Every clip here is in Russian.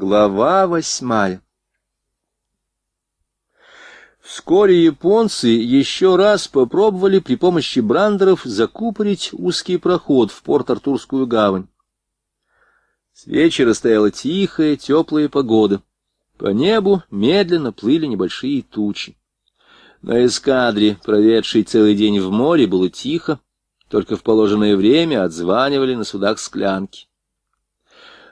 Глава восьмая Вскоре японцы еще раз попробовали при помощи брандеров закупорить узкий проход в порт-артурскую гавань. С вечера стояла тихая, теплая погода. По небу медленно плыли небольшие тучи. На эскадре, проведшей целый день в море, было тихо, только в положенное время отзванивали на судах склянки.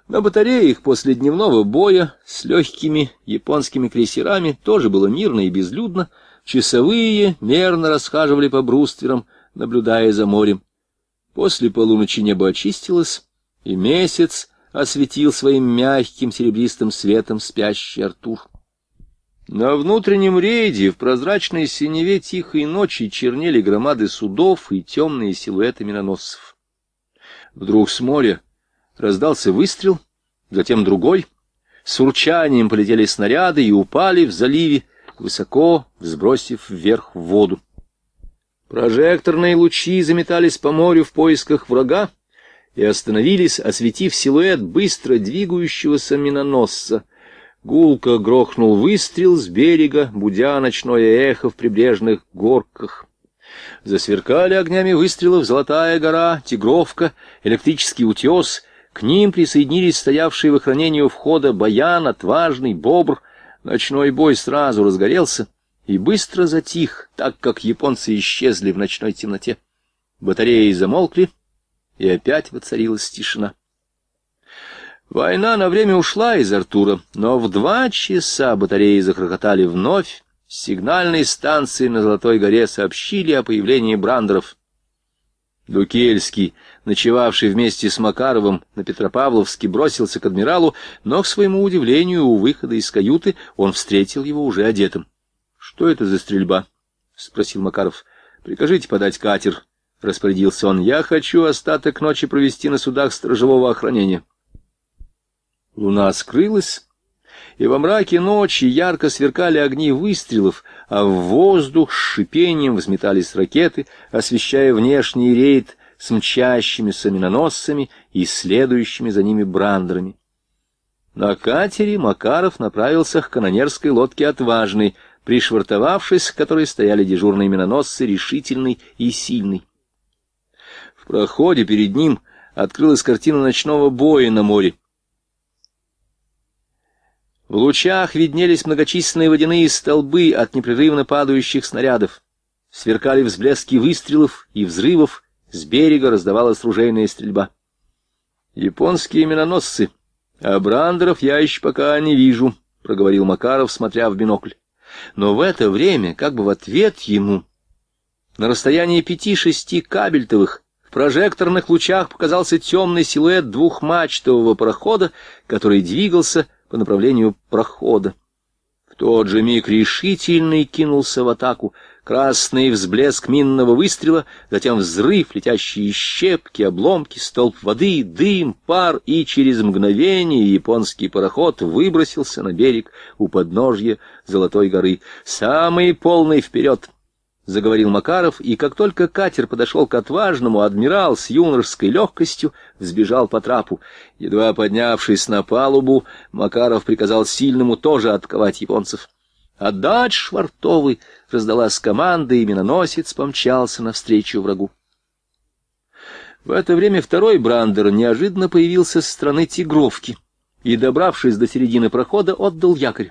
На батареях после дневного боя с легкими японскими крейсерами тоже было мирно и безлюдно, часовые мерно расхаживали по брустверам, наблюдая за морем. После полуночи небо очистилось, и месяц осветил своим мягким серебристым светом спящий Артур. На внутреннем рейде в прозрачной синеве тихой ночи чернели громады судов и темные силуэты миноносцев. Вдруг с моря Раздался выстрел, затем другой. С урчанием полетели снаряды и упали в заливе, высоко взбросив вверх в воду. Прожекторные лучи заметались по морю в поисках врага и остановились, осветив силуэт быстро двигающегося миноносца. Гулко грохнул выстрел с берега, будя ночное эхо в прибрежных горках. Засверкали огнями выстрелов Золотая гора, Тигровка, Электрический утес, к ним присоединились стоявшие в охранении у входа Баян, Отважный, Бобр. Ночной бой сразу разгорелся и быстро затих, так как японцы исчезли в ночной темноте. Батареи замолкли, и опять воцарилась тишина. Война на время ушла из Артура, но в два часа батареи захрохотали вновь. Сигнальные станции на Золотой горе сообщили о появлении брандеров. Дукельский ночевавший вместе с Макаровым на Петропавловске, бросился к адмиралу, но, к своему удивлению, у выхода из каюты он встретил его уже одетым. — Что это за стрельба? — спросил Макаров. — Прикажите подать катер, — распорядился он. — Я хочу остаток ночи провести на судах сторожевого охранения. Луна скрылась, и во мраке ночи ярко сверкали огни выстрелов, а в воздух с шипением взметались ракеты, освещая внешний рейд с мчащимися миноносцами и следующими за ними брандерами. На катере Макаров направился к канонерской лодке «Отважный», пришвартовавшись в которой стояли дежурные миноносцы «Решительный» и «Сильный». В проходе перед ним открылась картина ночного боя на море. В лучах виднелись многочисленные водяные столбы от непрерывно падающих снарядов. Сверкали взблески выстрелов и взрывов, с берега раздавалась ружейная стрельба. «Японские миноносцы. А брандеров я еще пока не вижу», — проговорил Макаров, смотря в бинокль. Но в это время, как бы в ответ ему, на расстоянии пяти-шести кабельтовых, в прожекторных лучах показался темный силуэт двухмачтового парохода, который двигался по направлению прохода. В тот же миг решительный кинулся в атаку — Красный взблеск минного выстрела, затем взрыв, летящие щепки, обломки, столб воды, дым, пар, и через мгновение японский пароход выбросился на берег у подножья Золотой горы. «Самый полный вперед!» — заговорил Макаров, и как только катер подошел к отважному, адмирал с юношеской легкостью взбежал по трапу. Едва поднявшись на палубу, Макаров приказал сильному тоже отковать японцев. «Отдать а швартовы!» — раздалась команда, и миноносец помчался навстречу врагу. В это время второй Брандер неожиданно появился со стороны Тигровки и, добравшись до середины прохода, отдал якорь.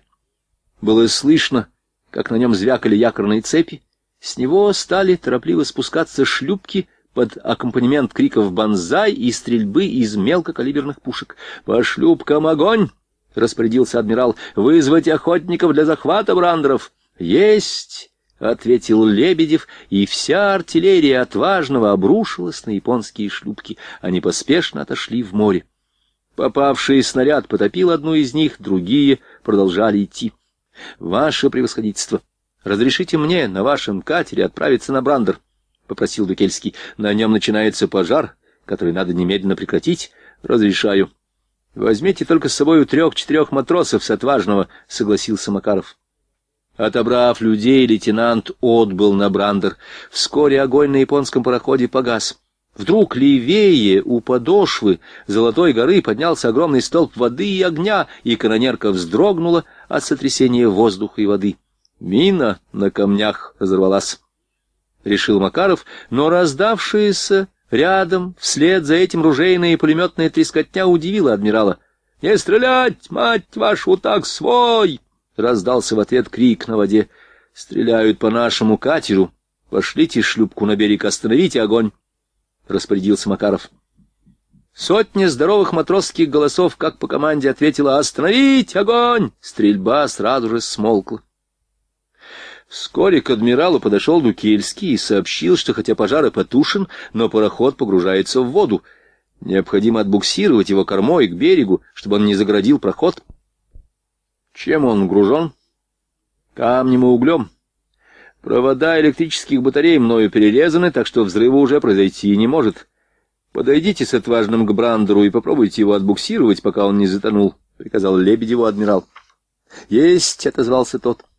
Было слышно, как на нем звякали якорные цепи, с него стали торопливо спускаться шлюпки под аккомпанемент криков «Бонзай!» и стрельбы из мелкокалиберных пушек. «По шлюпкам огонь!» распорядился адмирал, — вызвать охотников для захвата брандеров. — Есть! — ответил Лебедев, и вся артиллерия отважного обрушилась на японские шлюпки. Они поспешно отошли в море. Попавший снаряд потопил одну из них, другие продолжали идти. — Ваше превосходительство! Разрешите мне на вашем катере отправиться на Брандер, — попросил Дукельский. — На нем начинается пожар, который надо немедленно прекратить. — Разрешаю. — Возьмите только с собой у трех-четырех матросов с отважного, — согласился Макаров. Отобрав людей, лейтенант отбыл на Брандер. Вскоре огонь на японском пароходе погас. Вдруг левее, у подошвы Золотой горы, поднялся огромный столб воды и огня, и канонерка вздрогнула от сотрясения воздуха и воды. Мина на камнях взорвалась, решил Макаров, но раздавшиеся Рядом, вслед за этим ружейная и пулеметная трескотня удивила адмирала. «Не стрелять, мать вашу, так свой!» — раздался в ответ крик на воде. «Стреляют по нашему катеру. Пошлите шлюпку на берег, остановите огонь!» — распорядился Макаров. Сотни здоровых матросских голосов, как по команде, ответила «Остановить огонь!» Стрельба сразу же смолкла. Вскоре к адмиралу подошел Дукельский и сообщил, что хотя пожар и потушен, но пароход погружается в воду. Необходимо отбуксировать его кормой к берегу, чтобы он не заградил проход. Чем он гружен? Камнем и углем. Провода электрических батарей мною перерезаны, так что взрыва уже произойти не может. Подойдите с отважным к Брандеру и попробуйте его отбуксировать, пока он не затонул, — приказал Лебедеву адмирал. — Есть, — отозвался тот. —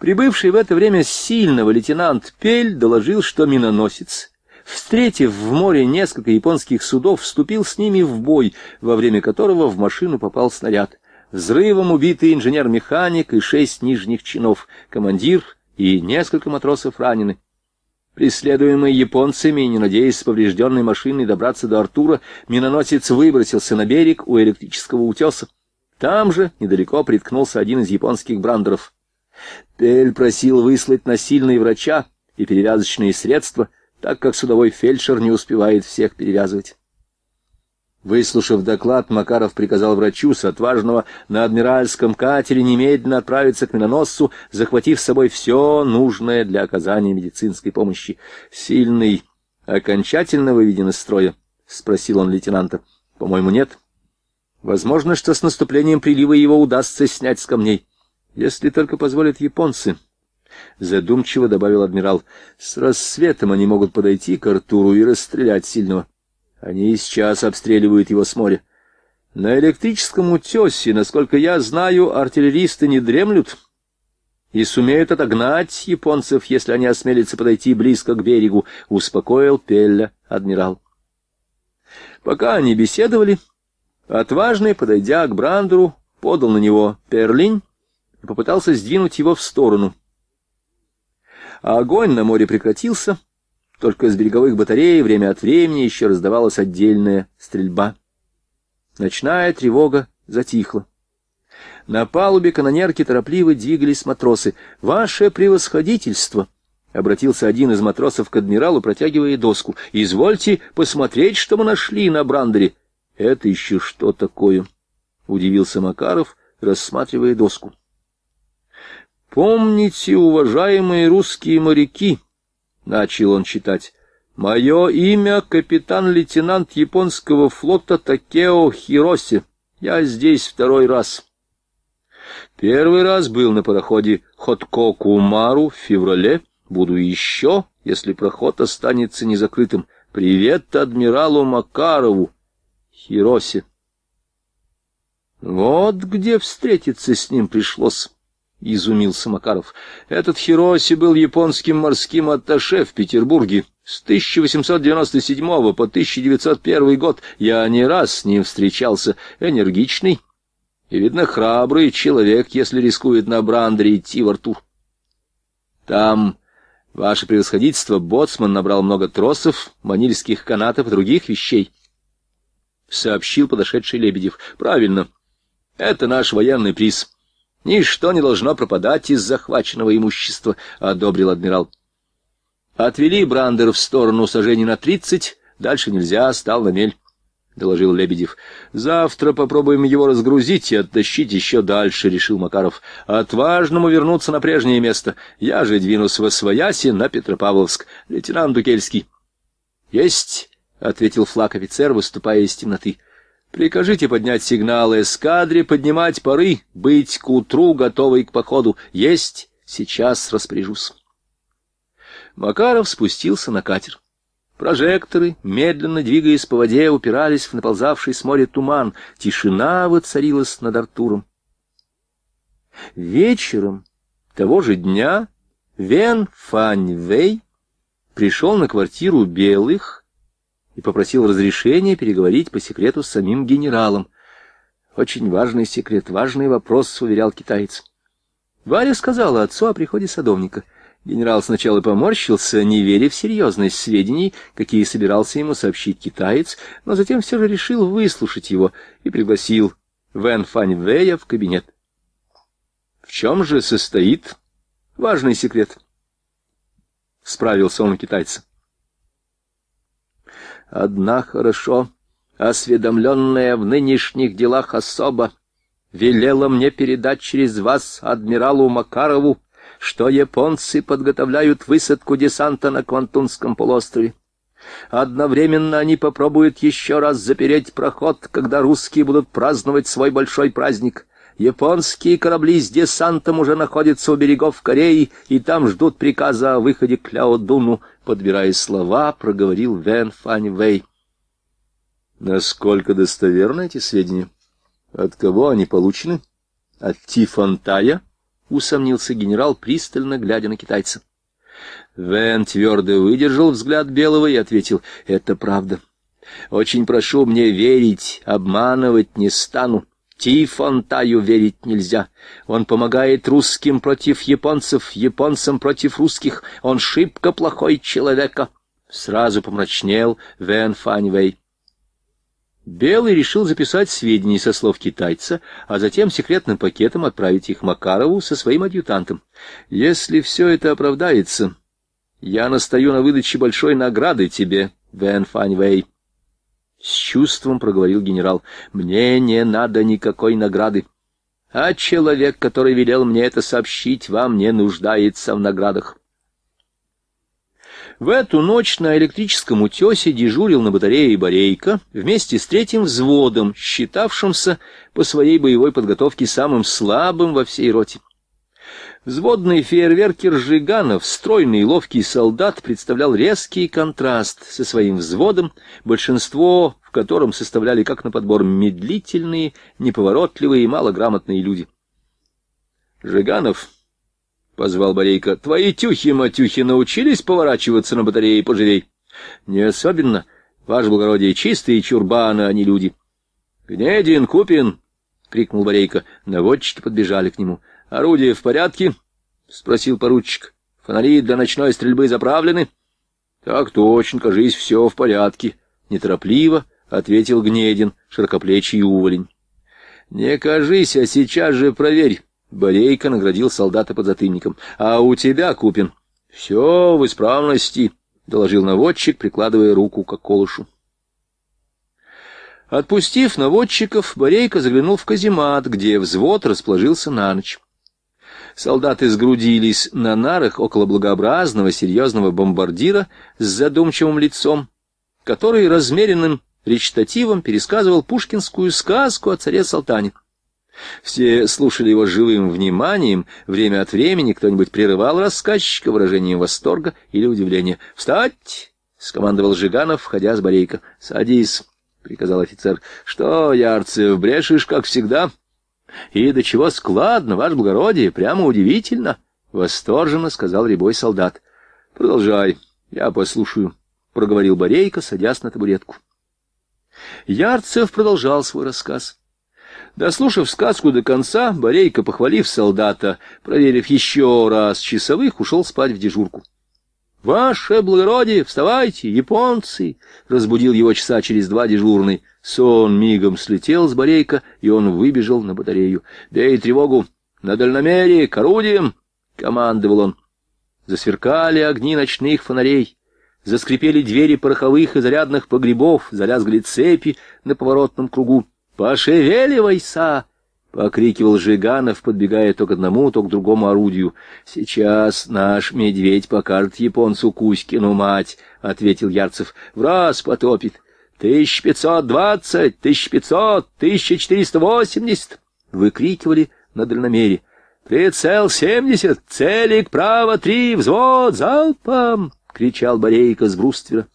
Прибывший в это время сильного лейтенант Пель доложил, что миноносец, встретив в море несколько японских судов, вступил с ними в бой, во время которого в машину попал снаряд. Взрывом убиты инженер-механик и шесть нижних чинов, командир и несколько матросов ранены. Преследуемый японцами и не надеясь с поврежденной машиной добраться до Артура, миноносец выбросился на берег у электрического утеса. Там же недалеко приткнулся один из японских брандеров. Пель просил выслать насильные врача и перевязочные средства, так как судовой фельдшер не успевает всех перевязывать. Выслушав доклад, Макаров приказал врачу с отважного на адмиральском катере немедленно отправиться к миноносцу, захватив с собой все нужное для оказания медицинской помощи. «Сильный окончательно выведен из строя?» — спросил он лейтенанта. «По-моему, нет. Возможно, что с наступлением прилива его удастся снять с камней если только позволят японцы. Задумчиво добавил адмирал. С рассветом они могут подойти к Артуру и расстрелять сильного. Они сейчас обстреливают его с моря. На электрическом утесе, насколько я знаю, артиллеристы не дремлют и сумеют отогнать японцев, если они осмелятся подойти близко к берегу, — успокоил Пелля адмирал. Пока они беседовали, отважный, подойдя к Брандеру, подал на него перлинь, и попытался сдвинуть его в сторону. А огонь на море прекратился, только с береговых батарей время от времени еще раздавалась отдельная стрельба. Ночная тревога затихла. На палубе канонерки торопливо двигались матросы. «Ваше превосходительство!» — обратился один из матросов к адмиралу, протягивая доску. «Извольте посмотреть, что мы нашли на Брандере». «Это еще что такое?» — удивился Макаров, рассматривая доску. Помните, уважаемые русские моряки, начал он читать. Мое имя капитан-лейтенант японского флота Такео Хироси. Я здесь второй раз. Первый раз был на пароходе Хоткоку Мару в феврале. Буду еще, если проход останется незакрытым. Привет адмиралу Макарову. Хироси. Вот где встретиться с ним пришлось. — изумился Макаров. «Этот Хироси был японским морским атташе в Петербурге с 1897 по 1901 год. Я не раз с ним встречался. Энергичный и, видно, храбрый человек, если рискует на брандре идти в Артур. Там, ваше превосходительство, боцман набрал много тросов, манильских канатов и других вещей», — сообщил подошедший Лебедев. «Правильно. Это наш военный приз». Ничто не должно пропадать из захваченного имущества, — одобрил адмирал. Отвели Брандер в сторону сажений на тридцать, дальше нельзя, стал на мель, — доложил Лебедев. — Завтра попробуем его разгрузить и оттащить еще дальше, — решил Макаров. — Отважному вернуться на прежнее место. Я же двинусь во Свояси на Петропавловск. Лейтенант Дукельский. — Есть, — ответил флаг офицер, выступая из темноты. — Прикажите поднять сигналы эскадре, поднимать пары, быть к утру готовой к походу. Есть, сейчас распоряжусь. Макаров спустился на катер. Прожекторы, медленно двигаясь по воде, упирались в наползавший с моря туман. Тишина воцарилась над Артуром. Вечером того же дня Вен Фаньвей пришел на квартиру Белых, и попросил разрешения переговорить по секрету с самим генералом. «Очень важный секрет, важный вопрос», — уверял китаец. Варя сказала отцу о приходе садовника. Генерал сначала поморщился, не веря в серьезность сведений, какие собирался ему сообщить китаец, но затем все же решил выслушать его и пригласил Вэн Вэя в кабинет. В чем же состоит важный секрет? Справился он у китайца. Одна хорошо, осведомленная в нынешних делах особа, велела мне передать через вас адмиралу Макарову, что японцы подготовляют высадку десанта на Квантунском полуострове. Одновременно они попробуют еще раз запереть проход, когда русские будут праздновать свой большой праздник. Японские корабли с десантом уже находятся у берегов Кореи, и там ждут приказа о выходе к Ляодуну подбирая слова, проговорил Вен Фань Вэй. Насколько достоверны эти сведения? От кого они получены? От Ти Фантая? Усомнился генерал, пристально глядя на китайца. Вен твердо выдержал взгляд Белого и ответил, «Это правда. Очень прошу мне верить, обманывать не стану. Тифонтаю верить нельзя. Он помогает русским против японцев, японцам против русских. Он шибко плохой человека. Сразу помрачнел Вен Фаньвэй. Белый решил записать сведения со слов китайца, а затем секретным пакетом отправить их Макарову со своим адъютантом. «Если все это оправдается, я настаю на выдаче большой награды тебе, Вен Фаньвэй. С чувством проговорил генерал. «Мне не надо никакой награды. А человек, который велел мне это сообщить, вам не нуждается в наградах». В эту ночь на электрическом утесе дежурил на батарее Борейко вместе с третьим взводом, считавшимся по своей боевой подготовке самым слабым во всей роте. Взводный фейерверкер Жиганов, стройный и ловкий солдат, представлял резкий контраст со своим взводом, большинство в котором составляли как на подбор медлительные, неповоротливые и малограмотные люди. «Жиганов», — позвал Борейко, — «твои тюхи-матюхи научились поворачиваться на батарее поживей?» «Не особенно. Ваше благородие, чистые чурбаны, а не люди». «Гнедин, Купин!» — крикнул Борейко. Наводчики подбежали к нему. Орудие в порядке? — спросил поручик. — Фонари для ночной стрельбы заправлены? — Так точно, кажись, все в порядке. Неторопливо ответил Гнедин, широкоплечий уволень. — Не кажись, а сейчас же проверь. Борейка наградил солдата под затыльником. — А у тебя, Купин? — Все в исправности, — доложил наводчик, прикладывая руку к околышу. Отпустив наводчиков, Борейка заглянул в каземат, где взвод расположился на ночь. Солдаты сгрудились на нарах около благообразного серьезного бомбардира с задумчивым лицом, который размеренным речитативом пересказывал пушкинскую сказку о царе Салтане. Все слушали его живым вниманием, время от времени кто-нибудь прерывал рассказчика выражением восторга или удивления. «Встать!» — скомандовал Жиганов, входя с барейка. «Садись!» — приказал офицер. — Что, Ярцев, брешешь, как всегда? И до чего складно, ваше благородие, прямо удивительно, — восторженно сказал рябой солдат. — Продолжай, я послушаю, — проговорил Борейко, садясь на табуретку. Ярцев продолжал свой рассказ. Дослушав сказку до конца, Борейко, похвалив солдата, проверив еще раз часовых, ушел спать в дежурку. — Ваше благородие, вставайте, японцы! — разбудил его часа через два дежурный. Сон мигом слетел с Борейка, и он выбежал на батарею. «Бей тревогу! На дальномерии! К орудиям!» — командовал он. Засверкали огни ночных фонарей. Заскрипели двери пороховых и зарядных погребов, залязгли цепи на поворотном кругу. «Пошевеливайся!» — покрикивал Жиганов, подбегая то к одному, то к другому орудию. — Сейчас наш медведь покажет японцу Кузькину мать, — ответил Ярцев. — В раз потопит. «1520! 1500! 1480!» выкрикивали на дальномере. «Прицел 70! Целик право три! Взвод! Залпом!» — кричал Борейко с бруствера.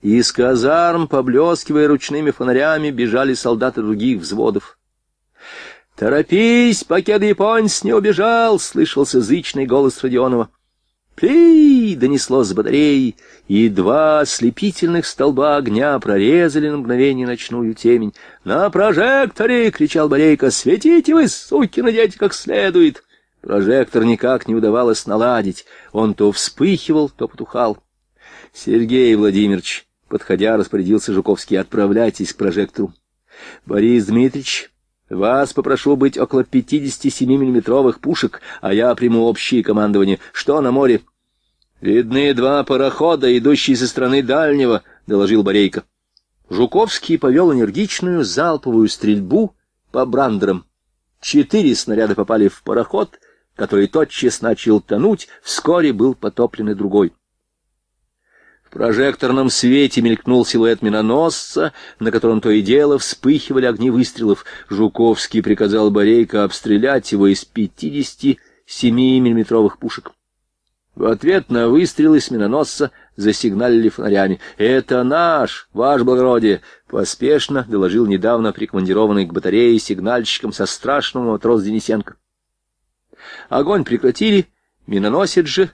Из казарм, поблескивая ручными фонарями, бежали солдаты других взводов. «Торопись, пока японец не убежал!» — слышался зычный голос Родионова ты, донесло с батарей, и два ослепительных столба огня прорезали на мгновение ночную темень. «На прожекторе!» — кричал Борейко. «Светите вы, суки, дети, как следует!» Прожектор никак не удавалось наладить. Он то вспыхивал, то потухал. Сергей Владимирович, подходя, распорядился Жуковский, «Отправляйтесь к прожектору». «Борис Дмитриевич, вас попрошу быть около 57-миллиметровых пушек, а я приму общее командование. Что на море?» «Видны два парохода, идущие со стороны дальнего», — доложил Борейко. Жуковский повел энергичную залповую стрельбу по брандерам. Четыре снаряда попали в пароход, который тотчас начал тонуть, вскоре был потоплен и другой. В прожекторном свете мелькнул силуэт миноносца, на котором то и дело вспыхивали огни выстрелов. Жуковский приказал Борейко обстрелять его из пятидесяти семи миллиметровых пушек. В ответ на выстрелы сменоносца засигналили фонарями. «Это наш, ваш благородие!» — поспешно доложил недавно прикомандированный к батарее сигнальщиком со страшного матрос Денисенко. Огонь прекратили, миноносец же,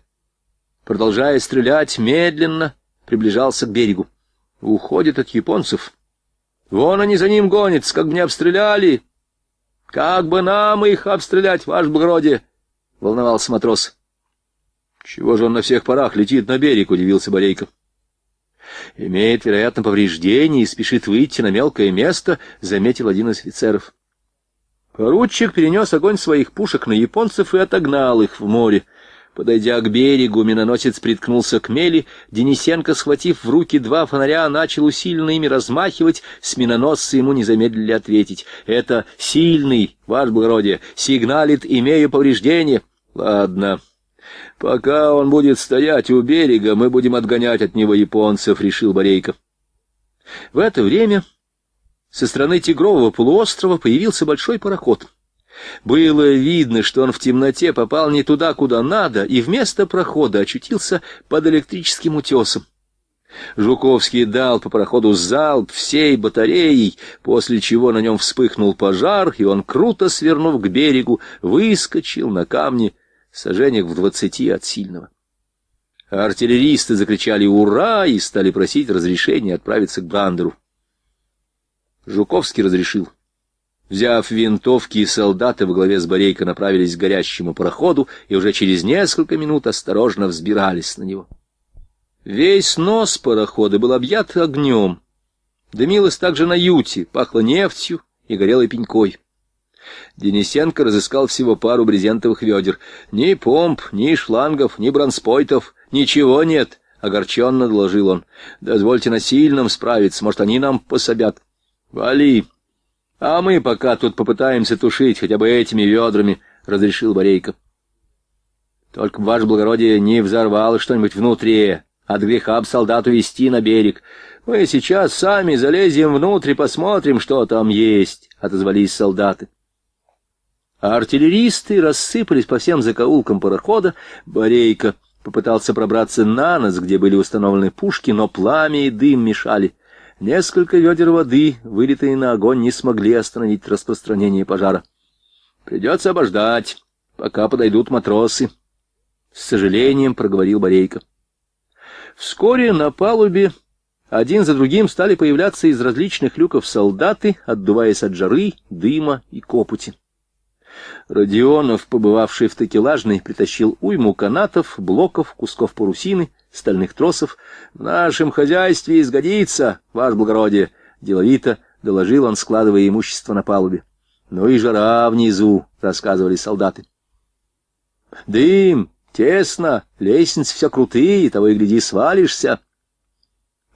продолжая стрелять, медленно приближался к берегу. Уходит от японцев. Вон они за ним гонятся, как бы не обстреляли. Как бы нам их обстрелять, ваш благородие! — волновался матрос. Чего же он на всех парах летит на берег, удивился Борейко. Имеет, вероятно, повреждение и спешит выйти на мелкое место, заметил один из офицеров. Поручик перенес огонь своих пушек на японцев и отогнал их в море. Подойдя к берегу, миноносец приткнулся к мели. Денисенко, схватив в руки два фонаря, начал усиленно ими размахивать. С миноносца ему не замедлили ответить. «Это сильный, ваш благородие, сигналит, имею повреждение». «Ладно», Пока он будет стоять у берега, мы будем отгонять от него японцев, — решил Борейков. В это время со стороны Тигрового полуострова появился большой пароход. Было видно, что он в темноте попал не туда, куда надо, и вместо прохода очутился под электрическим утесом. Жуковский дал по проходу залп всей батареей, после чего на нем вспыхнул пожар, и он, круто свернув к берегу, выскочил на камни в в двадцати от сильного. артиллеристы закричали «Ура!» и стали просить разрешения отправиться к Брандеру. Жуковский разрешил. Взяв винтовки, солдаты во главе с Борейко направились к горящему пароходу и уже через несколько минут осторожно взбирались на него. Весь нос парохода был объят огнем. Дымилось также на юте, пахло нефтью и горелой пенькой. Денисенко разыскал всего пару брезентовых ведер. «Ни помп, ни шлангов, ни бронспойтов, ничего нет!» — огорченно доложил он. «Дозвольте насильным справиться, может, они нам пособят». «Вали! А мы пока тут попытаемся тушить хотя бы этими ведрами», — разрешил Борейко. «Только, ваше благородие, не взорвало что-нибудь внутри, от греха б солдату вести на берег. Мы сейчас сами залезем внутрь и посмотрим, что там есть», — отозвались солдаты а артиллеристы рассыпались по всем закоулкам парохода. Борейка попытался пробраться на нос, где были установлены пушки, но пламя и дым мешали. Несколько ведер воды, вылитые на огонь, не смогли остановить распространение пожара. «Придется обождать, пока подойдут матросы», — с сожалением проговорил Борейка. Вскоре на палубе один за другим стали появляться из различных люков солдаты, отдуваясь от жары, дыма и копоти. Родионов, побывавший в такелажной, притащил уйму канатов, блоков, кусков парусины, стальных тросов. «В нашем хозяйстве изгодится, ваше благородие!» — деловито доложил он, складывая имущество на палубе. «Ну и жара внизу!» — рассказывали солдаты. «Дым! Тесно! Лестницы все крутые, того и гляди, свалишься!»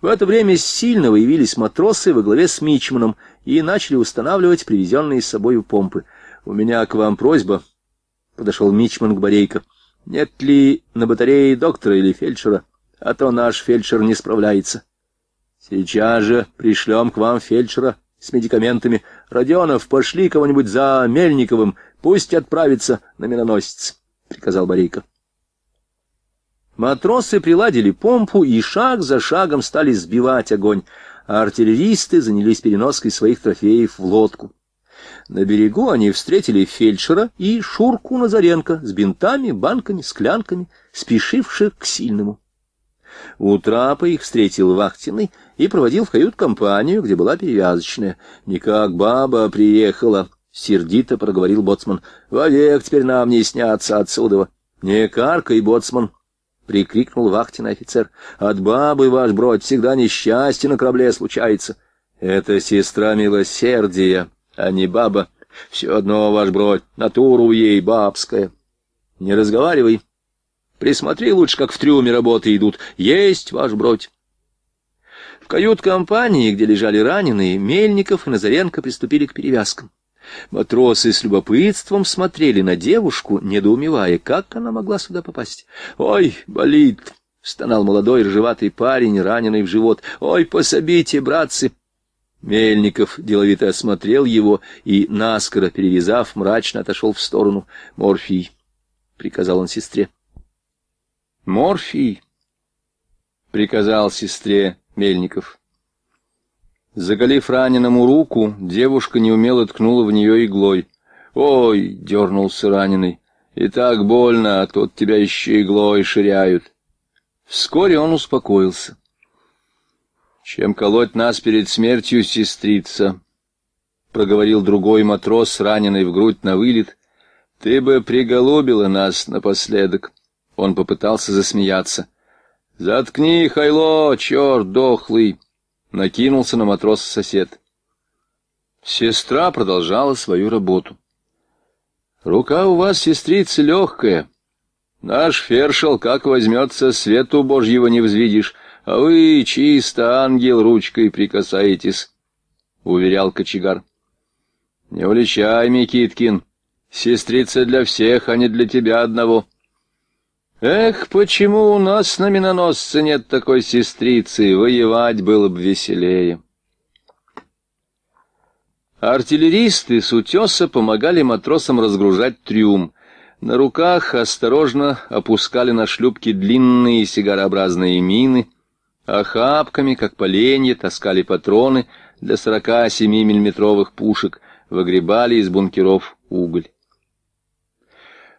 В это время сильно выявились матросы во главе с Мичманом и начали устанавливать привезенные с собой помпы — «У меня к вам просьба», — подошел Мичман к Борейко. «Нет ли на батарее доктора или фельдшера? А то наш фельдшер не справляется». «Сейчас же пришлем к вам фельдшера с медикаментами. Родионов, пошли кого-нибудь за Мельниковым, пусть отправится на миноносец», — приказал Борейко. Матросы приладили помпу и шаг за шагом стали сбивать огонь, а артиллеристы занялись переноской своих трофеев в лодку. На берегу они встретили фельдшера и Шурку Назаренко с бинтами, банками, склянками, спешивших к сильному. У трапа их встретил вахтенный и проводил в кают-компанию, где была перевязочная. «Никак баба приехала», — сердито проговорил боцман. «Вовек теперь нам не снятся отсюда». «Не каркай, боцман», — прикрикнул вахтенный офицер. «От бабы, ваш брод всегда несчастье на корабле случается». «Это сестра милосердия», а не баба. Все одно, ваш бродь, натуру ей бабская. Не разговаривай. Присмотри лучше, как в трюме работы идут. Есть, ваш бродь. В кают-компании, где лежали раненые, Мельников и Назаренко приступили к перевязкам. Матросы с любопытством смотрели на девушку, недоумевая, как она могла сюда попасть. «Ой, болит!» — стонал молодой ржеватый парень, раненый в живот. «Ой, пособите, братцы!» Мельников деловито осмотрел его и, наскоро перевязав, мрачно отошел в сторону. «Морфий!» — приказал он сестре. «Морфий!» — приказал сестре Мельников. Заголив раненому руку, девушка неумело ткнула в нее иглой. «Ой!» — дернулся раненый. «И так больно, а тут тебя еще иглой ширяют». Вскоре он успокоился. «Чем колоть нас перед смертью, сестрица?» — проговорил другой матрос, раненый в грудь на вылет. «Ты бы приголубила нас напоследок». Он попытался засмеяться. «Заткни, Хайло, черт дохлый!» — накинулся на матроса сосед. Сестра продолжала свою работу. «Рука у вас, сестрица, легкая. Наш фершел, как возьмется, свету божьего не взвидишь а вы чисто ангел ручкой прикасаетесь, — уверял кочегар. — Не уличай, Микиткин, сестрица для всех, а не для тебя одного. — Эх, почему у нас на миноносце нет такой сестрицы, воевать было бы веселее. Артиллеристы с утеса помогали матросам разгружать трюм. На руках осторожно опускали на шлюпки длинные сигарообразные мины, Охапками, как поленья, таскали патроны для 47-миллиметровых пушек, выгребали из бункеров уголь.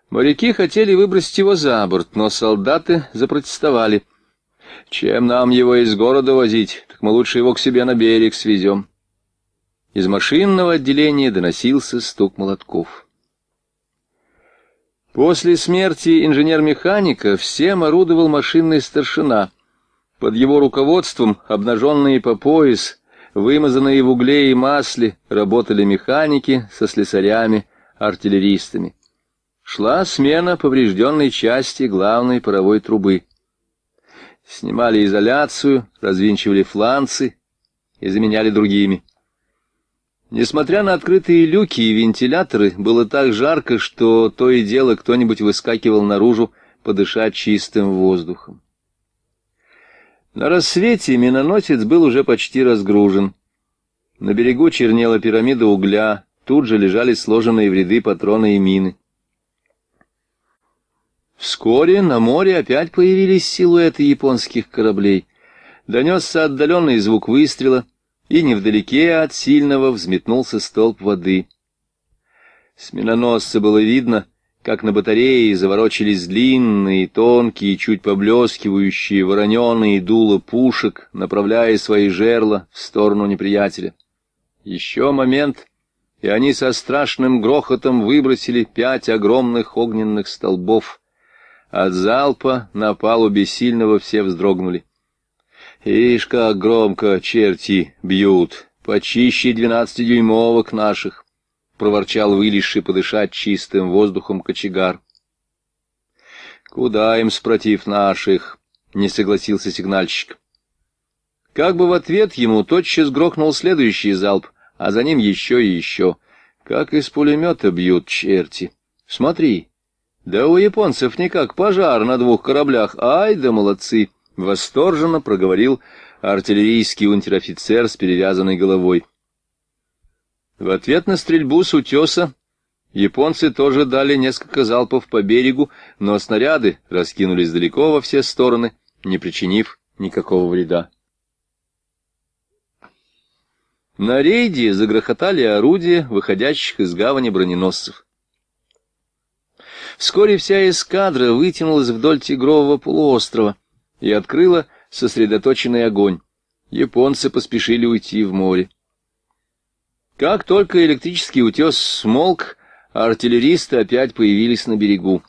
Моряки хотели выбросить его за борт, но солдаты запротестовали. «Чем нам его из города возить? Так мы лучше его к себе на берег свезем». Из машинного отделения доносился стук молотков. После смерти инженер-механика всем орудовал машинный старшина — под его руководством обнаженные по пояс, вымазанные в угле и масле, работали механики со слесарями, артиллеристами. Шла смена поврежденной части главной паровой трубы. Снимали изоляцию, развинчивали фланцы и заменяли другими. Несмотря на открытые люки и вентиляторы, было так жарко, что то и дело кто-нибудь выскакивал наружу подышать чистым воздухом. На рассвете миноносец был уже почти разгружен. На берегу чернела пирамида угля, тут же лежали сложенные в ряды патроны и мины. Вскоре на море опять появились силуэты японских кораблей. Донесся отдаленный звук выстрела, и невдалеке от сильного взметнулся столб воды. С миноносца было видно — как на батарее заворочились длинные, тонкие, чуть поблескивающие вороненые дула пушек, направляя свои жерла в сторону неприятеля. Еще момент, и они со страшным грохотом выбросили пять огромных огненных столбов. От залпа на палубе сильного все вздрогнули. «Ишь, как громко черти бьют! Почище двенадцатидюймовок наших!» проворчал вылезший подышать чистым воздухом кочегар. «Куда им спротив наших?» — не согласился сигнальщик. Как бы в ответ ему тотчас грохнул следующий залп, а за ним еще и еще. Как из пулемета бьют черти. Смотри, да у японцев никак пожар на двух кораблях, ай да молодцы! Восторженно проговорил артиллерийский унтер-офицер с перевязанной головой. В ответ на стрельбу с утеса японцы тоже дали несколько залпов по берегу, но снаряды раскинулись далеко во все стороны, не причинив никакого вреда. На рейде загрохотали орудия, выходящих из гавани броненосцев. Вскоре вся эскадра вытянулась вдоль Тигрового полуострова и открыла сосредоточенный огонь. Японцы поспешили уйти в море. Как только электрический утес смолк, артиллеристы опять появились на берегу.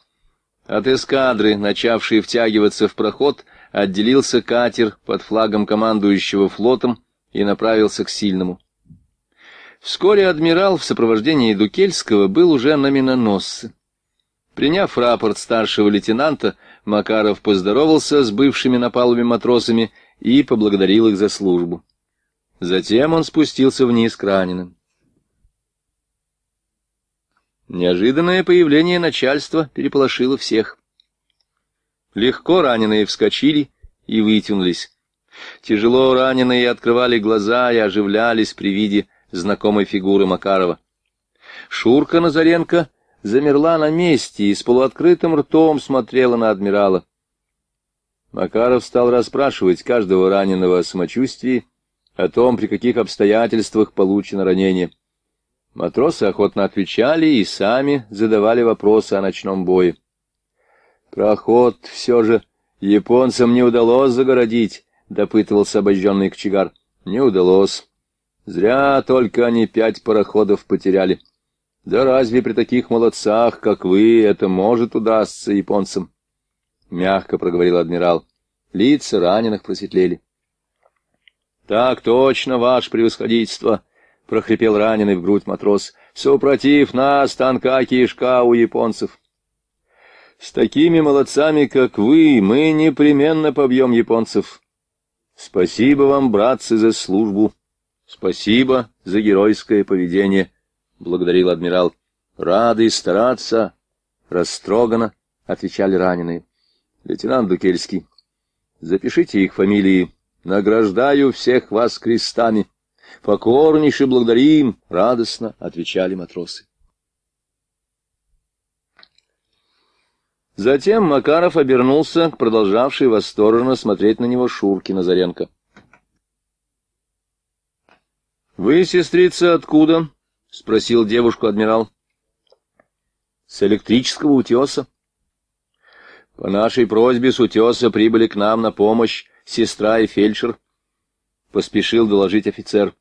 От эскадры, начавшей втягиваться в проход, отделился катер под флагом командующего флотом и направился к Сильному. Вскоре адмирал в сопровождении Дукельского был уже на миноносце. Приняв рапорт старшего лейтенанта, Макаров поздоровался с бывшими на палубе матросами и поблагодарил их за службу. Затем он спустился вниз к раненым. Неожиданное появление начальства переполошило всех. Легко раненые вскочили и вытянулись. Тяжело раненые открывали глаза и оживлялись при виде знакомой фигуры Макарова. Шурка Назаренко замерла на месте и с полуоткрытым ртом смотрела на адмирала. Макаров стал расспрашивать каждого раненого о самочувствии, о том, при каких обстоятельствах получено ранение. Матросы охотно отвечали и сами задавали вопросы о ночном бое. Проход все же японцам не удалось загородить, допытывался обожженный кочегар. Не удалось. Зря только они пять пароходов потеряли. Да разве при таких молодцах, как вы, это может удастся японцам? Мягко проговорил адмирал. Лица раненых просветлели. — Так точно, ваше превосходительство! — прохрипел раненый в грудь матрос. — Сопротив нас, танка кишка у японцев! С такими молодцами, как вы, мы непременно побьем японцев. Спасибо вам, братцы, за службу. Спасибо за геройское поведение, — благодарил адмирал. — Рады стараться. — Растроганно, — отвечали раненые. — Лейтенант Дукельский, запишите их фамилии Награждаю всех вас крестами. Покорнейше благодарим, радостно отвечали матросы. Затем Макаров обернулся к продолжавшей восторженно смотреть на него Шурке Назаренко. «Вы, сестрица, откуда?» — спросил девушку адмирал. «С электрического утеса. По нашей просьбе с утеса прибыли к нам на помощь сестра и фельдшер, — поспешил доложить офицер.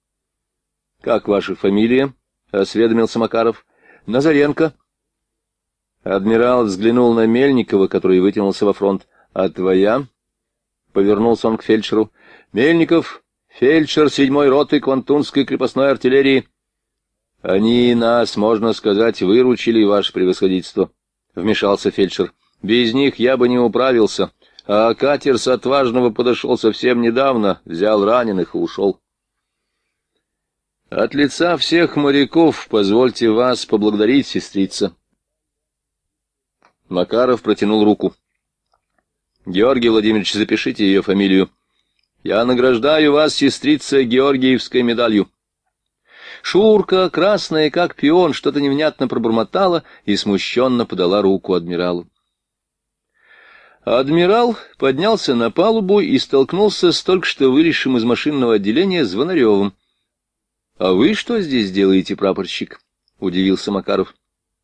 — Как ваша фамилия? — осведомился Макаров. — Назаренко. Адмирал взглянул на Мельникова, который вытянулся во фронт. — А твоя? — повернулся он к фельдшеру. — Мельников, фельдшер седьмой роты Квантунской крепостной артиллерии. — Они нас, можно сказать, выручили, ваше превосходительство, — вмешался фельдшер. — Без них я бы не управился. — а катер с отважного подошел совсем недавно, взял раненых и ушел. От лица всех моряков позвольте вас поблагодарить, сестрица. Макаров протянул руку. Георгий Владимирович, запишите ее фамилию. Я награждаю вас, сестрица, Георгиевской медалью. Шурка, красная как пион, что-то невнятно пробормотала и смущенно подала руку адмиралу. Адмирал поднялся на палубу и столкнулся с только что вылезшим из машинного отделения Звонаревым. — А вы что здесь делаете, прапорщик? — удивился Макаров.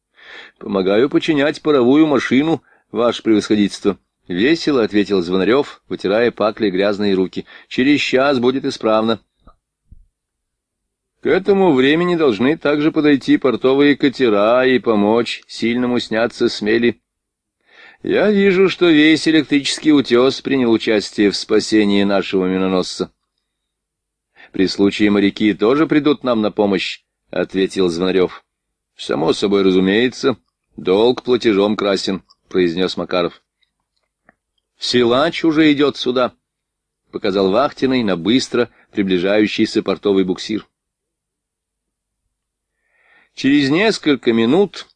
— Помогаю починять паровую машину, ваше превосходительство. — Весело ответил Звонарев, вытирая пакли грязные руки. — Через час будет исправно. К этому времени должны также подойти портовые катера и помочь сильному сняться с мели. Я вижу, что весь электрический утес принял участие в спасении нашего миноносца. При случае моряки тоже придут нам на помощь, — ответил Звонарев. — Само собой разумеется, долг платежом красен, — произнес Макаров. — Силач уже идет сюда, — показал Вахтиной на быстро приближающийся портовый буксир. Через несколько минут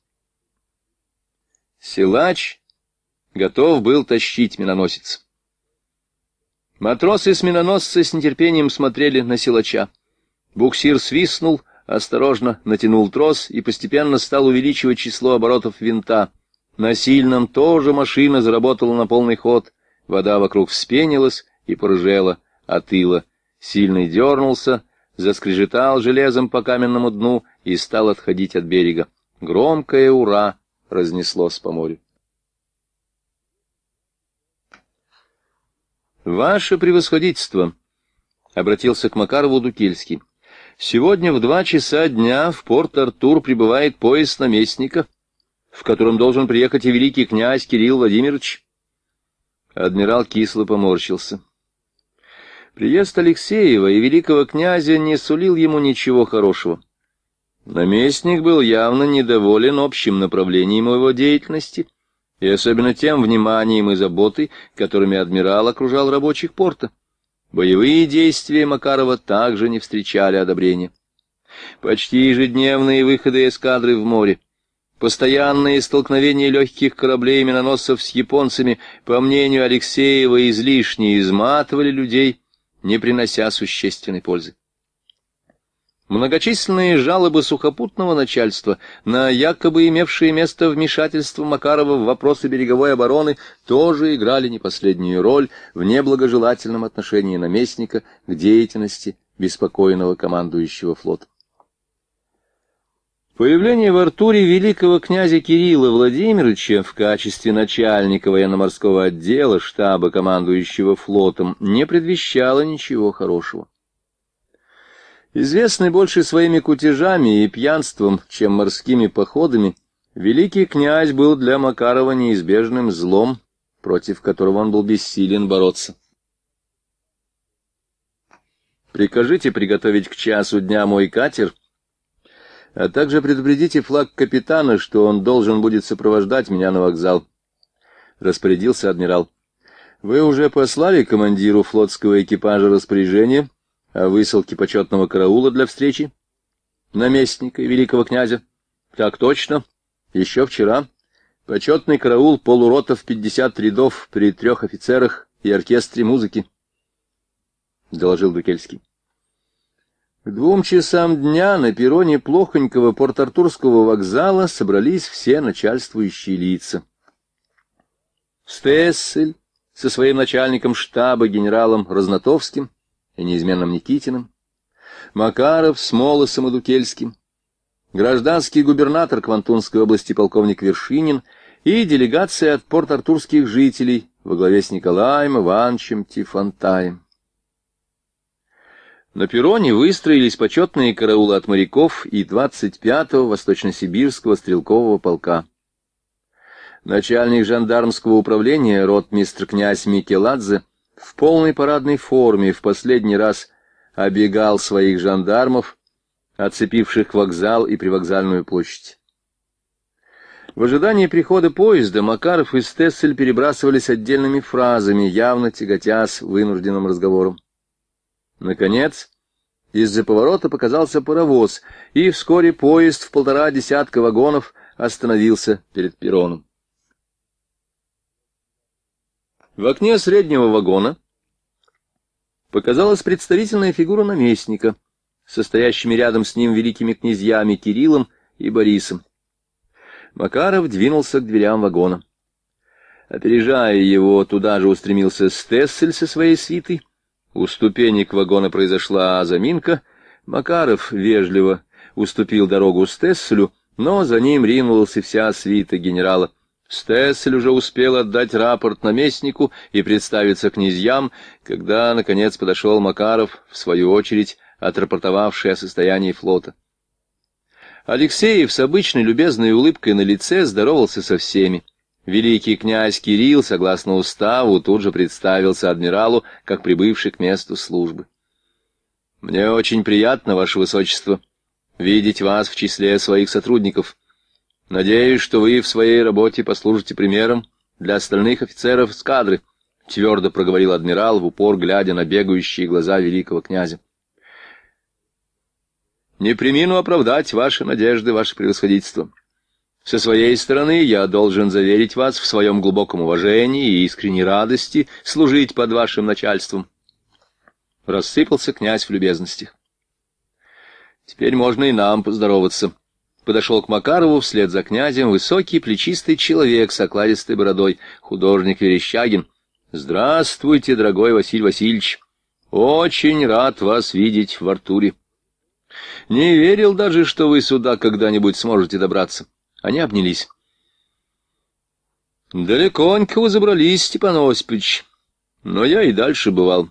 Силач готов был тащить миноносец. Матросы с миноносца с нетерпением смотрели на силача. Буксир свистнул, осторожно натянул трос и постепенно стал увеличивать число оборотов винта. На сильном тоже машина заработала на полный ход. Вода вокруг вспенилась и порыжела, отыла. Сильный дернулся, заскрежетал железом по каменному дну и стал отходить от берега. Громкое «Ура!» разнеслось по морю. «Ваше превосходительство!» — обратился к Макарову Дукельский. «Сегодня в два часа дня в Порт-Артур прибывает поезд наместника, в котором должен приехать и великий князь Кирилл Владимирович». Адмирал кисло поморщился. Приезд Алексеева и великого князя не сулил ему ничего хорошего. Наместник был явно недоволен общим направлением его деятельности и особенно тем вниманием и заботой, которыми адмирал окружал рабочих порта. Боевые действия Макарова также не встречали одобрения. Почти ежедневные выходы эскадры в море, постоянные столкновения легких кораблей и миноносцев с японцами, по мнению Алексеева, излишне изматывали людей, не принося существенной пользы. Многочисленные жалобы сухопутного начальства на якобы имевшие место вмешательство Макарова в вопросы береговой обороны тоже играли не последнюю роль в неблагожелательном отношении наместника к деятельности беспокойного командующего флота. Появление в Артуре великого князя Кирилла Владимировича в качестве начальника военно-морского отдела штаба командующего флотом не предвещало ничего хорошего. Известный больше своими кутежами и пьянством, чем морскими походами, великий князь был для Макарова неизбежным злом, против которого он был бессилен бороться. Прикажите приготовить к часу дня мой катер, а также предупредите флаг капитана, что он должен будет сопровождать меня на вокзал. Распорядился адмирал. Вы уже послали командиру флотского экипажа распоряжение о высылке почетного караула для встречи наместника и великого князя. Так точно, еще вчера почетный караул полуротов 50 рядов при трех офицерах и оркестре музыки, — доложил Дукельский. К двум часам дня на перроне плохонького порт-артурского вокзала собрались все начальствующие лица. Стессель со своим начальником штаба генералом Разнотовским — и неизменным Никитиным, Макаров с Молосом и Дукельским, гражданский губернатор Квантунской области полковник Вершинин и делегация от порт-артурских жителей во главе с Николаем Ивановичем Тифантаем. На перроне выстроились почетные караулы от моряков и 25-го Восточно-Сибирского стрелкового полка. Начальник жандармского управления ротмистр князь Микеладзе в полной парадной форме в последний раз обегал своих жандармов, оцепивших вокзал и привокзальную площадь. В ожидании прихода поезда Макаров и Стессель перебрасывались отдельными фразами, явно тяготясь вынужденным разговором. Наконец, из-за поворота показался паровоз, и вскоре поезд в полтора десятка вагонов остановился перед перроном. В окне среднего вагона показалась представительная фигура наместника, состоящими рядом с ним великими князьями Кириллом и Борисом. Макаров двинулся к дверям вагона. Опережая его, туда же устремился Стессель со своей свитой. У ступенек вагона произошла заминка. Макаров вежливо уступил дорогу Стесселю, но за ним ринулась и вся свита генерала. Стессель уже успел отдать рапорт наместнику и представиться князьям, когда, наконец, подошел Макаров, в свою очередь, отрапортовавший о состоянии флота. Алексеев с обычной любезной улыбкой на лице здоровался со всеми. Великий князь Кирилл, согласно уставу, тут же представился адмиралу, как прибывший к месту службы. «Мне очень приятно, Ваше Высочество, видеть вас в числе своих сотрудников», Надеюсь, что вы в своей работе послужите примером для остальных офицеров с кадры. твердо проговорил адмирал, в упор глядя на бегающие глаза великого князя. Не примену оправдать ваши надежды, ваше превосходительство. Со своей стороны я должен заверить вас в своем глубоком уважении и искренней радости служить под вашим начальством. Рассыпался князь в любезностях. Теперь можно и нам поздороваться, — Подошел к Макарову вслед за князем высокий плечистый человек с окладистой бородой, художник Верещагин. «Здравствуйте, дорогой Василий Васильевич! Очень рад вас видеть в Артуре!» «Не верил даже, что вы сюда когда-нибудь сможете добраться». Они обнялись. «Далеконько вы забрались, Степан Осипович. Но я и дальше бывал.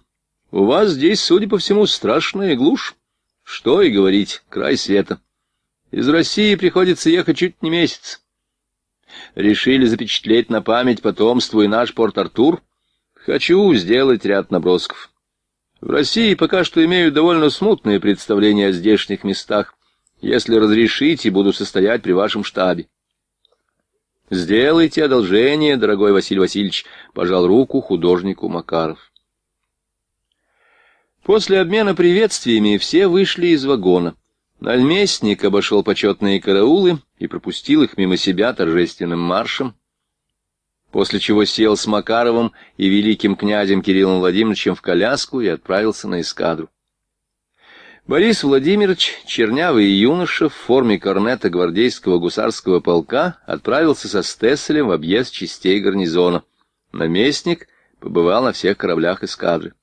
У вас здесь, судя по всему, страшная глушь. Что и говорить, край света». Из России приходится ехать чуть не месяц. Решили запечатлеть на память потомству и наш Порт-Артур? Хочу сделать ряд набросков. В России пока что имею довольно смутные представления о здешних местах. Если разрешите, буду состоять при вашем штабе. Сделайте одолжение, дорогой Василий Васильевич, пожал руку художнику Макаров. После обмена приветствиями все вышли из вагона. Нальместник обошел почетные караулы и пропустил их мимо себя торжественным маршем, после чего сел с Макаровым и великим князем Кириллом Владимировичем в коляску и отправился на эскадру. Борис Владимирович, чернявый юноша в форме корнета гвардейского гусарского полка, отправился со Стесселем в объезд частей гарнизона. Наместник побывал на всех кораблях эскадры.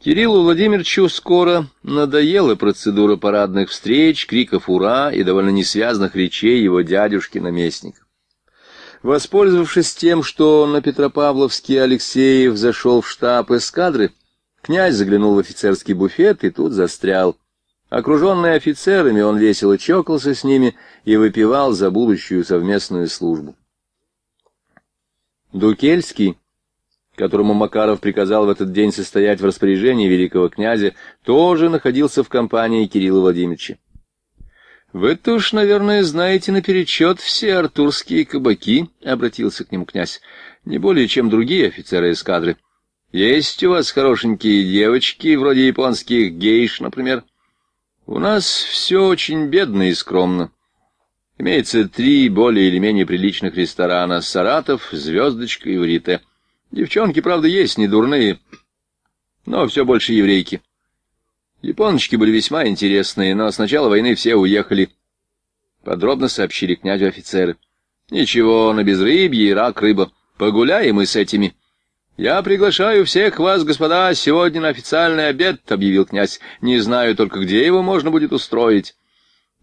Кириллу Владимировичу скоро надоела процедура парадных встреч, криков «Ура!» и довольно несвязных речей его дядюшки-наместника. Воспользовавшись тем, что на Петропавловске Алексеев зашел в штаб эскадры, князь заглянул в офицерский буфет и тут застрял. Окруженный офицерами, он весело чокался с ними и выпивал за будущую совместную службу. Дукельский которому Макаров приказал в этот день состоять в распоряжении великого князя, тоже находился в компании Кирилла Владимировича. «Вы-то уж, наверное, знаете наперечет все артурские кабаки», — обратился к нему князь, — «не более, чем другие офицеры эскадры. Есть у вас хорошенькие девочки, вроде японских гейш, например. У нас все очень бедно и скромно». Имеется три более или менее приличных ресторана — Саратов, Звездочка и Врите. Девчонки, правда, есть не дурные, но все больше еврейки. Японочки были весьма интересные, но с начала войны все уехали. Подробно сообщили князю офицеры. Ничего, на безрыбье и рак рыба. Погуляем мы с этими. «Я приглашаю всех вас, господа, сегодня на официальный обед», — объявил князь. «Не знаю только, где его можно будет устроить.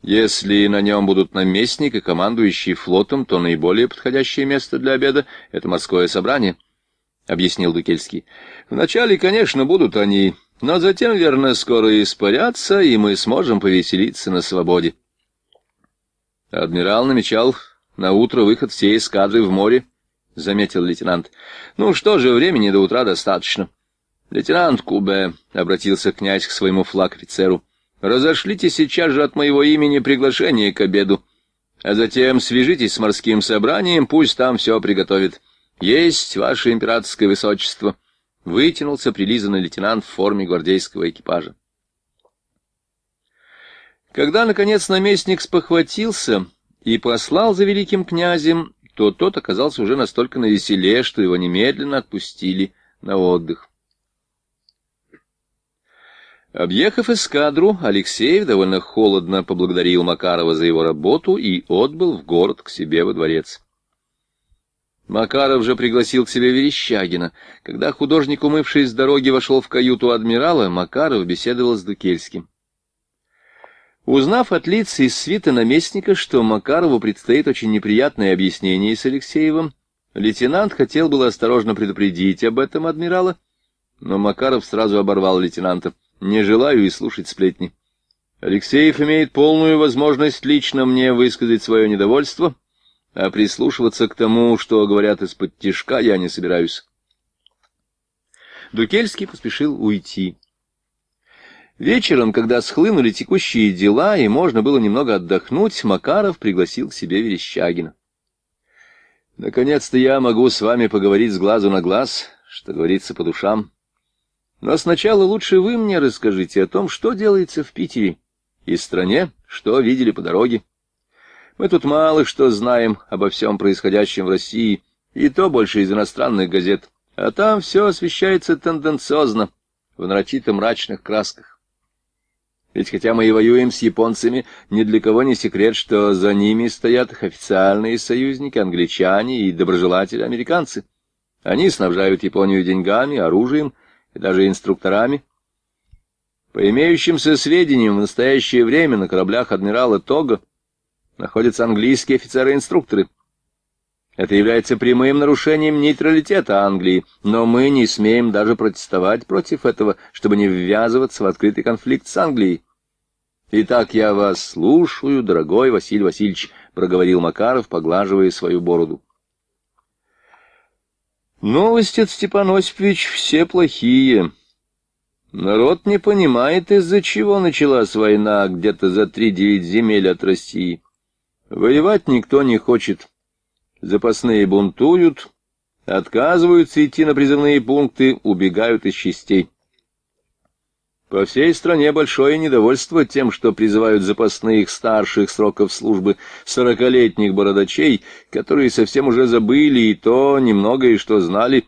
Если на нем будут наместник и командующий флотом, то наиболее подходящее место для обеда — это морское собрание». — объяснил Дукельский. — Вначале, конечно, будут они, но затем, верно, скоро испарятся, и мы сможем повеселиться на свободе. Адмирал намечал на утро выход всей эскадры в море, — заметил лейтенант. — Ну что же, времени до утра достаточно. — Лейтенант Кубе, — обратился князь к своему флаг-офицеру, — разошлите сейчас же от моего имени приглашение к обеду, а затем свяжитесь с морским собранием, пусть там все приготовит. — «Есть, ваше императорское высочество!» — вытянулся прилизанный лейтенант в форме гвардейского экипажа. Когда, наконец, наместник спохватился и послал за великим князем, то тот оказался уже настолько навеселе, что его немедленно отпустили на отдых. Объехав эскадру, Алексеев довольно холодно поблагодарил Макарова за его работу и отбыл в город к себе во дворец. Макаров же пригласил к себе Верещагина. Когда художник, умывший с дороги, вошел в каюту адмирала, Макаров беседовал с Дукельским. Узнав от лица из свита наместника, что Макарову предстоит очень неприятное объяснение с Алексеевым, лейтенант хотел было осторожно предупредить об этом адмирала, но Макаров сразу оборвал лейтенанта. «Не желаю и слушать сплетни. Алексеев имеет полную возможность лично мне высказать свое недовольство» а прислушиваться к тому, что говорят из-под тишка, я не собираюсь. Дукельский поспешил уйти. Вечером, когда схлынули текущие дела и можно было немного отдохнуть, Макаров пригласил к себе Верещагина. «Наконец-то я могу с вами поговорить с глазу на глаз, что говорится по душам. Но сначала лучше вы мне расскажите о том, что делается в Питере и стране, что видели по дороге. Мы тут мало что знаем обо всем происходящем в России, и то больше из иностранных газет. А там все освещается тенденциозно, в нарочито-мрачных красках. Ведь хотя мы и воюем с японцами, ни для кого не секрет, что за ними стоят их официальные союзники, англичане и доброжелатели американцы. Они снабжают Японию деньгами, оружием и даже инструкторами. По имеющимся сведениям, в настоящее время на кораблях адмирала Тога находятся английские офицеры-инструкторы. Это является прямым нарушением нейтралитета Англии, но мы не смеем даже протестовать против этого, чтобы не ввязываться в открытый конфликт с Англией. «Итак, я вас слушаю, дорогой Василий Васильевич», — проговорил Макаров, поглаживая свою бороду. «Новости от Степан Осипович все плохие. Народ не понимает, из-за чего началась война где-то за три-девять земель от России». Воевать никто не хочет. Запасные бунтуют, отказываются идти на призывные пункты, убегают из частей. По всей стране большое недовольство тем, что призывают запасных старших сроков службы сорокалетних бородачей, которые совсем уже забыли и то немногое, что знали,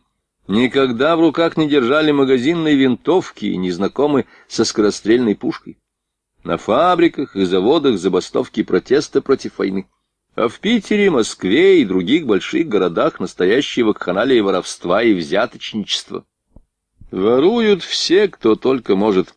никогда в руках не держали магазинной винтовки и не знакомы со скорострельной пушкой. На фабриках и заводах забастовки протеста против войны. А в Питере, Москве и других больших городах настоящие вакханалии воровства и взяточничества. Воруют все, кто только может.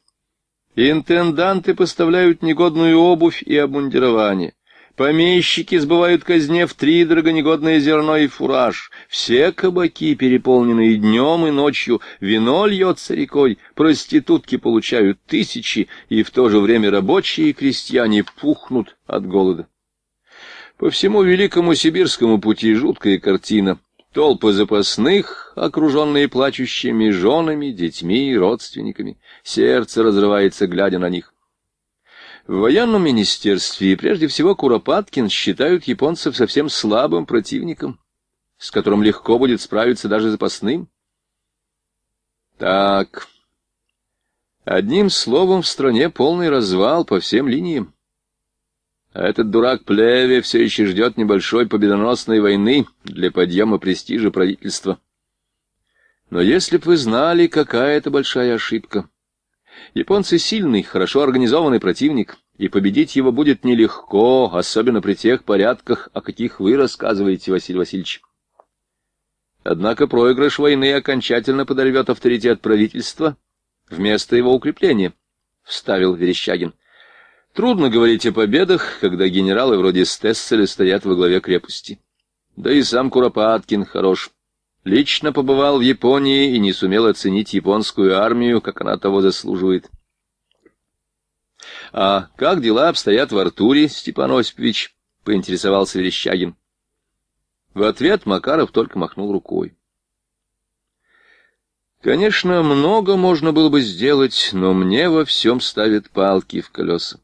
Интенданты поставляют негодную обувь и обмундирование. Помещики сбывают казне в три драгонегодное зерно и фураж. Все кабаки переполнены и днем, и ночью. Вино льется рекой, проститутки получают тысячи, и в то же время рабочие и крестьяне пухнут от голода. По всему великому сибирскому пути жуткая картина. Толпы запасных, окруженные плачущими женами, детьми и родственниками. Сердце разрывается, глядя на них. В военном министерстве, прежде всего, Куропаткин считают японцев совсем слабым противником, с которым легко будет справиться даже запасным. Так, одним словом, в стране полный развал по всем линиям. А этот дурак Плеве все еще ждет небольшой победоносной войны для подъема престижа правительства. Но если бы вы знали, какая это большая ошибка... Японцы сильный, хорошо организованный противник, и победить его будет нелегко, особенно при тех порядках, о каких вы рассказываете, Василий Васильевич. Однако проигрыш войны окончательно подорвет авторитет правительства вместо его укрепления, — вставил Верещагин. Трудно говорить о победах, когда генералы вроде Стесселя стоят во главе крепости. Да и сам Куропаткин хорош. Лично побывал в Японии и не сумел оценить японскую армию, как она того заслуживает. — А как дела обстоят в Артуре, Степан Осипович? — поинтересовался Верещагин. В ответ Макаров только махнул рукой. Конечно, много можно было бы сделать, но мне во всем ставят палки в колеса.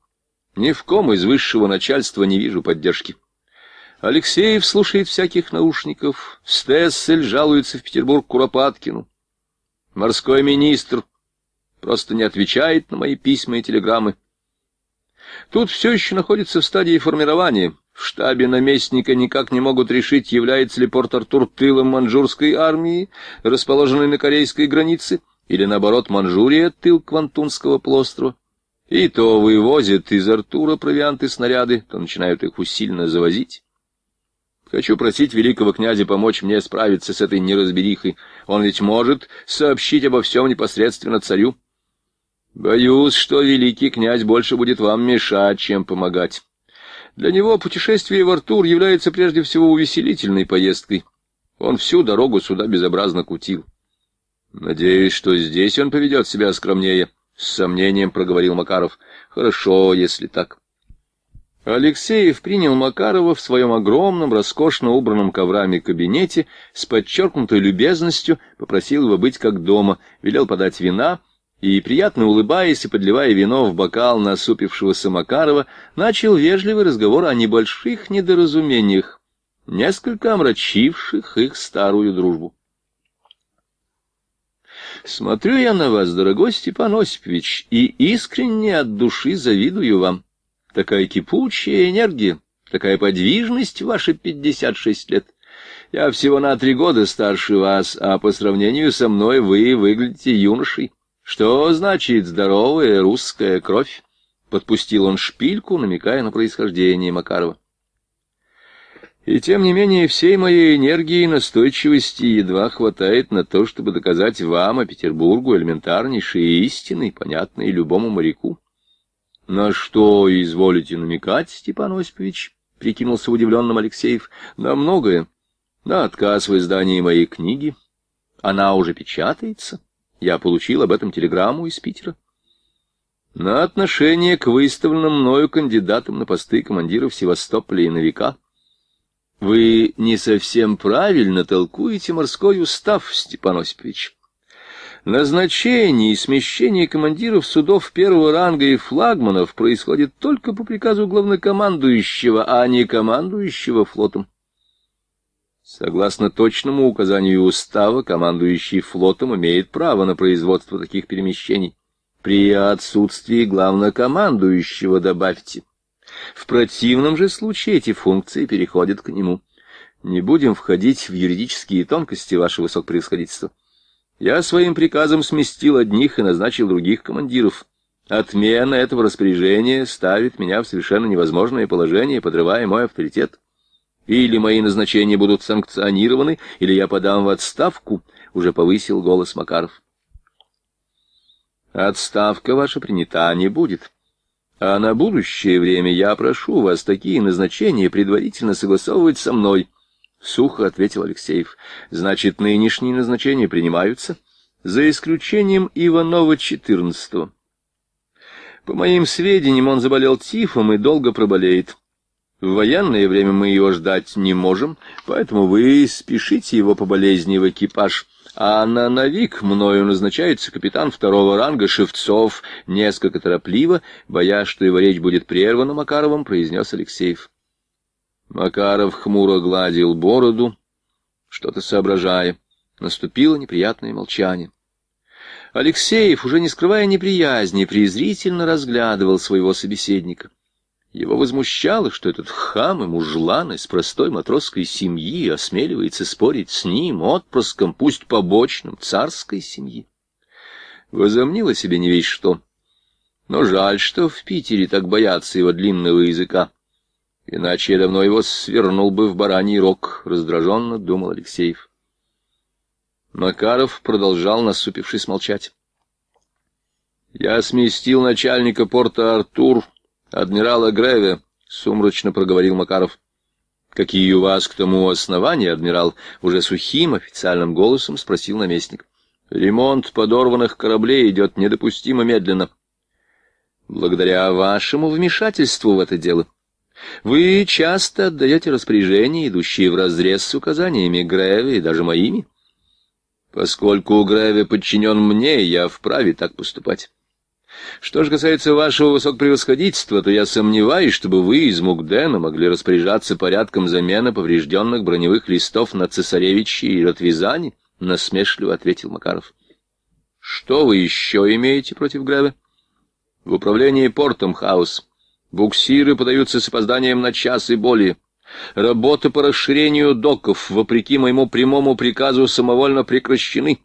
Ни в ком из высшего начальства не вижу поддержки. — Алексеев слушает всяких наушников, Стессель жалуется в Петербург Куропаткину. Морской министр просто не отвечает на мои письма и телеграммы. Тут все еще находится в стадии формирования. В штабе наместника никак не могут решить, является ли Порт-Артур тылом Манчжурской армии, расположенной на корейской границе, или, наоборот, Манчжурия — тыл Квантунского полуострова. И то вывозят из Артура провианты снаряды, то начинают их усиленно завозить. Хочу просить великого князя помочь мне справиться с этой неразберихой. Он ведь может сообщить обо всем непосредственно царю. Боюсь, что великий князь больше будет вам мешать, чем помогать. Для него путешествие в Артур является прежде всего увеселительной поездкой. Он всю дорогу сюда безобразно кутил. Надеюсь, что здесь он поведет себя скромнее, — с сомнением проговорил Макаров. Хорошо, если так. Алексеев принял Макарова в своем огромном, роскошно убранном коврами кабинете с подчеркнутой любезностью, попросил его быть как дома, велел подать вина и, приятно улыбаясь и подливая вино в бокал насупившегося Макарова, начал вежливый разговор о небольших недоразумениях, несколько омрачивших их старую дружбу. «Смотрю я на вас, дорогой Степан Осипович, и искренне от души завидую вам такая кипучая энергия, такая подвижность ваши пятьдесят шесть лет. Я всего на три года старше вас, а по сравнению со мной вы выглядите юношей. Что значит здоровая русская кровь? Подпустил он шпильку, намекая на происхождение Макарова. И тем не менее, всей моей энергии и настойчивости едва хватает на то, чтобы доказать вам о Петербургу элементарнейшие истины, понятные любому моряку. — На что изволите намекать, Степан Осипович? — прикинулся удивленным Алексеев. — На многое. На отказ в издании моей книги. Она уже печатается. Я получил об этом телеграмму из Питера. На отношение к выставленным мною кандидатам на посты командиров Севастополя и Новика. Вы не совсем правильно толкуете морской устав, Степан Осипович. Назначение и смещение командиров судов первого ранга и флагманов происходит только по приказу главнокомандующего, а не командующего флотом. Согласно точному указанию устава, командующий флотом имеет право на производство таких перемещений. При отсутствии главнокомандующего добавьте. В противном же случае эти функции переходят к нему. Не будем входить в юридические тонкости, ваше высокопревосходительство. Я своим приказом сместил одних и назначил других командиров. Отмена этого распоряжения ставит меня в совершенно невозможное положение, подрывая мой авторитет. Или мои назначения будут санкционированы, или я подам в отставку, — уже повысил голос Макаров. Отставка ваша принята не будет. А на будущее время я прошу вас такие назначения предварительно согласовывать со мной, — сухо ответил Алексеев. Значит, нынешние назначения принимаются, за исключением Иванова XIV. По моим сведениям, он заболел тифом и долго проболеет. В военное время мы его ждать не можем, поэтому вы спешите его по болезни в экипаж. А на Навик мною назначается капитан второго ранга Шевцов. Несколько торопливо, боясь, что его речь будет прервана Макаровым, произнес Алексеев. Макаров хмуро гладил бороду, что-то соображая. Наступило неприятное молчание. Алексеев, уже не скрывая неприязни, презрительно разглядывал своего собеседника. Его возмущало, что этот хам и мужлан из простой матросской семьи осмеливается спорить с ним, отпрыском, пусть побочным, царской семьи. Возомнило себе не весь что. Но жаль, что в Питере так боятся его длинного языка. Иначе я давно его свернул бы в бараний рог, — раздраженно думал Алексеев. Макаров продолжал, насупившись, молчать. «Я сместил начальника порта Артур, адмирала Греве», — сумрачно проговорил Макаров. «Какие у вас к тому основания, адмирал?» — уже сухим официальным голосом спросил наместник. «Ремонт подорванных кораблей идет недопустимо медленно». «Благодаря вашему вмешательству в это дело», вы часто отдаете распоряжения, идущие вразрез с указаниями Грэви и даже моими. Поскольку Грэви подчинен мне, я вправе так поступать. Что же касается вашего высокопревосходительства, то я сомневаюсь, чтобы вы из Мукдена могли распоряжаться порядком замены поврежденных броневых листов на цесаревичи и Ротвизане, — насмешливо ответил Макаров. — Что вы еще имеете против Грэве? — В управлении портом хаос. Буксиры подаются с опозданием на час и более. Работы по расширению доков, вопреки моему прямому приказу, самовольно прекращены.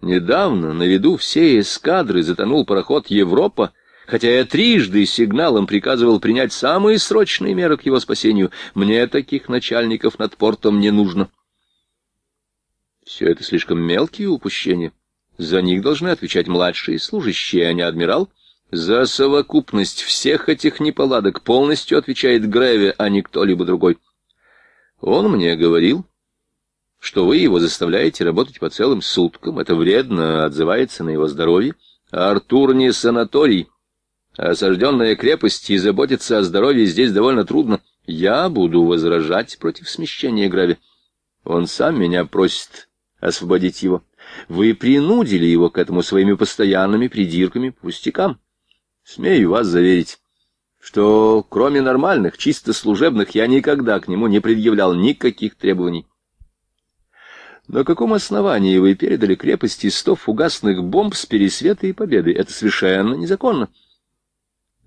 Недавно на виду всей эскадры затонул пароход «Европа», хотя я трижды сигналом приказывал принять самые срочные меры к его спасению. Мне таких начальников над портом не нужно. Все это слишком мелкие упущения. За них должны отвечать младшие служащие, а не адмирал — за совокупность всех этих неполадок полностью отвечает Греве, а не кто-либо другой. Он мне говорил, что вы его заставляете работать по целым суткам, это вредно отзывается на его здоровье. А Артур не санаторий. А осажденная крепость, и заботиться о здоровье здесь довольно трудно. Я буду возражать против смещения Грави. Он сам меня просит освободить его. Вы принудили его к этому своими постоянными придирками по пустякам. Смею вас заверить, что кроме нормальных, чисто служебных, я никогда к нему не предъявлял никаких требований. На каком основании вы передали крепости сто фугасных бомб с пересвета и победы? Это совершенно незаконно.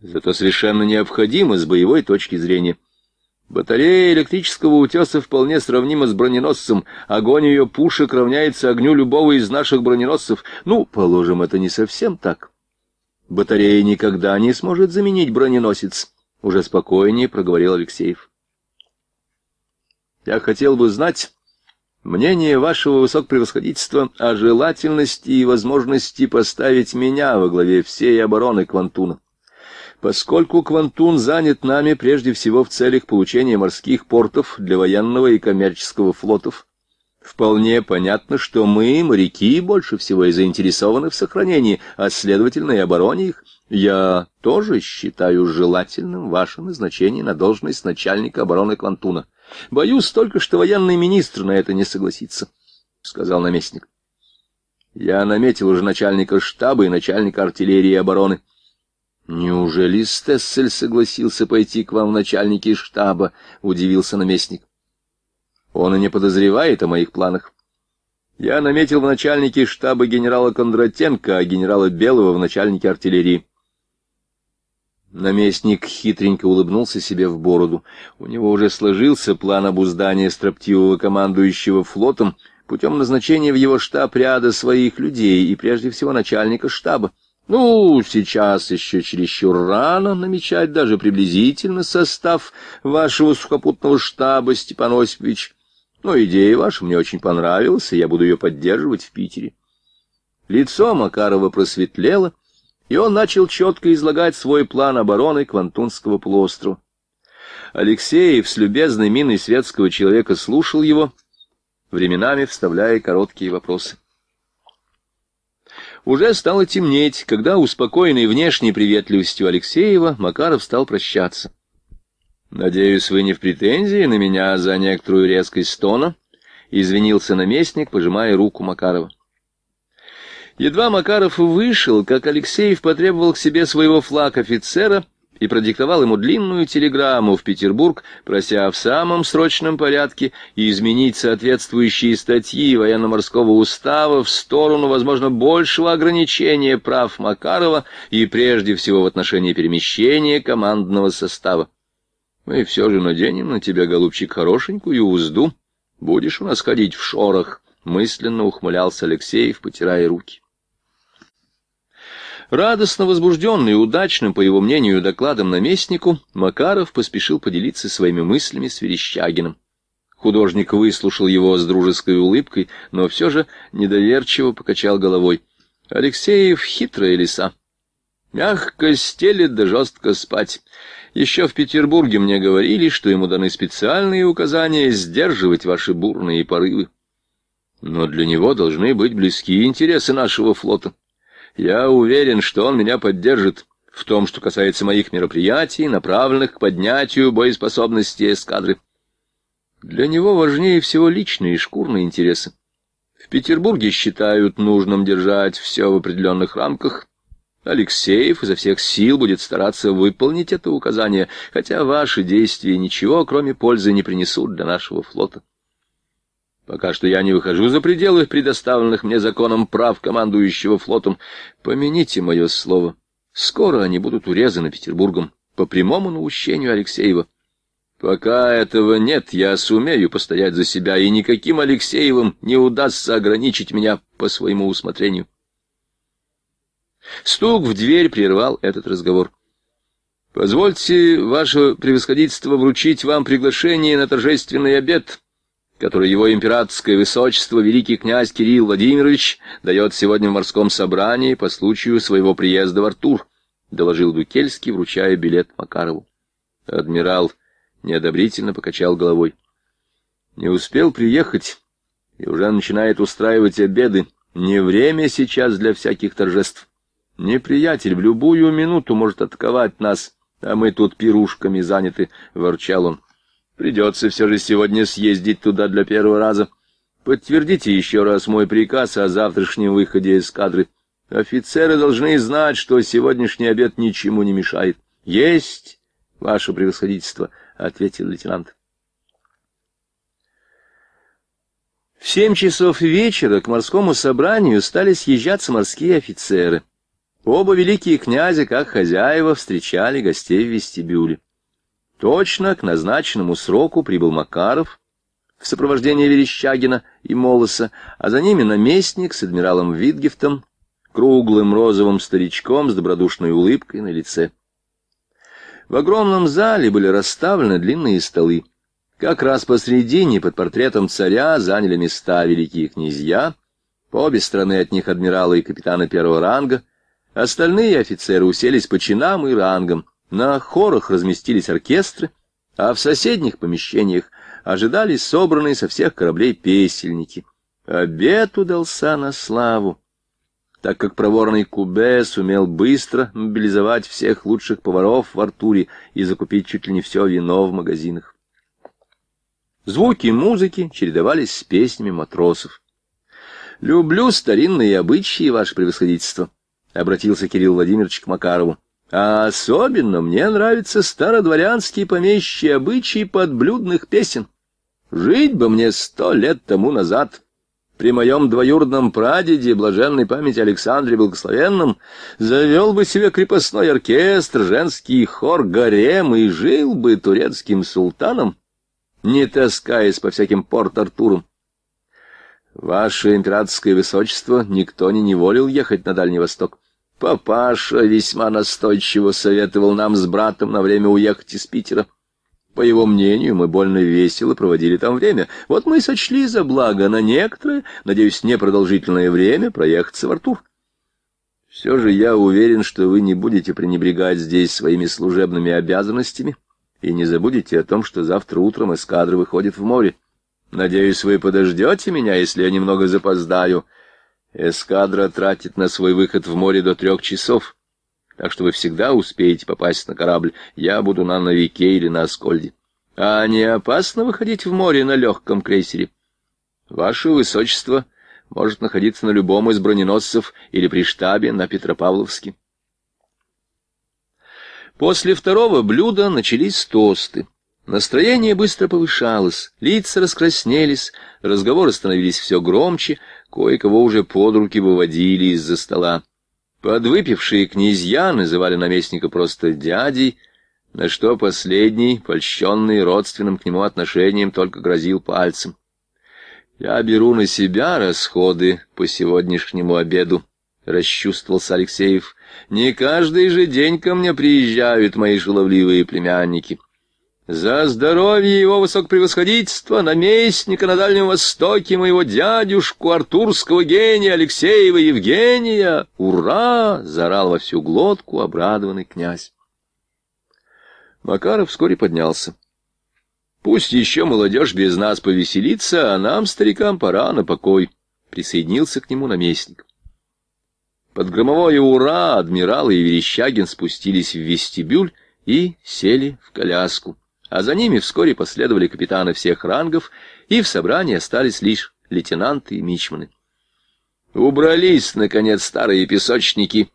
Зато совершенно необходимо с боевой точки зрения. Батарея электрического утеса вполне сравнима с броненосцем. Огонь ее пушек равняется огню любого из наших броненосцев. Ну, положим, это не совсем так батарея никогда не сможет заменить броненосец, — уже спокойнее проговорил Алексеев. Я хотел бы знать мнение вашего высокопревосходительства о желательности и возможности поставить меня во главе всей обороны Квантуна. Поскольку Квантун занят нами прежде всего в целях получения морских портов для военного и коммерческого флотов, вполне понятно, что мы, моряки, больше всего и заинтересованы в сохранении, а, следовательно, и обороне их. Я тоже считаю желательным ваше назначение на должность начальника обороны Квантуна. Боюсь только, что военный министр на это не согласится, — сказал наместник. Я наметил уже начальника штаба и начальника артиллерии и обороны. Неужели Стессель согласился пойти к вам в начальники штаба? — удивился наместник. Он и не подозревает о моих планах. Я наметил в начальнике штаба генерала Кондратенко, а генерала Белого в начальнике артиллерии. Наместник хитренько улыбнулся себе в бороду. У него уже сложился план обуздания строптивого командующего флотом путем назначения в его штаб ряда своих людей и прежде всего начальника штаба. Ну, сейчас еще чересчур рано намечать даже приблизительно состав вашего сухопутного штаба, Степан Осипович. Но идея ваша мне очень понравилась, и я буду ее поддерживать в Питере. Лицо Макарова просветлело, и он начал четко излагать свой план обороны Квантунского полуострова. Алексеев с любезной миной светского человека слушал его, временами вставляя короткие вопросы. Уже стало темнеть, когда, успокоенный внешней приветливостью Алексеева, Макаров стал прощаться. «Надеюсь, вы не в претензии на меня за некоторую резкость стона. извинился наместник, пожимая руку Макарова. Едва Макаров вышел, как Алексеев потребовал к себе своего флаг офицера и продиктовал ему длинную телеграмму в Петербург, прося в самом срочном порядке изменить соответствующие статьи военно-морского устава в сторону, возможно, большего ограничения прав Макарова и прежде всего в отношении перемещения командного состава. Мы все же наденем на тебя, голубчик, хорошенькую узду. Будешь у нас ходить в шорах, — мысленно ухмылялся Алексеев, потирая руки. Радостно возбужденный и удачным, по его мнению, докладом наместнику, Макаров поспешил поделиться своими мыслями с Верещагиным. Художник выслушал его с дружеской улыбкой, но все же недоверчиво покачал головой. Алексеев — хитрая лиса. Мягко стелет да жестко спать. Еще в Петербурге мне говорили, что ему даны специальные указания сдерживать ваши бурные порывы. Но для него должны быть близки интересы нашего флота. Я уверен, что он меня поддержит в том, что касается моих мероприятий, направленных к поднятию боеспособности эскадры. Для него важнее всего личные и шкурные интересы. В Петербурге считают нужным держать все в определенных рамках — Алексеев изо всех сил будет стараться выполнить это указание, хотя ваши действия ничего, кроме пользы, не принесут для нашего флота. Пока что я не выхожу за пределы предоставленных мне законом прав командующего флотом. Помяните мое слово. Скоро они будут урезаны Петербургом по прямому наущению Алексеева. Пока этого нет, я сумею постоять за себя, и никаким Алексеевым не удастся ограничить меня по своему усмотрению. Стук в дверь прервал этот разговор. «Позвольте, ваше превосходительство, вручить вам приглашение на торжественный обед, который его императорское высочество, великий князь Кирилл Владимирович, дает сегодня в морском собрании по случаю своего приезда в Артур», — доложил Дукельский, вручая билет Макарову. Адмирал неодобрительно покачал головой. «Не успел приехать, и уже начинает устраивать обеды. Не время сейчас для всяких торжеств». Неприятель в любую минуту может атаковать нас, а мы тут пирушками заняты, — ворчал он. Придется все же сегодня съездить туда для первого раза. Подтвердите еще раз мой приказ о завтрашнем выходе из кадры. Офицеры должны знать, что сегодняшний обед ничему не мешает. — Есть, ваше превосходительство, — ответил лейтенант. В семь часов вечера к морскому собранию стали съезжаться морские офицеры. Оба великие князя, как хозяева, встречали гостей в вестибюле. Точно к назначенному сроку прибыл Макаров в сопровождении Верещагина и Молоса, а за ними наместник с адмиралом Витгефтом, круглым розовым старичком с добродушной улыбкой на лице. В огромном зале были расставлены длинные столы. Как раз посредине, под портретом царя, заняли места великие князья, по обе стороны от них адмиралы и капитаны первого ранга — Остальные офицеры уселись по чинам и рангам. На хорах разместились оркестры, а в соседних помещениях ожидали собранные со всех кораблей песельники. Обед удался на славу, так как проворный Кубе сумел быстро мобилизовать всех лучших поваров в Артуре и закупить чуть ли не все вино в магазинах. Звуки музыки чередовались с песнями матросов. «Люблю старинные обычаи, ваше превосходительство», — обратился Кирилл Владимирович к Макарову. А особенно мне нравятся стародворянские помещи обычаи подблюдных песен. Жить бы мне сто лет тому назад. При моем двоюродном прадеде, блаженной памяти Александре Благословенном, завел бы себе крепостной оркестр, женский хор, гарем и жил бы турецким султаном, не таскаясь по всяким порт-артурам. Ваше императорское высочество никто не неволил ехать на Дальний Восток. Папаша весьма настойчиво советовал нам с братом на время уехать из Питера. По его мнению, мы больно весело проводили там время. Вот мы и сочли за благо на некоторое, надеюсь, непродолжительное время проехаться в Артур. Все же я уверен, что вы не будете пренебрегать здесь своими служебными обязанностями и не забудете о том, что завтра утром эскадра выходит в море. Надеюсь, вы подождете меня, если я немного запоздаю, Эскадра тратит на свой выход в море до трех часов, так что вы всегда успеете попасть на корабль. Я буду на Новике или на Аскольде. А не опасно выходить в море на легком крейсере? Ваше Высочество может находиться на любом из броненосцев или при штабе на Петропавловске. После второго блюда начались тосты. Настроение быстро повышалось, лица раскраснелись, разговоры становились все громче — Кое-кого уже под руки выводили из-за стола. Подвыпившие князья называли наместника просто дядей, на что последний, польщенный родственным к нему отношением, только грозил пальцем. «Я беру на себя расходы по сегодняшнему обеду», — расчувствовался Алексеев. «Не каждый же день ко мне приезжают мои шаловливые племянники». За здоровье его высокопревосходительства, наместника на Дальнем Востоке, моего дядюшку, артурского гения Алексеева Евгения! Ура! — заорал во всю глотку обрадованный князь. Макаров вскоре поднялся. Пусть еще молодежь без нас повеселится, а нам, старикам, пора на покой. Присоединился к нему наместник. Под громовое «Ура!» адмирал и Верещагин спустились в вестибюль и сели в коляску а за ними вскоре последовали капитаны всех рангов, и в собрании остались лишь лейтенанты и мичманы. «Убрались, наконец, старые песочники!»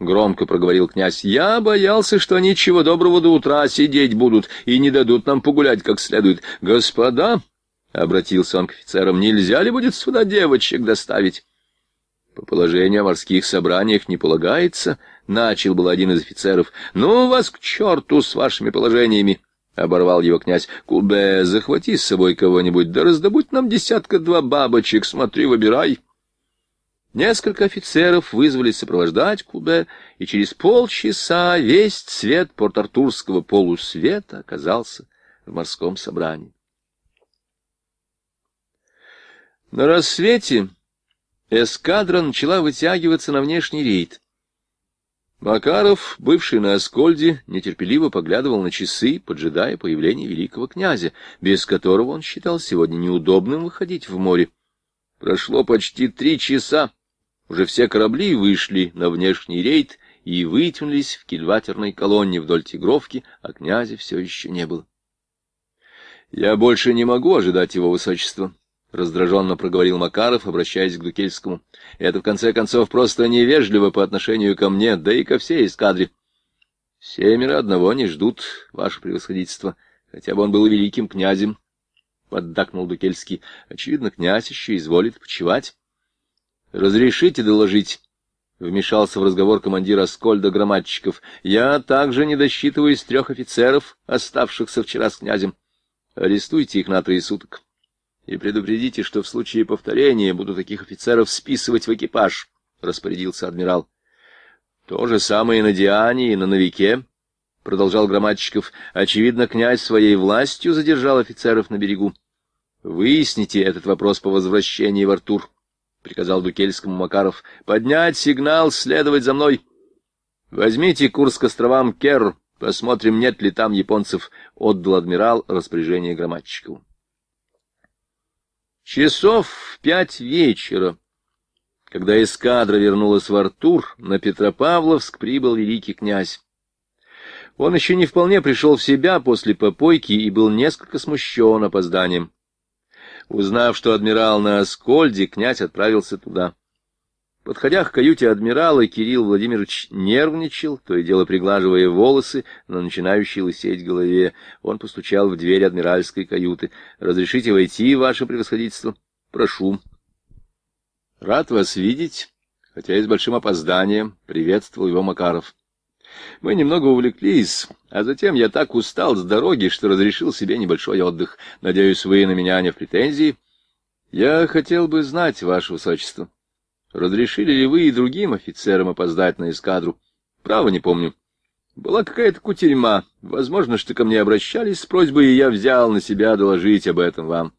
Громко проговорил князь. «Я боялся, что они чего доброго до утра сидеть будут и не дадут нам погулять как следует. Господа!» — обратился он к офицерам. — Нельзя ли будет сюда девочек доставить? — По положению о морских собраниях не полагается, — начал был один из офицеров. — Ну вас к черту с вашими положениями! — оборвал его князь. — Кубе, захвати с собой кого-нибудь, да раздобудь нам десятка-два бабочек, смотри, выбирай. Несколько офицеров вызвались сопровождать Кубе, и через полчаса весь цвет порт-артурского полусвета оказался в морском собрании. На рассвете эскадра начала вытягиваться на внешний рейд. Макаров, бывший на Аскольде, нетерпеливо поглядывал на часы, поджидая появления великого князя, без которого он считал сегодня неудобным выходить в море. Прошло почти три часа. Уже все корабли вышли на внешний рейд и вытянулись в кильватерной колонне вдоль Тигровки, а князя все еще не было. «Я больше не могу ожидать его высочества», — раздраженно проговорил Макаров, обращаясь к Дукельскому. — Это, в конце концов, просто невежливо по отношению ко мне, да и ко всей эскадре. — Семеро одного не ждут, ваше превосходительство, хотя бы он был великим князем, — поддакнул Дукельский. — Очевидно, князь еще изволит почевать. — Разрешите доложить, — вмешался в разговор командир Аскольда Громадчиков. — Я также не досчитываюсь трех офицеров, оставшихся вчера с князем. Арестуйте их на три суток. — и предупредите, что в случае повторения буду таких офицеров списывать в экипаж, — распорядился адмирал. — То же самое и на Диане, и на Новике, — продолжал Громадчиков. Очевидно, князь своей властью задержал офицеров на берегу. — Выясните этот вопрос по возвращении в Артур, — приказал Дукельскому Макаров. — Поднять сигнал, следовать за мной. Возьмите курс к островам Керр, посмотрим, нет ли там японцев, — отдал адмирал распоряжение Громадчикову. Часов в пять вечера, когда эскадра вернулась в Артур, на Петропавловск прибыл великий князь. Он еще не вполне пришел в себя после попойки и был несколько смущен опозданием. Узнав, что адмирал на Аскольде, князь отправился туда. Подходя к каюте адмирала, Кирилл Владимирович нервничал, то и дело приглаживая волосы на начинающей лысеть голове. Он постучал в дверь адмиральской каюты. «Разрешите войти, ваше превосходительство? Прошу». «Рад вас видеть, хотя и с большим опозданием», — приветствовал его Макаров. «Мы немного увлеклись, а затем я так устал с дороги, что разрешил себе небольшой отдых. Надеюсь, вы на меня не в претензии?» «Я хотел бы знать, ваше высочество». Разрешили ли вы и другим офицерам опоздать на эскадру? Право не помню. Была какая-то кутерьма. Возможно, что ко мне обращались с просьбой, и я взял на себя доложить об этом вам.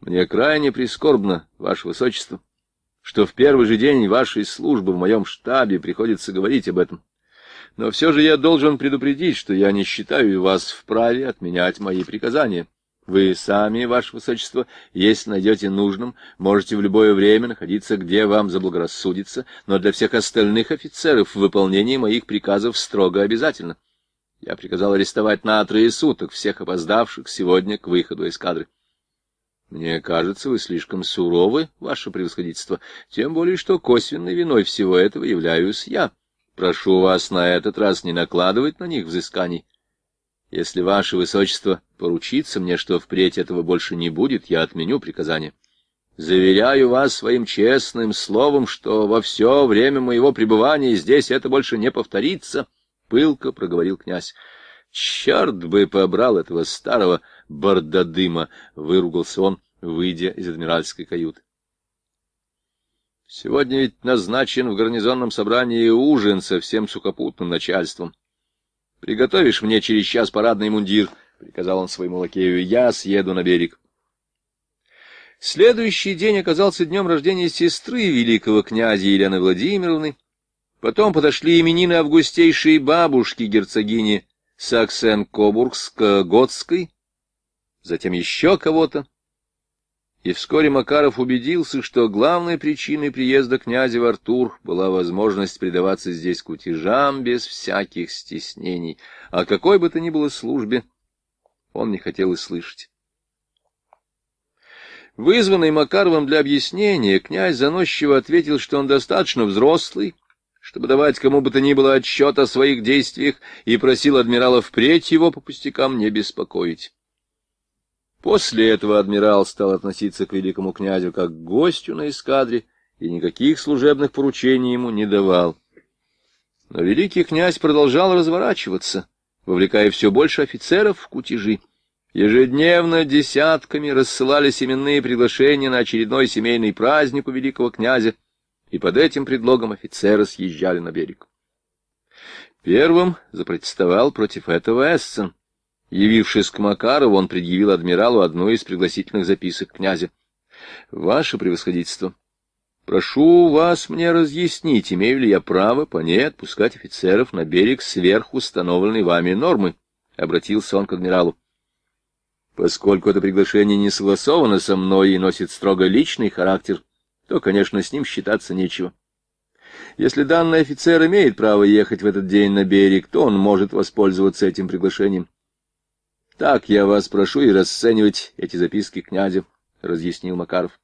Мне крайне прискорбно, ваше высочество, что в первый же день вашей службы в моем штабе приходится говорить об этом. Но все же я должен предупредить, что я не считаю вас вправе отменять мои приказания. Вы сами, ваше высочество, если найдете нужным, можете в любое время находиться, где вам заблагорассудится, но для всех остальных офицеров выполнение моих приказов строго обязательно. Я приказал арестовать на трое суток всех опоздавших сегодня к выходу из кадры. Мне кажется, вы слишком суровы, ваше превосходительство, тем более, что косвенной виной всего этого являюсь я. Прошу вас на этот раз не накладывать на них взысканий. Если ваше высочество поручится мне, что впредь этого больше не будет, я отменю приказание. Заверяю вас своим честным словом, что во все время моего пребывания здесь это больше не повторится, — пылко проговорил князь. Черт бы побрал этого старого бардадыма, — выругался он, выйдя из адмиральской каюты. Сегодня ведь назначен в гарнизонном собрании ужин со всем сухопутным начальством. «Приготовишь мне через час парадный мундир», — приказал он своему лакею, — «я съеду на берег». Следующий день оказался днем рождения сестры великого князя Елены Владимировны. Потом подошли именины августейшей бабушки герцогини Саксен-Кобургско-Готской, затем еще кого-то. И вскоре Макаров убедился, что главной причиной приезда князя в Артур была возможность предаваться здесь кутежам без всяких стеснений, а какой бы то ни было службе он не хотел и слышать. Вызванный Макаровым для объяснения, князь заносчиво ответил, что он достаточно взрослый, чтобы давать кому бы то ни было отчет о своих действиях, и просил адмирала впредь его по пустякам не беспокоить. После этого адмирал стал относиться к великому князю как к гостю на эскадре и никаких служебных поручений ему не давал. Но великий князь продолжал разворачиваться, вовлекая все больше офицеров в кутежи. Ежедневно десятками рассылали семенные приглашения на очередной семейный праздник у великого князя, и под этим предлогом офицеры съезжали на берег. Первым запротестовал против этого Эссен — Явившись к Макарову, он предъявил адмиралу одну из пригласительных записок князя. «Ваше превосходительство, прошу вас мне разъяснить, имею ли я право по ней отпускать офицеров на берег сверх установленной вами нормы?» — обратился он к адмиралу. «Поскольку это приглашение не согласовано со мной и носит строго личный характер, то, конечно, с ним считаться нечего». Если данный офицер имеет право ехать в этот день на берег, то он может воспользоваться этим приглашением. Так я вас прошу и расценивать эти записки князя, — разъяснил Макаров.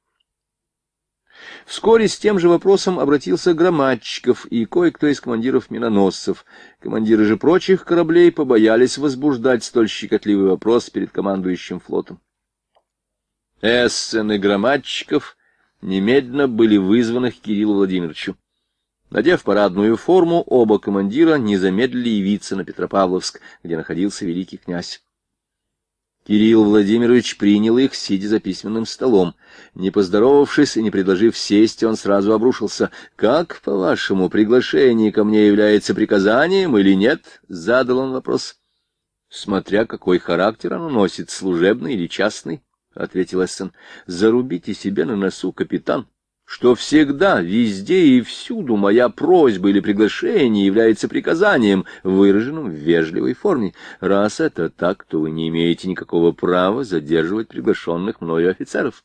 Вскоре с тем же вопросом обратился Громадчиков и кое-кто из командиров миноносцев. Командиры же прочих кораблей побоялись возбуждать столь щекотливый вопрос перед командующим флотом. Эссен и Громадчиков немедленно были вызваны к Кириллу Владимировичу. Надев парадную форму, оба командира не замедлили явиться на Петропавловск, где находился великий князь. Кирилл Владимирович принял их, сидя за письменным столом. Не поздоровавшись и не предложив сесть, он сразу обрушился. «Как, по-вашему, приглашение ко мне является приказанием или нет?» — задал он вопрос. «Смотря какой характер оно носит, служебный или частный», — ответил Эссен. «Зарубите себе на носу, капитан, что всегда, везде и всюду моя просьба или приглашение является приказанием, выраженным в вежливой форме. Раз это так, то вы не имеете никакого права задерживать приглашенных мною офицеров.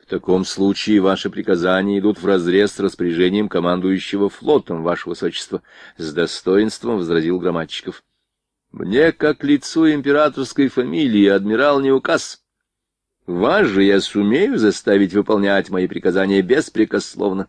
В таком случае ваши приказания идут вразрез с распоряжением командующего флотом, Вашего высочество, — с достоинством возразил Громадчиков. — Мне, как лицу императорской фамилии, адмирал не указ, вас же я сумею заставить выполнять мои приказания беспрекословно.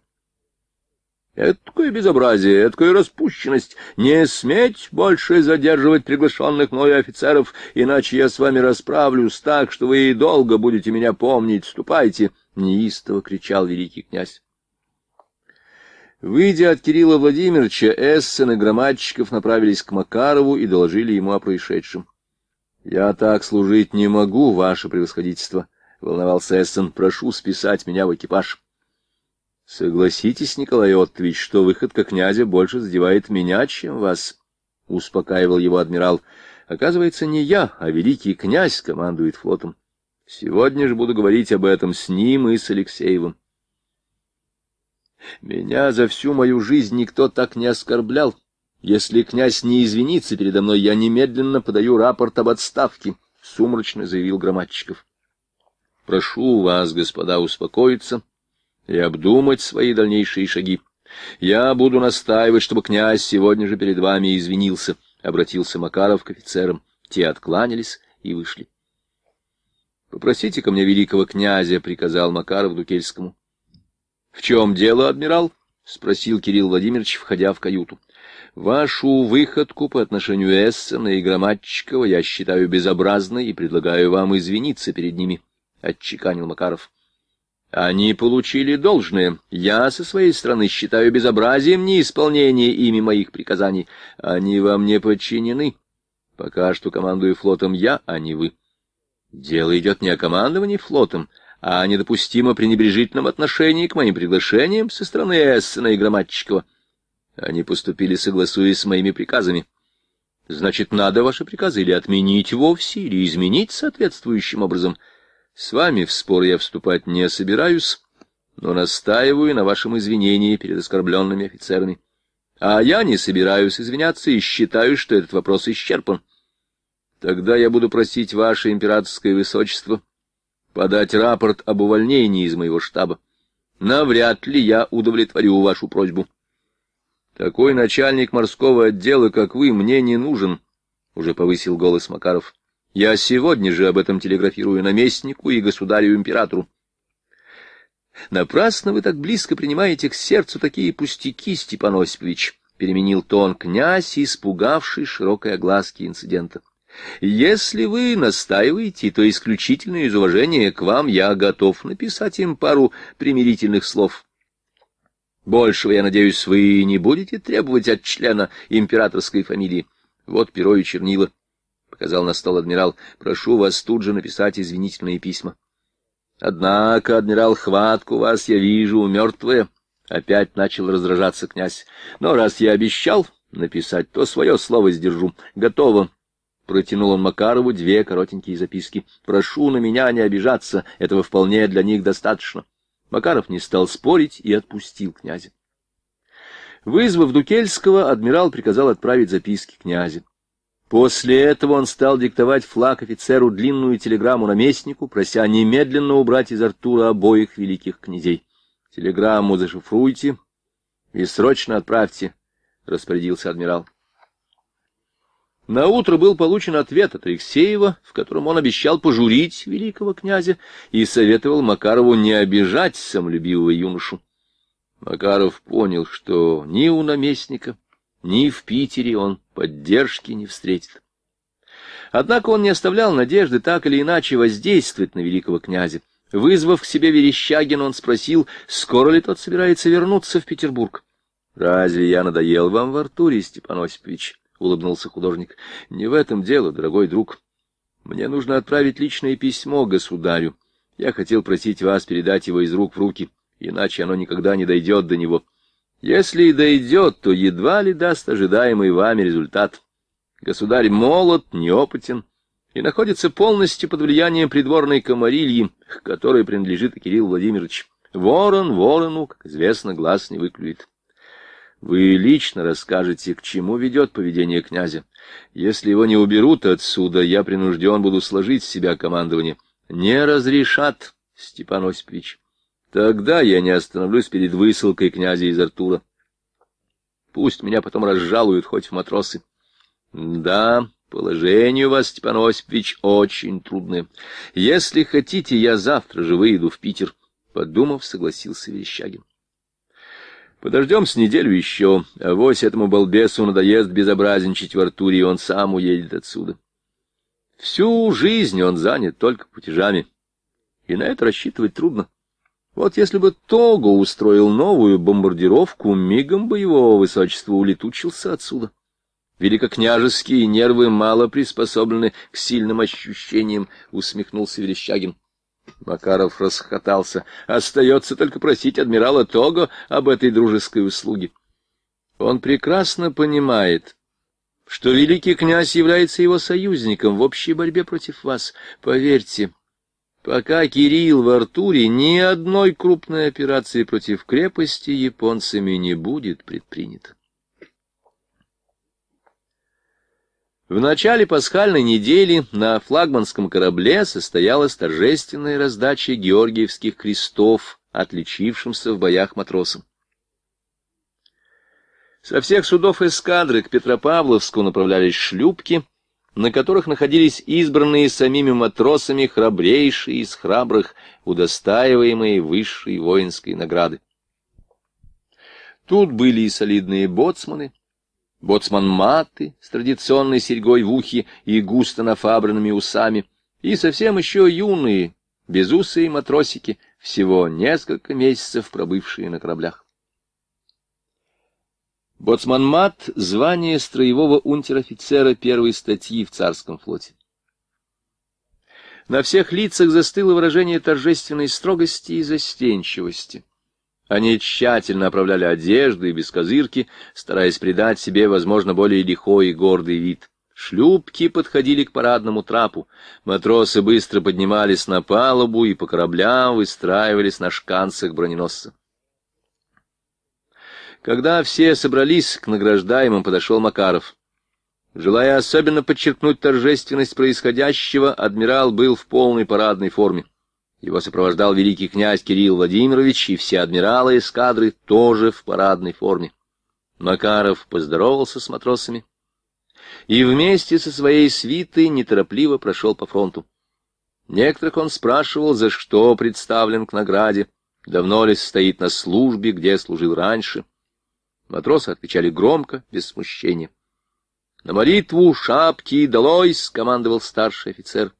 Это такое безобразие, это такая распущенность. Не сметь больше задерживать приглашенных мной офицеров, иначе я с вами расправлюсь так, что вы и долго будете меня помнить. Ступайте! — неистово кричал великий князь. Выйдя от Кирилла Владимировича, Эссен и громадчиков направились к Макарову и доложили ему о происшедшем. «Я так служить не могу, ваше превосходительство», — волновался Эссен. «Прошу списать меня в экипаж». «Согласитесь, Николай Оттович, что выходка князя больше задевает меня, чем вас», — успокаивал его адмирал. «Оказывается, не я, а великий князь командует флотом. Сегодня же буду говорить об этом с ним и с Алексеевым». «Меня за всю мою жизнь никто так не оскорблял», если князь не извинится передо мной, я немедленно подаю рапорт об отставке, — сумрачно заявил Громадчиков. — Прошу вас, господа, успокоиться и обдумать свои дальнейшие шаги. Я буду настаивать, чтобы князь сегодня же перед вами извинился, — обратился Макаров к офицерам. Те откланялись и вышли. — Попросите ко мне великого князя, — приказал Макаров Дукельскому. — В чем дело, адмирал? — спросил Кирилл Владимирович, входя в каюту. — Вашу выходку по отношению Эссена и Громадчикова я считаю безобразной и предлагаю вам извиниться перед ними, — отчеканил Макаров. Они получили должное. Я со своей стороны считаю безобразием неисполнение ими моих приказаний. Они вам не подчинены. Пока что командую флотом я, а не вы. Дело идет не о командовании флотом, а о недопустимо пренебрежительном отношении к моим приглашениям со стороны Эссена и Громадчикова. Они поступили, согласуясь с моими приказами. Значит, надо ваши приказы или отменить вовсе, или изменить соответствующим образом. С вами в спор я вступать не собираюсь, но настаиваю на вашем извинении перед оскорбленными офицерами. А я не собираюсь извиняться и считаю, что этот вопрос исчерпан. Тогда я буду просить ваше императорское высочество подать рапорт об увольнении из моего штаба. Навряд ли я удовлетворю вашу просьбу. Такой начальник морского отдела, как вы, мне не нужен, — уже повысил голос Макаров. Я сегодня же об этом телеграфирую наместнику и государю-императору. Напрасно вы так близко принимаете к сердцу такие пустяки, Степан Осипович, — переменил тон князь, испугавший широкой огласки инцидента. Если вы настаиваете, то исключительно из уважения к вам я готов написать им пару примирительных слов. Большего, я надеюсь, вы не будете требовать от члена императорской фамилии. Вот перо и чернила, — показал на стол адмирал. Прошу вас тут же написать извинительные письма. Однако, адмирал, хватку вас я вижу, мертвые. Опять начал раздражаться князь. Но раз я обещал написать, то свое слово сдержу. Готово. Протянул он Макарову две коротенькие записки. «Прошу на меня не обижаться, этого вполне для них достаточно». Макаров не стал спорить и отпустил князя. Вызвав Дукельского, адмирал приказал отправить записки князя. После этого он стал диктовать флаг офицеру длинную телеграмму наместнику, прося немедленно убрать из Артура обоих великих князей. «Телеграмму зашифруйте и срочно отправьте», — распорядился адмирал. На утро был получен ответ от Алексеева, в котором он обещал пожурить великого князя и советовал Макарову не обижать самолюбивого юношу. Макаров понял, что ни у наместника, ни в Питере он поддержки не встретит. Однако он не оставлял надежды так или иначе воздействовать на великого князя. Вызвав к себе Верещагина, он спросил, скоро ли тот собирается вернуться в Петербург. «Разве я надоел вам в Артуре, Степан Осипович?» — улыбнулся художник. — Не в этом дело, дорогой друг. Мне нужно отправить личное письмо государю. Я хотел просить вас передать его из рук в руки, иначе оно никогда не дойдет до него. Если и дойдет, то едва ли даст ожидаемый вами результат. Государь молод, неопытен и находится полностью под влиянием придворной комарильи, к которой принадлежит Кирилл Владимирович. Ворон ворону, как известно, глаз не выклюет. Вы лично расскажете, к чему ведет поведение князя. Если его не уберут отсюда, я принужден буду сложить с себя командование. Не разрешат, Степан Осипович. Тогда я не остановлюсь перед высылкой князя из Артура. Пусть меня потом разжалуют хоть в матросы. Да, положение у вас, Степан Осипович, очень трудное. Если хотите, я завтра же выйду в Питер. Подумав, согласился Верещагин. Подождем с неделю еще, а вось этому балбесу надоест безобразничать в Артуре, и он сам уедет отсюда. Всю жизнь он занят только путежами, и на это рассчитывать трудно. Вот если бы Того устроил новую бомбардировку, мигом бы его высочество улетучился отсюда. Великокняжеские нервы мало приспособлены к сильным ощущениям, — усмехнулся Верещагин. Макаров расхотался. Остается только просить адмирала Того об этой дружеской услуге. Он прекрасно понимает, что великий князь является его союзником в общей борьбе против вас. Поверьте, пока Кирилл в Артуре, ни одной крупной операции против крепости японцами не будет предпринято. В начале пасхальной недели на флагманском корабле состоялась торжественная раздача георгиевских крестов, отличившимся в боях матросам. Со всех судов эскадры к Петропавловску направлялись шлюпки, на которых находились избранные самими матросами храбрейшие из храбрых, удостаиваемые высшей воинской награды. Тут были и солидные боцманы, боцман Маты с традиционной серьгой в ухе и густо нафабранными усами, и совсем еще юные, безусые матросики, всего несколько месяцев пробывшие на кораблях. Боцман Мат — звание строевого унтер-офицера первой статьи в царском флоте. На всех лицах застыло выражение торжественной строгости и застенчивости. Они тщательно оправляли одежды и бескозырки, стараясь придать себе, возможно, более лихой и гордый вид. Шлюпки подходили к парадному трапу. Матросы быстро поднимались на палубу и по кораблям выстраивались на шканцах броненосца. Когда все собрались, к награждаемым подошел Макаров. Желая особенно подчеркнуть торжественность происходящего, адмирал был в полной парадной форме. Его сопровождал великий князь Кирилл Владимирович, и все адмиралы эскадры тоже в парадной форме. Макаров поздоровался с матросами и вместе со своей свитой неторопливо прошел по фронту. Некоторых он спрашивал, за что представлен к награде, давно ли стоит на службе, где служил раньше. Матросы отвечали громко, без смущения. «На молитву шапки долой!» — скомандовал старший офицер.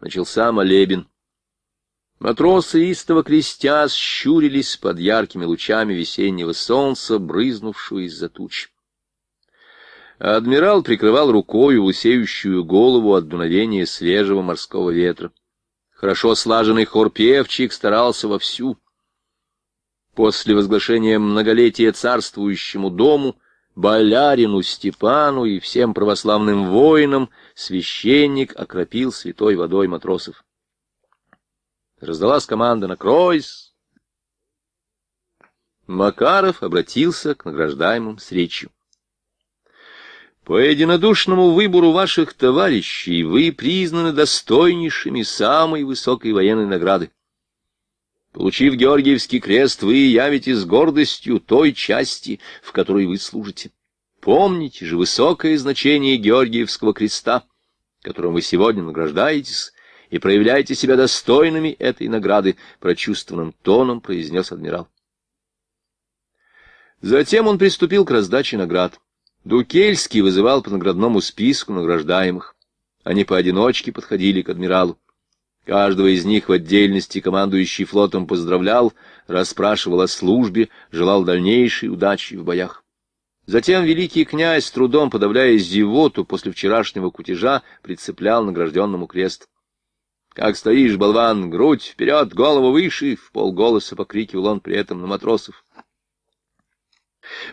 Начался молебен. Матросы истово крестя щурились под яркими лучами весеннего солнца, брызнувшего из-за туч. А адмирал прикрывал рукою лысеющую голову от дуновения свежего морского ветра. Хорошо слаженный хор певчик старался вовсю. После возглашения многолетия царствующему дому — Болярину Степану и всем православным воинам священник окропил святой водой матросов. Раздалась команда «Накройсь!». Макаров обратился к награждаемым с речью. По единодушному выбору ваших товарищей вы признаны достойнейшими самой высокой военной награды. Получив Георгиевский крест, вы явитесь с гордостью той части, в которой вы служите. Помните же высокое значение Георгиевского креста, которым вы сегодня награждаетесь, и проявляйте себя достойными этой награды», — прочувствованным тоном произнес адмирал. Затем он приступил к раздаче наград. Дукельский вызывал по наградному списку награждаемых. Они поодиночке подходили к адмиралу. Каждого из них в отдельности командующий флотом поздравлял, расспрашивал о службе, желал дальнейшей удачи в боях. Затем великий князь, с трудом подавляя зевоту после вчерашнего кутежа, прицеплял награжденному крест. «Как стоишь, болван, грудь вперед, голову выше!» — в полголоса покрикивал он при этом на матросов.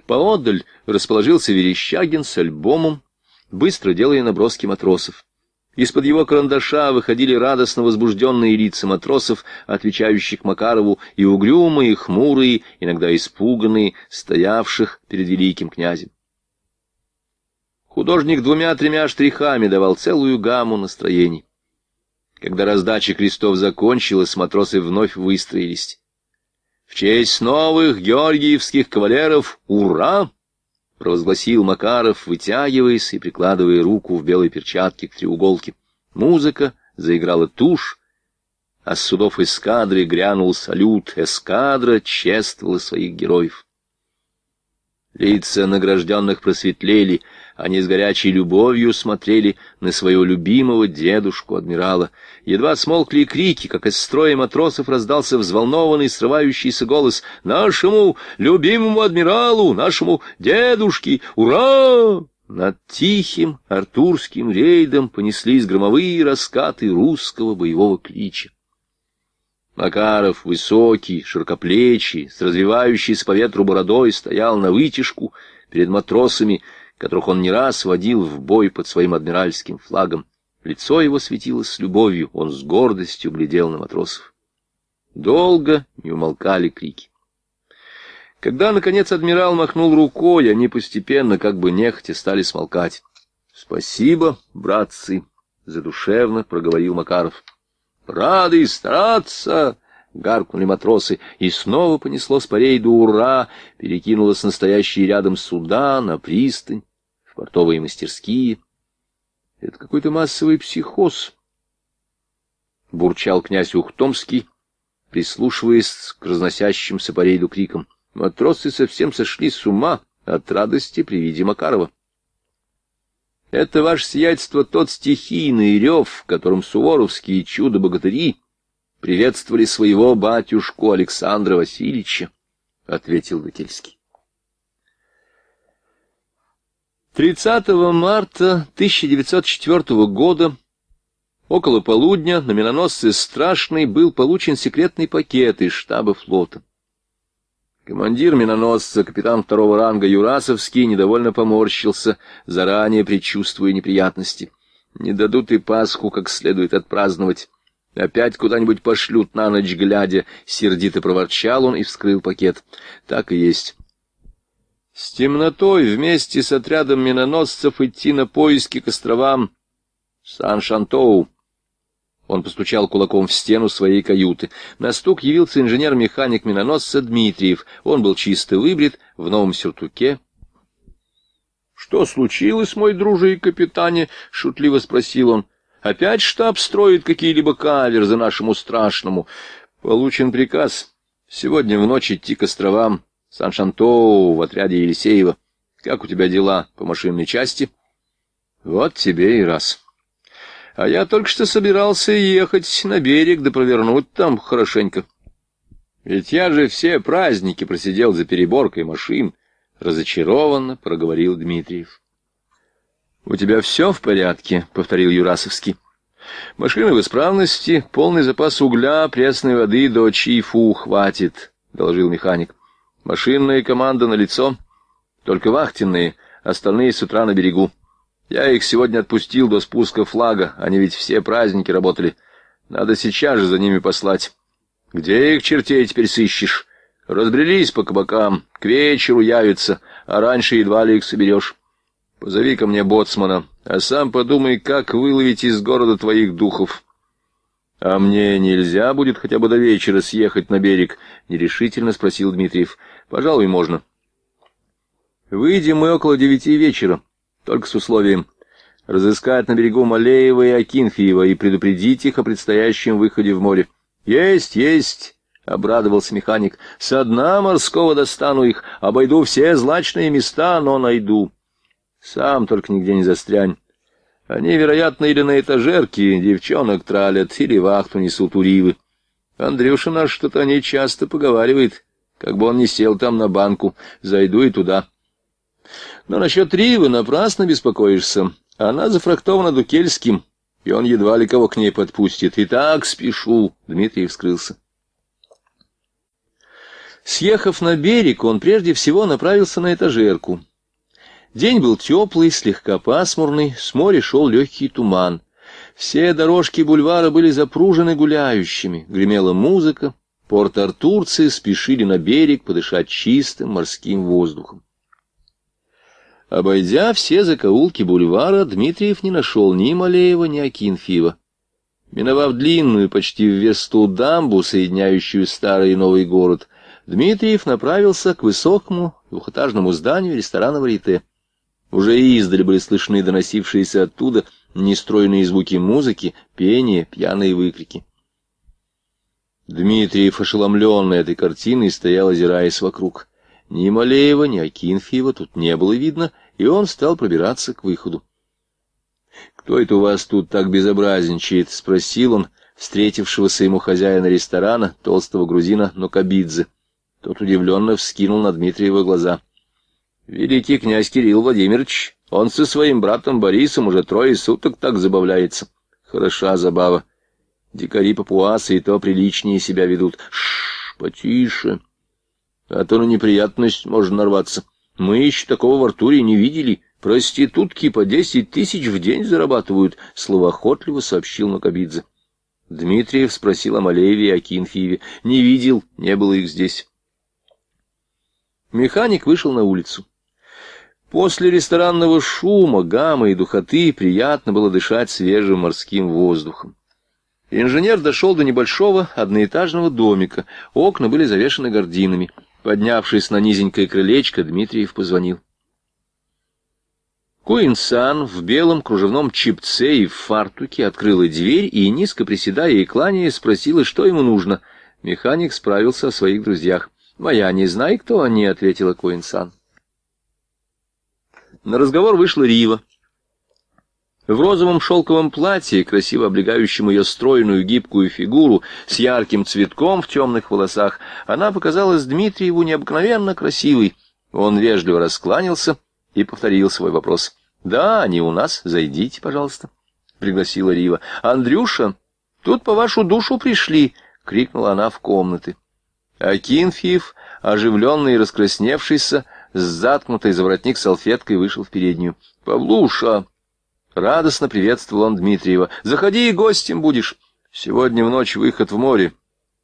Поодаль расположился Верещагин с альбомом, быстро делая наброски матросов. Из-под его карандаша выходили радостно возбужденные лица матросов, отвечающих Макарову, и угрюмые, и хмурые, иногда испуганные, стоявших перед великим князем. Художник двумя-тремя штрихами давал целую гамму настроений. Когда раздача крестов закончилась, матросы вновь выстроились. — В честь новых георгиевских кавалеров! Ура! — провозгласил Макаров, вытягиваясь и прикладывая руку в белой перчатке к треуголке. Музыка заиграла тушь, а с судов эскадры грянул салют. Эскадра чествовала своих героев. Лица награжденных просветлели — они с горячей любовью смотрели на своего любимого дедушку адмирала. Едва смолкли крики, как из строя матросов раздался взволнованный, срывающийся голос «Нашему любимому адмиралу, нашему дедушке! Ура!» Над тихим артурским рейдом понеслись громовые раскаты русского боевого клича. Макаров, высокий, широкоплечий, с развивающейся по ветру бородой, стоял на вытяжку перед матросами которых он не раз водил в бой под своим адмиральским флагом. Лицо его светилось с любовью, он с гордостью глядел на матросов. Долго не умолкали крики. Когда, наконец, адмирал махнул рукой, они постепенно, как бы нехотя, стали смолкать. — Спасибо, братцы, — задушевно проговорил Макаров. — Рады стараться! гаркнули матросы, и снова понесло с парей ура, перекинулось настоящие рядом суда, на пристань, в портовые мастерские. Это какой-то массовый психоз, — бурчал князь Ухтомский, прислушиваясь к разносящимся по рейду крикам. Матросы совсем сошли с ума от радости при виде Макарова. Это ваше сиятельство тот стихийный рев, которым суворовские чудо-богатыри — приветствовали своего батюшку Александра Васильевича, — ответил Выкельский. 30 марта 1904 года около полудня на миноносце «Страшный» был получен секретный пакет из штаба флота. Командир миноносца, капитан второго ранга Юрасовский, недовольно поморщился, заранее предчувствуя неприятности. Не дадут и Пасху как следует отпраздновать. Опять куда-нибудь пошлют на ночь глядя, — сердито проворчал он и вскрыл пакет. Так и есть. С темнотой вместе с отрядом миноносцев идти на поиски к островам Сан-Шантоу. Он постучал кулаком в стену своей каюты. На стук явился инженер-механик миноносца Дмитриев. Он был чисто выбрит, в новом сюртуке. — Что случилось, мой друже и капитане? — шутливо спросил он. Опять штаб строит какие-либо каверзы нашему страшному. Получен приказ сегодня в ночь идти к островам Сан-Шантоу в отряде Елисеева. Как у тебя дела по машинной части? Вот тебе и раз. А я только что собирался ехать на берег да провернуть там хорошенько. Ведь я же все праздники просидел за переборкой машин. Разочарованно проговорил Дмитриев. «У тебя все в порядке», — повторил Юрасовский. Машины в исправности, полный запас угля, пресной воды до чифу хватит», — доложил механик. «Машинная команда на лицо, только вахтенные, остальные с утра на берегу. Я их сегодня отпустил до спуска флага, они ведь все праздники работали. Надо сейчас же за ними послать. Где их чертей теперь сыщешь? Разбрелись по кабакам, к вечеру явятся, а раньше едва ли их соберешь». Позови ко мне боцмана, а сам подумай, как выловить из города твоих духов. — А мне нельзя будет хотя бы до вечера съехать на берег? — нерешительно спросил Дмитриев. — Пожалуй, можно. — Выйдем мы около девяти вечера, только с условием разыскать на берегу Малеева и Акинфиева и предупредить их о предстоящем выходе в море. — Есть, есть! — обрадовался механик. — Со дна морского достану их, обойду все злачные места, но найду. — сам только нигде не застрянь. Они, вероятно, или на этажерке девчонок тралят, или вахту несут у Ривы. Андрюша наш что-то о ней часто поговаривает, как бы он не сел там на банку. Зайду и туда. Но насчет Ривы напрасно беспокоишься. Она зафрактована Дукельским, и он едва ли кого к ней подпустит. И так спешу. Дмитрий вскрылся. Съехав на берег, он прежде всего направился на этажерку. День был теплый, слегка пасмурный, с моря шел легкий туман. Все дорожки бульвара были запружены гуляющими, гремела музыка, порт-артурцы спешили на берег подышать чистым морским воздухом. Обойдя все закоулки бульвара, Дмитриев не нашел ни Малеева, ни Акинфиева. Миновав длинную, почти весту дамбу, соединяющую старый и новый город, Дмитриев направился к высокому двухэтажному зданию ресторана Варите. Уже и издали были слышны доносившиеся оттуда нестройные звуки музыки, пения, пьяные выкрики. Дмитрий ошеломленный этой картиной, стоял, озираясь вокруг. Ни Малеева, ни Акинфеева тут не было видно, и он стал пробираться к выходу. «Кто это у вас тут так безобразничает?» — спросил он, встретившегося ему хозяина ресторана, толстого грузина Нокабидзе. Тот удивленно вскинул на Дмитриева глаза — Великий князь Кирилл Владимирович, он со своим братом Борисом уже трое суток так забавляется. Хороша забава. Дикари папуасы и то приличнее себя ведут. Шш, потише. А то на неприятность можно нарваться. Мы еще такого в Артуре не видели. Проститутки по десять тысяч в день зарабатывают, — словоохотливо сообщил Макабидзе. Дмитриев спросил о Малееве и о Не видел, не было их здесь. Механик вышел на улицу. После ресторанного шума, гамма и духоты приятно было дышать свежим морским воздухом. Инженер дошел до небольшого одноэтажного домика. Окна были завешены гординами. Поднявшись на низенькое крылечко, Дмитриев позвонил. Куинсан в белом кружевном чипце и в фартуке открыла дверь и, низко приседая и кланяя, спросила, что ему нужно. Механик справился о своих друзьях. «Моя не знай, кто они», — ответила Куинсан. На разговор вышла Рива. В розовом шелковом платье, красиво облегающем ее стройную гибкую фигуру, с ярким цветком в темных волосах, она показалась Дмитриеву необыкновенно красивой. Он вежливо раскланялся и повторил свой вопрос. «Да, они у нас, зайдите, пожалуйста», — пригласила Рива. «Андрюша, тут по вашу душу пришли», — крикнула она в комнаты. Акинфьев, оживленный и раскрасневшийся, — с заткнутой за воротник салфеткой вышел в переднюю. «Павлуша!» — радостно приветствовал он Дмитриева. «Заходи, гостем будешь. Сегодня в ночь выход в море,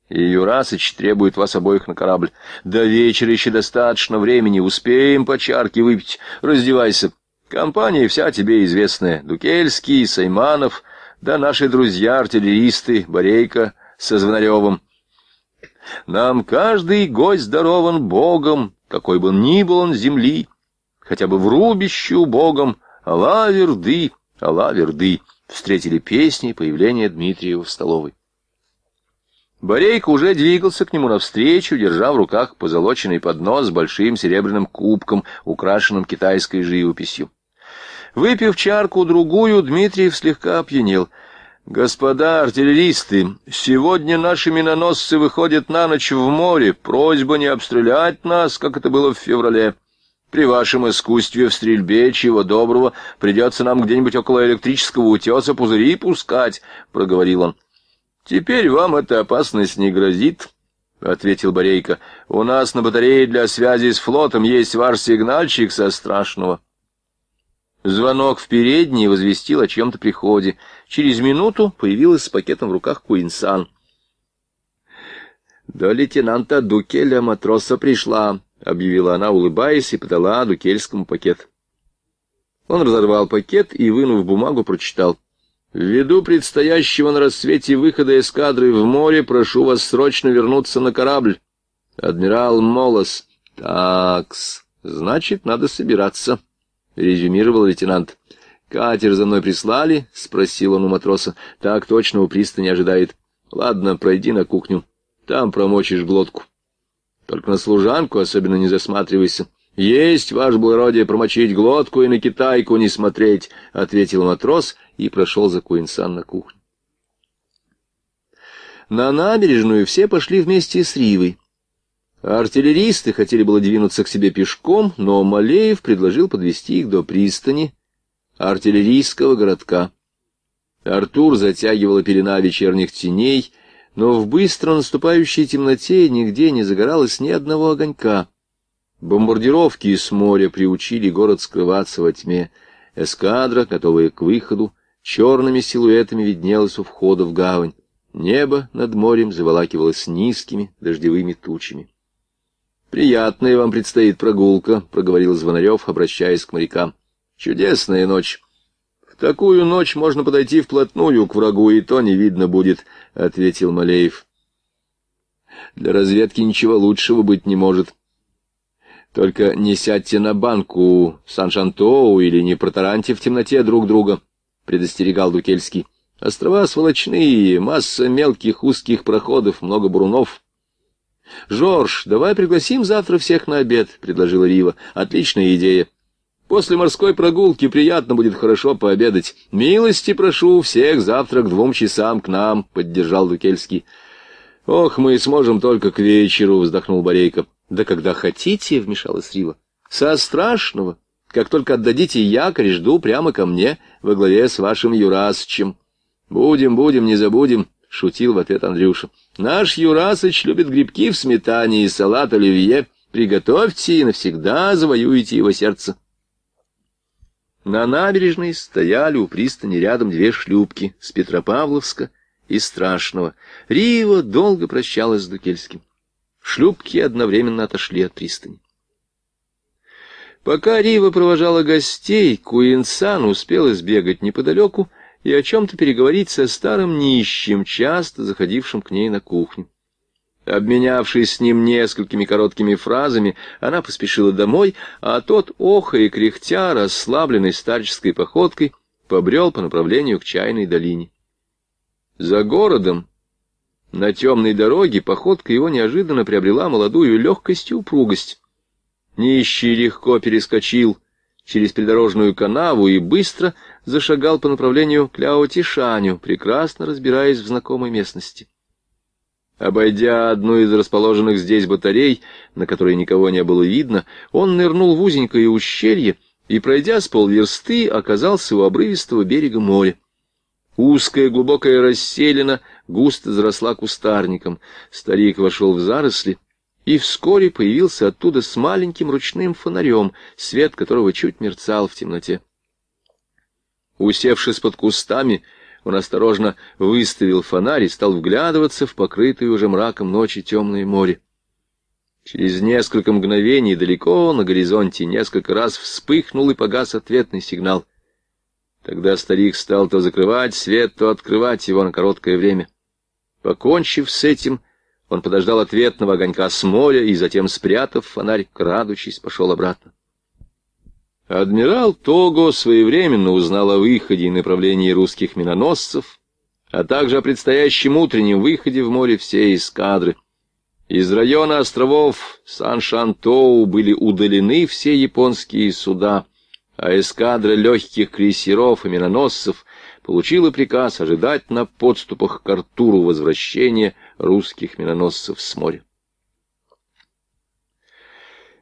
и Юрасыч требует вас обоих на корабль. До вечера еще достаточно времени, успеем по чарке выпить. Раздевайся. Компания вся тебе известная. Дукельский, Сайманов, да наши друзья-артиллеристы, Борейко со Звонаревым». Нам каждый гость дарован Богом, какой бы ни был он земли, хотя бы в рубище убогом, «Алла Верды, Алла Верды» встретили песни появления Дмитриева в столовой. Борейка уже двигался к нему навстречу, держа в руках позолоченный поднос с большим серебряным кубком, украшенным китайской живописью. Выпив чарку-другую, Дмитриев слегка опьянел — «Господа артиллеристы, сегодня наши миноносцы выходят на ночь в море. Просьба не обстрелять нас, как это было в феврале. При вашем искусстве в стрельбе, чего доброго, придется нам где-нибудь около электрического утеса пузыри пускать», — проговорил он. «Теперь вам эта опасность не грозит», — ответил Борейко. «У нас на батарее для связи с флотом есть ваш сигнальчик со страшного». Звонок в передней возвестил о чем-то приходе. Через минуту появилась с пакетом в руках Куинсан. «До лейтенанта Дукеля матроса пришла», — объявила она, улыбаясь, и подала Дукельскому пакет. Он разорвал пакет и, вынув бумагу, прочитал. «Ввиду предстоящего на рассвете выхода эскадры в море, прошу вас срочно вернуться на корабль. Адмирал Молос». «Такс, значит, надо собираться», — резюмировал лейтенант. «Катер за мной прислали?» — спросил он у матроса. «Так точно у пристани ожидает. Ладно, пройди на кухню. Там промочишь глотку. Только на служанку особенно не засматривайся». «Есть, ваше благородие, промочить глотку и на китайку не смотреть», — ответил матрос и прошел за Куинсан на кухню. На набережную все пошли вместе с Ривой. Артиллеристы хотели было двинуться к себе пешком, но Малеев предложил подвести их до пристани — артиллерийского городка. Артур затягивала пелена вечерних теней, но в быстро наступающей темноте нигде не загоралось ни одного огонька. Бомбардировки с моря приучили город скрываться во тьме. Эскадра, готовая к выходу, черными силуэтами виднелась у входа в гавань. Небо над морем заволакивалось низкими дождевыми тучами. «Приятная вам предстоит прогулка», — проговорил Звонарев, обращаясь к морякам. Чудесная ночь. В такую ночь можно подойти вплотную к врагу, и то не видно будет, — ответил Малеев. Для разведки ничего лучшего быть не может. Только не сядьте на банку Сан-Шантоу или не протараньте в темноте друг друга, — предостерегал Дукельский. Острова сволочные, масса мелких узких проходов, много бурунов. — Жорж, давай пригласим завтра всех на обед, — предложила Рива. — Отличная идея. После морской прогулки приятно будет хорошо пообедать. Милости прошу всех завтра к двум часам к нам, — поддержал Дукельский. — Ох, мы сможем только к вечеру, — вздохнул Борейко. — Да когда хотите, — вмешалась Рива. — Со страшного. Как только отдадите якорь, жду прямо ко мне, во главе с вашим Юрасычем. — Будем, будем, не забудем, — шутил в ответ Андрюша. — Наш Юрасыч любит грибки в сметане и салат оливье. Приготовьте и навсегда завоюете его сердце. На набережной стояли у пристани рядом две шлюпки с Петропавловска и Страшного. Рива долго прощалась с Дукельским. Шлюпки одновременно отошли от пристани. Пока Рива провожала гостей, Куинсан успел избегать неподалеку и о чем-то переговорить со старым нищим, часто заходившим к ней на кухню. Обменявшись с ним несколькими короткими фразами, она поспешила домой, а тот, охо и кряхтя, расслабленный старческой походкой, побрел по направлению к Чайной долине. За городом, на темной дороге, походка его неожиданно приобрела молодую легкость и упругость. Нищий легко перескочил через придорожную канаву и быстро зашагал по направлению к Ляотишаню, прекрасно разбираясь в знакомой местности. Обойдя одну из расположенных здесь батарей, на которой никого не было видно, он нырнул в узенькое ущелье и, пройдя с полверсты, оказался у обрывистого берега моря. Узкая глубокая расселина густо заросла кустарником. Старик вошел в заросли и вскоре появился оттуда с маленьким ручным фонарем, свет которого чуть мерцал в темноте. Усевшись под кустами, он осторожно выставил фонарь и стал вглядываться в покрытое уже мраком ночи темное море. Через несколько мгновений далеко на горизонте несколько раз вспыхнул и погас ответный сигнал. Тогда старик стал то закрывать свет, то открывать его на короткое время. Покончив с этим, он подождал ответного огонька с моря и затем, спрятав фонарь, крадучись, пошел обратно. Адмирал Того своевременно узнал о выходе и направлении русских миноносцев, а также о предстоящем утреннем выходе в море всей эскадры. Из района островов Сан-Шантоу были удалены все японские суда, а эскадра легких крейсеров и миноносцев получила приказ ожидать на подступах к Артуру возвращения русских миноносцев с моря.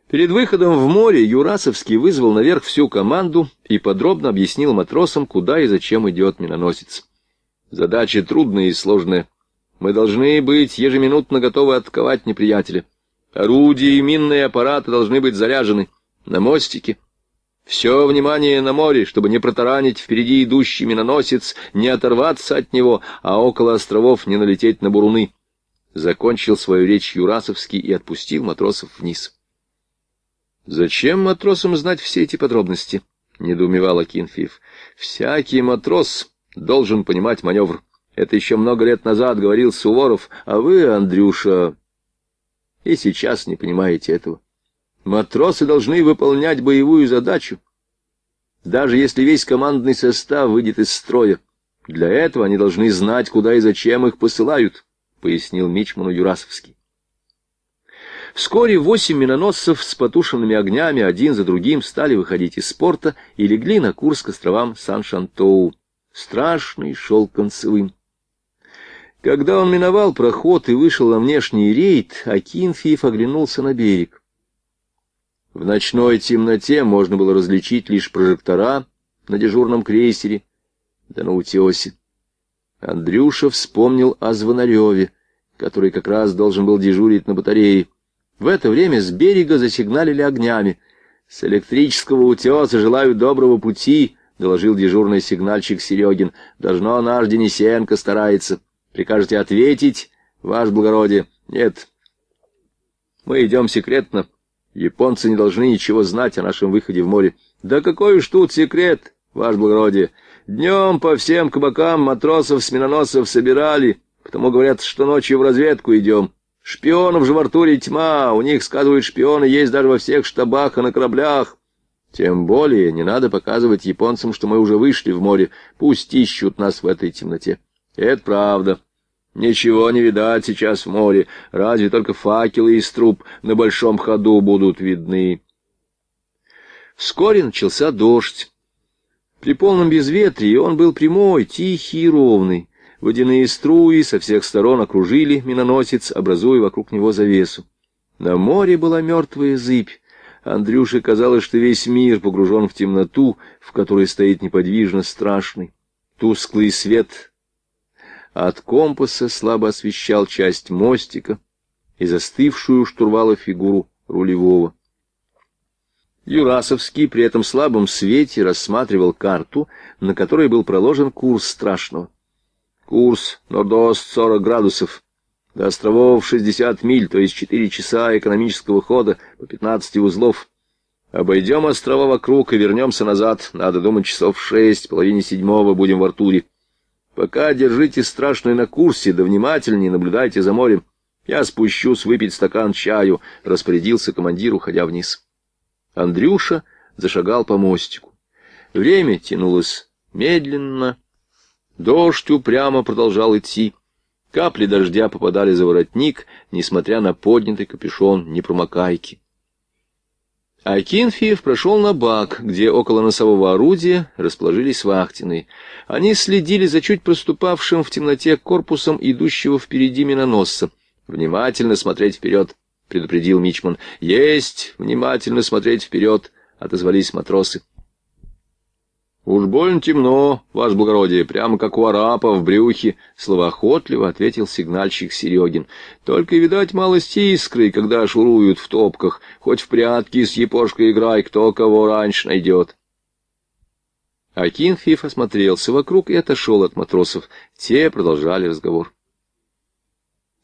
Перед выходом в море Юрасовский вызвал наверх всю команду и подробно объяснил матросам, куда и зачем идет миноносец. Задача трудная и сложная. Мы должны быть ежеминутно готовы отковать неприятеля. Орудия и минные аппараты должны быть заряжены на мостике. Все внимание на море, чтобы не протаранить впереди идущий миноносец, не оторваться от него, а около островов не налететь на буруны. Закончил свою речь Юрасовский и отпустил матросов вниз. Зачем матросам знать все эти подробности? — недоумевал Кинфиев. — Всякий матрос должен понимать маневр. Это еще много лет назад говорил Суворов, а вы, Андрюша, и сейчас не понимаете этого. Матросы должны выполнять боевую задачу, даже если весь командный состав выйдет из строя. Для этого они должны знать, куда и зачем их посылают, — пояснил Мичману Юрасовский. Вскоре восемь миноносцев с потушенными огнями один за другим стали выходить из порта и легли на курс к островам Сан-Шантоу. Страшный шел концевым. Когда он миновал проход и вышел на внешний рейд, Акинфиев оглянулся на берег. В ночной темноте можно было различить лишь прожектора на дежурном крейсере, да на утесе. Андрюша вспомнил о Звонареве, который как раз должен был дежурить на батарее. В это время с берега засигналили огнями. «С электрического утеса желаю доброго пути», — доложил дежурный сигнальщик Серегин. «Должно наш Денисенко старается. Прикажете ответить, ваше благородие?» «Нет. Мы идем секретно. Японцы не должны ничего знать о нашем выходе в море». «Да какой уж тут секрет, ваше благородие! Днем по всем кабакам матросов-сминоносцев собирали, потому говорят, что ночью в разведку идем». Шпионов же в Артуре тьма, у них, сказывают, шпионы есть даже во всех штабах и на кораблях. Тем более не надо показывать японцам, что мы уже вышли в море, пусть ищут нас в этой темноте. Это правда. Ничего не видать сейчас в море, разве только факелы из труб на большом ходу будут видны. Вскоре начался дождь. При полном безветрии он был прямой, тихий и ровный. Водяные струи со всех сторон окружили миноносец, образуя вокруг него завесу. На море была мертвая зыбь. Андрюше казалось, что весь мир погружен в темноту, в которой стоит неподвижно страшный. Тусклый свет от компаса слабо освещал часть мостика и застывшую у штурвала фигуру рулевого. Юрасовский при этом слабом свете рассматривал карту, на которой был проложен курс страшного. Курс Нордост 40 градусов. До островов 60 миль, то есть 4 часа экономического хода по 15 узлов. Обойдем острова вокруг и вернемся назад. Надо думать часов шесть, половине седьмого будем в Артуре. Пока держите страшный на курсе, да внимательнее наблюдайте за морем. Я спущусь выпить стакан чаю, — распорядился командир, уходя вниз. Андрюша зашагал по мостику. Время тянулось медленно, — Дождь упрямо продолжал идти. Капли дождя попадали за воротник, несмотря на поднятый капюшон непромокайки. Акинфиев прошел на бак, где около носового орудия расположились вахтенные. Они следили за чуть проступавшим в темноте корпусом идущего впереди миноносца. «Внимательно смотреть вперед», — предупредил Мичман. «Есть! Внимательно смотреть вперед!» — отозвались матросы. «Уж больно темно, ваше благородие, прямо как у арапа в брюхе», — словоохотливо ответил сигнальщик Серегин. «Только, видать, малость искры, когда шуруют в топках. Хоть в прятки с епошкой играй, кто кого раньше найдет». Акинфиев осмотрелся вокруг и отошел от матросов. Те продолжали разговор.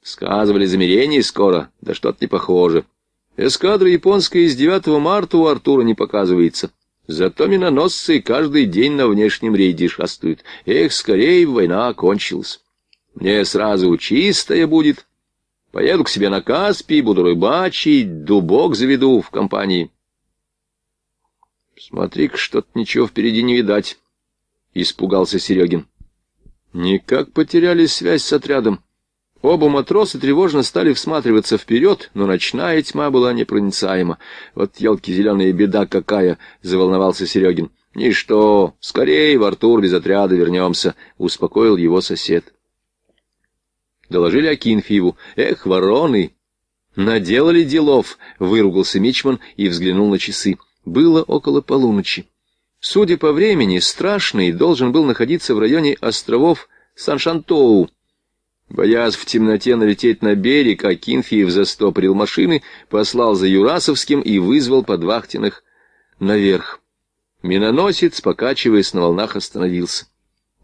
«Сказывали, замерение скоро, да что-то не похоже. Эскадра японская из 9 марта у Артура не показывается». Зато миноносцы каждый день на внешнем рейде шастают. Эх, скорее война кончилась. Мне сразу чистая будет. Поеду к себе на Каспий, буду рыбачить, дубок заведу в компании. Смотри-ка, что-то ничего впереди не видать, — испугался Серегин. Никак потеряли связь с отрядом. Оба матроса тревожно стали всматриваться вперед, но ночная тьма была непроницаема. «Вот елки-зеленая беда какая!» — заволновался Серегин. «Ничто! «Ну Скорее в Артур без отряда вернемся!» — успокоил его сосед. Доложили Акинфиеву. «Эх, вороны!» «Наделали делов!» — выругался Мичман и взглянул на часы. Было около полуночи. Судя по времени, Страшный должен был находиться в районе островов Сан-Шантоу, Боясь в темноте налететь на берег, Акинфиев застопорил машины, послал за Юрасовским и вызвал подвахтенных наверх. Миноносец, покачиваясь на волнах, остановился.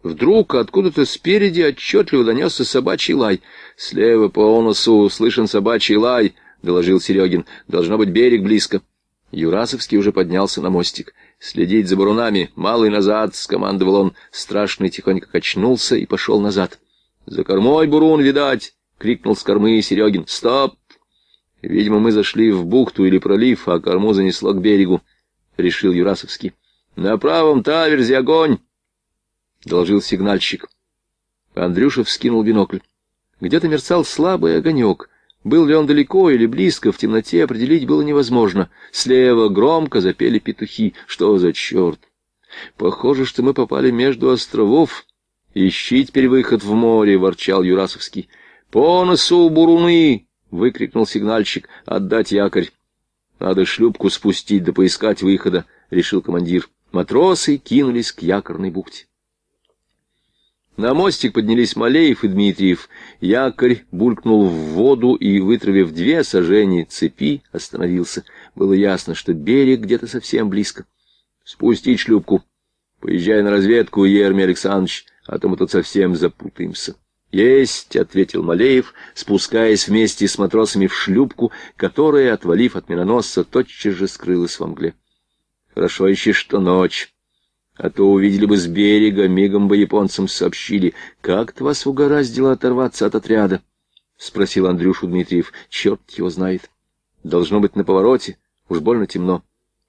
Вдруг откуда-то спереди отчетливо донесся собачий лай. «Слева по оносу слышен собачий лай», — доложил Серегин. «Должно быть берег близко». Юрасовский уже поднялся на мостик. «Следить за бурунами! Малый назад!» — скомандовал он. Страшный тихонько качнулся и пошел назад. За кормой бурун, видать! — крикнул с кормы Серегин. — Стоп! Видимо, мы зашли в бухту или пролив, а корму занесло к берегу, — решил Юрасовский. — На правом таверзе огонь! — доложил сигнальщик. Андрюшев скинул бинокль. Где-то мерцал слабый огонек. Был ли он далеко или близко, в темноте определить было невозможно. Слева громко запели петухи. Что за черт? Похоже, что мы попали между островов, «Ищи теперь выход в море!» — ворчал Юрасовский. «По носу буруны!» — выкрикнул сигнальщик. «Отдать якорь!» «Надо шлюпку спустить да поискать выхода!» — решил командир. Матросы кинулись к якорной бухте. На мостик поднялись Малеев и Дмитриев. Якорь булькнул в воду и, вытравив две сажени цепи, остановился. Было ясно, что берег где-то совсем близко. — Спустить шлюпку. Поезжай на разведку, Ерми Александрович а то мы тут совсем запутаемся. «Есть», — ответил Малеев, спускаясь вместе с матросами в шлюпку, которая, отвалив от миноносца, тотчас же скрылась во мгле. «Хорошо еще, что ночь. А то увидели бы с берега, мигом бы японцам сообщили. Как-то вас угораздило оторваться от отряда?» — спросил Андрюшу Дмитриев. «Черт его знает. Должно быть на повороте. Уж больно темно».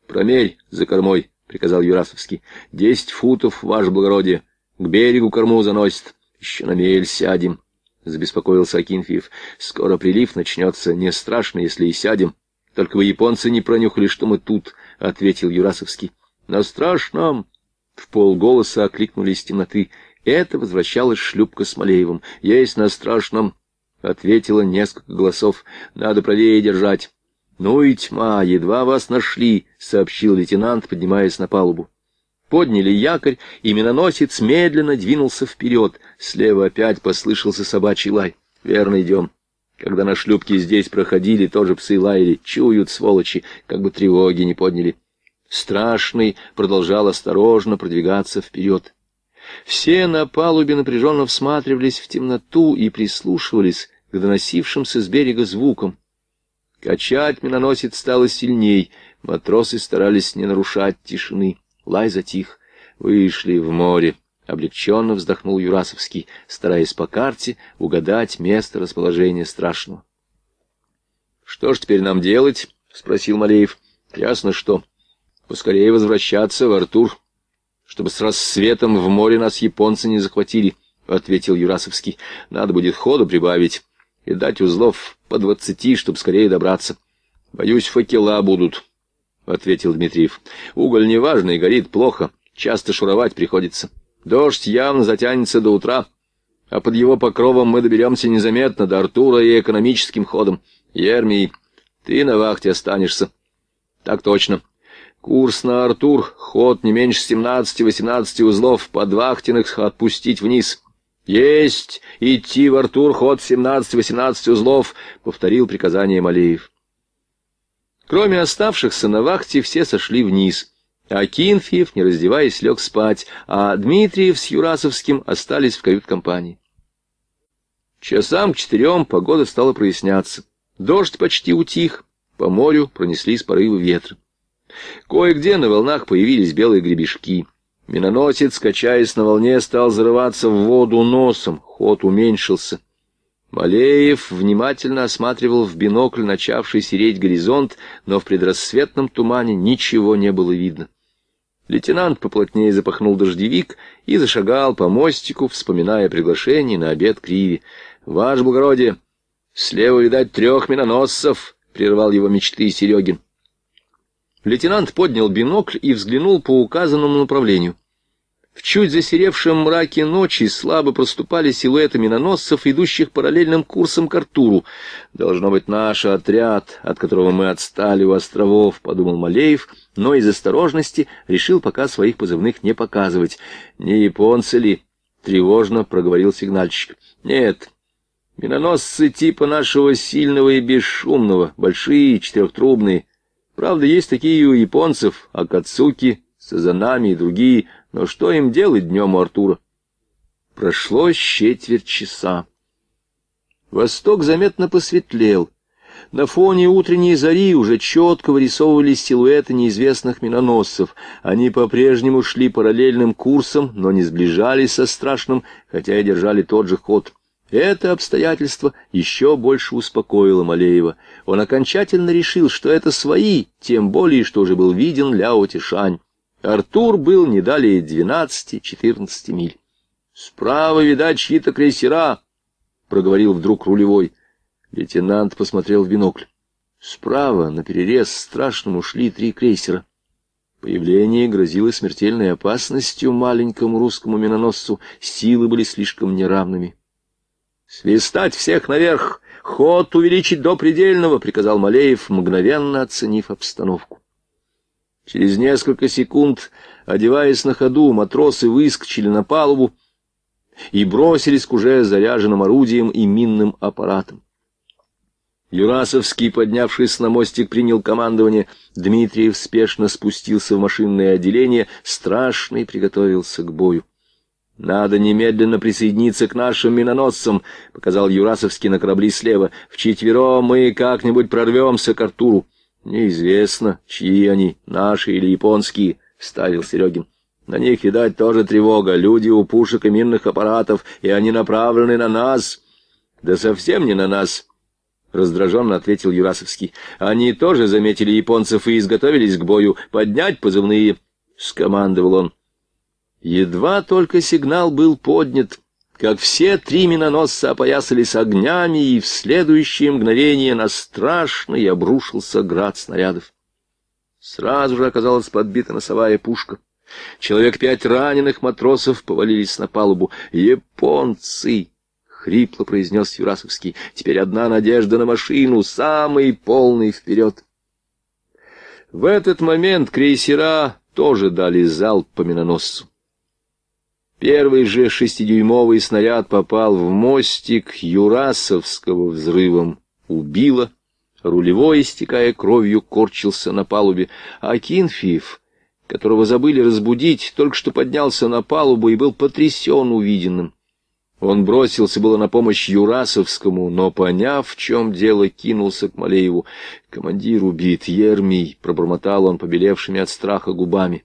«Промерь за кормой», — приказал Юрасовский. «Десять футов, ваше благородие» к берегу корму заносит. Еще на мель сядем, — забеспокоился Акинфиев. Скоро прилив начнется, не страшно, если и сядем. Только вы, японцы, не пронюхали, что мы тут, — ответил Юрасовский. На страшном! В полголоса окликнули из темноты. Это возвращалась шлюпка с Малеевым. Есть на страшном, — ответило несколько голосов. Надо правее держать. «Ну и тьма, едва вас нашли», — сообщил лейтенант, поднимаясь на палубу подняли якорь, и миноносец медленно двинулся вперед. Слева опять послышался собачий лай. «Верно, идем». Когда на шлюпке здесь проходили, тоже псы лаяли. Чуют, сволочи, как бы тревоги не подняли. Страшный продолжал осторожно продвигаться вперед. Все на палубе напряженно всматривались в темноту и прислушивались к доносившимся с берега звукам. Качать миноносец стало сильней, матросы старались не нарушать тишины. Лай затих. Вышли в море. Облегченно вздохнул Юрасовский, стараясь по карте угадать место расположения страшного. «Что ж теперь нам делать?» — спросил Малеев. «Ясно, что. Поскорее возвращаться в Артур, чтобы с рассветом в море нас японцы не захватили», — ответил Юрасовский. «Надо будет ходу прибавить и дать узлов по двадцати, чтобы скорее добраться. Боюсь, факела будут». — ответил Дмитриев. — Уголь неважный, горит плохо. Часто шуровать приходится. Дождь явно затянется до утра, а под его покровом мы доберемся незаметно до Артура и экономическим ходом. Ермий, ты на вахте останешься. — Так точно. Курс на Артур, ход не меньше 17-18 узлов, под вахтенных отпустить вниз. — Есть! Идти в Артур, ход 17-18 узлов! — повторил приказание Малиев. Кроме оставшихся на вахте, все сошли вниз, а Кинфиев, не раздеваясь, лег спать, а Дмитриев с Юрасовским остались в кают-компании. Часам к четырем погода стала проясняться. Дождь почти утих, по морю пронеслись порывы ветра. Кое-где на волнах появились белые гребешки. Миноносец, качаясь на волне, стал зарываться в воду носом, ход уменьшился — Малеев внимательно осматривал в бинокль начавший сереть горизонт, но в предрассветном тумане ничего не было видно. Лейтенант поплотнее запахнул дождевик и зашагал по мостику, вспоминая приглашение на обед к Риве. «Ваше благородие, слева, видать, трех миноносцев!» — прервал его мечты Серегин. Лейтенант поднял бинокль и взглянул по указанному направлению. В чуть засеревшем мраке ночи слабо проступали силуэты миноносцев, идущих параллельным курсом к Артуру. «Должно быть наш отряд, от которого мы отстали у островов», — подумал Малеев, но из осторожности решил пока своих позывных не показывать. «Не японцы ли?» — тревожно проговорил сигнальщик. «Нет, миноносцы типа нашего сильного и бесшумного, большие, четырехтрубные. Правда, есть такие у японцев, Акацуки, Сазанами и другие, но что им делать днем у Артура? Прошло четверть часа. Восток заметно посветлел. На фоне утренней зари уже четко вырисовывались силуэты неизвестных миноносцев. Они по-прежнему шли параллельным курсом, но не сближались со страшным, хотя и держали тот же ход. Это обстоятельство еще больше успокоило Малеева. Он окончательно решил, что это свои, тем более, что уже был виден Ляо Тишань. Артур был не далее двенадцати-четырнадцати миль. «Справа, видать, чьи-то крейсера», — проговорил вдруг рулевой. Лейтенант посмотрел в бинокль. Справа, на перерез страшному, шли три крейсера. Появление грозило смертельной опасностью маленькому русскому миноносцу, силы были слишком неравными. «Свистать всех наверх! Ход увеличить до предельного!» — приказал Малеев, мгновенно оценив обстановку. Через несколько секунд, одеваясь на ходу, матросы выскочили на палубу и бросились к уже заряженным орудиям и минным аппаратам. Юрасовский, поднявшись на мостик, принял командование. Дмитриев спешно спустился в машинное отделение, страшный приготовился к бою. «Надо немедленно присоединиться к нашим миноносцам», — показал Юрасовский на корабли слева. «Вчетверо мы как-нибудь прорвемся к Артуру». Неизвестно, чьи они, наши или японские, — ставил Серегин. На них, видать, тоже тревога. Люди у пушек и минных аппаратов, и они направлены на нас. Да совсем не на нас, — раздраженно ответил Юрасовский. Они тоже заметили японцев и изготовились к бою. Поднять позывные, — скомандовал он. Едва только сигнал был поднят, как все три миноносца опоясались огнями, и в следующее мгновение на страшный обрушился град снарядов. Сразу же оказалась подбита носовая пушка. Человек пять раненых матросов повалились на палубу. «Японцы!» — хрипло произнес Юрасовский. «Теперь одна надежда на машину, самый полный вперед!» В этот момент крейсера тоже дали залп по миноносцу. Первый же шестидюймовый снаряд попал в мостик Юрасовского взрывом, убило. Рулевой, истекая кровью, корчился на палубе. А Кинфиев, которого забыли разбудить, только что поднялся на палубу и был потрясен увиденным. Он бросился было на помощь Юрасовскому, но, поняв, в чем дело, кинулся к Малееву. «Командир убит, Ермий!» — пробормотал он побелевшими от страха губами.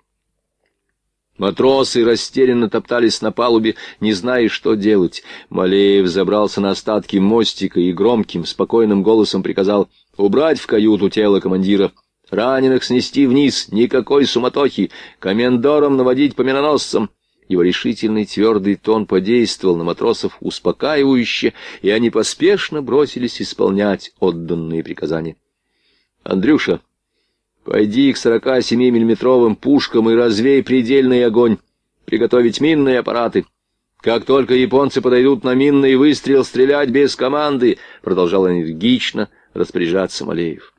Матросы растерянно топтались на палубе, не зная, что делать. Малеев забрался на остатки мостика и громким, спокойным голосом приказал убрать в каюту тело командира. Раненых снести вниз, никакой суматохи, комендором наводить по миноносцам. Его решительный твердый тон подействовал на матросов успокаивающе, и они поспешно бросились исполнять отданные приказания. «Андрюша, Пойди к 47-миллиметровым пушкам и развей предельный огонь. Приготовить минные аппараты. Как только японцы подойдут на минный выстрел, стрелять без команды, продолжал энергично распоряжаться Малеев.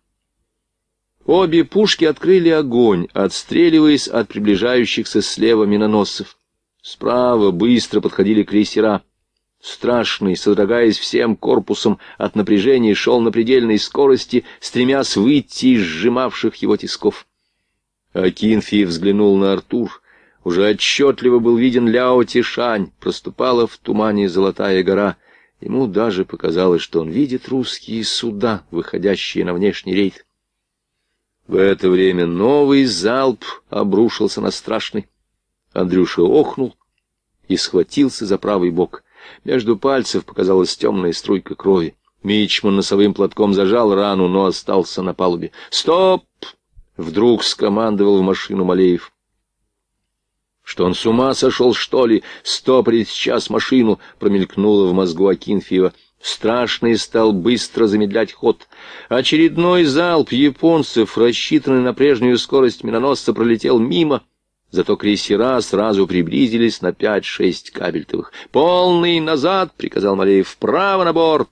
Обе пушки открыли огонь, отстреливаясь от приближающихся слева миноносцев. Справа быстро подходили крейсера — Страшный, содрогаясь всем корпусом от напряжения, шел на предельной скорости, стремясь выйти из сжимавших его тисков. Акинфи взглянул на Артур. Уже отчетливо был виден Ляо Тишань, проступала в тумане золотая гора. Ему даже показалось, что он видит русские суда, выходящие на внешний рейд. В это время новый залп обрушился на страшный. Андрюша охнул и схватился за правый бок — между пальцев показалась темная струйка крови. Мичман носовым платком зажал рану, но остался на палубе. «Стоп!» — вдруг скомандовал в машину Малеев. «Что он с ума сошел, что ли? Стопорит сейчас машину!» — промелькнуло в мозгу Акинфиева. Страшный стал быстро замедлять ход. Очередной залп японцев, рассчитанный на прежнюю скорость миноносца, пролетел мимо — Зато крейсера сразу приблизились на пять-шесть кабельтовых. «Полный назад!» — приказал Малеев. «Вправо на борт!»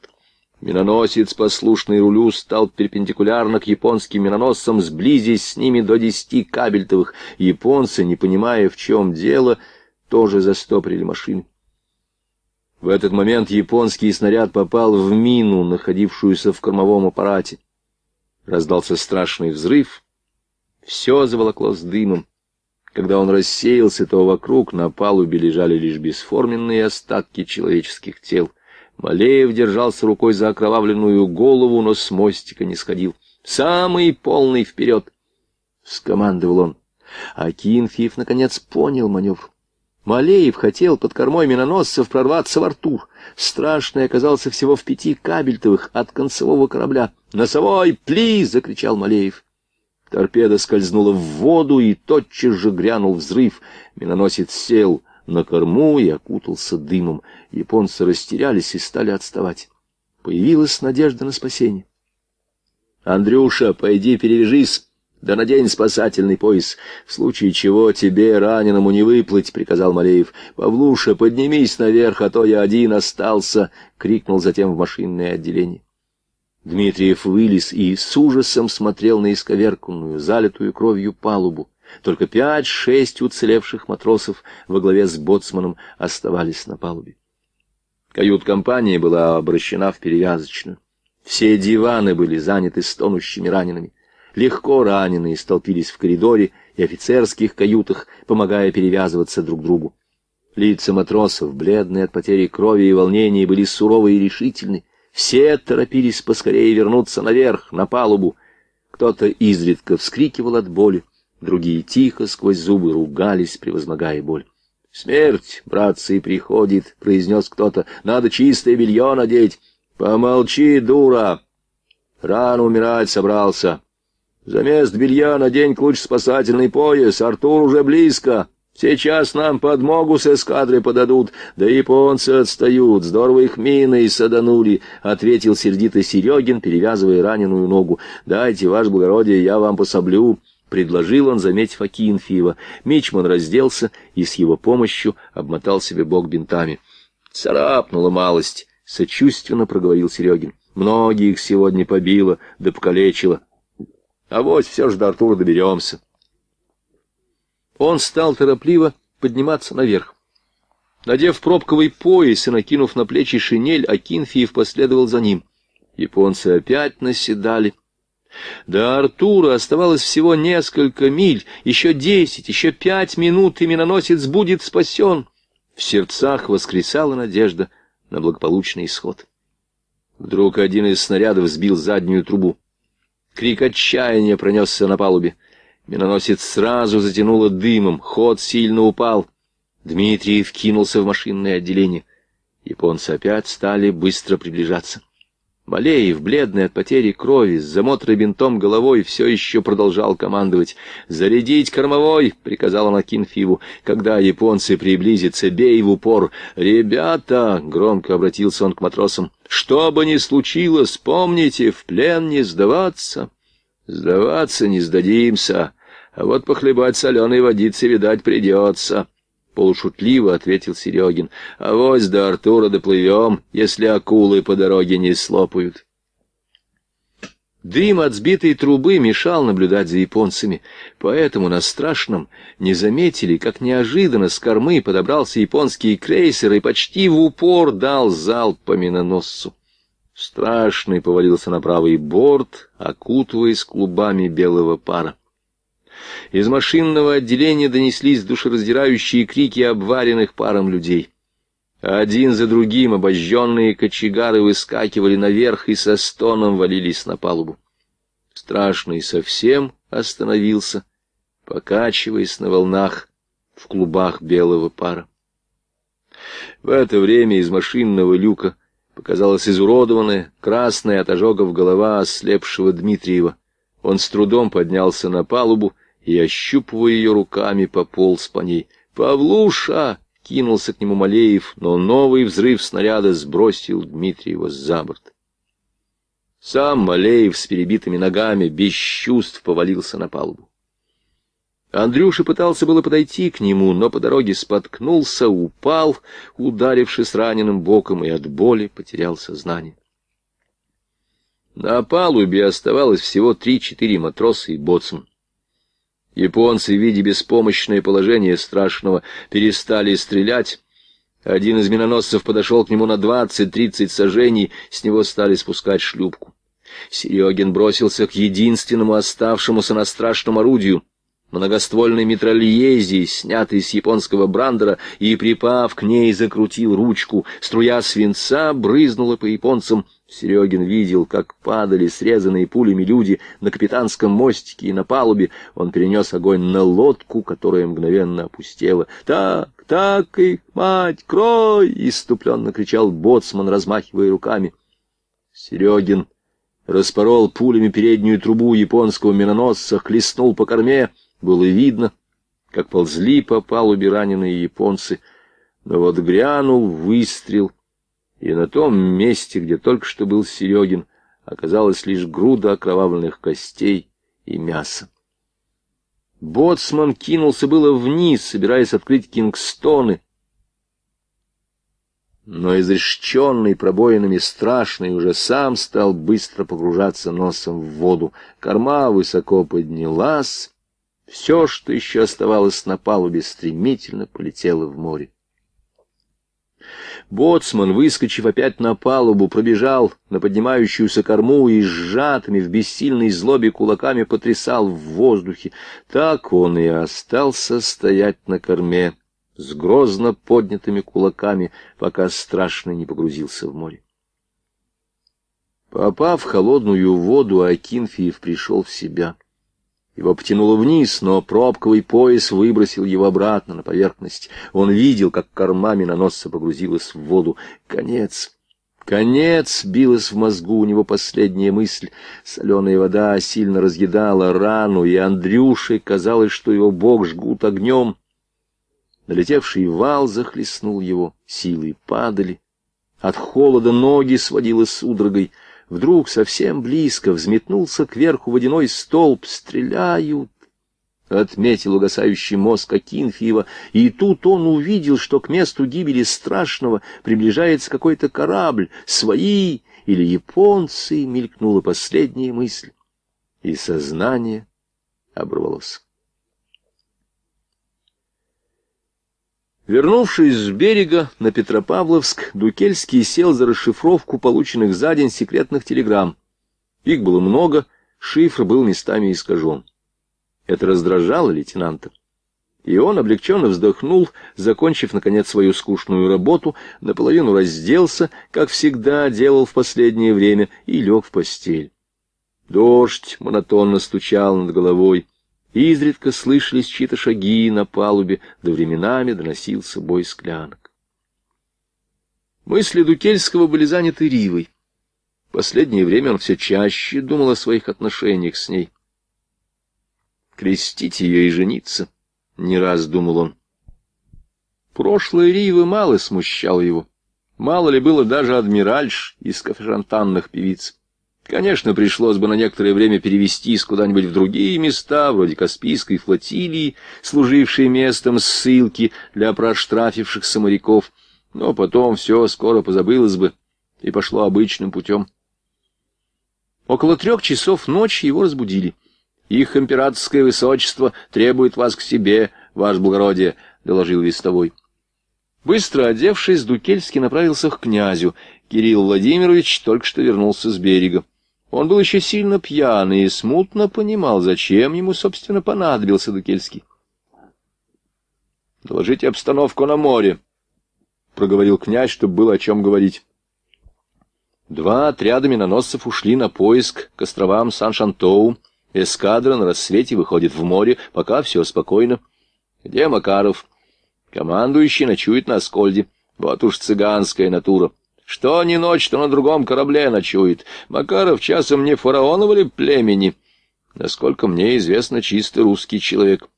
Миноносец, послушный рулю, стал перпендикулярно к японским миноносцам, сблизясь с ними до десяти кабельтовых. Японцы, не понимая, в чем дело, тоже застопорили машины. В этот момент японский снаряд попал в мину, находившуюся в кормовом аппарате. Раздался страшный взрыв. Все заволокло с дымом. Когда он рассеялся, то вокруг на палубе лежали лишь бесформенные остатки человеческих тел. Малеев держался рукой за окровавленную голову, но с мостика не сходил. «Самый полный вперед!» — скомандовал он. А Акинфьев, наконец, понял маневр. Малеев хотел под кормой миноносцев прорваться в Артур. Страшный оказался всего в пяти кабельтовых от концевого корабля. «Носовой, пли!» — закричал Малеев. Торпеда скользнула в воду, и тотчас же грянул взрыв. Миноносец сел на корму и окутался дымом. Японцы растерялись и стали отставать. Появилась надежда на спасение. «Андрюша, пойди перевяжись, да надень спасательный пояс. В случае чего тебе, раненому, не выплыть», — приказал Малеев. «Павлуша, поднимись наверх, а то я один остался», — крикнул затем в машинное отделение. Дмитриев вылез и с ужасом смотрел на исковерканную, залитую кровью палубу. Только пять-шесть уцелевших матросов во главе с боцманом оставались на палубе. Кают-компания была обращена в перевязочную. Все диваны были заняты стонущими ранеными. Легко раненые столпились в коридоре и офицерских каютах, помогая перевязываться друг другу. Лица матросов, бледные от потери крови и волнения, были суровы и решительны. Все торопились поскорее вернуться наверх, на палубу. Кто-то изредка вскрикивал от боли, другие тихо сквозь зубы ругались, превозмогая боль. «Смерть, братцы, приходит», — произнес кто-то, — «надо чистое белье надеть». «Помолчи, дура!» «Рано умирать собрался. Замест белья надень лучше спасательный пояс, Артур уже близко». Сейчас нам подмогу с эскадры подадут, да японцы отстают, здорово их миной саданули, — ответил сердито Серегин, перевязывая раненую ногу. — Дайте, ваше благородие, я вам пособлю, — предложил он, заметив Акинфиева. Мичман разделся и с его помощью обмотал себе бок бинтами. — Царапнула малость, — сочувственно проговорил Серегин. — Многих сегодня побило да покалечило. — А вот все же до Артура доберемся. Он стал торопливо подниматься наверх. Надев пробковый пояс и накинув на плечи шинель, Акинфиев последовал за ним. Японцы опять наседали. До Артура оставалось всего несколько миль, еще десять, еще пять минут, и миноносец будет спасен. В сердцах воскресала надежда на благополучный исход. Вдруг один из снарядов сбил заднюю трубу. Крик отчаяния пронесся на палубе. Миноносец сразу затянуло дымом, ход сильно упал. Дмитрий вкинулся в машинное отделение. Японцы опять стали быстро приближаться. Малеев, бледный от потери крови, с замотрой бинтом головой, все еще продолжал командовать. «Зарядить кормовой!» — приказал он Акинфиву. «Когда японцы приблизятся, бей в упор!» «Ребята!» — громко обратился он к матросам. «Что бы ни случилось, помните, в плен не сдаваться!» «Сдаваться не сдадимся!» А вот похлебать соленой водицы, видать, придется. Полушутливо ответил Серегин. А Авось до Артура доплывем, если акулы по дороге не слопают. Дым от сбитой трубы мешал наблюдать за японцами, поэтому на страшном не заметили, как неожиданно с кормы подобрался японский крейсер и почти в упор дал залп по миноносцу. Страшный повалился на правый борт, окутываясь клубами белого пара. Из машинного отделения донеслись душераздирающие крики обваренных паром людей. Один за другим обожженные кочегары выскакивали наверх и со стоном валились на палубу. Страшный совсем остановился, покачиваясь на волнах в клубах белого пара. В это время из машинного люка показалась изуродованная, красная от ожогов голова ослепшего Дмитриева. Он с трудом поднялся на палубу и, ощупывая ее руками, пополз по ней. «Павлуша!» — кинулся к нему Малеев, но новый взрыв снаряда сбросил Дмитриева за борт. Сам Малеев с перебитыми ногами без чувств повалился на палубу. Андрюша пытался было подойти к нему, но по дороге споткнулся, упал, ударившись раненым боком, и от боли потерял сознание. На палубе оставалось всего три-четыре матроса и боцман. Японцы, видя беспомощное положение страшного, перестали стрелять. Один из миноносцев подошел к нему на двадцать-тридцать сажений, с него стали спускать шлюпку. Серегин бросился к единственному оставшемуся на страшном орудию многоствольной митральезии, снятой с японского брандера, и, припав к ней, закрутил ручку. Струя свинца брызнула по японцам, Серегин видел, как падали срезанные пулями люди на капитанском мостике и на палубе. Он перенес огонь на лодку, которая мгновенно опустела. «Так, так их, мать, крой!» — иступленно кричал боцман, размахивая руками. Серегин распорол пулями переднюю трубу японского миноносца, хлестнул по корме. Было видно, как ползли по палубе раненые японцы. Но вот грянул выстрел — и на том месте, где только что был Серегин, оказалась лишь груда окровавленных костей и мяса. Боцман кинулся было вниз, собираясь открыть кингстоны, но изрешченный пробоинами страшный уже сам стал быстро погружаться носом в воду. Корма высоко поднялась, все, что еще оставалось на палубе, стремительно полетело в море. Боцман, выскочив опять на палубу, пробежал на поднимающуюся корму и сжатыми в бессильной злобе кулаками потрясал в воздухе. Так он и остался стоять на корме с грозно поднятыми кулаками, пока страшно не погрузился в море. Попав в холодную воду, Акинфиев пришел в себя — его потянуло вниз, но пробковый пояс выбросил его обратно на поверхность. Он видел, как корма миноносца погрузилась в воду. Конец. Конец билась в мозгу у него последняя мысль. Соленая вода сильно разъедала рану, и Андрюше казалось, что его бог жгут огнем. Налетевший вал захлестнул его, силы падали. От холода ноги сводило судорогой — Вдруг совсем близко взметнулся кверху водяной столб. «Стреляют!» — отметил угасающий мозг Акинфиева, и тут он увидел, что к месту гибели страшного приближается какой-то корабль, свои или японцы, — мелькнула последняя мысль, и сознание оборвалось. Вернувшись с берега на Петропавловск, Дукельский сел за расшифровку полученных за день секретных телеграмм. Их было много, шифр был местами искажен. Это раздражало лейтенанта. И он облегченно вздохнул, закончив, наконец, свою скучную работу, наполовину разделся, как всегда делал в последнее время, и лег в постель. Дождь монотонно стучал над головой. Изредка слышались чьи-то шаги на палубе, да временами доносился бой склянок. Мысли Дукельского были заняты Ривой. последнее время он все чаще думал о своих отношениях с ней. «Крестить ее и жениться», — не раз думал он. Прошлое Ривы мало смущало его. Мало ли было даже адмиральш из кафешантанных певиц. Конечно, пришлось бы на некоторое время перевестись куда-нибудь в другие места, вроде Каспийской флотилии, служившей местом ссылки для проштрафившихся моряков, но потом все скоро позабылось бы и пошло обычным путем. Около трех часов ночи его разбудили. «Их императорское высочество требует вас к себе, ваше благородие», — доложил вестовой. Быстро одевшись, Дукельский направился к князю. Кирилл Владимирович только что вернулся с берега. Он был еще сильно пьяный и смутно понимал, зачем ему, собственно, понадобился Дукельский. «Доложите обстановку на море», — проговорил князь, чтобы было о чем говорить. Два отряда миноносцев ушли на поиск к островам Сан-Шантоу. Эскадра на рассвете выходит в море, пока все спокойно. Где Макаров? Командующий ночует на Аскольде. Вот уж цыганская натура. Что ни ночь, то на другом корабле ночует. Макаров часом не фараоновали племени? Насколько мне известно, чистый русский человек.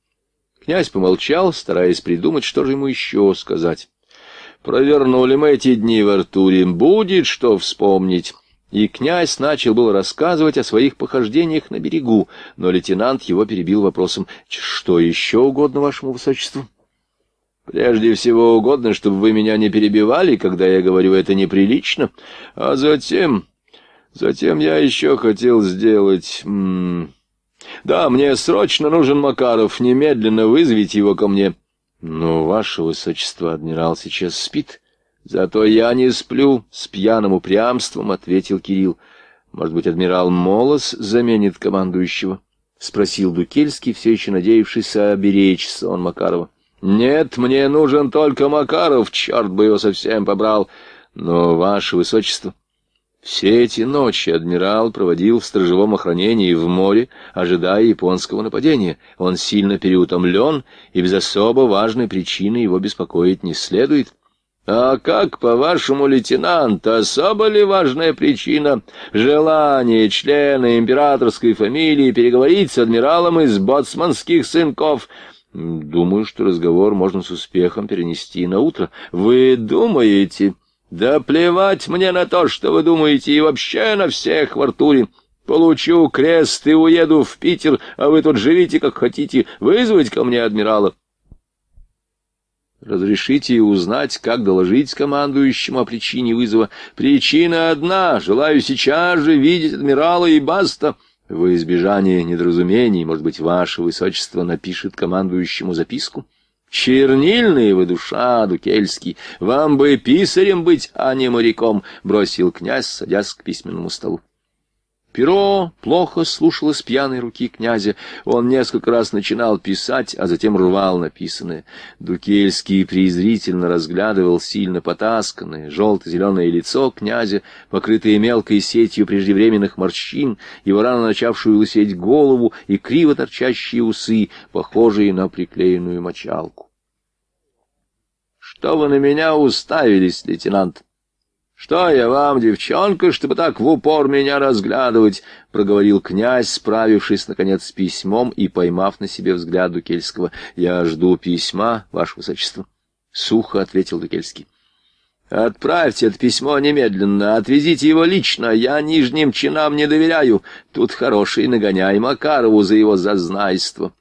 Князь помолчал, стараясь придумать, что же ему еще сказать. Провернули мы эти дни в Артуре. Будет что вспомнить. И князь начал был рассказывать о своих похождениях на берегу, но лейтенант его перебил вопросом, что еще угодно вашему высочеству? — Прежде всего угодно, чтобы вы меня не перебивали, когда я говорю это неприлично, а затем... Затем я еще хотел сделать... да, мне срочно нужен Макаров, немедленно вызовите его ко мне. Но ваше высочество, адмирал, сейчас спит. Зато я не сплю, с пьяным упрямством, — ответил Кирилл. Может быть, адмирал Молос заменит командующего? — спросил Дукельский, все еще надеявшийся оберечься он Макарова. «Нет, мне нужен только Макаров, черт бы его совсем побрал. Но, ваше высочество, все эти ночи адмирал проводил в стражевом охранении в море, ожидая японского нападения. Он сильно переутомлен, и без особо важной причины его беспокоить не следует». А как, по-вашему, лейтенант, особо ли важная причина желание члена императорской фамилии переговорить с адмиралом из боцманских сынков — Думаю, что разговор можно с успехом перенести на утро. Вы думаете? Да плевать мне на то, что вы думаете, и вообще на всех в Артуре. Получу крест и уеду в Питер, а вы тут живите, как хотите. Вызвать ко мне адмирала. Разрешите узнать, как доложить командующему о причине вызова. Причина одна. Желаю сейчас же видеть адмирала и баста. — во избежание недоразумений, может быть, ваше высочество напишет командующему записку? Чернильный вы душа, Дукельский! Вам бы писарем быть, а не моряком!» — бросил князь, садясь к письменному столу перо плохо слушалось пьяной руки князя. Он несколько раз начинал писать, а затем рвал написанное. Дукельский презрительно разглядывал сильно потасканное, желто-зеленое лицо князя, покрытое мелкой сетью преждевременных морщин, его рано начавшую лысеть голову и криво торчащие усы, похожие на приклеенную мочалку. — Что вы на меня уставились, лейтенант? — «Что я вам, девчонка, чтобы так в упор меня разглядывать?» — проговорил князь, справившись, наконец, с письмом и поймав на себе взгляд Дукельского. «Я жду письма, ваше высочество», — сухо ответил Дукельский. «Отправьте это письмо немедленно, отвезите его лично, я нижним чинам не доверяю. Тут хороший нагоняй Макарову за его зазнайство».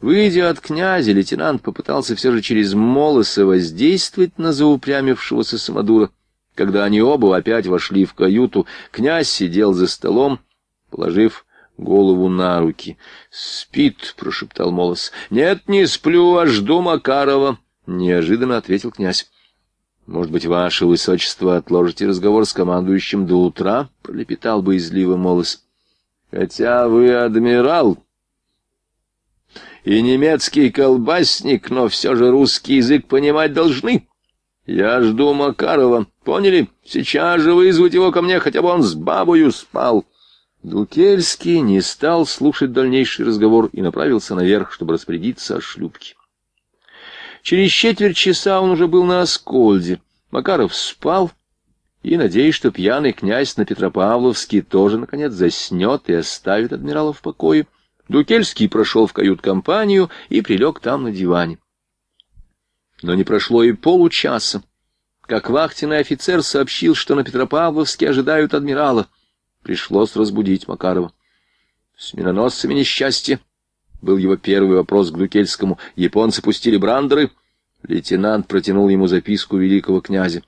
Выйдя от князя, лейтенант попытался все же через Молоса воздействовать на заупрямившегося самодура. Когда они оба опять вошли в каюту, князь сидел за столом, положив голову на руки. «Спит», — прошептал Молос. «Нет, не сплю, а жду Макарова», — неожиданно ответил князь. «Может быть, ваше высочество, отложите разговор с командующим до утра?» — пролепетал боязливо Молос. «Хотя вы адмирал и немецкий колбасник, но все же русский язык понимать должны. Я жду Макарова». Поняли? Сейчас же вызвать его ко мне, хотя бы он с бабою спал. Дукельский не стал слушать дальнейший разговор и направился наверх, чтобы распорядиться о шлюпке. Через четверть часа он уже был на Оскольде. Макаров спал и, надеясь, что пьяный князь на Петропавловске тоже, наконец, заснет и оставит адмирала в покое, Дукельский прошел в кают-компанию и прилег там на диване. Но не прошло и получаса как вахтенный офицер сообщил, что на Петропавловске ожидают адмирала. Пришлось разбудить Макарова. «С миноносцами несчастье!» — был его первый вопрос к Дукельскому. «Японцы пустили брандеры?» Лейтенант протянул ему записку великого князя.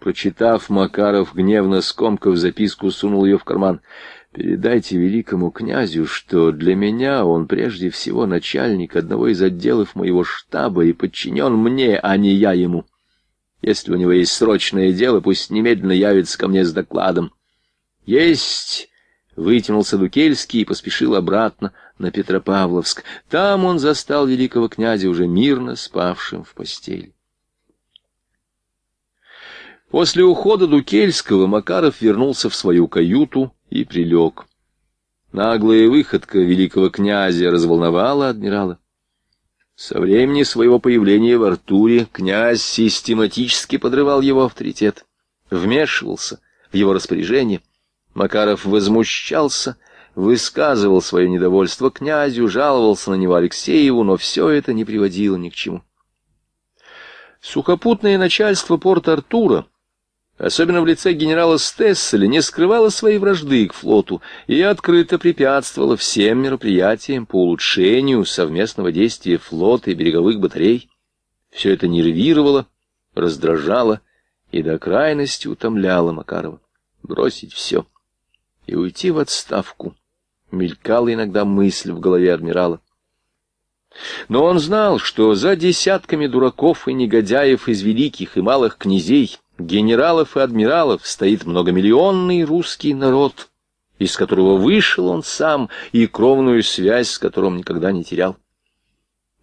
Прочитав, Макаров гневно скомкав записку, сунул ее в карман. «Передайте великому князю, что для меня он прежде всего начальник одного из отделов моего штаба и подчинен мне, а не я ему». Если у него есть срочное дело, пусть немедленно явится ко мне с докладом. Есть! Вытянулся Дукельский и поспешил обратно на Петропавловск. Там он застал великого князя уже мирно спавшим в постели. После ухода Дукельского Макаров вернулся в свою каюту и прилег. Наглая выходка великого князя разволновала адмирала. Со времени своего появления в Артуре князь систематически подрывал его авторитет, вмешивался в его распоряжение. Макаров возмущался, высказывал свое недовольство князю, жаловался на него Алексееву, но все это не приводило ни к чему. Сухопутное начальство порта Артура — особенно в лице генерала Стесселя, не скрывала своей вражды к флоту и открыто препятствовала всем мероприятиям по улучшению совместного действия флота и береговых батарей. Все это нервировало, раздражало и до крайности утомляло Макарова. Бросить все и уйти в отставку мелькала иногда мысль в голове адмирала. Но он знал, что за десятками дураков и негодяев из великих и малых князей — генералов и адмиралов стоит многомиллионный русский народ, из которого вышел он сам и кровную связь с которым никогда не терял.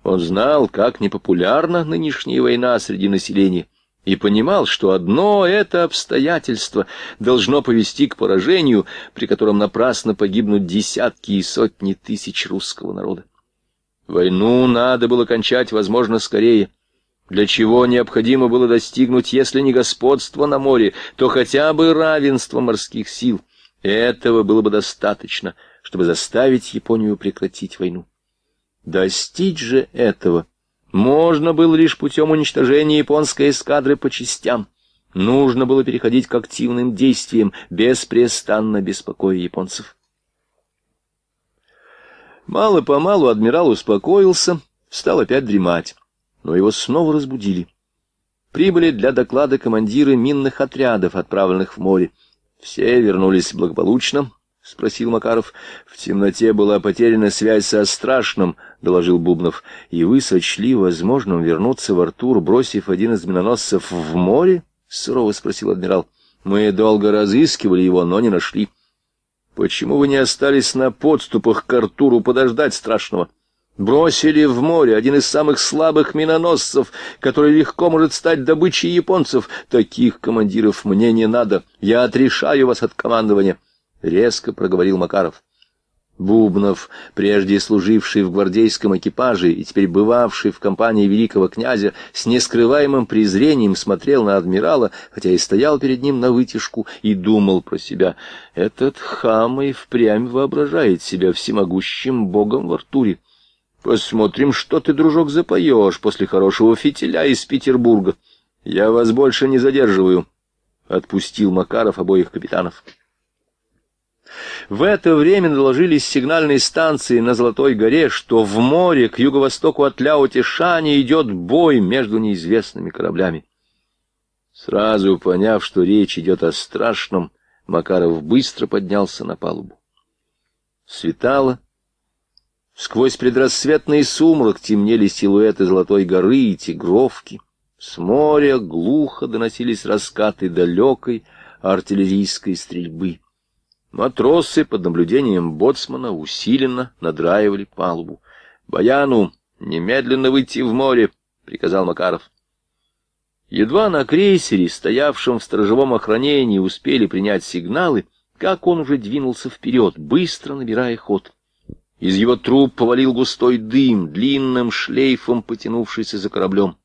Он знал, как непопулярна нынешняя война среди населения, и понимал, что одно это обстоятельство должно повести к поражению, при котором напрасно погибнут десятки и сотни тысяч русского народа. Войну надо было кончать, возможно, скорее — для чего необходимо было достигнуть, если не господство на море, то хотя бы равенство морских сил. Этого было бы достаточно, чтобы заставить Японию прекратить войну. Достичь же этого можно было лишь путем уничтожения японской эскадры по частям. Нужно было переходить к активным действиям, беспрестанно беспокоя японцев. Мало-помалу адмирал успокоился, стал опять дремать но его снова разбудили. Прибыли для доклада командиры минных отрядов, отправленных в море. Все вернулись благополучно, — спросил Макаров. — В темноте была потеряна связь со Страшным, — доложил Бубнов. — И вы сочли возможным вернуться в Артур, бросив один из миноносцев в море? — сурово спросил адмирал. — Мы долго разыскивали его, но не нашли. — Почему вы не остались на подступах к Артуру подождать Страшного? — Бросили в море один из самых слабых миноносцев, который легко может стать добычей японцев. Таких командиров мне не надо. Я отрешаю вас от командования, — резко проговорил Макаров. Бубнов, прежде служивший в гвардейском экипаже и теперь бывавший в компании великого князя, с нескрываемым презрением смотрел на адмирала, хотя и стоял перед ним на вытяжку и думал про себя. Этот хам и впрямь воображает себя всемогущим богом в Артуре. Посмотрим, что ты, дружок, запоешь после хорошего фитиля из Петербурга. Я вас больше не задерживаю. Отпустил Макаров обоих капитанов. В это время доложились сигнальные станции на Золотой горе, что в море к юго-востоку от Ляутишани идет бой между неизвестными кораблями. Сразу поняв, что речь идет о страшном, Макаров быстро поднялся на палубу. Светало, Сквозь предрассветный сумрак темнели силуэты Золотой горы и Тигровки. С моря глухо доносились раскаты далекой артиллерийской стрельбы. Матросы под наблюдением боцмана усиленно надраивали палубу. «Баяну, немедленно выйти в море!» — приказал Макаров. Едва на крейсере, стоявшем в сторожевом охранении, успели принять сигналы, как он уже двинулся вперед, быстро набирая ход. Из его труб повалил густой дым, длинным шлейфом потянувшийся за кораблем.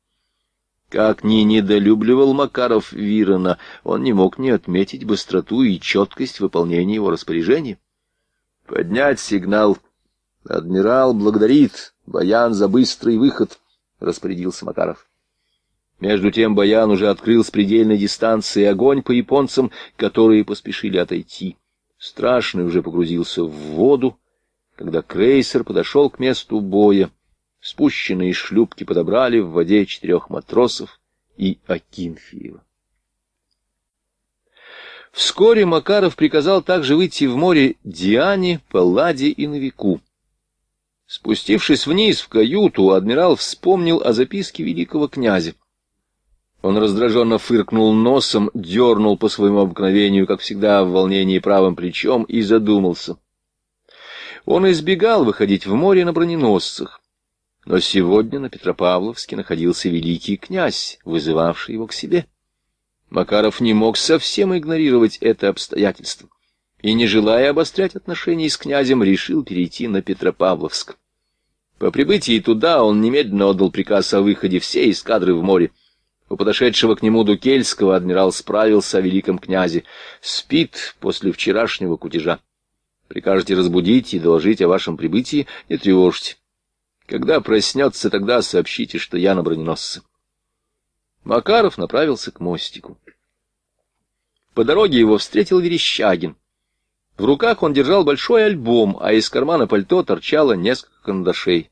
Как ни недолюбливал Макаров Вирона, он не мог не отметить быстроту и четкость выполнения его распоряжений. «Поднять сигнал!» «Адмирал благодарит! Баян за быстрый выход!» — распорядился Макаров. Между тем Баян уже открыл с предельной дистанции огонь по японцам, которые поспешили отойти. Страшный уже погрузился в воду, когда крейсер подошел к месту боя. Спущенные шлюпки подобрали в воде четырех матросов и Акинфиева. Вскоре Макаров приказал также выйти в море Диане, Палладе и Новику. Спустившись вниз в каюту, адмирал вспомнил о записке великого князя. Он раздраженно фыркнул носом, дернул по своему обыкновению, как всегда, в волнении правым плечом и задумался — он избегал выходить в море на броненосцах. Но сегодня на Петропавловске находился великий князь, вызывавший его к себе. Макаров не мог совсем игнорировать это обстоятельство и, не желая обострять отношения с князем, решил перейти на Петропавловск. По прибытии туда он немедленно отдал приказ о выходе всей эскадры в море. У подошедшего к нему Дукельского адмирал справился о великом князе. Спит после вчерашнего кутежа. Прикажете разбудить и доложить о вашем прибытии, не тревожьте. Когда проснется, тогда сообщите, что я на броненосце. Макаров направился к мостику. По дороге его встретил Верещагин. В руках он держал большой альбом, а из кармана пальто торчало несколько карандашей.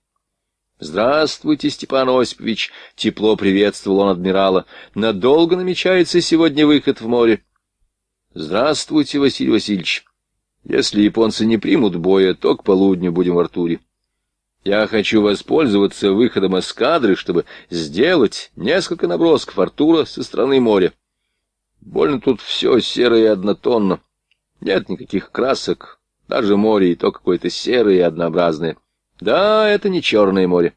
«Здравствуйте, Степан Осипович!» — тепло приветствовал он адмирала. «Надолго намечается сегодня выход в море?» «Здравствуйте, Василий Васильевич!» Если японцы не примут боя, то к полудню будем в Артуре. Я хочу воспользоваться выходом эскадры, чтобы сделать несколько набросков Артура со стороны моря. Больно тут все серое и однотонно. Нет никаких красок, даже море и то какое-то серое и однообразное. Да, это не Черное море.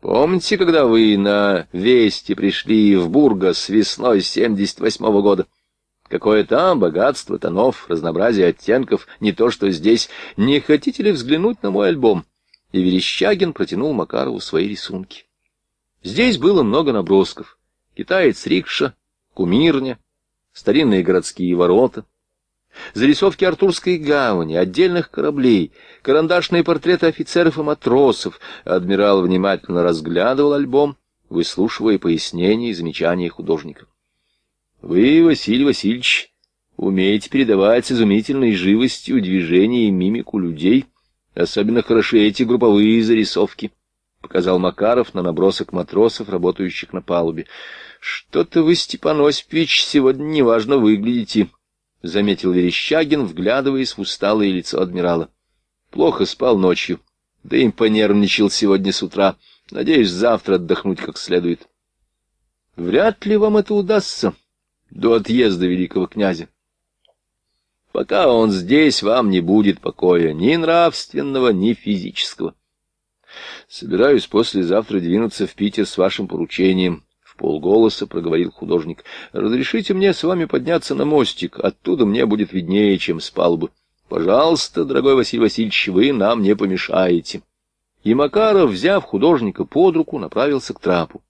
Помните, когда вы на Вести пришли в Бургас весной 78-го года? — Какое там богатство тонов, разнообразие оттенков, не то что здесь. Не хотите ли взглянуть на мой альбом? И Верещагин протянул Макарову свои рисунки. Здесь было много набросков. Китаец рикша, кумирня, старинные городские ворота. Зарисовки Артурской гавани, отдельных кораблей, карандашные портреты офицеров и матросов. Адмирал внимательно разглядывал альбом, выслушивая пояснения и замечания художников. Вы, Василий Васильевич, умеете передавать с изумительной живостью движения и мимику людей. Особенно хороши эти групповые зарисовки, — показал Макаров на набросок матросов, работающих на палубе. — Что-то вы, Степан Осипович, сегодня неважно выглядите, — заметил Верещагин, вглядываясь в усталое лицо адмирала. — Плохо спал ночью, да им понервничал сегодня с утра. Надеюсь, завтра отдохнуть как следует. — Вряд ли вам это удастся, — до отъезда великого князя. Пока он здесь, вам не будет покоя ни нравственного, ни физического. Собираюсь послезавтра двинуться в Питер с вашим поручением, — в полголоса проговорил художник. Разрешите мне с вами подняться на мостик, оттуда мне будет виднее, чем с палубы. Пожалуйста, дорогой Василий Васильевич, вы нам не помешаете. И Макаров, взяв художника под руку, направился к трапу.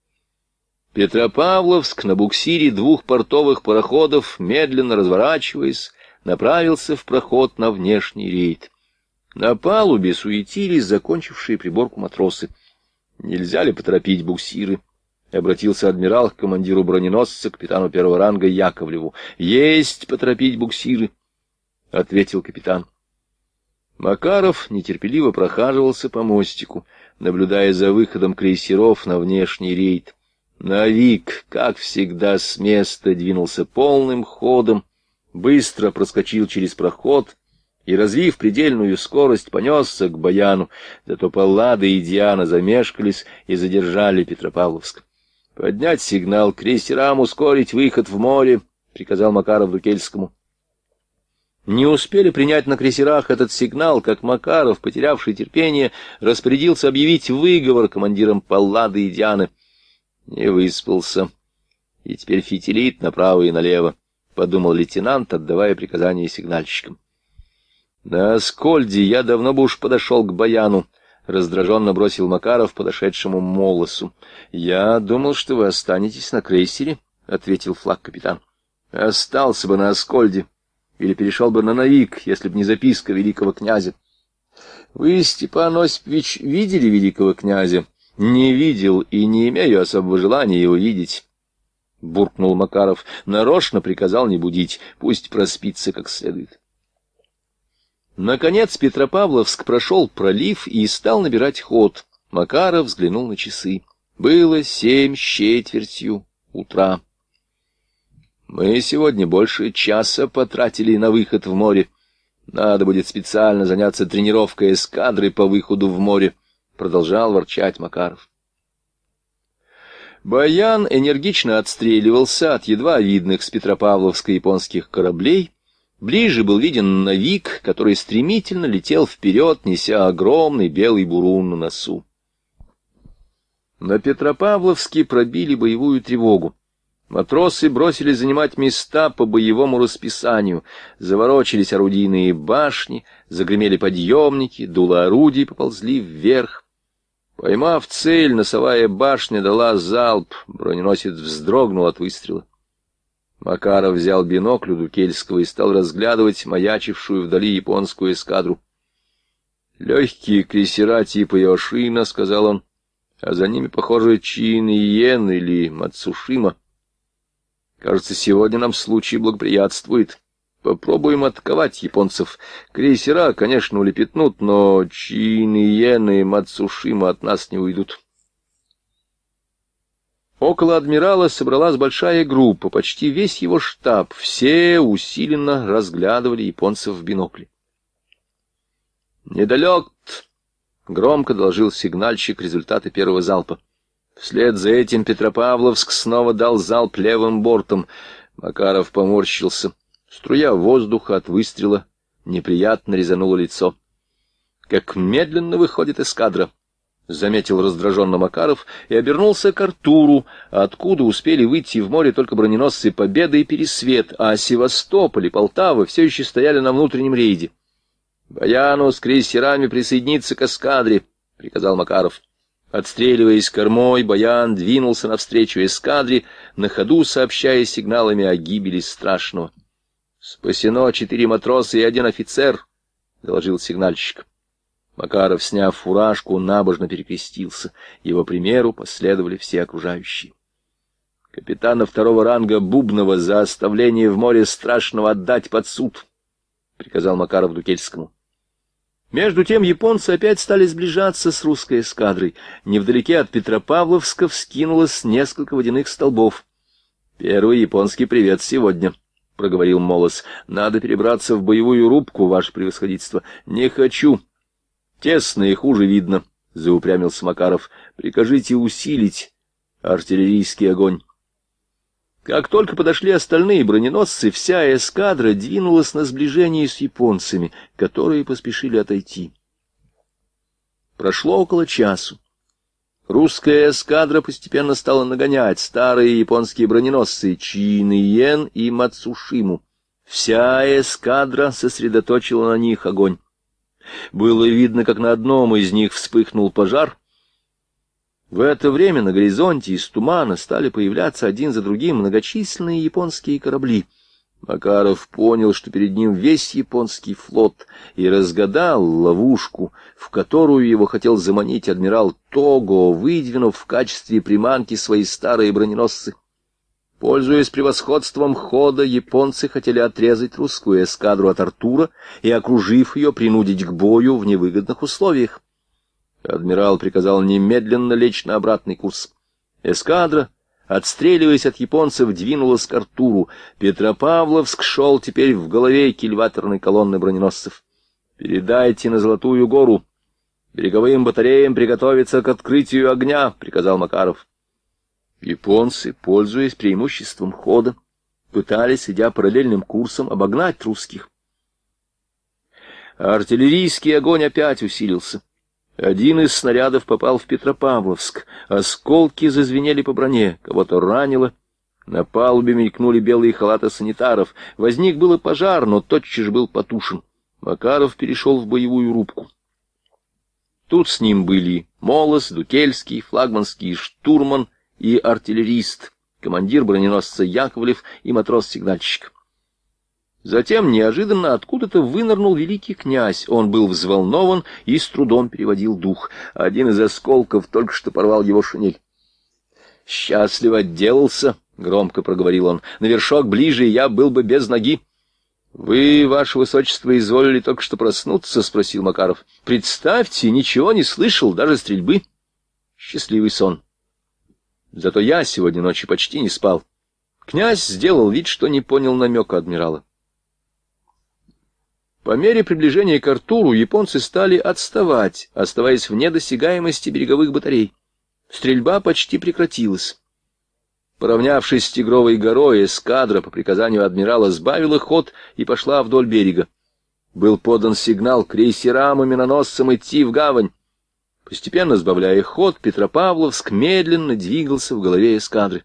Петропавловск на буксире двух портовых пароходов, медленно разворачиваясь, направился в проход на внешний рейд. На палубе суетились закончившие приборку матросы. «Нельзя ли поторопить буксиры?» — обратился адмирал к командиру броненосца, капитану первого ранга Яковлеву. «Есть поторопить буксиры!» — ответил капитан. Макаров нетерпеливо прохаживался по мостику, наблюдая за выходом крейсеров на внешний рейд. Навик, как всегда, с места двинулся полным ходом, быстро проскочил через проход и, развив предельную скорость, понесся к Баяну. Зато Паллада и Диана замешкались и задержали Петропавловск. «Поднять сигнал, крейсерам ускорить выход в море», — приказал Макаров Дукельскому. Не успели принять на крейсерах этот сигнал, как Макаров, потерявший терпение, распорядился объявить выговор командирам Паллады и Дианы — не выспался. И теперь фитилит направо и налево, — подумал лейтенант, отдавая приказание сигнальщикам. На Аскольде я давно бы уж подошел к Баяну, — раздраженно бросил Макаров подошедшему Молосу. — Я думал, что вы останетесь на крейсере, — ответил флаг капитан. — Остался бы на Аскольде или перешел бы на Навик, если б не записка великого князя. — Вы, Степан Осипович, видели великого князя? — не видел и не имею особого желания его видеть. — буркнул Макаров. — Нарочно приказал не будить, пусть проспится как следует. Наконец Петропавловск прошел пролив и стал набирать ход. Макаров взглянул на часы. Было семь с четвертью утра. — Мы сегодня больше часа потратили на выход в море. Надо будет специально заняться тренировкой эскадры по выходу в море продолжал ворчать Макаров. Баян энергично отстреливался от едва видных с Петропавловска японских кораблей. Ближе был виден Навик, который стремительно летел вперед, неся огромный белый бурун на носу. На Петропавловске пробили боевую тревогу. Матросы бросились занимать места по боевому расписанию. Заворочились орудийные башни, загремели подъемники, дула орудий поползли вверх. Поймав цель, носовая башня дала залп, броненосец вздрогнул от выстрела. Макаров взял бинокль у Дукельского и стал разглядывать маячившую вдали японскую эскадру. «Легкие крейсера типа Йошина», — сказал он, — «а за ними, похоже, Чин Йен или Мацушима. Кажется, сегодня нам случай благоприятствует. Попробуем отковать японцев. Крейсера, конечно, улепетнут, но Чин, Иены и Мацушима от нас не уйдут. Около адмирала собралась большая группа, почти весь его штаб. Все усиленно разглядывали японцев в бинокле. «Недалек!» — громко доложил сигнальщик результаты первого залпа. Вслед за этим Петропавловск снова дал залп левым бортом. Макаров поморщился. Струя воздуха от выстрела неприятно резанула лицо. «Как медленно выходит из кадра!» — заметил раздраженно Макаров и обернулся к Артуру, откуда успели выйти в море только броненосцы «Победа» и «Пересвет», а Севастополь и Полтава все еще стояли на внутреннем рейде. «Баяну с крейсерами присоединиться к эскадре», — приказал Макаров. Отстреливаясь кормой, Баян двинулся навстречу эскадре, на ходу сообщая сигналами о гибели страшного. «Спасено четыре матроса и один офицер», — доложил сигнальщик. Макаров, сняв фуражку, набожно перекрестился. Его примеру последовали все окружающие. Капитана второго ранга Бубнова за оставление в море страшного отдать под суд, — приказал Макаров Дукельскому. Между тем японцы опять стали сближаться с русской эскадрой. Невдалеке от Петропавловска вскинулось несколько водяных столбов. Первый японский привет сегодня, проговорил Молос. — Надо перебраться в боевую рубку, ваше превосходительство. — Не хочу. — Тесно и хуже видно, — заупрямился Макаров. — Прикажите усилить артиллерийский огонь. Как только подошли остальные броненосцы, вся эскадра двинулась на сближение с японцами, которые поспешили отойти. Прошло около часу. Русская эскадра постепенно стала нагонять старые японские броненосцы Чиниен и Мацушиму. Вся эскадра сосредоточила на них огонь. Было видно, как на одном из них вспыхнул пожар. В это время на горизонте из тумана стали появляться один за другим многочисленные японские корабли — Макаров понял, что перед ним весь японский флот, и разгадал ловушку, в которую его хотел заманить адмирал Того, выдвинув в качестве приманки свои старые броненосцы. Пользуясь превосходством хода, японцы хотели отрезать русскую эскадру от Артура и, окружив ее, принудить к бою в невыгодных условиях. Адмирал приказал немедленно лечь на обратный курс. Эскадра отстреливаясь от японцев, двинулась к Артуру. Петропавловск шел теперь в голове кильваторной колонны броненосцев. «Передайте на Золотую гору. Береговым батареям приготовиться к открытию огня», — приказал Макаров. Японцы, пользуясь преимуществом хода, пытались, идя параллельным курсом, обогнать русских. Артиллерийский огонь опять усилился. Один из снарядов попал в Петропавловск. Осколки зазвенели по броне, кого-то ранило. На палубе мелькнули белые халаты санитаров. Возник было пожар, но тотчас был потушен. Макаров перешел в боевую рубку. Тут с ним были Молос, Дукельский, флагманский штурман и артиллерист, командир броненосца Яковлев и матрос-сигнальщик. Затем неожиданно откуда-то вынырнул великий князь. Он был взволнован и с трудом переводил дух. Один из осколков только что порвал его шинель. «Счастливо отделался», — громко проговорил он. «На вершок ближе я был бы без ноги». «Вы, ваше высочество, изволили только что проснуться?» — спросил Макаров. «Представьте, ничего не слышал, даже стрельбы. Счастливый сон. Зато я сегодня ночью почти не спал». Князь сделал вид, что не понял намека адмирала. По мере приближения к Артуру японцы стали отставать, оставаясь в недосягаемости береговых батарей. Стрельба почти прекратилась. Поравнявшись с Тигровой горой, эскадра по приказанию адмирала сбавила ход и пошла вдоль берега. Был подан сигнал крейсерам и миноносцам идти в гавань. Постепенно сбавляя ход, Петропавловск медленно двигался в голове эскадры.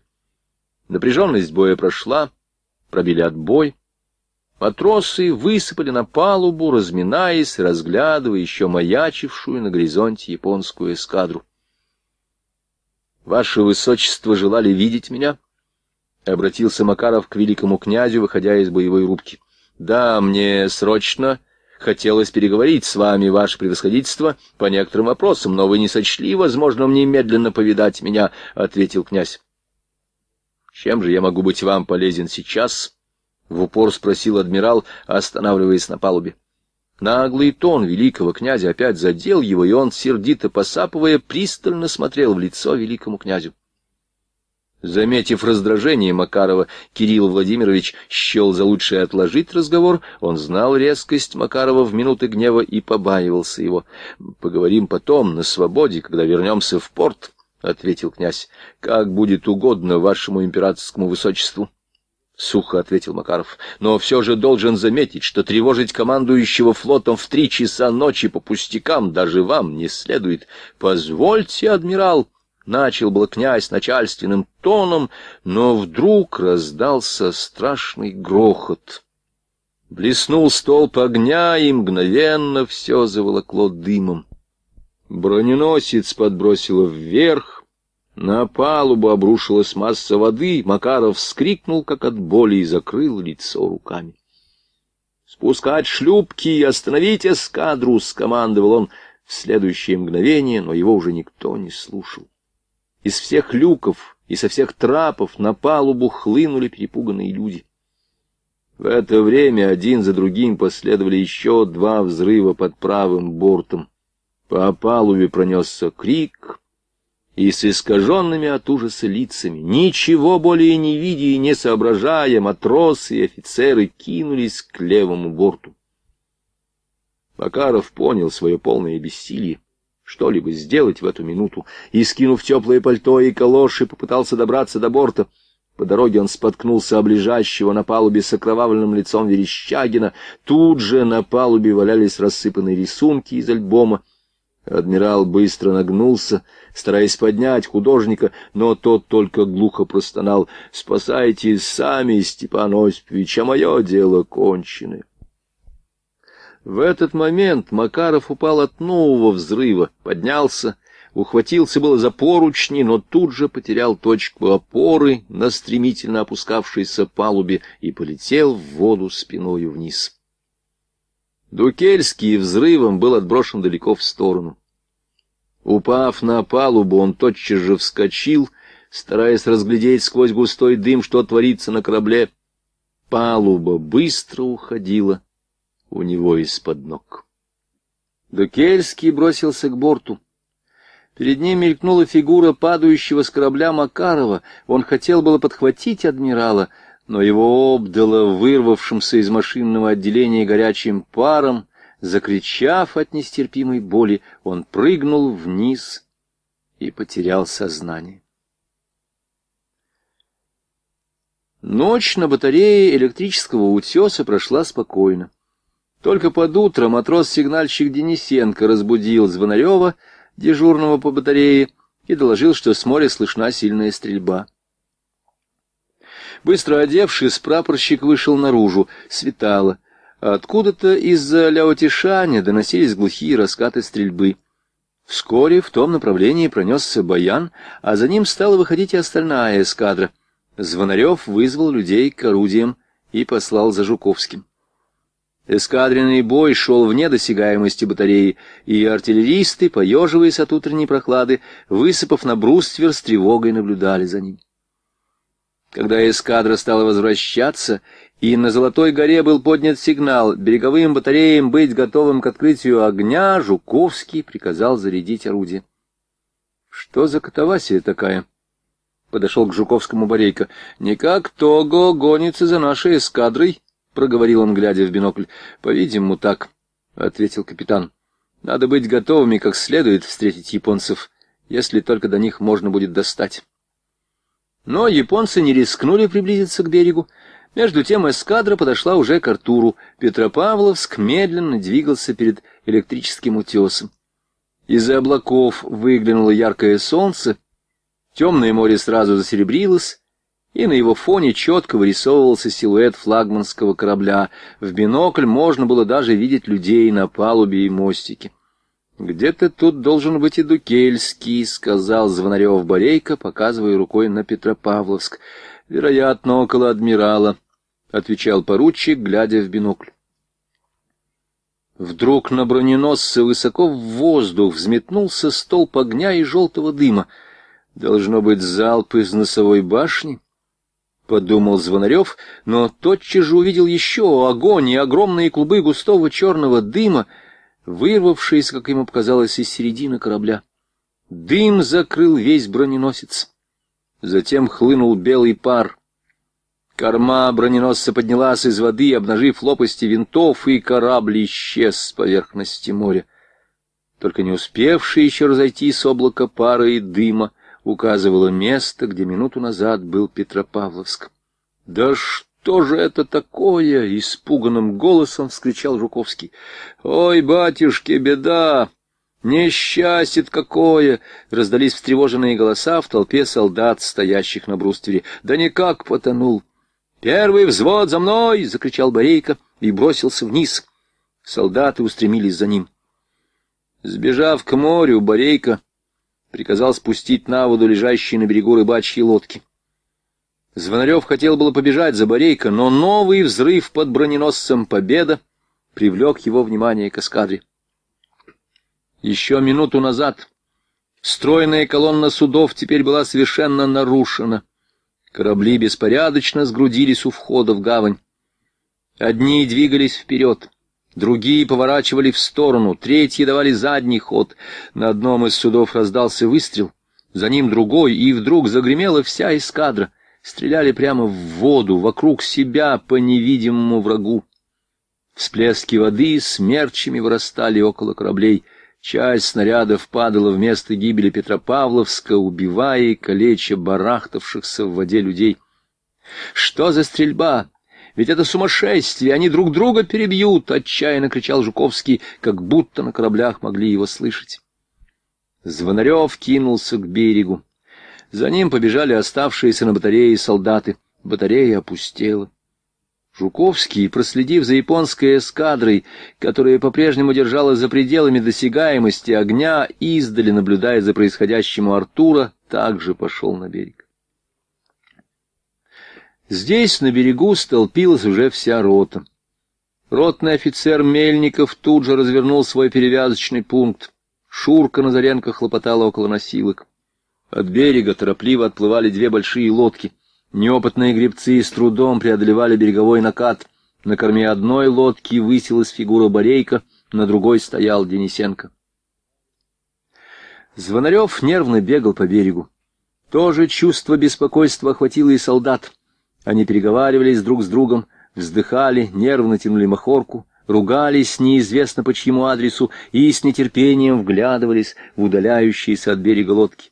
Напряженность боя прошла, пробили отбой. Матросы высыпали на палубу, разминаясь, разглядывая еще маячившую на горизонте японскую эскадру. «Ваше высочество желали видеть меня?» — обратился Макаров к великому князю, выходя из боевой рубки. «Да, мне срочно хотелось переговорить с вами, ваше превосходительство, по некоторым вопросам, но вы не сочли возможным немедленно повидать меня», — ответил князь. «Чем же я могу быть вам полезен сейчас?» — в упор спросил адмирал, останавливаясь на палубе. Наглый тон великого князя опять задел его, и он, сердито посапывая, пристально смотрел в лицо великому князю. Заметив раздражение Макарова, Кирилл Владимирович счел за лучшее отложить разговор. Он знал резкость Макарова в минуты гнева и побаивался его. «Поговорим потом, на свободе, когда вернемся в порт», — ответил князь. «Как будет угодно вашему императорскому высочеству». — сухо ответил Макаров. — Но все же должен заметить, что тревожить командующего флотом в три часа ночи по пустякам даже вам не следует. — Позвольте, адмирал! — начал был князь начальственным тоном, но вдруг раздался страшный грохот. Блеснул столб огня, и мгновенно все заволокло дымом. Броненосец подбросило вверх, на палубу обрушилась масса воды, Макаров вскрикнул, как от боли, и закрыл лицо руками. «Спускать шлюпки и остановить эскадру!» — скомандовал он в следующее мгновение, но его уже никто не слушал. Из всех люков и со всех трапов на палубу хлынули перепуганные люди. В это время один за другим последовали еще два взрыва под правым бортом. По палубе пронесся крик — и с искаженными от ужаса лицами, ничего более не видя и не соображая, матросы и офицеры кинулись к левому борту. Макаров понял свое полное бессилие что-либо сделать в эту минуту, и, скинув теплое пальто и калоши, попытался добраться до борта. По дороге он споткнулся о ближайшего на палубе с окровавленным лицом Верещагина. Тут же на палубе валялись рассыпанные рисунки из альбома. Адмирал быстро нагнулся — стараясь поднять художника, но тот только глухо простонал «Спасайте сами, Степан Осипович, а мое дело кончено». В этот момент Макаров упал от нового взрыва, поднялся, ухватился было за поручни, но тут же потерял точку опоры на стремительно опускавшейся палубе и полетел в воду спиною вниз. Дукельский взрывом был отброшен далеко в сторону. Упав на палубу, он тотчас же вскочил, стараясь разглядеть сквозь густой дым, что творится на корабле. Палуба быстро уходила у него из-под ног. Дукельский бросился к борту. Перед ним мелькнула фигура падающего с корабля Макарова. Он хотел было подхватить адмирала, но его обдало вырвавшимся из машинного отделения горячим паром, Закричав от нестерпимой боли, он прыгнул вниз и потерял сознание. Ночь на батарее электрического утеса прошла спокойно. Только под утро матрос-сигнальщик Денисенко разбудил Звонарева, дежурного по батарее, и доложил, что с моря слышна сильная стрельба. Быстро одевшись, прапорщик вышел наружу, светало. Откуда-то из-за Ляотишаня доносились глухие раскаты стрельбы. Вскоре в том направлении пронесся баян, а за ним стала выходить и остальная эскадра. Звонарев вызвал людей к орудиям и послал за Жуковским. Эскадренный бой шел вне досягаемости батареи, и артиллеристы, поеживаясь от утренней прохлады, высыпав на бруствер, с тревогой наблюдали за ним. Когда эскадра стала возвращаться, и на Золотой горе был поднят сигнал береговым батареям быть готовым к открытию огня, Жуковский приказал зарядить орудие. «Что за катавасия такая?» Подошел к Жуковскому барейка. «Никак Того гонится за нашей эскадрой», — проговорил он, глядя в бинокль. «По-видимому, так», — ответил капитан. «Надо быть готовыми как следует встретить японцев, если только до них можно будет достать». Но японцы не рискнули приблизиться к берегу. Между тем эскадра подошла уже к Артуру. Петропавловск медленно двигался перед электрическим утесом. Из-за облаков выглянуло яркое солнце, темное море сразу засеребрилось, и на его фоне четко вырисовывался силуэт флагманского корабля. В бинокль можно было даже видеть людей на палубе и мостике. «Где-то тут должен быть и Дукельский», — сказал Звонарев-Борейко, показывая рукой на Петропавловск. «Вероятно, около адмирала». — отвечал поручик, глядя в бинокль. Вдруг на броненосце высоко в воздух взметнулся столб огня и желтого дыма. Должно быть залп из носовой башни, — подумал Звонарев, но тотчас же увидел еще огонь и огромные клубы густого черного дыма, вырвавшиеся, как ему показалось, из середины корабля. Дым закрыл весь броненосец. Затем хлынул белый пар — Корма броненосца поднялась из воды, обнажив лопасти винтов, и корабль исчез с поверхности моря. Только не успевший еще разойтись с облака пары и дыма указывало место, где минуту назад был Петропавловск. — Да что же это такое? — испуганным голосом вскричал Жуковский. — Ой, батюшки, беда! «Несчастье какое!» — раздались встревоженные голоса в толпе солдат, стоящих на бруствере. «Да никак потонул!» «Первый взвод за мной!» — закричал Борейко и бросился вниз. Солдаты устремились за ним. Сбежав к морю, Борейко приказал спустить на воду лежащие на берегу рыбачьи лодки. Звонарев хотел было побежать за Борейко, но новый взрыв под броненосцем «Победа» привлек его внимание к эскадре. Еще минуту назад стройная колонна судов теперь была совершенно нарушена. Корабли беспорядочно сгрудились у входа в гавань. Одни двигались вперед, другие поворачивали в сторону, третьи давали задний ход. На одном из судов раздался выстрел, за ним другой, и вдруг загремела вся эскадра. Стреляли прямо в воду, вокруг себя, по невидимому врагу. Всплески воды смерчами вырастали около кораблей — Часть снарядов падала вместо гибели Петропавловска, убивая и калеча барахтавшихся в воде людей. «Что за стрельба? Ведь это сумасшествие! Они друг друга перебьют!» — отчаянно кричал Жуковский, как будто на кораблях могли его слышать. Звонарев кинулся к берегу. За ним побежали оставшиеся на батарее солдаты. Батарея опустела. Жуковский, проследив за японской эскадрой, которая по-прежнему держалась за пределами досягаемости огня, издали, наблюдая за происходящим у Артура, также пошел на берег. Здесь, на берегу, столпилась уже вся рота. Ротный офицер Мельников тут же развернул свой перевязочный пункт. Шурка Назаренко хлопотала около носилок. От берега торопливо отплывали две большие лодки — Неопытные гребцы с трудом преодолевали береговой накат. На корме одной лодки высилась фигура Борейка, на другой стоял Денисенко. Звонарев нервно бегал по берегу. Тоже чувство беспокойства охватило и солдат. Они переговаривались друг с другом, вздыхали, нервно тянули махорку, ругались неизвестно по чьему адресу и с нетерпением вглядывались в удаляющиеся от берега лодки.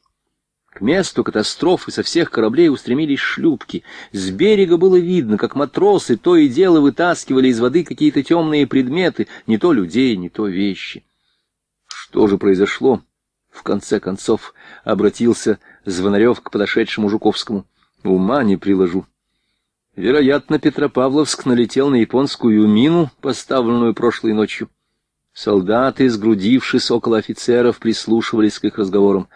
К месту катастрофы со всех кораблей устремились шлюпки. С берега было видно, как матросы то и дело вытаскивали из воды какие-то темные предметы, не то людей, не то вещи. Что же произошло? В конце концов обратился Звонарев к подошедшему Жуковскому. Ума не приложу. Вероятно, Петропавловск налетел на японскую мину, поставленную прошлой ночью. Солдаты, сгрудившись около офицеров, прислушивались к их разговорам.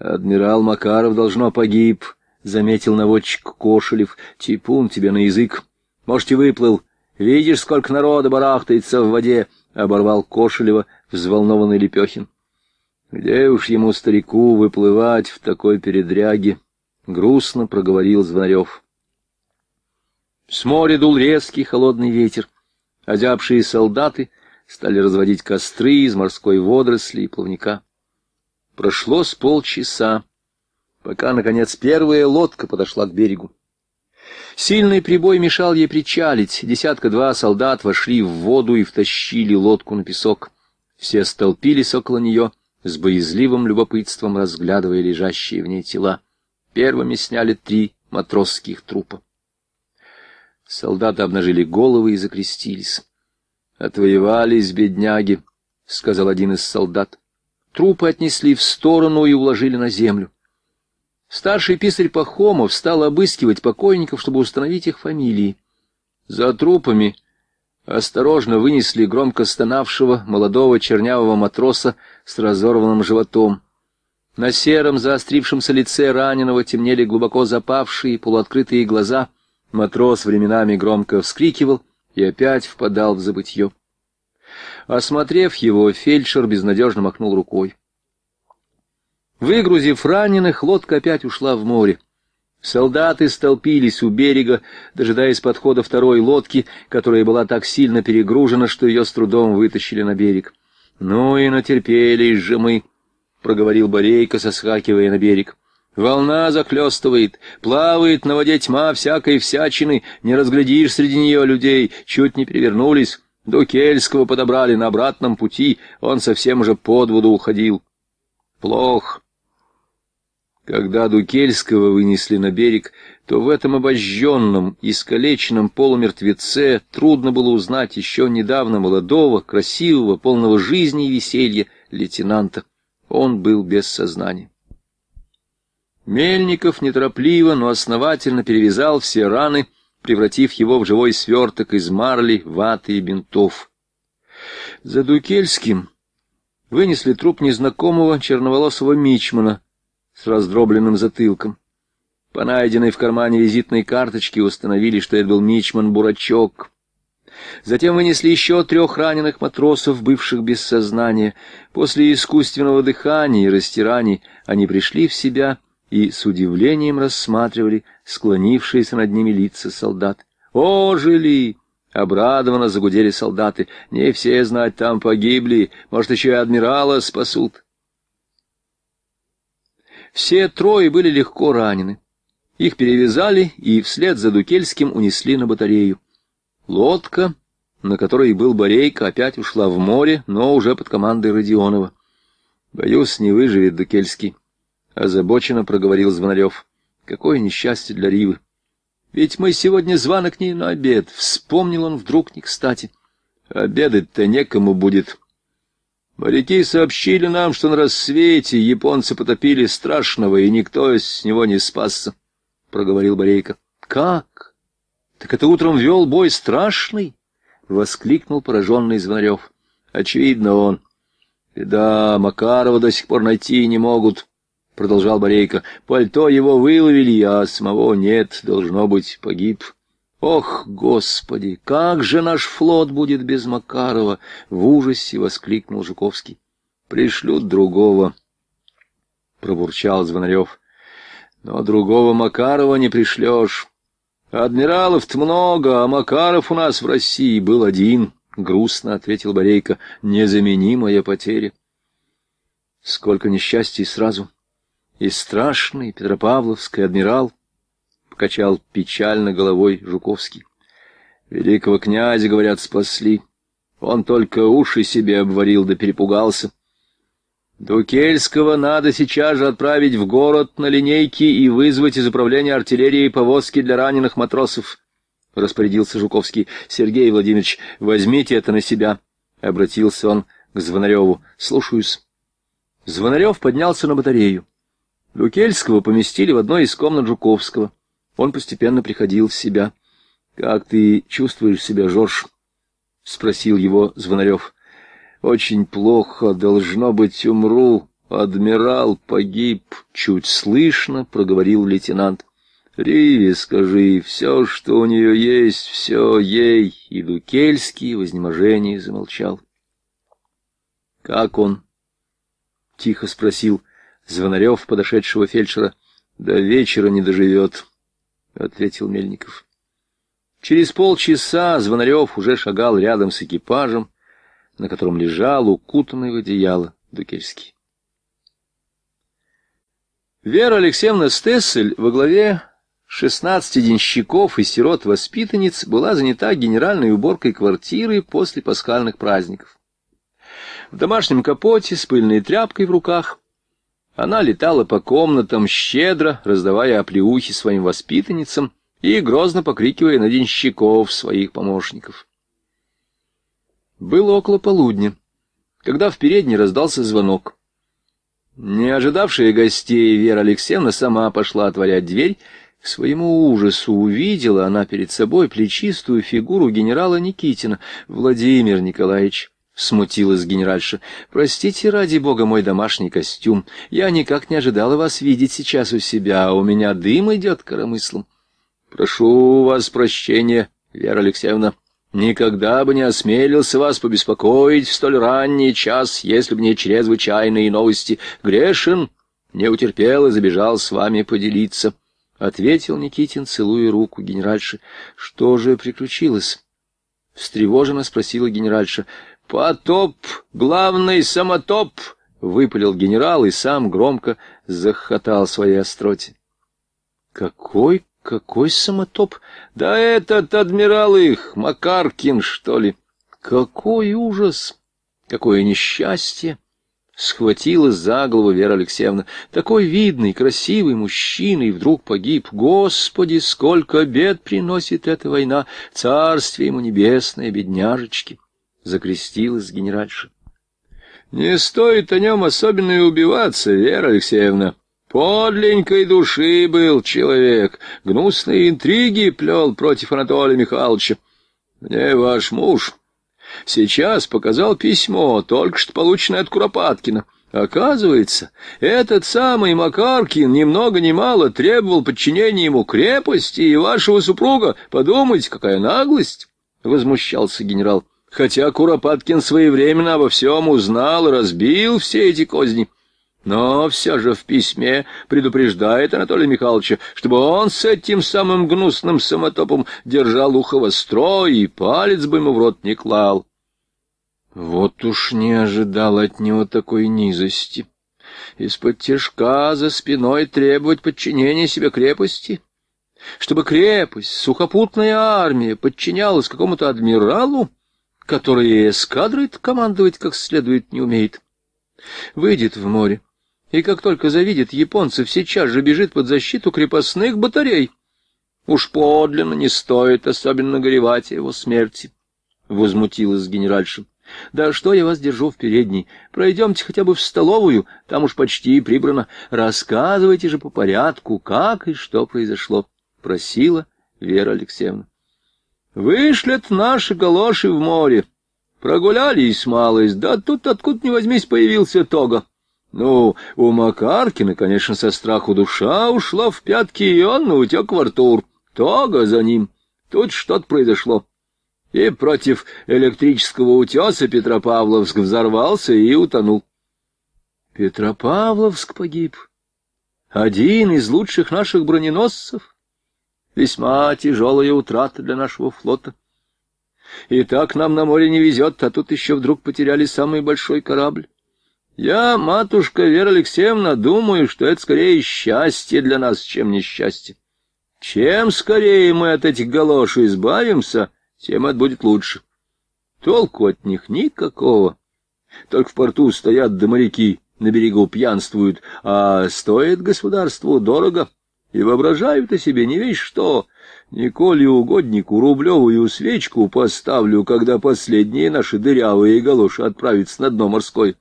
Адмирал Макаров должно погиб, — заметил наводчик Кошелев. — Типун тебе на язык. Может, и выплыл. Видишь, сколько народа барахтается в воде, — оборвал Кошелева взволнованный Лепехин. Где уж ему, старику, выплывать в такой передряге? — грустно проговорил Звонарев. С моря дул резкий холодный ветер. Озябшие солдаты стали разводить костры из морской водоросли и плавника. Прошло с полчаса, пока, наконец, первая лодка подошла к берегу. Сильный прибой мешал ей причалить. Десятка-два солдат вошли в воду и втащили лодку на песок. Все столпились около нее, с боязливым любопытством разглядывая лежащие в ней тела. Первыми сняли три матросских трупа. Солдаты обнажили головы и закрестились. «Отвоевались, бедняги», — сказал один из солдат. Трупы отнесли в сторону и уложили на землю. Старший писарь Пахомов стал обыскивать покойников, чтобы установить их фамилии. За трупами осторожно вынесли громко стонавшего молодого чернявого матроса с разорванным животом. На сером заострившемся лице раненого темнели глубоко запавшие полуоткрытые глаза. Матрос временами громко вскрикивал и опять впадал в забытье. Осмотрев его, фельдшер безнадежно махнул рукой. Выгрузив раненых, лодка опять ушла в море. Солдаты столпились у берега, дожидаясь подхода второй лодки, которая была так сильно перегружена, что ее с трудом вытащили на берег. «Ну и натерпелись же мы», — проговорил Борейко, соскакивая на берег. «Волна захлестывает, плавает на воде тьма всякой всячины, не разглядишь среди нее людей, чуть не перевернулись». Дукельского подобрали на обратном пути, он совсем уже под воду уходил. Плох. Когда Дукельского вынесли на берег, то в этом обожженном, искалеченном полумертвеце трудно было узнать еще недавно молодого, красивого, полного жизни и веселья лейтенанта. Он был без сознания. Мельников неторопливо, но основательно перевязал все раны — превратив его в живой сверток из марли, ваты и бинтов. За Дукельским вынесли труп незнакомого черноволосого мичмана с раздробленным затылком. По найденной в кармане визитной карточке установили, что это был мичман Бурачок. Затем вынесли еще трех раненых матросов, бывших без сознания. После искусственного дыхания и растираний они пришли в себя — и с удивлением рассматривали склонившиеся над ними лица солдат. «Ожили!» — обрадованно загудели солдаты. «Не все, знать, там погибли. Может, еще и адмирала спасут». Все трое были легко ранены. Их перевязали и вслед за Дукельским унесли на батарею. Лодка, на которой был Борейко, опять ушла в море, но уже под командой Родионова. «Боюсь, не выживет Дукельский», — озабоченно проговорил Звонарев. — Какое несчастье для Ривы! Ведь мы сегодня званы к ней на обед. Вспомнил он вдруг не кстати. Обедать-то некому будет. Моряки сообщили нам, что на рассвете японцы потопили страшного, и никто с него не спасся, — проговорил Борейко. — Как? Так это утром вел бой страшный? — воскликнул пораженный Звонарев. — Очевидно, он. И да, Макарова до сих пор найти не могут продолжал Борейко. Пальто его выловили, а самого нет, должно быть, погиб. Ох, Господи, как же наш флот будет без Макарова! В ужасе воскликнул Жуковский. Пришлют другого, пробурчал Звонарев. Но другого Макарова не пришлешь. Адмиралов-то много, а Макаров у нас в России был один, грустно ответил Борейко. Незаменимая потеря. Сколько несчастий сразу! — и страшный Петропавловский адмирал покачал печально головой Жуковский. Великого князя, говорят, спасли. Он только уши себе обварил да перепугался. Дукельского надо сейчас же отправить в город на линейке и вызвать из управления артиллерии повозки для раненых матросов. — распорядился Жуковский. — Сергей Владимирович, возьмите это на себя. Обратился он к Звонареву. — Слушаюсь. Звонарев поднялся на батарею. Лукельского поместили в одной из комнат Жуковского. Он постепенно приходил в себя. «Как ты чувствуешь себя, Жорж?» — спросил его Звонарев. «Очень плохо. Должно быть, умру. Адмирал погиб». Чуть слышно проговорил лейтенант. «Риве скажи, все, что у нее есть, все ей». И Лукельский в изнеможении замолчал. «Как он?» — тихо спросил Звонарев, подошедшего фельдшера. «До вечера не доживет», — ответил Мельников. Через полчаса Звонарев уже шагал рядом с экипажем, на котором лежал укутанный в одеяло Дукельский. Вера Алексеевна Стессель во главе шестнадцати денщиков и сирот-воспитанниц была занята генеральной уборкой квартиры после пасхальных праздников. В домашнем капоте с пыльной тряпкой в руках она летала по комнатам щедро, раздавая оплеухи своим воспитанницам и грозно покрикивая на денщиков своих помощников. Было около полудня, когда в передней раздался звонок. Не ожидавшая гостей, Вера Алексеевна сама пошла отворять дверь. К своему ужасу увидела она перед собой плечистую фигуру генерала Никитина, Владимир Николаевич смутилась генеральша. «Простите, ради бога, мой домашний костюм. Я никак не ожидала вас видеть сейчас у себя. А у меня дым идет коромыслом». «Прошу вас прощения, Вера Алексеевна. Никогда бы не осмелился вас побеспокоить в столь ранний час, если бы не чрезвычайные новости. Грешин не утерпел и забежал с вами поделиться». — ответил Никитин, целуя руку генеральши. — Что же приключилось? — встревоженно спросила генеральша. «Потоп, главный самотоп!» — выпалил генерал и сам громко захохотал своей остроте. «Какой, какой самотоп? Да этот адмирал их, Макаркин, что ли! Какой ужас! Какое несчастье!» Схватила за голову Вера Алексеевна. Такой видный, красивый мужчина, и вдруг погиб. Господи, сколько бед приносит эта война! Царствие ему небесное, бедняжечки! — закрестилась генеральша. — Не стоит о нем особенно и убиваться, Вера Алексеевна. Подленькой души был человек, гнусные интриги плел против Анатолия Михайловича. Мне ваш муж сейчас показал письмо, только что полученное от Куропаткина. Оказывается, этот самый Макаркин ни много ни мало требовал подчинения ему крепости и вашего супруга. Подумайте, какая наглость! — возмущался генерал хотя Куропаткин своевременно обо всем узнал, и разбил все эти козни. Но все же в письме предупреждает Анатолия Михайловича, чтобы он с этим самым гнусным самотопом держал ухо востро и палец бы ему в рот не клал. Вот уж не ожидал от него такой низости. Из-под тяжка за спиной требовать подчинения себе крепости — чтобы крепость, сухопутная армия подчинялась какому-то адмиралу, которые эскадрой командовать как следует не умеет. Выйдет в море, и как только завидит японцев, сейчас же бежит под защиту крепостных батарей. Уж подлинно не стоит особенно горевать о его смерти, — возмутилась генеральша. Да что я вас держу в передней? Пройдемте хотя бы в столовую, там уж почти прибрано. Рассказывайте же по порядку, как и что произошло, — просила Вера Алексеевна. Вышлет наши калоши в море. Прогулялись малость, да тут откуда ни возьмись появился Тога. Ну, у Макаркина, конечно, со страху душа ушла в пятки, и он наутек в Артур. Тога за ним. Тут что-то произошло. И против электрического утеса Петропавловск взорвался и утонул. Петропавловск погиб. Один из лучших наших броненосцев. Весьма тяжелая утрата для нашего флота. И так нам на море не везет, а тут еще вдруг потеряли самый большой корабль. Я, матушка Вера Алексеевна, думаю, что это скорее счастье для нас, чем несчастье. Чем скорее мы от этих галош избавимся, тем это будет лучше. Толку от них никакого. Только в порту стоят до моряки, на берегу пьянствуют, а стоит государству дорого и воображают о себе не весь что. Николе угоднику рублевую свечку поставлю, когда последние наши дырявые галоши отправятся на дно морской,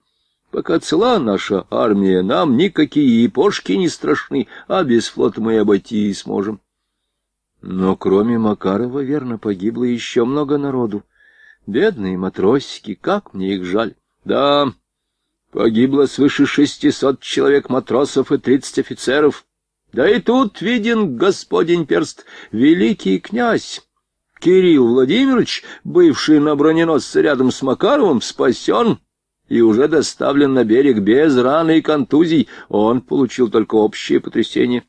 Пока цела наша армия, нам никакие пошки не страшны, а без флота мы обойти сможем. Но кроме Макарова, верно, погибло еще много народу. Бедные матросики, как мне их жаль. Да, погибло свыше шестисот человек матросов и тридцать офицеров. Да и тут виден господин перст, великий князь. Кирилл Владимирович, бывший на броненосце рядом с Макаровым, спасен и уже доставлен на берег без раны и контузий. Он получил только общее потрясение.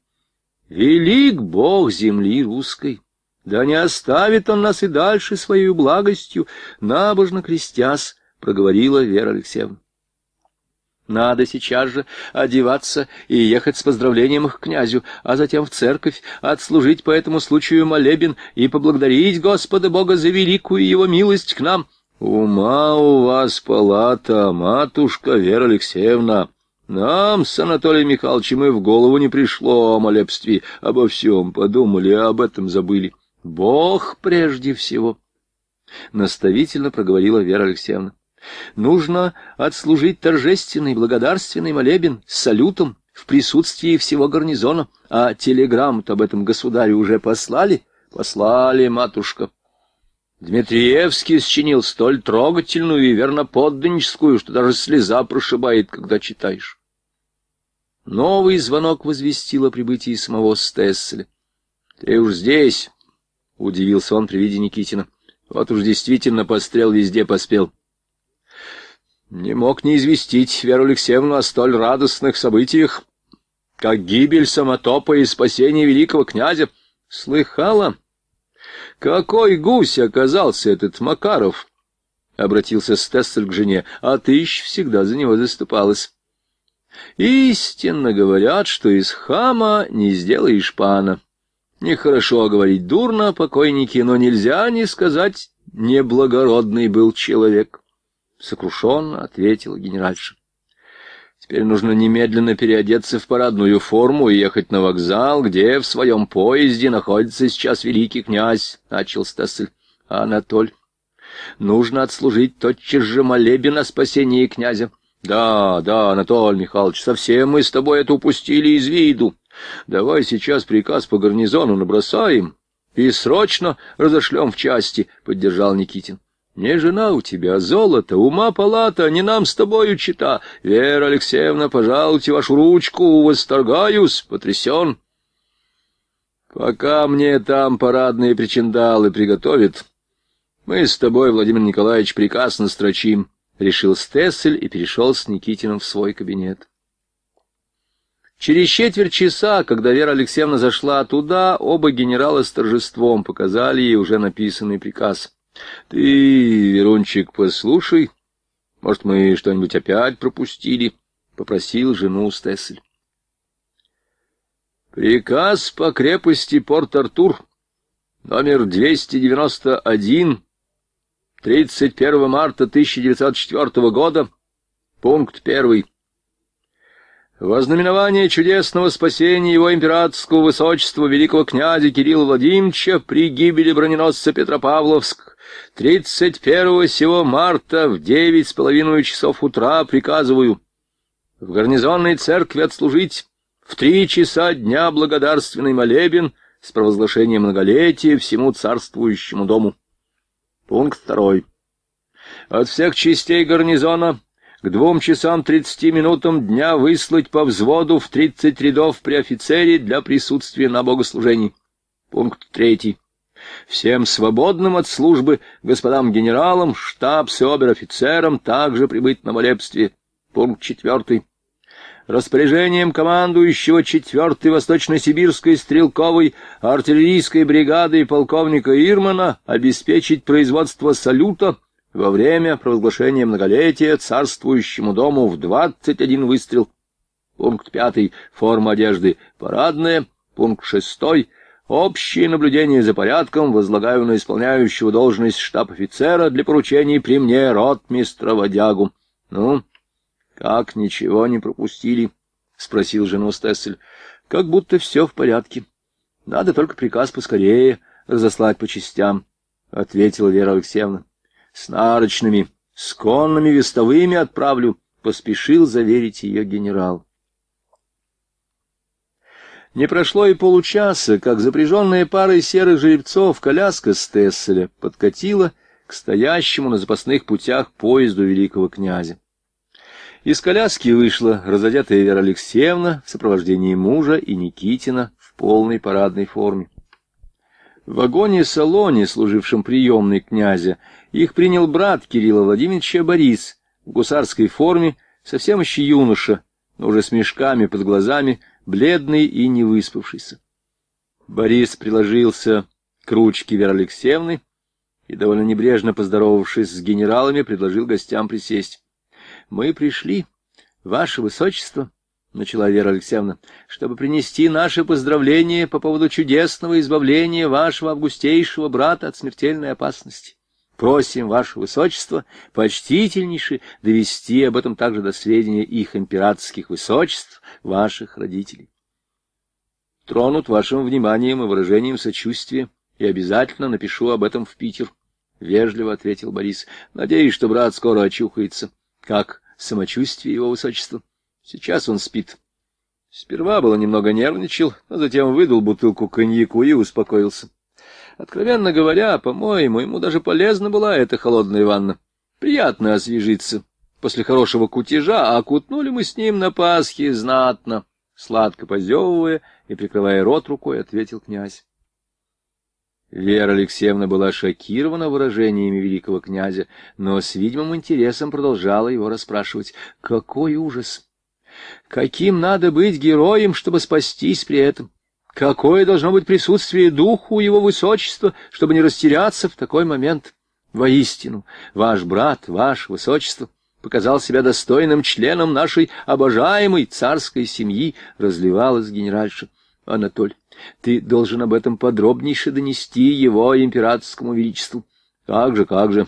Велик Бог земли русской! Да не оставит он нас и дальше своей благостью, набожно крестясь, — проговорила Вера Алексеевна. Надо сейчас же одеваться и ехать с поздравлением к князю, а затем в церковь, отслужить по этому случаю молебен и поблагодарить Господа Бога за великую его милость к нам. Ума у вас палата, матушка Вера Алексеевна. Нам с Анатолием Михайловичем и в голову не пришло о молебстве. Обо всем подумали, а об этом забыли. Бог прежде всего. Наставительно проговорила Вера Алексеевна. Нужно отслужить торжественный благодарственный молебен с салютом в присутствии всего гарнизона. А телеграмму-то об этом государю уже послали? Послали, матушка. Дмитриевский счинил столь трогательную и верноподданническую, что даже слеза прошибает, когда читаешь. Новый звонок возвестил о прибытии самого Стесселя. — Ты уж здесь, — удивился он при виде Никитина. — Вот уж действительно пострел везде поспел. — не мог не известить Веру Алексеевну о столь радостных событиях, как гибель самотопа и спасение великого князя. Слыхала? Какой гусь оказался этот Макаров? Обратился Стессель к жене, а ты еще всегда за него заступалась. Истинно говорят, что из хама не сделаешь пана. Нехорошо говорить дурно о покойнике, но нельзя не сказать «неблагородный был человек» сокрушенно ответила генеральша. Теперь нужно немедленно переодеться в парадную форму и ехать на вокзал, где в своем поезде находится сейчас великий князь, — начал Стасыль. — Анатоль, нужно отслужить тотчас же молебен о спасении князя. — Да, да, Анатоль Михайлович, совсем мы с тобой это упустили из виду. Давай сейчас приказ по гарнизону набросаем и срочно разошлем в части, — поддержал Никитин. Не жена у тебя, а золото, ума палата, не нам с тобою чита. Вера Алексеевна, пожалуйте вашу ручку, восторгаюсь, потрясен. Пока мне там парадные причиндалы приготовят, мы с тобой, Владимир Николаевич, приказ настрочим, — решил Стессель и перешел с Никитином в свой кабинет. Через четверть часа, когда Вера Алексеевна зашла туда, оба генерала с торжеством показали ей уже написанный приказ — ты, Верунчик, послушай, может, мы что-нибудь опять пропустили, — попросил жену Стессель. Приказ по крепости Порт-Артур, номер 291, 31 марта 1904 года, пункт 1. Вознаменование чудесного спасения его императорского высочества великого князя Кирилла Владимировича при гибели броненосца Петропавловск Тридцать первого сего марта в девять с половиной часов утра приказываю в гарнизонной церкви отслужить в три часа дня благодарственный молебен с провозглашением многолетия всему царствующему дому. Пункт второй. От всех частей гарнизона к двум часам тридцати минутам дня выслать по взводу в тридцать рядов при офицере для присутствия на богослужении. Пункт третий. Всем свободным от службы господам генералам, штабс-обер-офицерам также прибыть на молебстве. Пункт четвертый. Распоряжением командующего 4-й Восточно-Сибирской стрелковой артиллерийской бригады полковника Ирмана обеспечить производство салюта во время провозглашения многолетия царствующему дому в 21 выстрел. Пункт 5. Форма одежды парадная. Пункт 6. Общие наблюдения за порядком возлагаю на исполняющего должность штаб-офицера для поручений при мне ротмистра Водягу. — Ну, как ничего не пропустили? — спросил жену Стессель. — Как будто все в порядке. Надо только приказ поскорее разослать по частям, — ответила Вера Алексеевна. — С нарочными, с конными вестовыми отправлю, — поспешил заверить ее генерал. Не прошло и получаса, как запряженная парой серых жеребцов коляска с Тесселя подкатила к стоящему на запасных путях поезду великого князя. Из коляски вышла разодетая Вера Алексеевна в сопровождении мужа и Никитина в полной парадной форме. В вагоне-салоне, служившем приемной князя, их принял брат Кирилла Владимировича Борис в гусарской форме, совсем еще юноша, но уже с мешками под глазами, бледный и не выспавшийся. Борис приложился к ручке Веры Алексеевны и, довольно небрежно поздоровавшись с генералами, предложил гостям присесть. — Мы пришли, ваше высочество, — начала Вера Алексеевна, — чтобы принести наши поздравления по поводу чудесного избавления вашего августейшего брата от смертельной опасности. Просим Ваше Высочество почтительнейше довести об этом также до сведения их императорских высочеств, ваших родителей. Тронут вашим вниманием и выражением сочувствия, и обязательно напишу об этом в Питер, — вежливо ответил Борис. Надеюсь, что брат скоро очухается. Как самочувствие его Высочества? Сейчас он спит. Сперва было немного нервничал, но а затем выдал бутылку коньяку и успокоился. Откровенно говоря, по-моему, ему даже полезна была эта холодная ванна. Приятно освежиться после хорошего кутежа, а окутнули мы с ним на Пасхе знатно. Сладко позевывая и прикрывая рот рукой, ответил князь. Вера Алексеевна была шокирована выражениями великого князя, но с видимым интересом продолжала его расспрашивать. Какой ужас! Каким надо быть героем, чтобы спастись при этом? Какое должно быть присутствие духу его высочества, чтобы не растеряться в такой момент? Воистину, ваш брат, ваше высочество, показал себя достойным членом нашей обожаемой царской семьи, разливалась генеральша. Анатоль, ты должен об этом подробнейше донести его императорскому величеству. Как же, как же.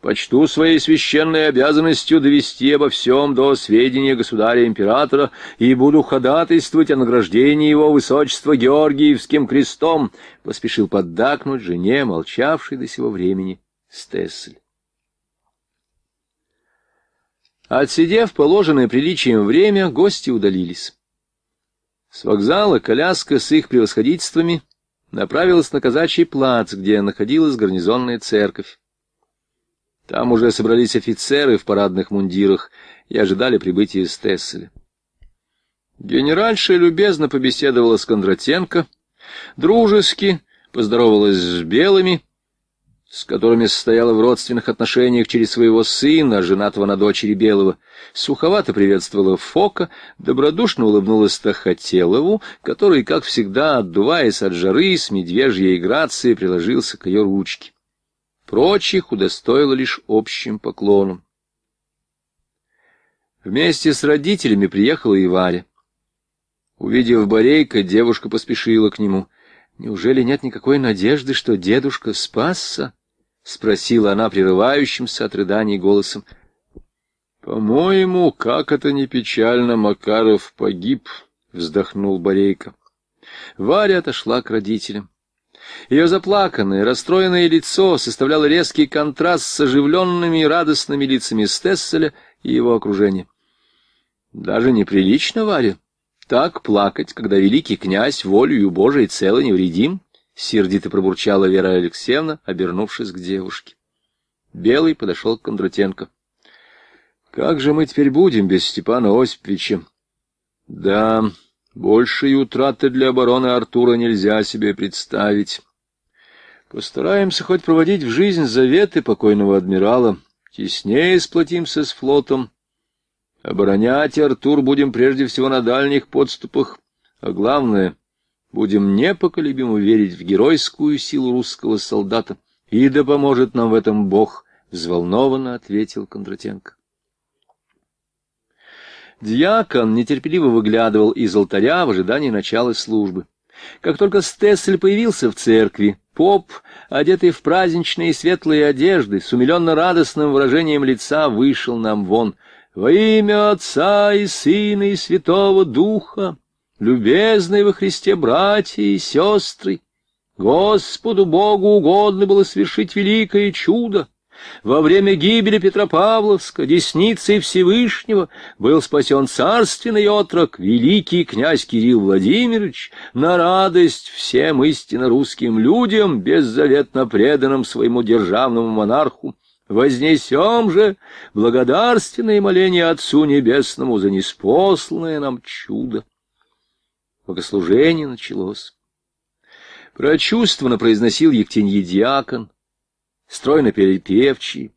Почту своей священной обязанностью довести обо всем до сведения государя-императора и буду ходатайствовать о награждении его высочества Георгиевским крестом, — поспешил поддакнуть жене, молчавшей до сего времени, Стессель. Отсидев положенное приличием время, гости удалились. С вокзала коляска с их превосходительствами направилась на казачий плац, где находилась гарнизонная церковь. Там уже собрались офицеры в парадных мундирах и ожидали прибытия из Тесселя. Генеральша любезно побеседовала с Кондратенко, дружески поздоровалась с белыми, с которыми состояла в родственных отношениях через своего сына, женатого на дочери Белого, суховато приветствовала Фока, добродушно улыбнулась Тахотелову, который, как всегда, отдуваясь от жары, с медвежьей грацией приложился к ее ручке. Прочих удостоила лишь общим поклоном. Вместе с родителями приехала и Варя. Увидев Борейка, девушка поспешила к нему. «Неужели нет никакой надежды, что дедушка спасся?» — спросила она прерывающимся от рыданий голосом. «По-моему, как это не печально, Макаров погиб», — вздохнул Борейка. Варя отошла к родителям. Ее заплаканное, расстроенное лицо составляло резкий контраст с оживленными и радостными лицами Стесселя и его окружения. «Даже неприлично, Варя, так плакать, когда великий князь волею Божией цел и невредим», — сердито пробурчала Вера Алексеевна, обернувшись к девушке. Белый подошел к Кондратенко. «Как же мы теперь будем без Степана Осиповича?» «Да...» Большие утраты для обороны Артура нельзя себе представить. Постараемся хоть проводить в жизнь заветы покойного адмирала, теснее сплотимся с флотом. Оборонять Артур будем прежде всего на дальних подступах, а главное, будем непоколебимо верить в геройскую силу русского солдата, и да поможет нам в этом Бог, — взволнованно ответил Кондратенко. Дьякон нетерпеливо выглядывал из алтаря в ожидании начала службы. Как только Стессель появился в церкви, поп, одетый в праздничные светлые одежды, с умиленно-радостным выражением лица вышел нам вон. «Во имя Отца и Сына и Святого Духа, любезные во Христе братья и сестры, Господу Богу угодно было совершить великое чудо!» Во время гибели Петропавловска десницей Всевышнего был спасен царственный отрок, великий князь Кирилл Владимирович, на радость всем истинно русским людям, беззаветно преданным своему державному монарху. Вознесем же благодарственные моления Отцу Небесному за неспосланное нам чудо. Богослужение началось. Прочувствованно произносил Евтенье Диакон — стройно пели певчи.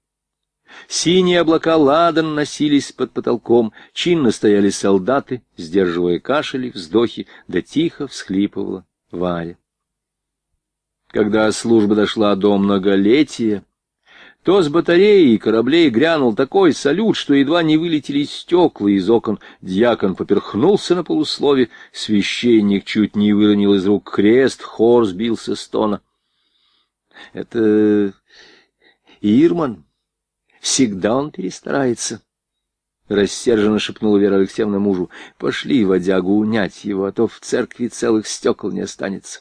Синие облака ладан носились под потолком, чинно стояли солдаты, сдерживая кашель и вздохи, да тихо всхлипывала Варя. Когда служба дошла до многолетия, то с батареи и кораблей грянул такой салют, что едва не вылетели стекла из окон. Дьякон поперхнулся на полуслове, священник чуть не выронил из рук крест, хор сбился с тона. Это Ирман. Всегда он перестарается. Рассерженно шепнула Вера Алексеевна мужу. Пошли водягу унять его, а то в церкви целых стекол не останется.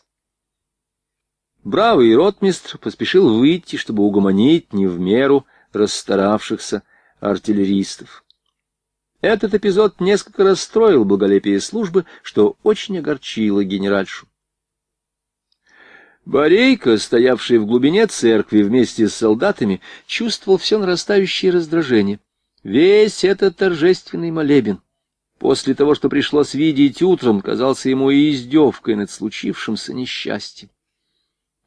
Бравый ротмистр поспешил выйти, чтобы угомонить не в меру расстаравшихся артиллеристов. Этот эпизод несколько расстроил благолепие службы, что очень огорчило генеральшу. Борейка, стоявший в глубине церкви вместе с солдатами, чувствовал все нарастающее раздражение. Весь этот торжественный молебен, после того, что пришлось видеть утром, казался ему и издевкой над случившимся несчастьем.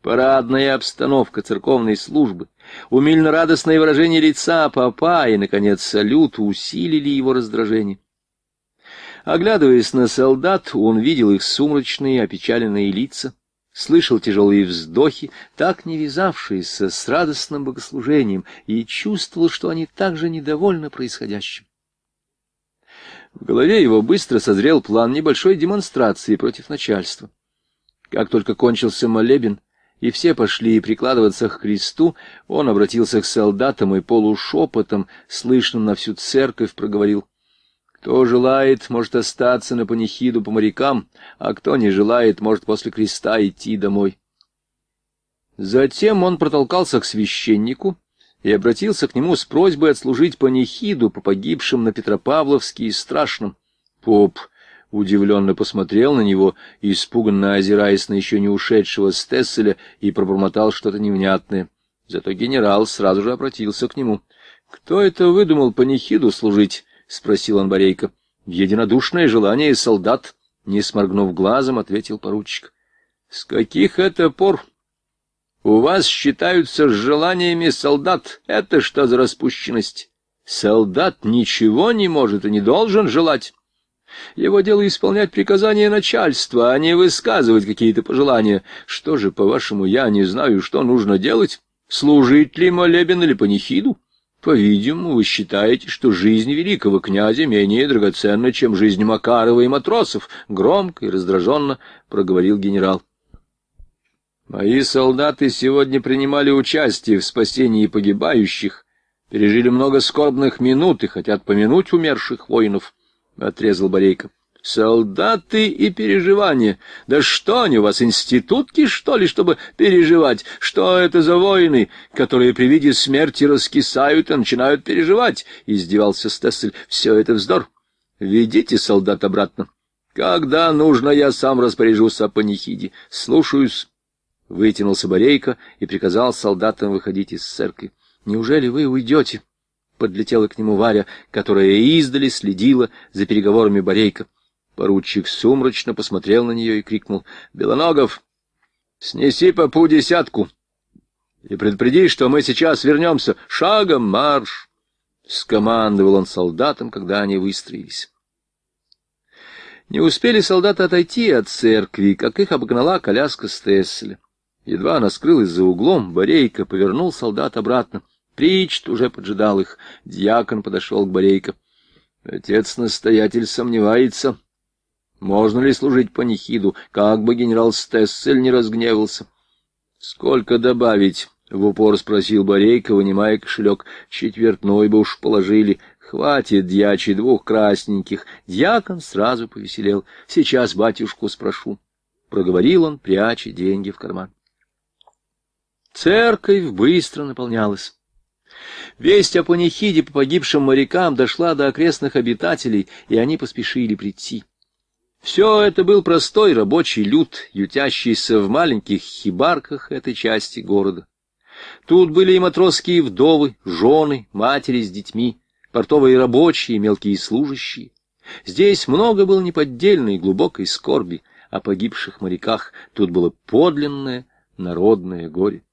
Парадная обстановка церковной службы, умильно-радостное выражение лица папа и, наконец, салют усилили его раздражение. Оглядываясь на солдат, он видел их сумрачные, опечаленные лица — слышал тяжелые вздохи, так не вязавшиеся с радостным богослужением, и чувствовал, что они также недовольны происходящим. В голове его быстро созрел план небольшой демонстрации против начальства. Как только кончился молебен, и все пошли прикладываться к кресту, он обратился к солдатам и полушепотом, слышным на всю церковь, проговорил — кто желает, может остаться на панихиду по морякам, а кто не желает, может после креста идти домой. Затем он протолкался к священнику и обратился к нему с просьбой отслужить панихиду по погибшим на Петропавловске и Страшном. Поп удивленно посмотрел на него, испуганно озираясь на еще не ушедшего Стесселя, и пробормотал что-то невнятное. Зато генерал сразу же обратился к нему. — Кто это выдумал панихиду служить? — спросил Анбарейко. «Единодушное желание солдат», — не сморгнув глазом, ответил поручик. «С каких это пор? У вас считаются желаниями солдат. Это что за распущенность? Солдат ничего не может и не должен желать». Его дело исполнять приказания начальства, а не высказывать какие-то пожелания. Что же, по-вашему, я не знаю, что нужно делать? Служить ли молебен или панихиду? По-видимому, вы считаете, что жизнь великого князя менее драгоценна, чем жизнь Макарова и матросов, — громко и раздраженно проговорил генерал. Мои солдаты сегодня принимали участие в спасении погибающих, пережили много скорбных минут и хотят помянуть умерших воинов, — отрезал Борейко. Солдаты и переживания. Да что они у вас, институтки, что ли, чтобы переживать? Что это за воины, которые при виде смерти раскисают и начинают переживать? Издевался Стессель. Все это вздор. Ведите солдат обратно. Когда нужно, я сам распоряжусь о панихиде. Слушаюсь. Вытянулся Борейко и приказал солдатам выходить из церкви. Неужели вы уйдете? Подлетела к нему Варя, которая издали следила за переговорами Борейко. Поручик сумрачно посмотрел на нее и крикнул. — Белоногов, снеси попу десятку и предупреди, что мы сейчас вернемся. Шагом марш! — скомандовал он солдатам, когда они выстроились. Не успели солдаты отойти от церкви, как их обогнала коляска Стесселя. Едва она скрылась за углом, Борейка повернул солдат обратно. Причт уже поджидал их. Дьякон подошел к Борейко. — Отец-настоятель сомневается, можно ли служить панихиду, как бы генерал Стессель не разгневался? — Сколько добавить? — в упор спросил Борейко, вынимая кошелек. — Четвертной бы уж положили. Хватит, дьячи, двух красненьких. Дьякон сразу повеселел. — Сейчас батюшку спрошу. Проговорил он, пряча деньги в карман. Церковь быстро наполнялась. Весть о панихиде по погибшим морякам дошла до окрестных обитателей, и они поспешили прийти. Все это был простой рабочий люд, ютящийся в маленьких хибарках этой части города. Тут были и матросские вдовы, жены, матери с детьми, портовые рабочие, мелкие служащие. Здесь много было неподдельной глубокой скорби о погибших моряках, тут было подлинное народное горе.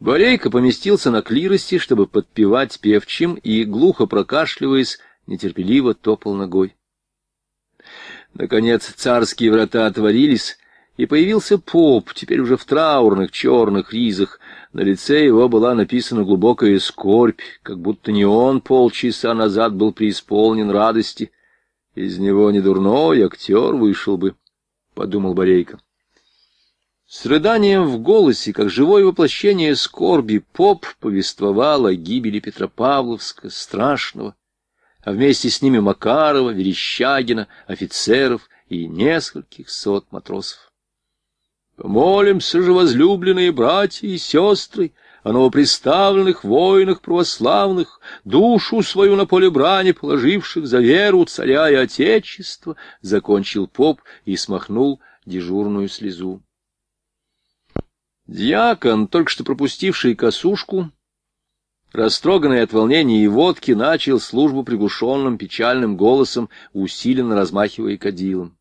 Борейка поместился на клирости, чтобы подпевать певчим, и, глухо прокашливаясь, нетерпеливо топал ногой. Наконец царские врата отворились, и появился поп, теперь уже в траурных черных ризах. На лице его была написана глубокая скорбь, как будто не он полчаса назад был преисполнен радости. Из него не актер вышел бы, — подумал Борейко. С рыданием в голосе, как живое воплощение скорби, поп повествовал о гибели Петропавловска, страшного, а вместе с ними Макарова, Верещагина, офицеров и нескольких сот матросов. Помолимся же, возлюбленные братья и сестры, о новоприставленных воинах православных, душу свою на поле брани положивших за веру царя и отечества, закончил поп и смахнул дежурную слезу. Дьякон, только что пропустивший косушку, Растроганный от волнения и водки, начал службу приглушенным печальным голосом, усиленно размахивая кадилом.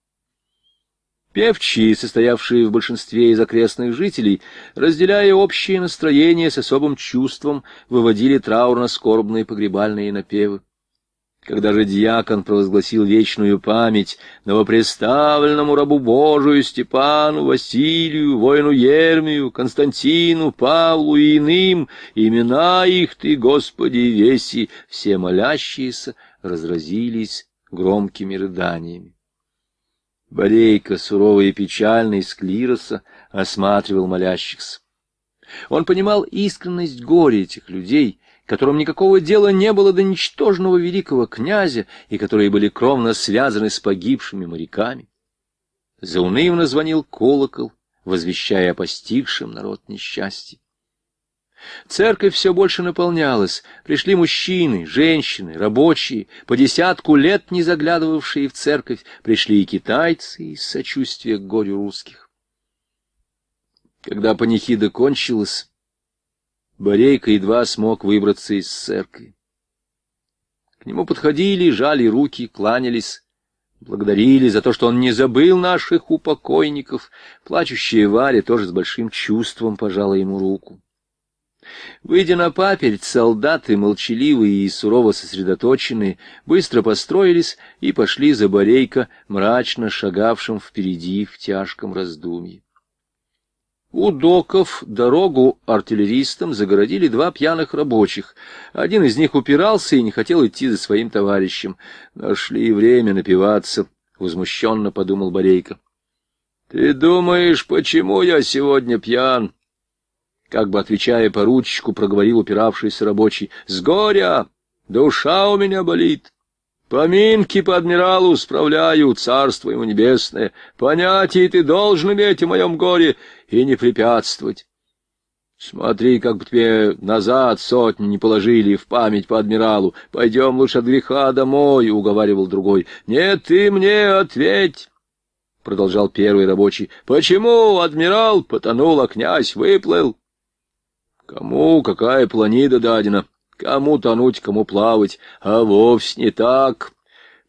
Певчие, состоявшие в большинстве из окрестных жителей, разделяя общее настроение с особым чувством, выводили траурно-скорбные погребальные напевы. Когда же дьякон провозгласил вечную память новопреставленному рабу Божию Степану, Василию, воину Ермию, Константину, Павлу и иным, имена их ты, Господи, веси, все молящиеся разразились громкими рыданиями. Борейка, суровый и печальный, из клироса, осматривал молящихся. Он понимал искренность горя этих людей — которым никакого дела не было до ничтожного великого князя и которые были кровно связаны с погибшими моряками. Заунывно звонил колокол, возвещая о постигшем народ несчастье. Церковь все больше наполнялась, пришли мужчины, женщины, рабочие, по десятку лет не заглядывавшие в церковь, пришли и китайцы из сочувствия к горю русских. Когда панихида кончилась, Борейка едва смог выбраться из церкви. К нему подходили, жали руки, кланялись, благодарили за то, что он не забыл наших упокойников. Плачущая Варя тоже с большим чувством пожала ему руку. Выйдя на паперть, солдаты, молчаливые и сурово сосредоточенные, быстро построились и пошли за Борейка мрачно шагавшим впереди в тяжком раздумье. У доков дорогу артиллеристам загородили два пьяных рабочих. Один из них упирался и не хотел идти за своим товарищем. Нашли время напиваться, — возмущенно подумал Борейко. — Ты думаешь, почему я сегодня пьян? Как бы отвечая поручику, проговорил упиравшийся рабочий. — С горя! Душа у меня болит! Поминки по адмиралу справляю, царство ему небесное. Понятие ты должен иметь о моем горе и не препятствовать. Смотри, как бы тебе назад сотни не положили в память по адмиралу. Пойдем лучше от греха домой, — уговаривал другой. — Нет, ты мне ответь, — продолжал первый рабочий. — Почему адмирал потонул, а князь выплыл? — Кому какая планида дадена? — Кому тонуть, кому плавать, а вовсе не так,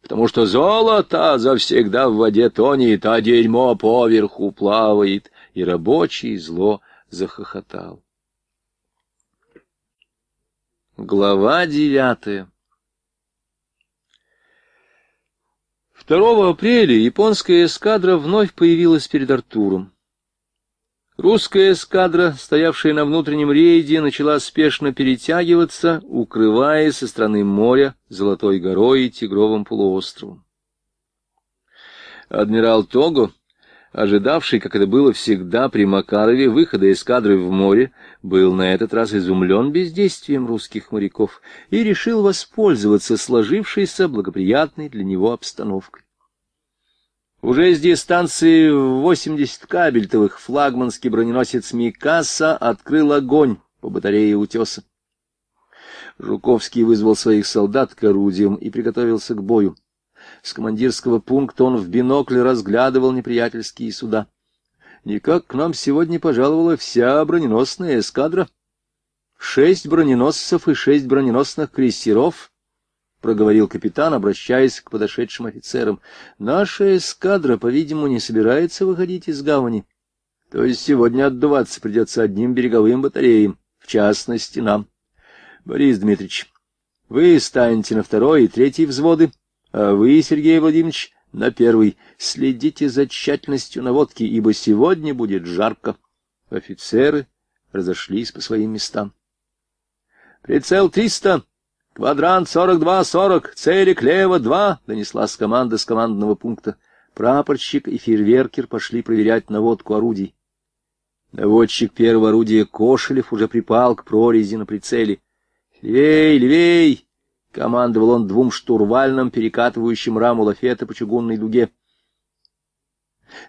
потому что золото завсегда в воде тонет, а дерьмо поверху плавает, и рабочий зло захохотал. Глава девятая 2 апреля японская эскадра вновь появилась перед Артуром. Русская эскадра, стоявшая на внутреннем рейде, начала спешно перетягиваться, укрывая со стороны моря Золотой горой и Тигровым полуостровом. Адмирал Того, ожидавший, как это было всегда при Макарове, выхода эскадры в море, был на этот раз изумлен бездействием русских моряков и решил воспользоваться сложившейся благоприятной для него обстановкой. Уже с дистанции 80 кабельтовых флагманский броненосец Микаса открыл огонь по батарее утеса. Жуковский вызвал своих солдат к орудиям и приготовился к бою. С командирского пункта он в бинокль разглядывал неприятельские суда. Никак к нам сегодня пожаловала вся броненосная эскадра. Шесть броненосцев и шесть броненосных крейсеров проговорил капитан, обращаясь к подошедшим офицерам. Наша эскадра, по-видимому, не собирается выходить из гавани. То есть сегодня отдуваться придется одним береговым батареям, в частности нам. Борис Дмитриевич, вы станете на второй и третий взводы, а вы, Сергей Владимирович, на первый. Следите за тщательностью наводки, ибо сегодня будет жарко. Офицеры разошлись по своим местам. «Прицел триста!» «Квадрант 42-40, церик лево 2», — с команды с командного пункта. Прапорщик и фейерверкер пошли проверять наводку орудий. Наводчик первого орудия Кошелев уже припал к прорези на прицеле. «Левей, левей!» — командовал он двум штурвальным, перекатывающим раму лафета по чугунной дуге.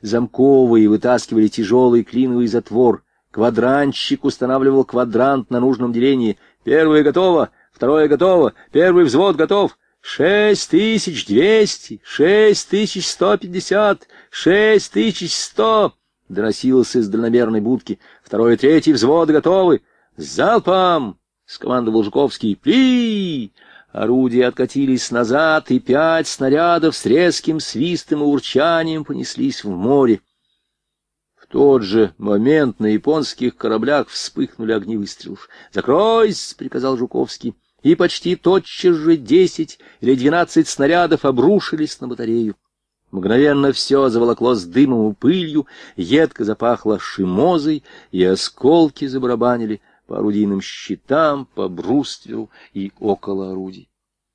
Замковые вытаскивали тяжелый клиновый затвор. Квадранщик устанавливал квадрант на нужном делении. «Первое готово!» Второе готово. Первый взвод готов. Шесть тысяч двести, шесть тысяч сто пятьдесят, шесть тысяч сто. Доносилось из дальномерной будки. Второй и третий взвод готовы. Залпом! Скомандовал Жуковский. Пли! Орудия откатились назад, и пять снарядов с резким свистом и урчанием понеслись в море. В тот же момент на японских кораблях вспыхнули огни выстрелов. «Закройсь!» — приказал Жуковский и почти тотчас же десять или двенадцать снарядов обрушились на батарею. Мгновенно все заволокло дымом и пылью, едко запахло шимозой, и осколки забарабанили по орудийным щитам, по брустверу и около орудий.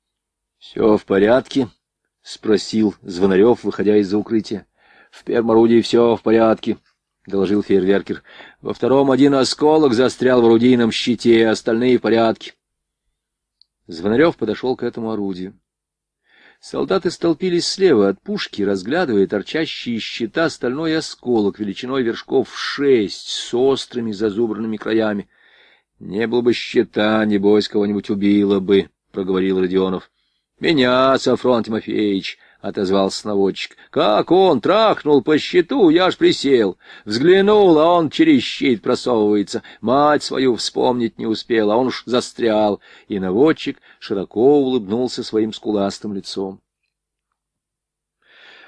— Все в порядке? — спросил Звонарев, выходя из-за укрытия. — В первом орудии все в порядке, — доложил фейерверкер. — Во втором один осколок застрял в орудийном щите, остальные в порядке. Звонарев подошел к этому орудию. Солдаты столпились слева от пушки, разглядывая торчащие из щита стальной осколок величиной вершков шесть с острыми зазубренными краями. — Не было бы щита, небось, кого-нибудь убило бы, — проговорил Родионов. — Меня, Сафрон Тимофеевич, — отозвался наводчик. — Как он трахнул по щиту, я ж присел. Взглянул, а он через щит просовывается. Мать свою вспомнить не успел, а он уж застрял. И наводчик широко улыбнулся своим скуластым лицом.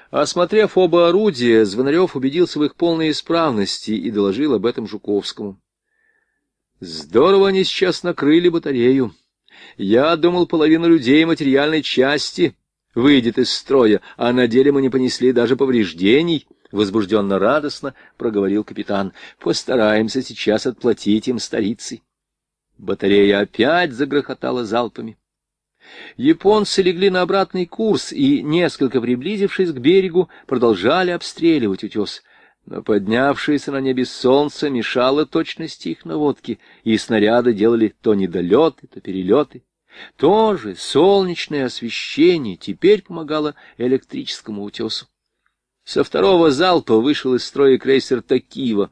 Осмотрев оба орудия, Звонарев убедился в их полной исправности и доложил об этом Жуковскому. — Здорово они сейчас накрыли батарею. Я думал, половина людей материальной части выйдет из строя, а на деле мы не понесли даже повреждений, — возбужденно-радостно проговорил капитан. — Постараемся сейчас отплатить им столицей. Батарея опять загрохотала залпами. Японцы легли на обратный курс и, несколько приблизившись к берегу, продолжали обстреливать утес. Но поднявшееся на небе солнце мешало точности их наводки, и снаряды делали то недолеты, то перелеты. Тоже солнечное освещение теперь помогало электрическому утесу. Со второго залпа вышел из строя крейсер Такива.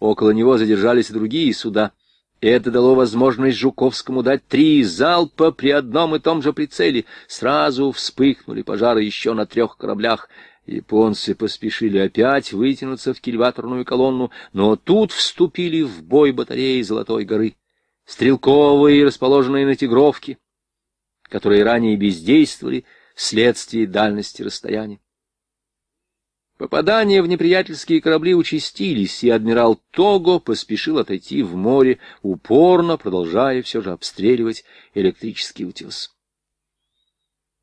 Около него задержались и другие суда. Это дало возможность Жуковскому дать три залпа при одном и том же прицеле. Сразу вспыхнули пожары еще на трех кораблях. Японцы поспешили опять вытянуться в кильваторную колонну, но тут вступили в бой батареи Золотой горы стрелковые, расположенные на тигровке, которые ранее бездействовали вследствие дальности расстояния. Попадания в неприятельские корабли участились, и адмирал Того поспешил отойти в море, упорно продолжая все же обстреливать электрический утес.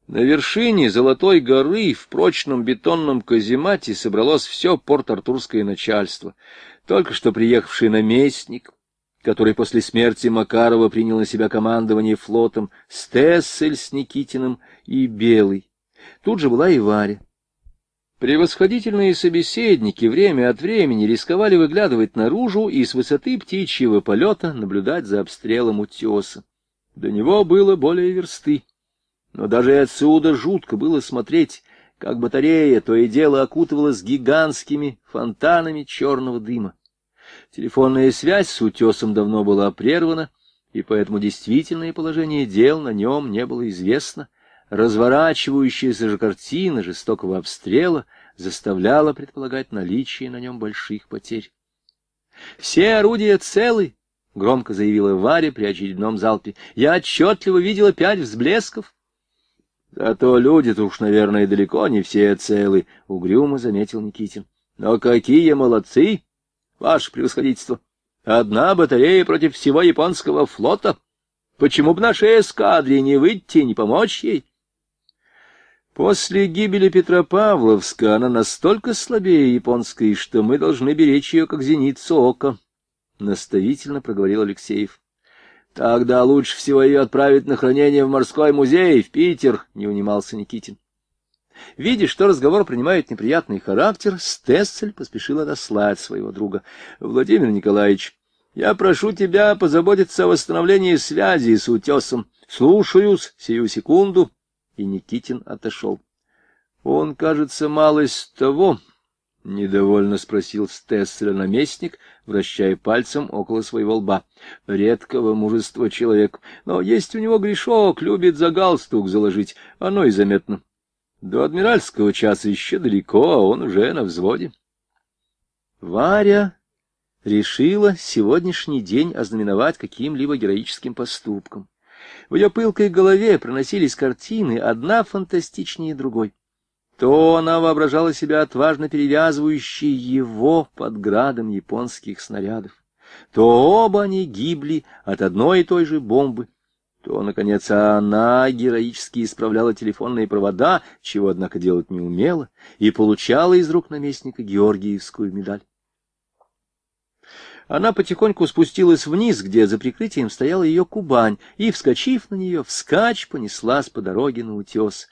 На вершине Золотой горы в прочном бетонном каземате собралось все порт-артурское начальство. Только что приехавший наместник, который после смерти Макарова принял на себя командование флотом, Стессель с Никитиным и Белый. Тут же была и Варя. Превосходительные собеседники время от времени рисковали выглядывать наружу и с высоты птичьего полета наблюдать за обстрелом утеса. До него было более версты. Но даже отсюда жутко было смотреть, как батарея то и дело окутывалась гигантскими фонтанами черного дыма. Телефонная связь с утесом давно была прервана, и поэтому действительное положение дел на нем не было известно. Разворачивающаяся же картина жестокого обстрела заставляла предполагать наличие на нем больших потерь. «Все орудия целы!» — громко заявила Варя при очередном залпе. «Я отчетливо видела пять взблесков». «Зато люди-то уж, наверное, далеко не все целы», — угрюмо заметил Никитин. «Но какие молодцы! ваше превосходительство. Одна батарея против всего японского флота. Почему бы нашей эскадре не выйти не помочь ей? После гибели Петропавловска она настолько слабее японской, что мы должны беречь ее, как зеницу ока, — наставительно проговорил Алексеев. — Тогда лучше всего ее отправить на хранение в морской музей, в Питер, — не унимался Никитин. Видя, что разговор принимает неприятный характер, Стессель поспешил отослать своего друга. — Владимир Николаевич, я прошу тебя позаботиться о восстановлении связи с утесом. Слушаюсь сию секунду. И Никитин отошел. — Он, кажется, малость того, — недовольно спросил Стесселя наместник, вращая пальцем около своего лба. — Редкого мужества человек, но есть у него грешок, любит за галстук заложить, оно и заметно. До адмиральского часа еще далеко, а он уже на взводе. Варя решила сегодняшний день ознаменовать каким-либо героическим поступком. В ее пылкой голове проносились картины, одна фантастичнее другой. То она воображала себя отважно перевязывающей его под градом японских снарядов, то оба они гибли от одной и той же бомбы, то, наконец, она героически исправляла телефонные провода, чего, однако, делать не умела, и получала из рук наместника Георгиевскую медаль. Она потихоньку спустилась вниз, где за прикрытием стояла ее кубань, и, вскочив на нее, вскачь понеслась по дороге на утес.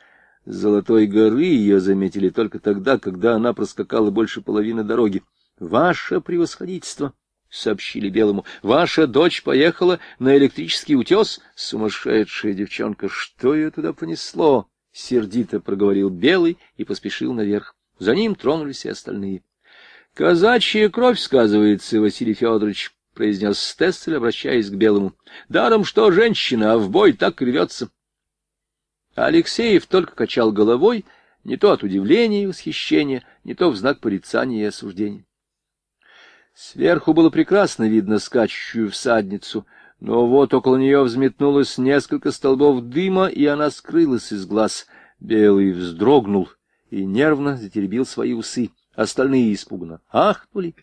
Золотой горы ее заметили только тогда, когда она проскакала больше половины дороги. «Ваше превосходительство!» — сообщили Белому. — Ваша дочь поехала на электрический утес? Сумасшедшая девчонка! Что ее туда понесло? — сердито проговорил Белый и поспешил наверх. За ним тронулись и остальные. — Казачья кровь, — сказывается Василий Федорович, — произнес Стессель, обращаясь к Белому. — Даром, что женщина, а в бой так рвется. Алексеев только качал головой, не то от удивления и восхищения, не то в знак порицания и осуждения. Сверху было прекрасно видно скачущую всадницу, но вот около нее взметнулось несколько столбов дыма, и она скрылась из глаз. Белый вздрогнул и нервно затеребил свои усы. Остальные испуганно ахнули.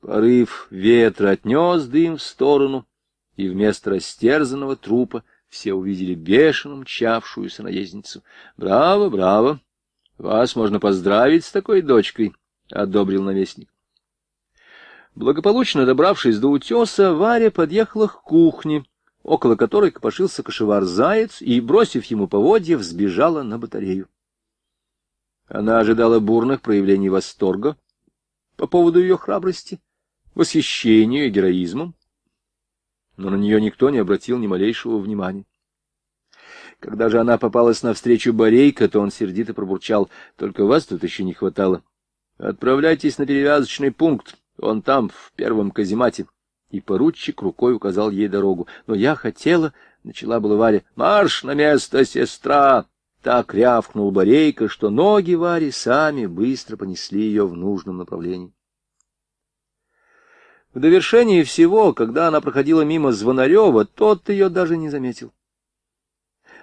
Порыв ветра отнес дым в сторону, и вместо растерзанного трупа все увидели бешено мчавшуюся наездницу. — Браво, браво! Вас можно поздравить с такой дочкой, — одобрил наместник. Благополучно добравшись до утеса, Варя подъехала к кухне, около которой копошился кошевар-заяц, и, бросив ему поводья, взбежала на батарею. Она ожидала бурных проявлений восторга по поводу ее храбрости, восхищения и героизмом, но на нее никто не обратил ни малейшего внимания. Когда же она попалась навстречу Борейко, то он сердито пробурчал, «Только вас тут еще не хватало. Отправляйтесь на перевязочный пункт, он там, в первом каземате. И поручик рукой указал ей дорогу. Но я хотела... Начала была Варя. «Марш на место, сестра!» Так рявкнул Борейка, что ноги Вари сами быстро понесли ее в нужном направлении. В довершении всего, когда она проходила мимо Звонарева, тот ее даже не заметил.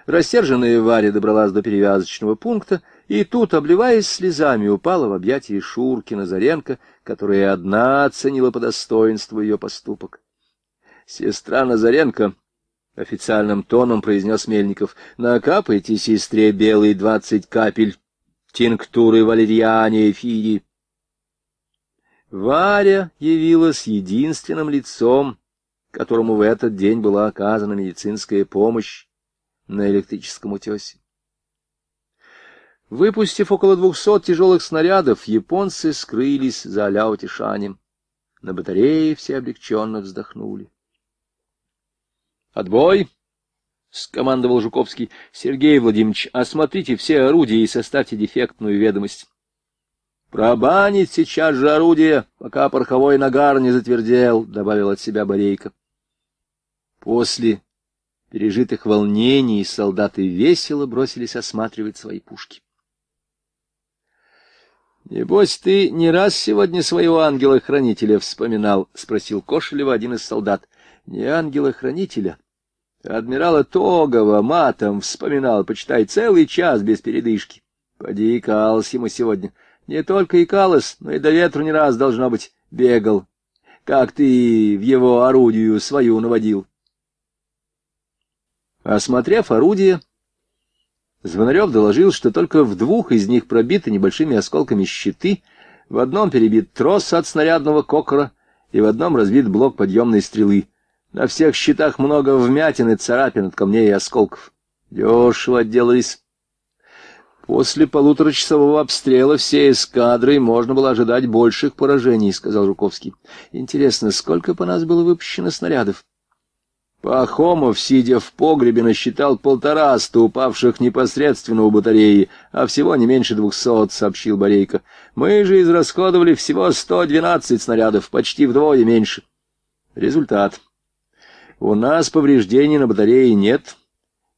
Рассерженная Варя добралась до перевязочного пункта — и тут, обливаясь слезами, упала в объятия Шурки Назаренко, которая одна оценила по достоинству ее поступок. «Сестра Назаренко», — официальным тоном произнес Мельников, — «накапайте сестре белые двадцать капель тинктуры валерьяне эфири». Варя явилась единственным лицом, которому в этот день была оказана медицинская помощь на электрическом утесе. Выпустив около двухсот тяжелых снарядов, японцы скрылись за Аляутишанем. На батарее все облегченно вздохнули. «Отбой!» — скомандовал Жуковский. — Сергей Владимирович, осмотрите все орудия и составьте дефектную ведомость. — Пробанить сейчас же орудие, пока пороховой нагар не затвердел, — добавил от себя Борейко. После пережитых волнений солдаты весело бросились осматривать свои пушки. «Небось, ты не раз сегодня своего ангела-хранителя вспоминал?» — спросил Кошелева один из солдат. «Не ангела-хранителя. А адмирала Тогова матом вспоминал, почитай, целый час без передышки. Поди икалось ему сегодня. Не только икалось, но и до ветру не раз, должно быть, бегал. Как ты в его орудию свою наводил?» Осмотрев орудие, Звонарев доложил, что только в двух из них пробиты небольшими осколками щиты, в одном перебит трос от снарядного кокора и в одном разбит блок подъемной стрелы. На всех щитах много вмятин и царапин от камней и осколков. Дешево отделались. После полуторачасового обстрела всей эскадры можно было ожидать больших поражений, — сказал Жуковский. — Интересно, сколько по нас было выпущено снарядов? Пахомов, сидя в погребе, насчитал полтораста упавших непосредственно у батареи, а всего не меньше двухсот, — сообщил Борейко. Мы же израсходовали всего сто двенадцать снарядов, почти вдвое меньше. Результат. У нас повреждений на батарее нет,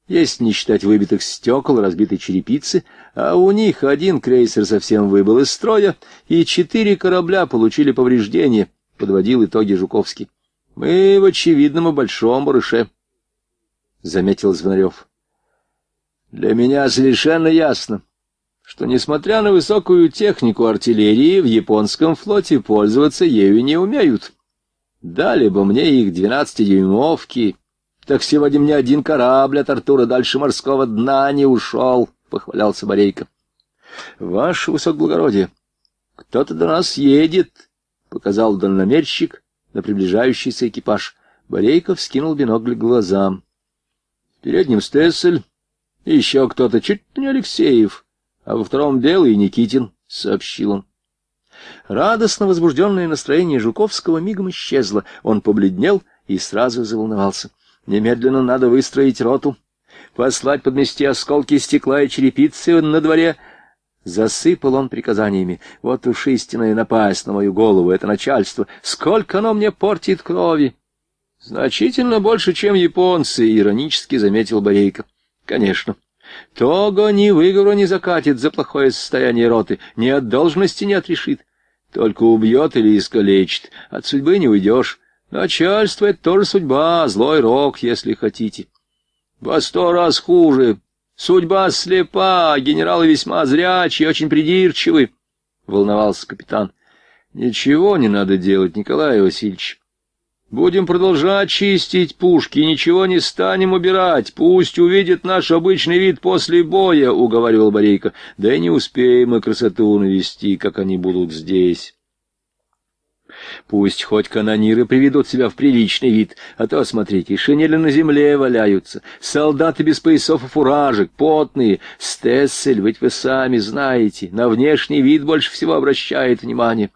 есть не считать выбитых стекол и разбитой черепицы, а у них один крейсер совсем выбыл из строя, и четыре корабля получили повреждения, — подводил итоги Жуковский. — Мы в очевидном и большом барыше, — заметил Звонарев. — Для меня совершенно ясно, что, несмотря на высокую технику артиллерии, в японском флоте пользоваться ею не умеют. Дали бы мне их двенадцатидюймовки, так сегодня мне один корабль от Артура дальше морского дна не ушел, — похвалялся Борейко. — Ваше высокоблагородие, кто-то до нас едет, — показал дальномерщик, на приближающийся экипаж. Борейков скинул бинокль к глазам. Перед ним Стессель, еще кто-то, чуть не Алексеев, а во втором Белый Никитин, — сообщил он. Радостно возбужденное настроение Жуковского мигом исчезло. Он побледнел и сразу заволновался. «Немедленно надо выстроить роту, послать подмести осколки стекла и черепицы на дворе, Засыпал он приказаниями. Вот уж истинная напасть на мою голову, это начальство. Сколько оно мне портит крови! Значительно больше, чем японцы, иронически заметил Борейко. Конечно. Того ни выговора не закатит за плохое состояние роты, ни от должности не отрешит. Только убьет или искалечит, от судьбы не уйдешь. Начальство — это тоже судьба, злой рок, если хотите. Во сто раз хуже, Судьба слепа, генералы весьма зрячие, очень придирчивы, — волновался капитан. — Ничего не надо делать, Николай Васильевич. Будем продолжать чистить пушки, ничего не станем убирать. Пусть увидят наш обычный вид после боя, — уговаривал Борейко. — Да и не успеем мы красоту навести, как они будут здесь. Пусть хоть канониры приведут себя в приличный вид, а то, смотрите, шинели на земле валяются, солдаты без поясов и фуражек, потные, стессель, ведь вы сами знаете, на внешний вид больше всего обращает внимание.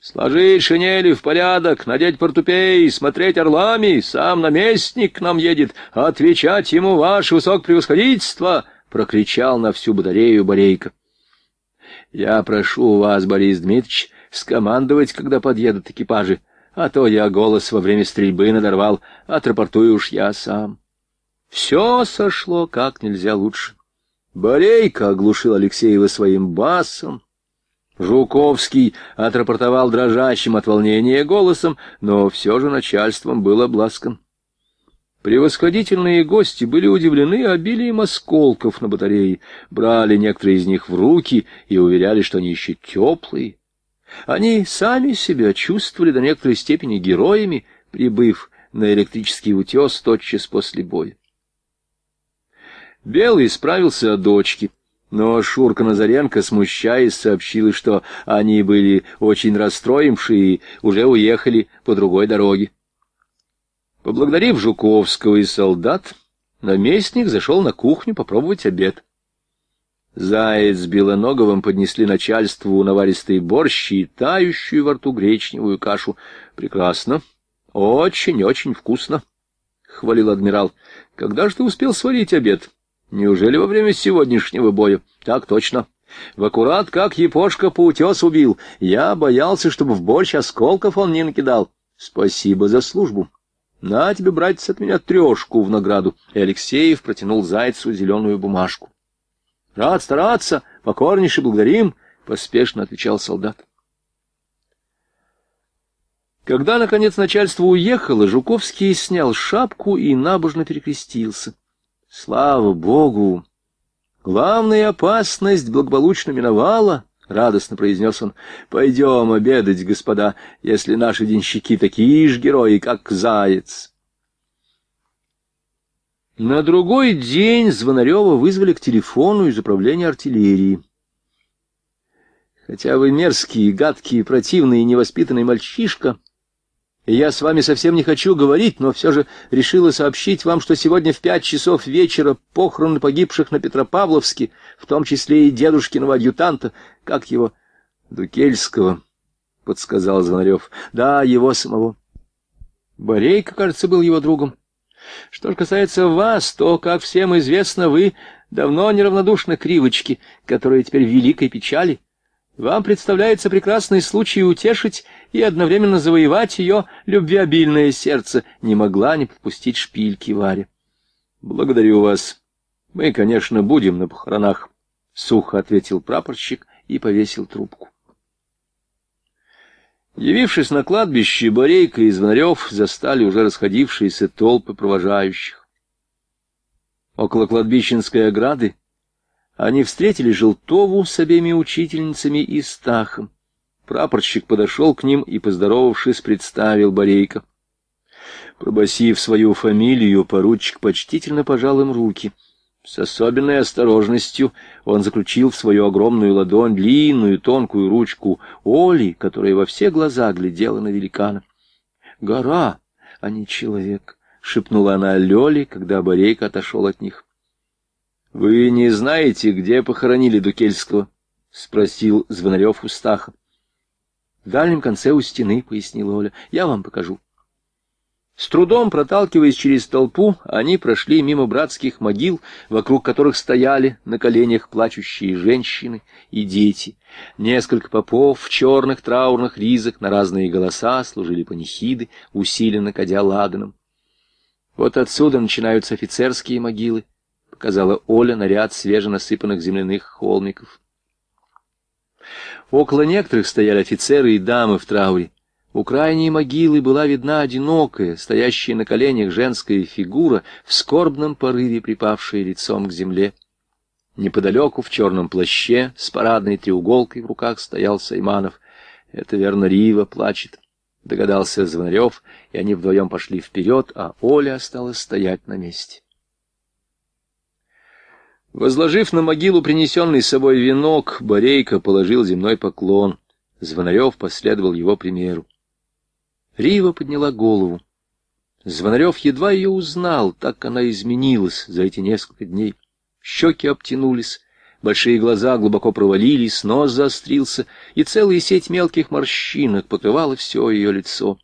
Сложить шинели в порядок, надеть портупеи, смотреть орлами, сам наместник к нам едет, отвечать ему ваше высокопревосходительство, — прокричал на всю батарею Борейко. — Я прошу вас, Борис Дмитриевич, скомандовать, когда подъедут экипажи, а то я голос во время стрельбы надорвал, отрапортую а уж я сам. Все сошло как нельзя лучше. Болейка оглушил Алексеева своим басом. Жуковский отрапортовал дрожащим от волнения голосом, но все же начальством был обласкан. Превосходительные гости были удивлены обилием осколков на батарее, брали некоторые из них в руки и уверяли, что они еще теплые. Они сами себя чувствовали до некоторой степени героями, прибыв на электрический утес тотчас после боя. Белый справился о дочке, но Шурка Назаренко, смущаясь, сообщила, что они были очень расстроившие и уже уехали по другой дороге. Поблагодарив Жуковского и солдат, наместник зашел на кухню попробовать обед. Заяц Белоноговым поднесли начальству наваристые борщи и тающую во рту гречневую кашу. Прекрасно. Очень-очень вкусно, — хвалил адмирал. — Когда же ты успел сварить обед? Неужели во время сегодняшнего боя? Так точно. В аккурат, как епошка поутес убил. Я боялся, чтобы в борщ осколков он не накидал. Спасибо за службу. На тебе, братец, от меня трешку в награду. И Алексеев протянул зайцу зеленую бумажку. — Рад стараться, покорнейше благодарим, — поспешно отвечал солдат. Когда, наконец, начальство уехало, Жуковский снял шапку и набожно перекрестился. Слава Богу! Главная опасность благополучно миновала, — радостно произнес он. — Пойдем обедать, господа, если наши денщики такие же герои, как заяц. На другой день Звонарева вызвали к телефону из управления артиллерии. Хотя вы мерзкие, гадкие, противные и невоспитанный мальчишка, и я с вами совсем не хочу говорить, но все же решила сообщить вам, что сегодня в пять часов вечера похороны погибших на Петропавловске, в том числе и дедушкиного адъютанта, как его, Дукельского, — подсказал Звонарев. — Да, его самого. Борейка, кажется, был его другом. — что же касается вас, то, как всем известно, вы давно неравнодушны к Ривочке, которая теперь в великой печали. Вам представляется прекрасный случай утешить и одновременно завоевать ее любвеобильное сердце. Не могла не подпустить шпильки Варя. Благодарю вас. Мы, конечно, будем на похоронах, — сухо ответил прапорщик и повесил трубку. Явившись на кладбище, Борейка и Звонарев застали уже расходившиеся толпы провожающих. Около кладбищенской ограды они встретили Желтову с обеими учительницами и Стахом. Прапорщик подошел к ним и, поздоровавшись, представил Борейка. Пробасив свою фамилию, поручик почтительно пожал им руки — с особенной осторожностью он заключил в свою огромную ладонь длинную тонкую ручку Оли, которая во все глаза глядела на великана. «Гора, а не человек», — шепнула она Лёле, когда Борейка отошел от них. «Вы не знаете, где похоронили Дукельского?» — спросил Звонарев Устаха. «В дальнем конце у стены», — пояснила Оля. «Я вам покажу». С трудом проталкиваясь через толпу, они прошли мимо братских могил, вокруг которых стояли на коленях плачущие женщины и дети. Несколько попов в черных траурных ризах на разные голоса служили панихиды, усиленно кадя ладаном. «Вот отсюда начинаются офицерские могилы», — показала Оля на ряд свеженасыпанных земляных холмиков. Около некоторых стояли офицеры и дамы в трауре. У крайней могилы была видна одинокая, стоящая на коленях женская фигура, в скорбном порыве припавшая лицом к земле. Неподалеку в черном плаще с парадной треуголкой в руках стоял Сайманов. «Это, верно, Рива плачет», — догадался Звонарев, и они вдвоем пошли вперед, а Оля осталась стоять на месте. Возложив на могилу принесенный с собой венок, Борейко положил земной поклон. Звонарев последовал его примеру. Рива подняла голову. Звонарев едва ее узнал, так она изменилась за эти несколько дней. Щеки обтянулись, большие глаза глубоко провалились, нос заострился, и целая сеть мелких морщинок покрывала все ее лицо.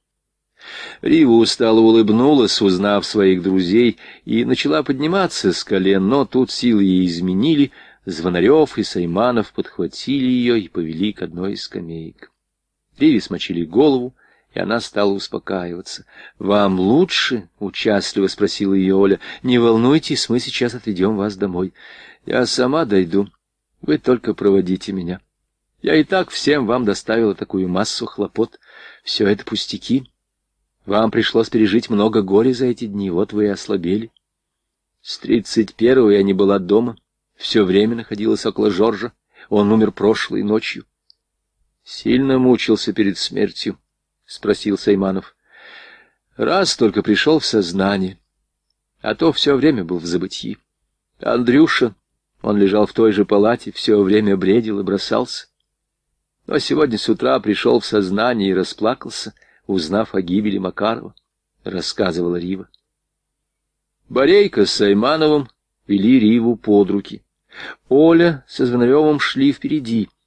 Рива устало улыбнулась, узнав своих друзей, и начала подниматься с колен, но тут силы ей изменили, Звонарев и Сайманов подхватили ее и повели к одной из скамеек. Риве смочили голову, и она стала успокаиваться. «Вам лучше?» — участливо спросила ее Оля. «Не волнуйтесь, мы сейчас отведем вас домой. Я сама дойду. Вы только проводите меня. Я и так всем вам доставила такую массу хлопот. Все это пустяки. Вам пришлось пережить много горя за эти дни, вот вы и ослабели. С тридцать первого я не была дома, все время находилась около Жоржа. Он умер прошлой ночью. Сильно мучился перед смертью». — спросил Сайманов. «Раз только пришел в сознание, а то все время был в забытии. Андрюша, он лежал в той же палате, все время бредил и бросался. Но сегодня с утра пришел в сознание и расплакался, узнав о гибели Макарова», — рассказывала Рива. Борейка с Саймановым вели Риву под руки. Оля со Звонаревым шли впереди —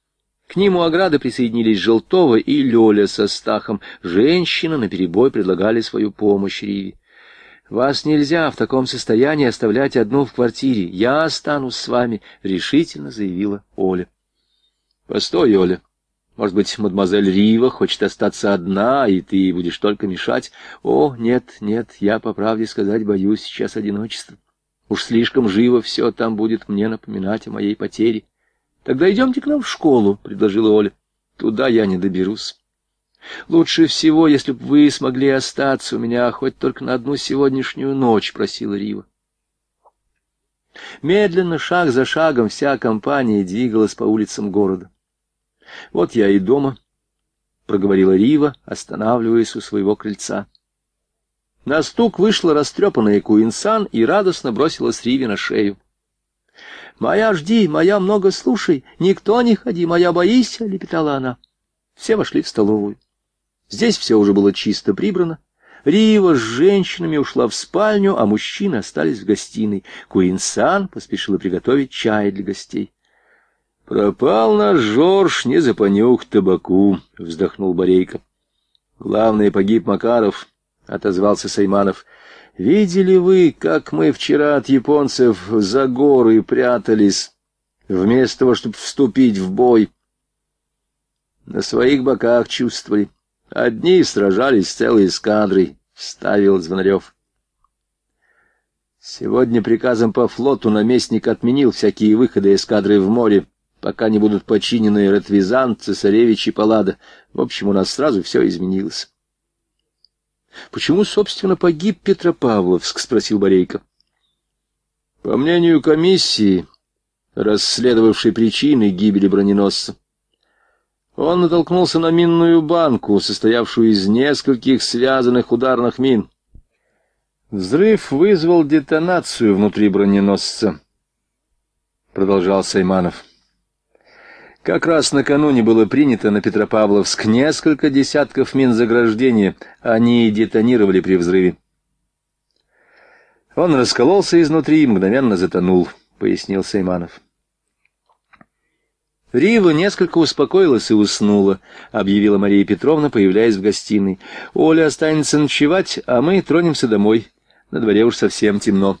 к ним у ограды присоединились Желтова и Лёля со Стахом. Женщины наперебой предлагали свою помощь Риве. «Вас нельзя в таком состоянии оставлять одну в квартире. Я останусь с вами», — решительно заявила Оля. «Постой, Оля. Может быть, мадемуазель Рива хочет остаться одна, и ты будешь только мешать? О, нет, нет, я, по правде сказать, боюсь сейчас одиночества. Уж слишком живо все там будет мне напоминать о моей потере. «Тогда идемте к нам в школу», — предложила Оля. «Туда я не доберусь». «Лучше всего, если бы вы смогли остаться у меня хоть только на одну сегодняшнюю ночь», — просила Рива. Медленно, шаг за шагом, вся компания двигалась по улицам города. «Вот я и дома», — проговорила Рива, останавливаясь у своего крыльца. На стук вышла растрепанная Куинсан и радостно бросилась Риве на шею. «Моя жди, моя много слушай, никто не ходи, моя боись!» — лепетала она. Все вошли в столовую. Здесь все уже было чисто прибрано. Рива с женщинами ушла в спальню, а мужчины остались в гостиной. Куинсан поспешила приготовить чай для гостей. «Пропал наш Жорж, не запонюх табаку», — вздохнул Борейко. «Главное, погиб Макаров», — отозвался Сайманов. Видели вы, как мы вчера от японцев за горы прятались, вместо того, чтобы вступить в бой? На своих боках чувствовали. Одни сражались целой эскадрой, — ставил Звонарев. Сегодня приказом по флоту наместник отменил всякие выходы эскадры в море, пока не будут починены Ретвизан, Цесаревич и Паллада. В общем, у нас сразу все изменилось. Почему, собственно, погиб Петропавловск? спросил Борейко. По мнению комиссии, расследовавшей причины гибели броненосца, он натолкнулся на минную банку, состоявшую из нескольких связанных ударных мин. Взрыв вызвал детонацию внутри броненосца, продолжал Сайманов. Как раз накануне было принято на Петропавловск несколько десятков мин заграждения. Они детонировали при взрыве. Он раскололся изнутри и мгновенно затонул, пояснил Сейманов. Рива несколько успокоилась и уснула, объявила Мария Петровна, появляясь в гостиной. Оля останется ночевать, а мы тронемся домой. На дворе уж совсем темно.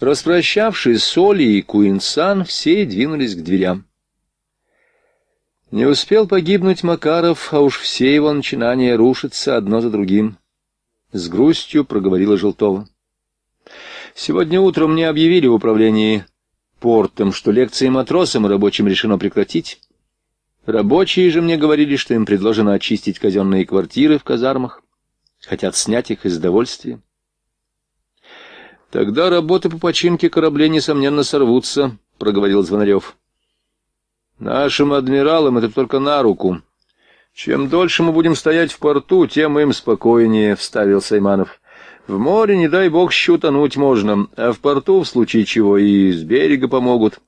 Распрощавшись с Олей и Куинсан, все двинулись к дверям. Не успел погибнуть Макаров, а уж все его начинания рушатся одно за другим. С грустью проговорила Желтова. Сегодня утром мне объявили в управлении портом, что лекции матросам и рабочим решено прекратить. Рабочие же мне говорили, что им предложено очистить казенные квартиры в казармах. Хотят снять их из довольствия. Тогда работы по починке кораблей, несомненно, сорвутся, — проговорил Звонарев. Нашим адмиралам это только на руку. Чем дольше мы будем стоять в порту, тем им спокойнее, — вставил Сайманов. В море, не дай бог, еще утонуть можно, а в порту, в случае чего, и с берега помогут.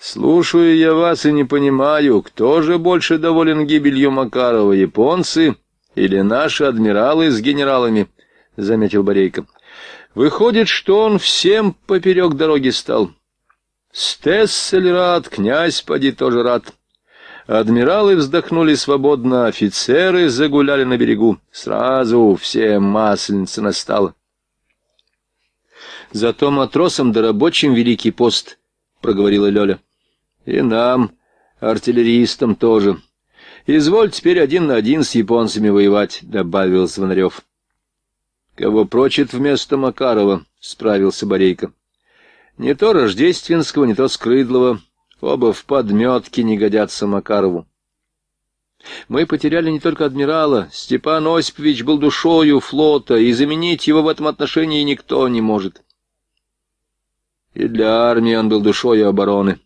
Слушаю я вас и не понимаю, кто же больше доволен гибелью Макарова, японцы или наши адмиралы с генералами, — заметил Борейко. Выходит, что он всем поперек дороги стал. Стессель рад, князь поди тоже рад. Адмиралы вздохнули свободно, офицеры загуляли на берегу. Сразу всем масленица настала. Зато матросам да рабочим великий пост, — проговорила Лёля. — И нам, артиллеристам, тоже. Изволь теперь один на один с японцами воевать, — добавил Звонарев. — Кого прочит вместо Макарова, — справился Борейко. — Не то Рождественского, не то Скрыдлова. Оба в подметке не годятся Макарову. Мы потеряли не только адмирала. Степан Осипович был душою флота, и заменить его в этом отношении никто не может. И для армии он был душою обороны.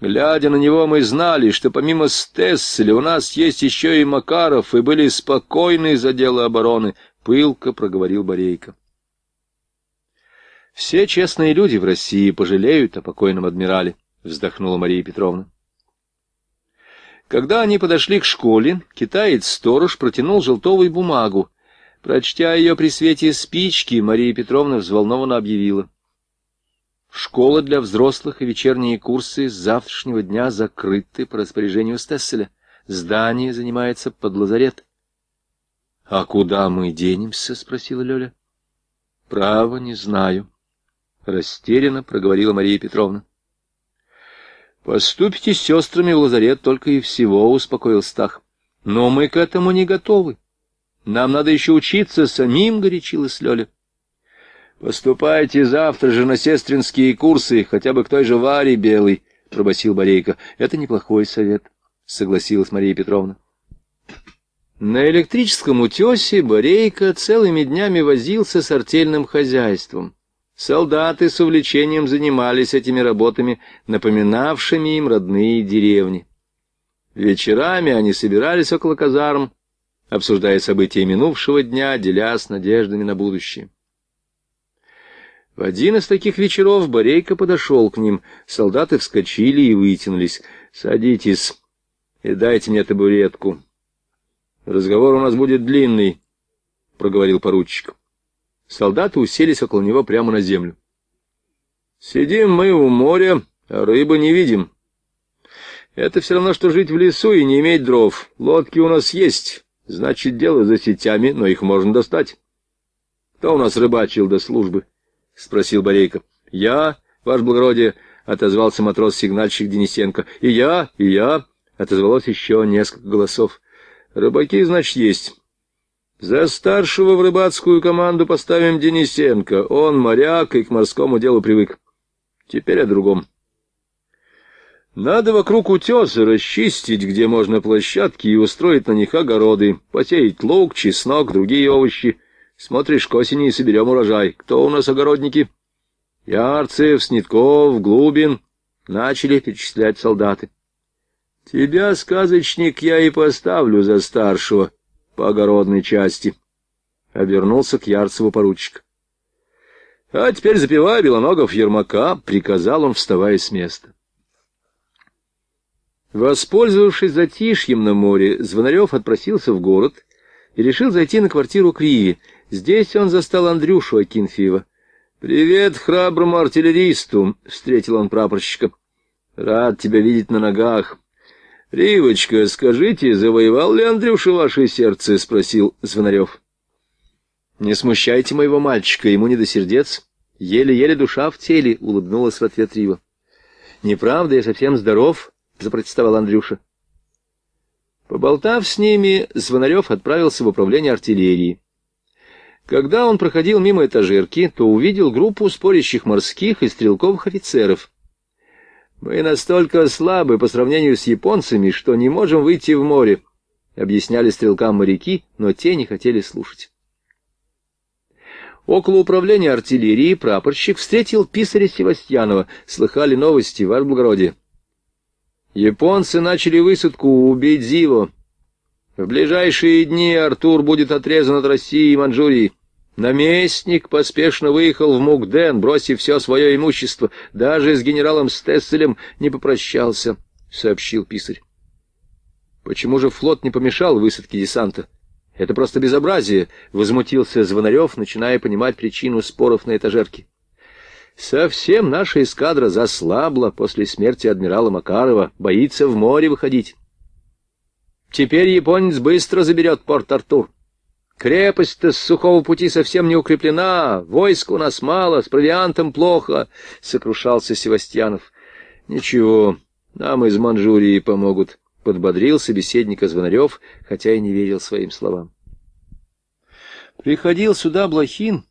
Глядя на него, мы знали, что помимо Стесселя у нас есть еще и Макаров, и были спокойны за дело обороны пылко проговорил Борейко. «Все честные люди в России пожалеют о покойном адмирале», — вздохнула Мария Петровна. Когда они подошли к школе, китаец-сторож протянул желтовую бумагу. Прочтя ее при свете спички, Мария Петровна взволнованно объявила. «Школа для взрослых и вечерние курсы с завтрашнего дня закрыты по распоряжению Стесселя. Здание занимается под лазарет. «А куда мы денемся?» — спросила Лёля. «Право, не знаю», — растерянно проговорила Мария Петровна. «Поступите с сестрами в лазарет только и всего», — успокоил Стах. «Но мы к этому не готовы. Нам надо еще учиться самим», — горячилась Лёля. «Поступайте завтра же на сестринские курсы, хотя бы к той же Варе Белой», — пробасил Борейко. «Это неплохой совет», — согласилась Мария Петровна. На электрическом утесе Борейко целыми днями возился с артельным хозяйством. Солдаты с увлечением занимались этими работами, напоминавшими им родные деревни. Вечерами они собирались около казарм, обсуждая события минувшего дня, делясь надеждами на будущее. В один из таких вечеров Борейко подошел к ним. Солдаты вскочили и вытянулись. «Садитесь и дайте мне табуретку», «Разговор у нас будет длинный», — проговорил поручик. Солдаты уселись около него прямо на землю. «Сидим мы у моря, а рыбы не видим. Это все равно, что жить в лесу и не иметь дров. Лодки у нас есть, значит, дело за сетями, но их можно достать». «Кто у нас рыбачил до службы?» — спросил Борейко. «Я, ваше благородие», — отозвался матрос-сигнальщик Денисенко. «И я, и я», — отозвалось еще несколько голосов. Рыбаки, значит, есть. За старшего в рыбацкую команду поставим Денисенко. Он моряк и к морскому делу привык. Теперь о другом. Надо вокруг утеса расчистить, где можно площадки, и устроить на них огороды, посеять лук, чеснок, другие овощи. Смотришь, к осени и соберем урожай. Кто у нас огородники? Ярцев, Снитков, Глубин. Начали перечислять солдаты. Тебя, сказочник, я и поставлю за старшего по огородной части. Обернулся к Ярцеву поручик. — А теперь запивай, Белоногов, Ермака, — приказал он, вставая с места. Воспользовавшись затишьем на море, Звонарев отпросился в город и решил зайти на квартиру Криви. Здесь он застал Андрюшу Акинфиева. Привет храброму артиллеристу! — встретил он прапорщика. — Рад тебя видеть на ногах. —— Ривочка, скажите, завоевал ли Андрюша ваше сердце? — спросил Звонарев. — Не смущайте моего мальчика, ему не до сердец. Еле-еле душа в теле, — улыбнулась в ответ Рива. — Неправда, я совсем здоров, — запротестовал Андрюша. Поболтав с ними, Звонарев отправился в управление артиллерии. Когда он проходил мимо этажерки, то увидел группу спорящих морских и стрелковых офицеров — мы настолько слабы по сравнению с японцами, что не можем выйти в море, — объясняли стрелкам моряки, но те не хотели слушать. Около управления артиллерии прапорщик встретил писаря Севастьянова. Слыхали новости в Арбгороде. Японцы начали высадку убить Зилу. В ближайшие дни Артур будет отрезан от России и Манчжурии. Наместник поспешно выехал в Мукден, бросив все свое имущество. Даже с генералом Стесселем не попрощался, — сообщил писарь. Почему же флот не помешал высадке десанта? Это просто безобразие, — возмутился Звонарев, начиная понимать причину споров на этажерке. Совсем наша эскадра заслабла после смерти адмирала Макарова, боится в море выходить. Теперь японец быстро заберет порт Артур. Крепость-то с сухого пути совсем не укреплена, войск у нас мало, с провиантом плохо, — сокрушался Севастьянов. — Ничего, нам из Манчжурии помогут, — подбодрил собеседника Звонарев, хотя и не верил своим словам. Приходил сюда Блохин,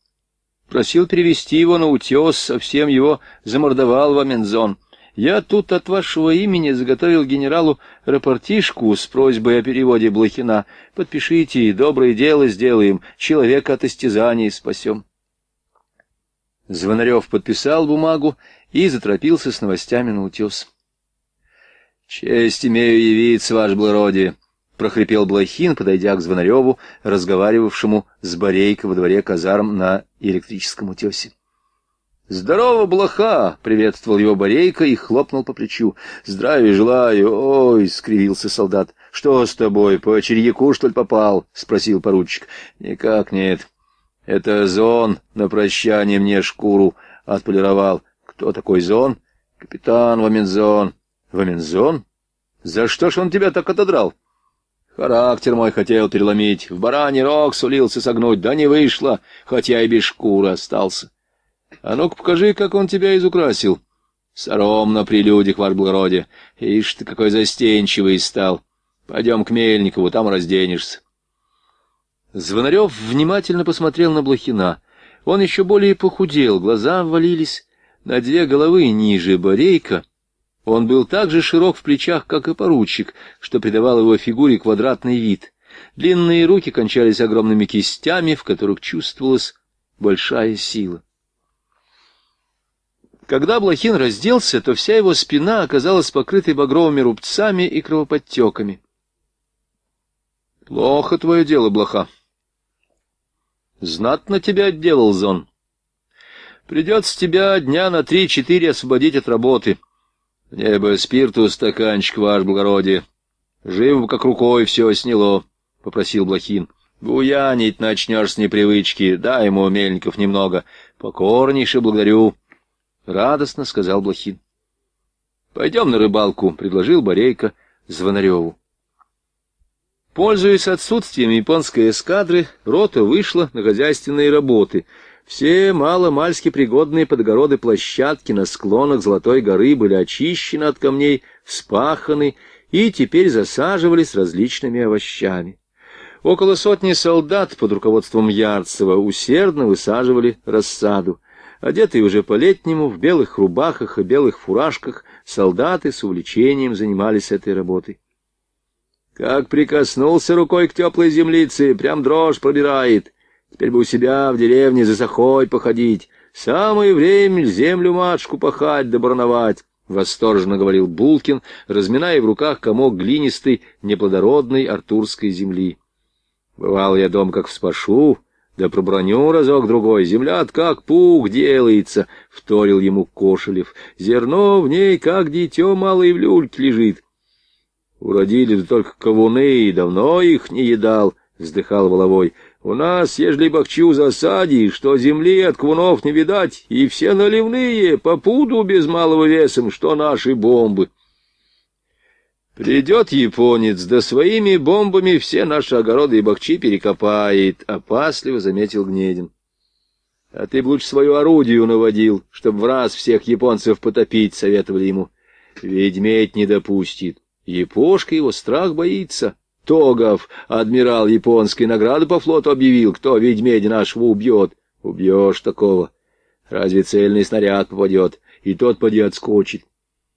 просил перевести его на утес, совсем его замордовал Вамензон. Я тут от вашего имени заготовил генералу рапортишку с просьбой о переводе Блохина. Подпишите, и доброе дело сделаем, человека от истязаний спасем. Звонарев подписал бумагу и заторопился с новостями на утес. — Честь имею явиться, ваш благородие! — прохрипел Блохин, подойдя к Звонареву, разговаривавшему с Борейко во дворе казарм на электрическом утесе. — Здорово, блоха! — приветствовал его Борейко и хлопнул по плечу. — Здравия желаю! — Ой! — скривился солдат. Что с тобой, по черьяку, что ли, попал? — спросил поручик. — Никак нет. Это Зон на прощание мне шкуру отполировал. Кто такой Зон? — Капитан Вамензон. — Вамензон? За что ж он тебя так отодрал? — Характер мой хотел переломить. В бараний рог сулился согнуть, да не вышло, хотя и без шкуры остался. — А ну-ка покажи, как он тебя изукрасил. Соромно при людях в Арблроде. Ишь ты, какой застенчивый стал. — Пойдем к Мельникову, там разденешься. Звонарев внимательно посмотрел на Блохина. Он еще более похудел, глаза ввалились на две головы ниже Борейка. Он был так же широк в плечах, как и поручик, что придавал его фигуре квадратный вид. Длинные руки кончались огромными кистями, в которых чувствовалась большая сила. Когда Блохин разделся, то вся его спина оказалась покрытой багровыми рубцами и кровоподтеками. — Плохо твое дело, блоха. — Знатно тебя отделал, Зон. Придется тебя дня на три-четыре освободить от работы. Мне бы спирту стаканчик, ваш, благородие. Живо как рукой все сняло, — попросил Блохин. — Буянить начнешь с непривычки, дай ему мельников немного. Покорнейше благодарю, — радостно сказал Блохин. — Пойдем на рыбалку, — предложил Борейка Звонареву. Пользуясь отсутствием японской эскадры, рота вышла на хозяйственные работы. Все мало-мальски пригодные подгороды, площадки на склонах Золотой горы были очищены от камней, вспаханы и теперь засаживались различными овощами. Около сотни солдат под руководством Ярцева усердно высаживали рассаду. Одетые уже по-летнему, в белых рубахах и белых фуражках, солдаты с увлечением занимались этой работой. Как прикоснулся рукой к теплой землице, прям дрожь пробирает. Теперь бы у себя в деревне за сахой походить. Самое время землю-матушку пахать да барновать. — восторженно говорил Булкин, разминая в руках комок глинистой, неплодородной артурской земли. «Бывал я дом как вспашу, да проброню разок-другой, земля как пух делается», — вторил ему Кошелев. «Зерно в ней, как дитё малое в люльке лежит, Уродили да только ковуны и давно их не едал, — вздыхал Воловой. — У нас, ежели бахчу засади, что земли от квунов не видать, и все наливные, по пуду без малого весом, что наши бомбы. Придет японец, да своими бомбами все наши огороды и бахчи перекопает, — опасливо заметил Гнедин. — А ты б лучше свою орудию наводил, чтоб в раз всех японцев потопить, — советовали ему. — Ведь медь не допустит. Япошка его страх боится. Тогов, адмирал японской награды по флоту, объявил, кто ведьмедя нашего убьет. Убьешь такого. Разве цельный снаряд попадет, и тот поди отскочит.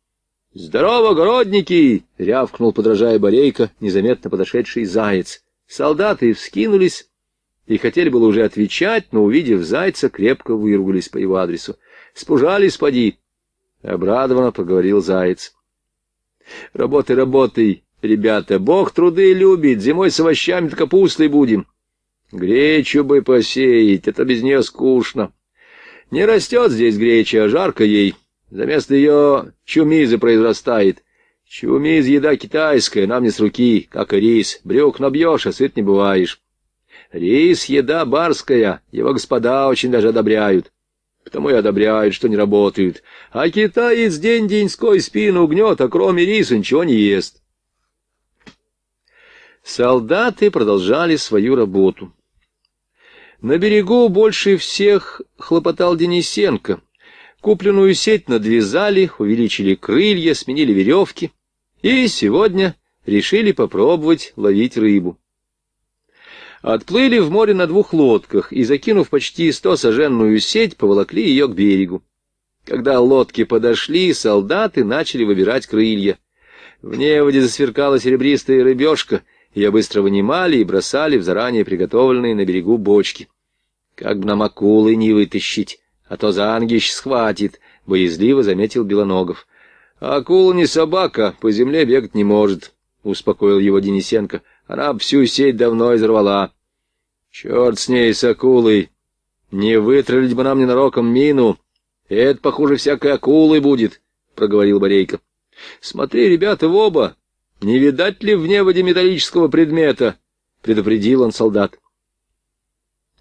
— Здорово, городники! — рявкнул, подражая Борейко, незаметно подошедший заяц. Солдаты вскинулись и хотели было уже отвечать, но, увидев зайца, крепко выругались по его адресу. — Спужались, поди! — обрадованно проговорил заяц. — Работай, работай, ребята, бог труды любит, зимой с овощами-то капустой будем. Гречу бы посеять, это без нее скучно. Не растет здесь греча, жарко ей. За место ее чумизы произрастает. Чумиз — еда китайская, нам не с руки, как и рис. Брюк набьешь, а сыт не бываешь. Рис — еда барская, его господа очень даже одобряют потому и одобряют, что не работают. А китаец день-деньской спину гнет, а кроме риса ничего не ест. Солдаты продолжали свою работу. На берегу больше всех хлопотал Денисенко. Купленную сеть надвязали, увеличили крылья, сменили веревки. И сегодня решили попробовать ловить рыбу. Отплыли в море на двух лодках и, закинув почти сто стосаженную сеть, поволокли ее к берегу. Когда лодки подошли, солдаты начали выбирать крылья. В неводе засверкала серебристая рыбешка, ее быстро вынимали и бросали в заранее приготовленные на берегу бочки. «Как бы нам акулы не вытащить, а то за ангищ схватит», — боязливо заметил Белоногов. «Акула не собака, по земле бегать не может», — успокоил его Денисенко. Она всю сеть давно изорвала. Черт с ней, с акулой. Не вытролить бы нам ненароком мину. Это, похоже, всякой акулой будет, — проговорил Борейко. Смотри, ребята, в оба. Не видать ли в неводе металлического предмета? — предупредил он солдат.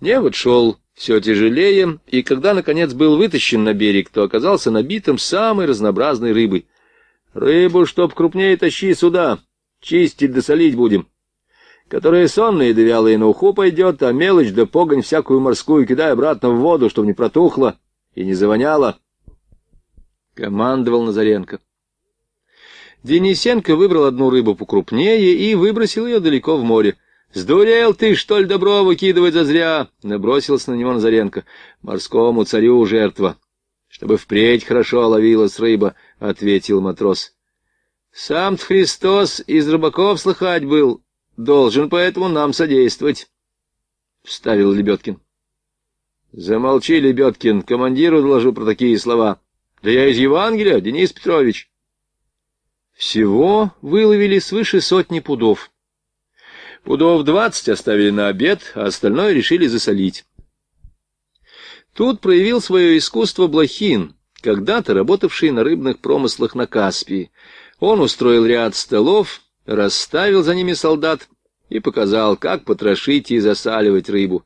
Невод шел все тяжелее, и когда, наконец, был вытащен на берег, то оказался набитым самой разнообразной рыбой. — Рыбу, чтоб крупнее, тащи сюда. Чистить да солить будем. — которая сонная да вялая на уху пойдет, а мелочь да погонь всякую морскую кидай обратно в воду, чтобы не протухла и не завоняла. Командовал Назаренко. Денисенко выбрал одну рыбу покрупнее и выбросил ее далеко в море. «Сдурел ты, что ли, добро выкидывать зазря?» — набросился на него Назаренко. «Морскому царю жертва. Чтобы впредь хорошо ловилась рыба», — ответил матрос. «Сам-то Христос из рыбаков слыхать был, должен поэтому нам содействовать, — вставил Лебедкин. — Замолчи, Лебедкин, командиру доложу про такие слова. — Да я из Евангелия, Денис Петрович. Всего выловили свыше сотни пудов. Пудов двадцать оставили на обед, а остальное решили засолить. Тут проявил свое искусство Блохин, когда-то работавший на рыбных промыслах на Каспии. Он устроил ряд столов, расставил за ними солдат и показал, как потрошить и засаливать рыбу.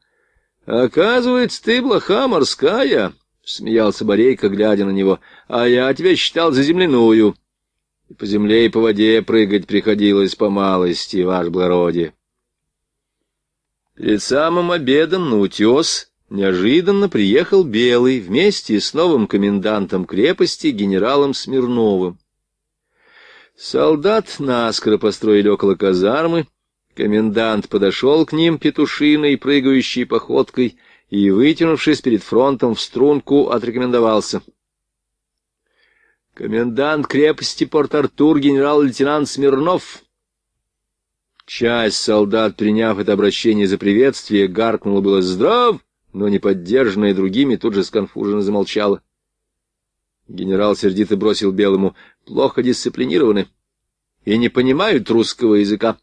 «Оказывается, ты блоха морская!» — смеялся Борейка, глядя на него. «А я тебя считал за земляную!» и по земле и по воде прыгать приходилось по малости, ваш благородие. Перед самым обедом на утес неожиданно приехал Белый вместе с новым комендантом крепости генералом Смирновым. Солдат наскоро построили около казармы. Комендант подошел к ним петушиной, прыгающей походкой, и, вытянувшись перед фронтом в струнку, отрекомендовался. Комендант крепости Порт-Артур генерал-лейтенант Смирнов. Часть солдат, приняв это обращение за приветствие, гаркнула было «Здрав!», но, не поддержанная другими, тут же сконфуженно замолчала. Генерал сердито бросил белому плохо дисциплинированы и не понимают русского языка.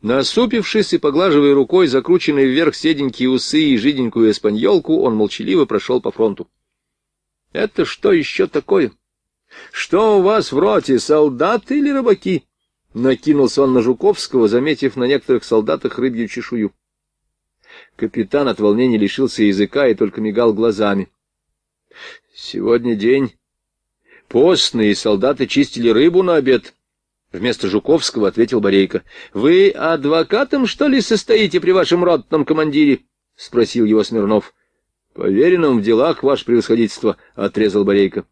Насупившись и поглаживая рукой закрученные вверх седенькие усы и жиденькую эспаньолку, он молчаливо прошел по фронту. — Это что еще такое? Что у вас в роте, солдаты или рыбаки? Накинулся он на Жуковского, заметив на некоторых солдатах рыбью чешую. Капитан от волнения лишился языка и только мигал глазами. — Сегодня день Постные солдаты чистили рыбу на обед. Вместо Жуковского ответил Борейко. — Вы адвокатом, что ли, состоите при вашем ротном командире? — спросил его Смирнов. — Поверенным в делах, ваше превосходительство, — отрезал Борейко.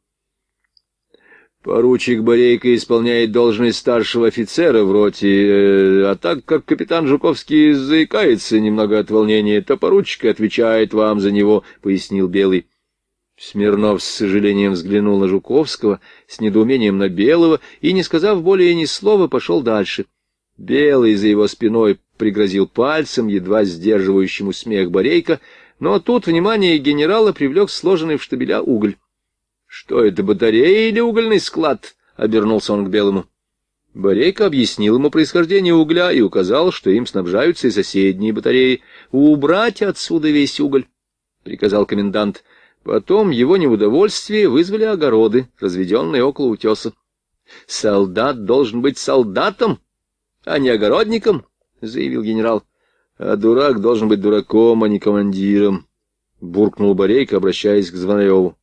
Поручик Борейко исполняет должность старшего офицера в роте, э, а так как капитан Жуковский заикается немного от волнения, то поручик отвечает вам за него, — пояснил Белый. Смирнов с сожалением взглянул на Жуковского, с недоумением на Белого и, не сказав более ни слова, пошел дальше. Белый за его спиной пригрозил пальцем, едва сдерживающему смех Борейка, но тут внимание генерала привлек сложенный в штабеля уголь. — Что это, батарея или угольный склад? — обернулся он к Белому. Борейка объяснил ему происхождение угля и указал, что им снабжаются и соседние батареи. — Убрать отсюда весь уголь, — приказал комендант. Потом его неудовольствие вызвали огороды, разведенные около утеса. «Солдат должен быть солдатом, а не огородником», — заявил генерал. «А дурак должен быть дураком, а не командиром», — буркнул Борейко, обращаясь к Звонареву.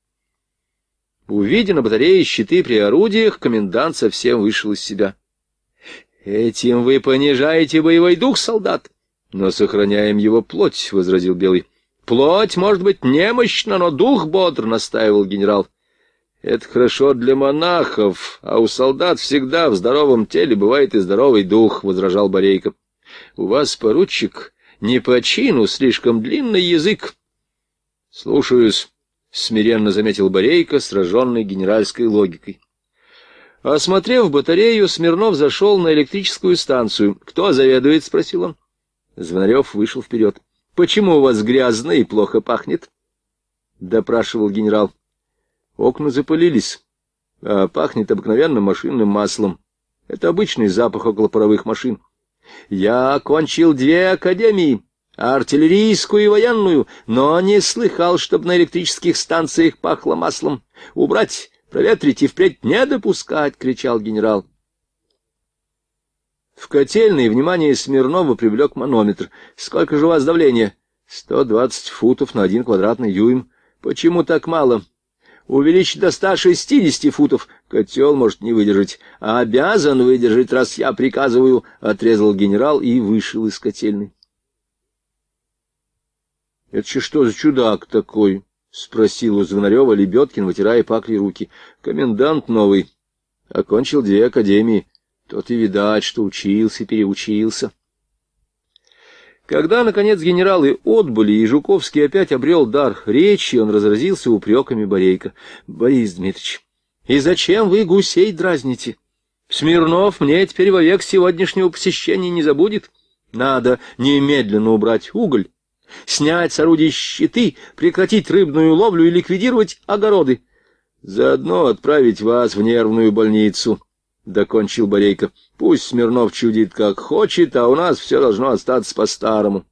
Увидя на батарее щиты при орудиях, комендант совсем вышел из себя. «Этим вы понижаете боевой дух, солдат, но сохраняем его плоть», — возразил Белый. Плоть, может быть, немощна, но дух бодр, — настаивал генерал. Это хорошо для монахов, а у солдат всегда в здоровом теле бывает и здоровый дух, — возражал Борейко. У вас, поручик, не по чину слишком длинный язык. Слушаюсь, — смиренно заметил Борейко, сраженный генеральской логикой. Осмотрев батарею, Смирнов зашел на электрическую станцию. «Кто заведует?» — спросил он. Звонарев вышел вперед. Почему у вас грязно и плохо пахнет? — допрашивал генерал. Окна запылились, а пахнет обыкновенным машинным маслом. Это обычный запах около паровых машин. Я окончил две академии, артиллерийскую и военную, но не слыхал, чтобы на электрических станциях пахло маслом. Убрать, проветрить и впредь не допускать, — кричал генерал. В котельной внимание Смирнова привлек манометр. «Сколько же у вас давления?» «Сто двадцать футов на один квадратный дюйм». «Почему так мало?» «Увеличить до ста шестидесяти футов. Котел может не выдержать. А обязан выдержать, раз я приказываю», — отрезал генерал и вышел из котельной. «Это же что за чудак такой?» — спросил у Звонарева Лебедкин, вытирая пакли руки. «Комендант новый. Окончил две академии. Тот и видать, что учился, переучился. Когда, наконец, генералы отбыли, и Жуковский опять обрел дар речи, он разразился упреками Борейка, Борис Дмитриевич, и зачем вы гусей дразните? Смирнов мне теперь вовек сегодняшнего посещения не забудет. Надо немедленно убрать уголь, снять с орудий щиты, прекратить рыбную ловлю и ликвидировать огороды. Заодно отправить вас в нервную больницу. — докончил Борейко. — Пусть Смирнов чудит, как хочет, а у нас все должно остаться по-старому.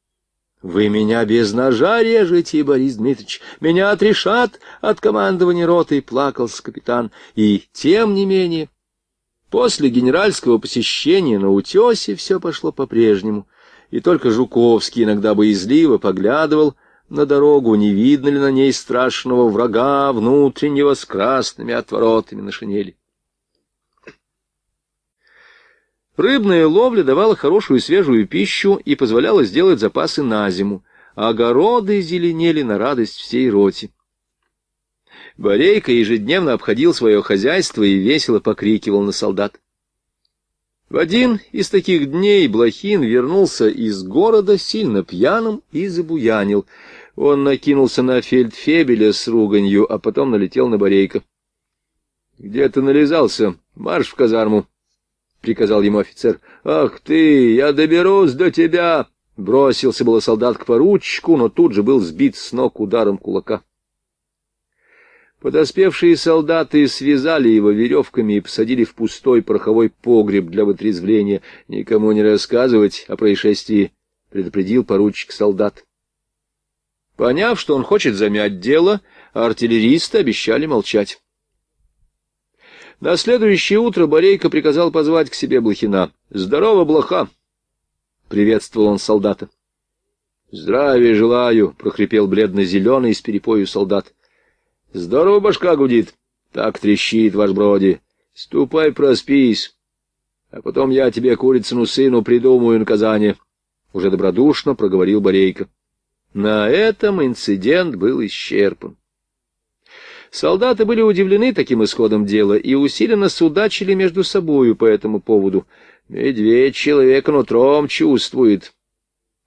— Вы меня без ножа режете, Борис Дмитриевич. Меня отрешат от командования роты, — плакался капитан. И тем не менее... После генеральского посещения на утесе все пошло по-прежнему, и только Жуковский иногда боязливо поглядывал на дорогу, не видно ли на ней страшного врага внутреннего с красными отворотами на шинели. Рыбная ловля давала хорошую свежую пищу и позволяла сделать запасы на зиму. А огороды зеленели на радость всей роте. Борейка ежедневно обходил свое хозяйство и весело покрикивал на солдат. В один из таких дней Блохин вернулся из города сильно пьяным и забуянил. Он накинулся на фельдфебеля с руганью, а потом налетел на Борейка. — Где ты налезался? Марш в казарму! — приказал ему офицер. «Ах ты, я доберусь до тебя!» Бросился было солдат к поручику, но тут же был сбит с ног ударом кулака. Подоспевшие солдаты связали его веревками и посадили в пустой пороховой погреб для вытрезвления. «Никому не рассказывать о происшествии», — предупредил поручик солдат. Поняв, что он хочет замять дело, артиллеристы обещали молчать. На следующее утро Борейко приказал позвать к себе Блохина. «Здорово, Блоха!» — приветствовал он солдата. «Здравия желаю!» — прохрипел бледно-зеленый с перепою солдат. «Здорово башка гудит! Так трещит ваш броди! Ступай проспись, а потом я тебе, курицыну сыну, придумаю наказание!» Уже добродушно проговорил Борейко. На этом инцидент был исчерпан. Солдаты были удивлены таким исходом дела и усиленно судачили между собою по этому поводу. «Медведь человека нутром чувствует.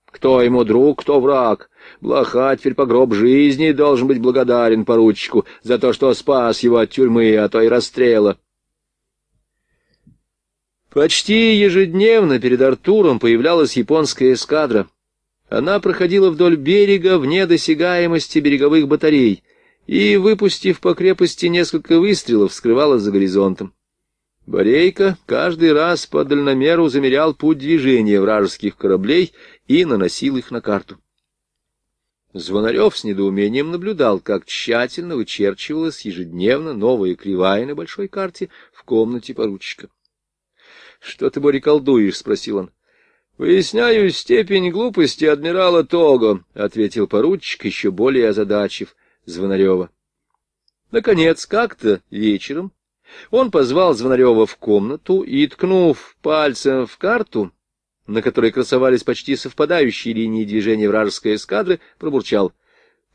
Кто ему друг, кто враг. Блоха теперь по гроб жизни должен быть благодарен поручику за то, что спас его от тюрьмы, а то и расстрела». Почти ежедневно перед Артуром появлялась японская эскадра. Она проходила вдоль берега вне досягаемости береговых батарей, и, выпустив по крепости несколько выстрелов, скрывалась за горизонтом. Борейка каждый раз по дальномеру замерял путь движения вражеских кораблей и наносил их на карту. Звонарев с недоумением наблюдал, как тщательно вычерчивалась ежедневно новая кривая на большой карте в комнате поручика. — Что ты, Боря, колдуешь? — спросил он. — Выясняю степень глупости адмирала Того, — ответил поручик, еще более озадачив. Звонарева. Наконец, как-то вечером он позвал Звонарева в комнату и, ткнув пальцем в карту, на которой красовались почти совпадающие линии движения вражеской эскадры, пробурчал.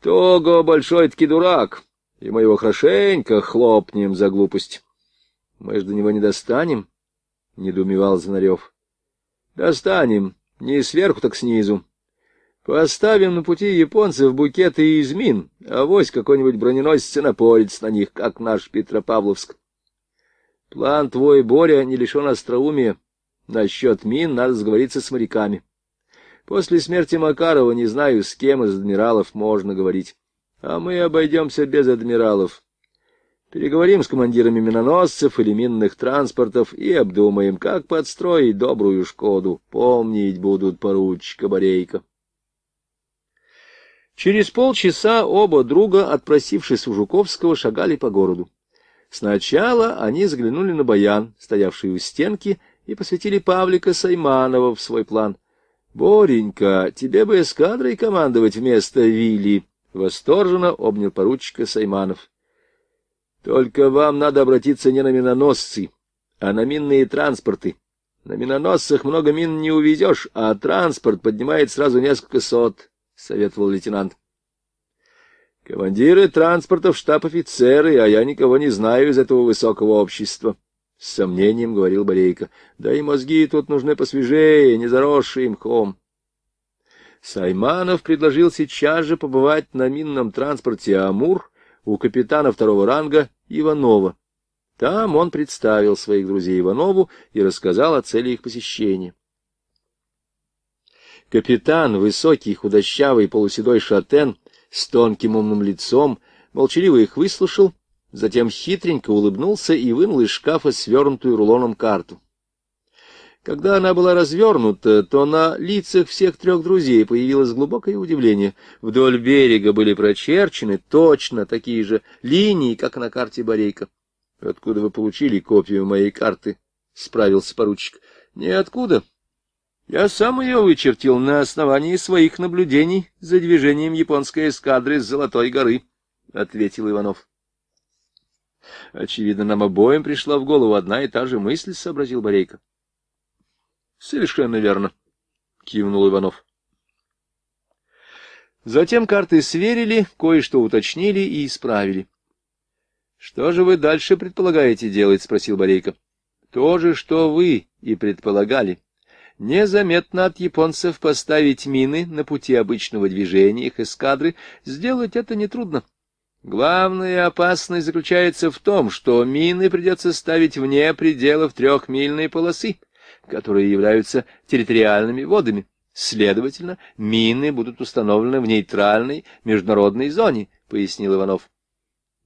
— Того большой-таки дурак, и мы его хорошенько хлопнем за глупость. — Мы же до него не достанем, — недоумевал Звонарев. — Достанем, не сверху, так снизу. Поставим на пути японцев букеты из мин, а вось какой-нибудь броненосец и напорец на них, как наш Петропавловск. План твой, Боря, не лишен остроумия. Насчет мин надо сговориться с моряками. После смерти Макарова не знаю, с кем из адмиралов можно говорить. А мы обойдемся без адмиралов. Переговорим с командирами миноносцев или минных транспортов и обдумаем, как подстроить добрую «Шкоду». Помнить будут поручика Борейко. Через полчаса оба друга, отпросившись у Жуковского, шагали по городу. Сначала они взглянули на баян, стоявший у стенки, и посвятили Павлика Сайманова в свой план. — Боренька, тебе бы эскадрой командовать вместо Вилли! — восторженно обнял поручика Сайманов. — Только вам надо обратиться не на миноносцы, а на минные транспорты. На миноносцах много мин не увезешь, а транспорт поднимает сразу несколько сот. — советовал лейтенант. «Командиры транспортов штаб-офицеры, а я никого не знаю из этого высокого общества», — с сомнением говорил Борейко. «Да и мозги тут нужны посвежее, не заросшие мхом». Сайманов предложил сейчас же побывать на минном транспорте «Амур» у капитана второго ранга Иванова. Там он представил своих друзей Иванову и рассказал о цели их посещения. Капитан, высокий, худощавый, полуседой шатен, с тонким умным лицом, молчаливо их выслушал, затем хитренько улыбнулся и вынул из шкафа свернутую рулоном карту. Когда она была развернута, то на лицах всех трех друзей появилось глубокое удивление. Вдоль берега были прочерчены точно такие же линии, как на карте Борейка. — Откуда вы получили копию моей карты? — справился поручик. — Ниоткуда. Я сам ее вычертил на основании своих наблюдений за движением японской эскадры с Золотой горы, — ответил Иванов. — Очевидно, нам обоим пришла в голову одна и та же мысль, — сообразил Борейко. — Совершенно верно, — кивнул Иванов. Затем карты сверили, кое-что уточнили и исправили. — Что же вы дальше предполагаете делать? — спросил Борейко. — То же, что вы и предполагали, Незаметно от японцев поставить мины на пути обычного движения их эскадры, сделать это нетрудно. Главная опасность заключается в том, что мины придется ставить вне пределов трехмильной полосы, которые являются территориальными водами. Следовательно, мины будут установлены в нейтральной международной зоне, — пояснил Иванов.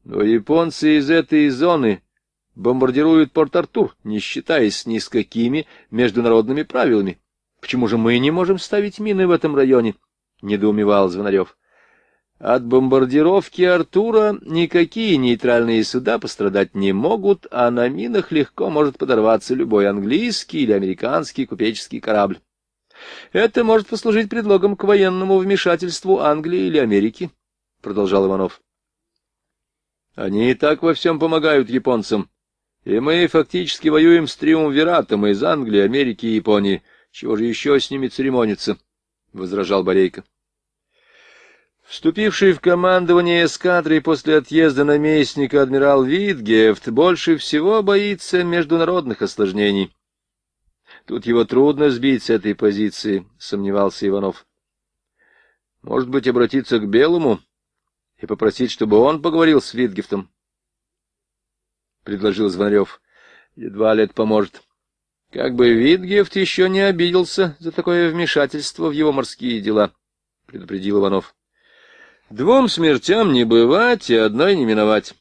Но японцы из этой зоны бомбардируют Порт-Артур, не считаясь ни с какими международными правилами. Почему же мы не можем ставить мины в этом районе? — недоумевал Звонарев. От бомбардировки Артура никакие нейтральные суда пострадать не могут, а на минах легко может подорваться любой английский или американский купеческий корабль. Это может послужить предлогом к военному вмешательству Англии или Америки, — продолжал Иванов. Они и так во всем помогают японцам, и мы фактически воюем с триумвиратом из Англии, Америки и Японии. Чего же еще с ними церемониться? — возражал Борейко. Вступивший в командование эскадрой после отъезда наместника адмирал Витгефт больше всего боится международных осложнений. Тут его трудно сбить с этой позиции, — сомневался Иванов. Может быть, обратиться к Белому и попросить, чтобы он поговорил с Витгефтом? — предложил Звонарев. — Едва ли это поможет. Как бы Витгефт еще не обиделся за такое вмешательство в его морские дела, — предупредил Иванов. — Двум смертям не бывать и одной не миновать.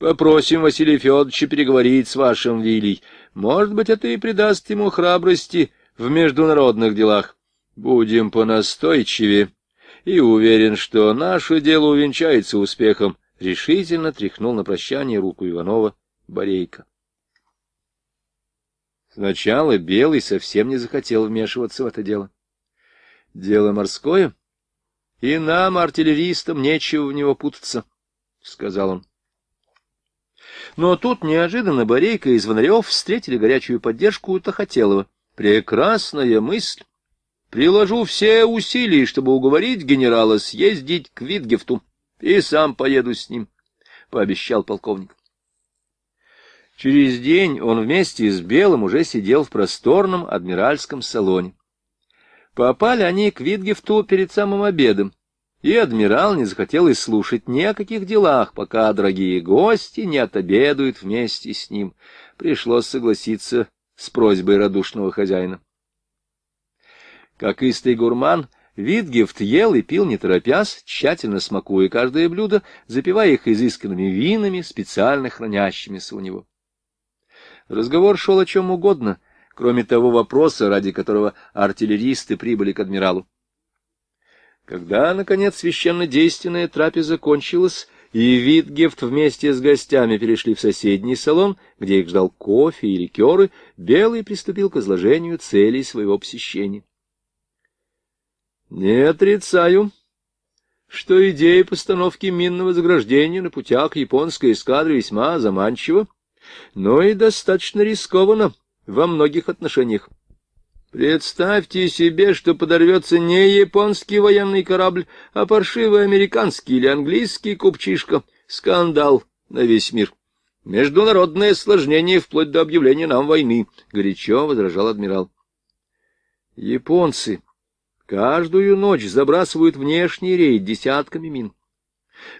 Попросим Василия Федоровича переговорить с вашим Вилей. Может быть, это и придаст ему храбрости в международных делах. Будем понастойчивее. И уверен, что наше дело увенчается успехом. Решительно тряхнул на прощание руку Иванова Борейка. Сначала Белый совсем не захотел вмешиваться в это дело. Дело морское, и нам, артиллеристам, нечего в него путаться, — сказал он. Но тут неожиданно Борейка и Звонарев встретили горячую поддержку у Тахотелова. Прекрасная мысль. Приложу все усилия, чтобы уговорить генерала съездить к Витгефту, и сам поеду с ним, — пообещал полковник. Через день он вместе с Белым уже сидел в просторном адмиральском салоне. Попали они к Витгефту перед самым обедом, и адмирал не захотел и слушать ни о каких делах, пока дорогие гости не отобедают вместе с ним. Пришлось согласиться с просьбой радушного хозяина. Как истый гурман, Витгефт ел и пил не торопясь, тщательно смакуя каждое блюдо, запивая их изысканными винами, специально хранящимися у него. Разговор шел о чем угодно, кроме того вопроса, ради которого артиллеристы прибыли к адмиралу. Когда, наконец, священно священнодейственная трапеза кончилась, и Витгефт вместе с гостями перешли в соседний салон, где их ждал кофе и ликеры, Белый приступил к изложению целей своего посещения. «Не отрицаю», что идея постановки минного заграждения на путях японской эскадры весьма заманчива, но и достаточно рискованно во многих отношениях. Представьте себе, что подорвется не японский военный корабль, а паршивый американский или английский купчишка. Скандал на весь мир. Международное осложнение вплоть до объявления нам войны, — горячо возражал адмирал. Японцы каждую ночь забрасывают внешний рейд десятками мин.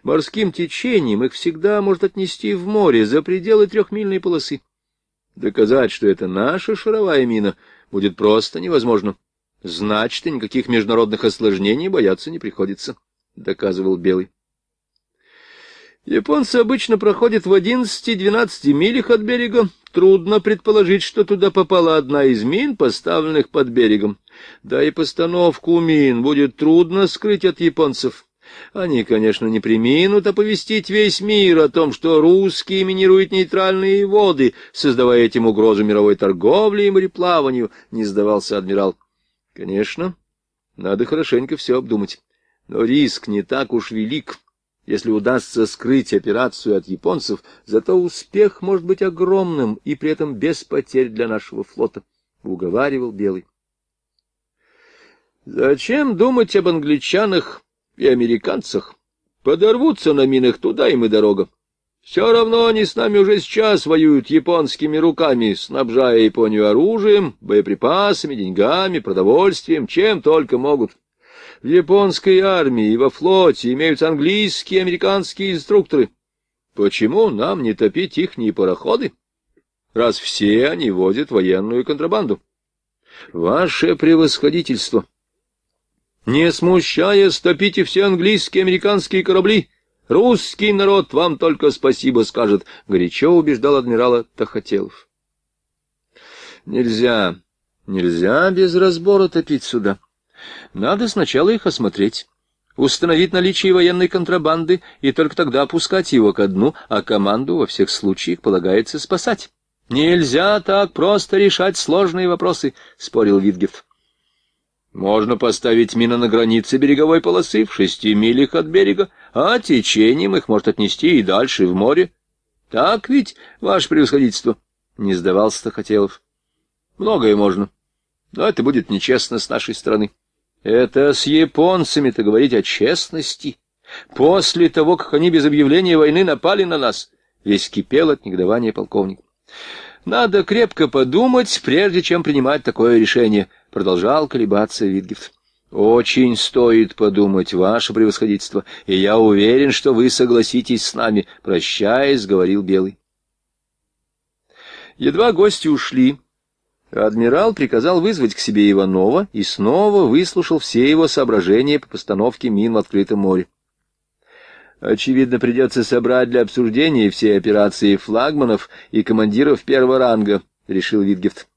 Морским течением их всегда может отнести в море за пределы трехмильной полосы. Доказать, что это наша шаровая мина, будет просто невозможно. Значит, и никаких международных осложнений бояться не приходится, — доказывал Белый. Японцы обычно проходят в 11-12 милях от берега. Трудно предположить, что туда попала одна из мин, поставленных под берегом. Да и постановку мин будет трудно скрыть от японцев. Они, конечно, не приминут оповестить весь мир о том, что русские минируют нейтральные воды, создавая этим угрозу мировой торговле и мореплаванию, не сдавался адмирал. Конечно, надо хорошенько все обдумать. Но риск не так уж велик. Если удастся скрыть операцию от японцев, зато успех может быть огромным и при этом без потерь для нашего флота, — уговаривал Белый. Зачем думать об англичанах? и американцах. Подорвутся на минах, туда им и дорога. Все равно они с нами уже сейчас воюют японскими руками, снабжая Японию оружием, боеприпасами, деньгами, продовольствием, чем только могут. В японской армии и во флоте имеются английские и американские инструкторы. Почему нам не топить ихние пароходы, раз все они водят военную контрабанду? Ваше превосходительство! — не смущаясь, топите все английские и американские корабли. Русский народ вам только спасибо скажет, — горячо убеждал адмирала Тахотелов. Нельзя, нельзя без разбора топить сюда. Надо сначала их осмотреть, установить наличие военной контрабанды и только тогда опускать его ко дну, а команду во всех случаях полагается спасать. Нельзя так просто решать сложные вопросы, — спорил Витгефт. Можно поставить мины на границе береговой полосы в шести милях от берега, а течением их может отнести и дальше, в море. Так ведь, ваше превосходительство? Не сдавался Тахотелов. Многое можно, но это будет нечестно с нашей стороны. Это с японцами-то говорить о честности. После того, как они без объявления войны напали на нас, весь кипел от негодования полковник. Надо крепко подумать, прежде чем принимать такое решение продолжал колебаться Витгефт. «Очень стоит подумать, ваше превосходительство, и я уверен, что вы согласитесь с нами», — прощаясь, говорил Белый. Едва гости ушли, адмирал приказал вызвать к себе Иванова и снова выслушал все его соображения по постановке мин в открытом море. Очевидно, придется собрать для обсуждения все операции флагманов и командиров первого ранга, — решил Витгефт.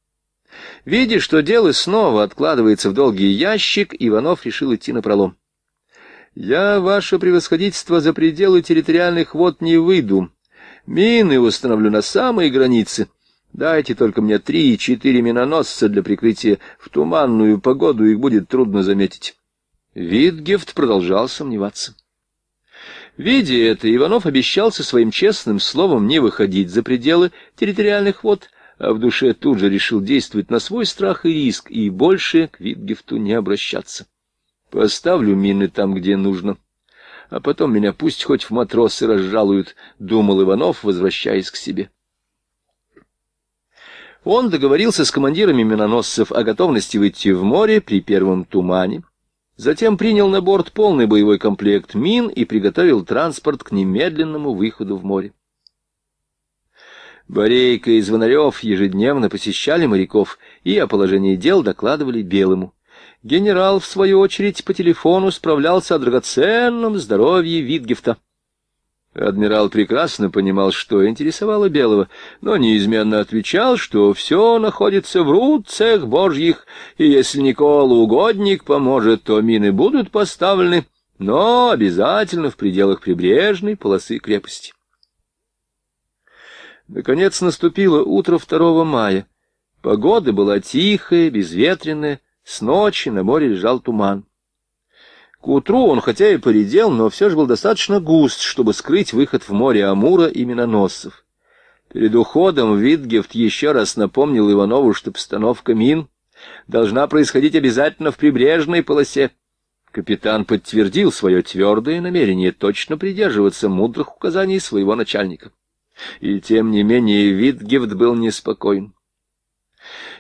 Видя, что дело снова откладывается в долгий ящик, Иванов решил идти на пролом. «Я, ваше превосходительство, за пределы территориальных вод не выйду. Мины установлю на самые границы. Дайте только мне три-четыре миноносца для прикрытия. В туманную погоду их будет трудно заметить». Витгефт продолжал сомневаться. Видя это, Иванов обещал со своим честным словом не выходить за пределы территориальных вод — а в душе тут же решил действовать на свой страх и риск и больше к Витгефту не обращаться. Поставлю мины там, где нужно, а потом меня пусть хоть в матросы разжалуют, — думал Иванов, возвращаясь к себе. Он договорился с командирами миноносцев о готовности выйти в море при первом тумане. Затем принял на борт полный боевой комплект мин и приготовил транспорт к немедленному выходу в море. Борейко и Звонарев ежедневно посещали моряков и о положении дел докладывали Белому. Генерал, в свою очередь, по телефону справлялся о драгоценном здоровье Витгефта. Адмирал прекрасно понимал, что интересовало Белого, но неизменно отвечал, что все находится в руцах божьих, и если Никола угодник поможет, то мины будут поставлены, но обязательно в пределах прибрежной полосы крепости. Наконец наступило утро 2 мая. Погода была тихая, безветренная, с ночи на море лежал туман. К утру он хотя и поредел, но все же был достаточно густ, чтобы скрыть выход в море Амура и миноносцев. Перед уходом Витгефт еще раз напомнил Иванову, что постановка мин должна происходить обязательно в прибрежной полосе. Капитан подтвердил свое твердое намерение точно придерживаться мудрых указаний своего начальника. И тем не менее Витгефт был неспокоен.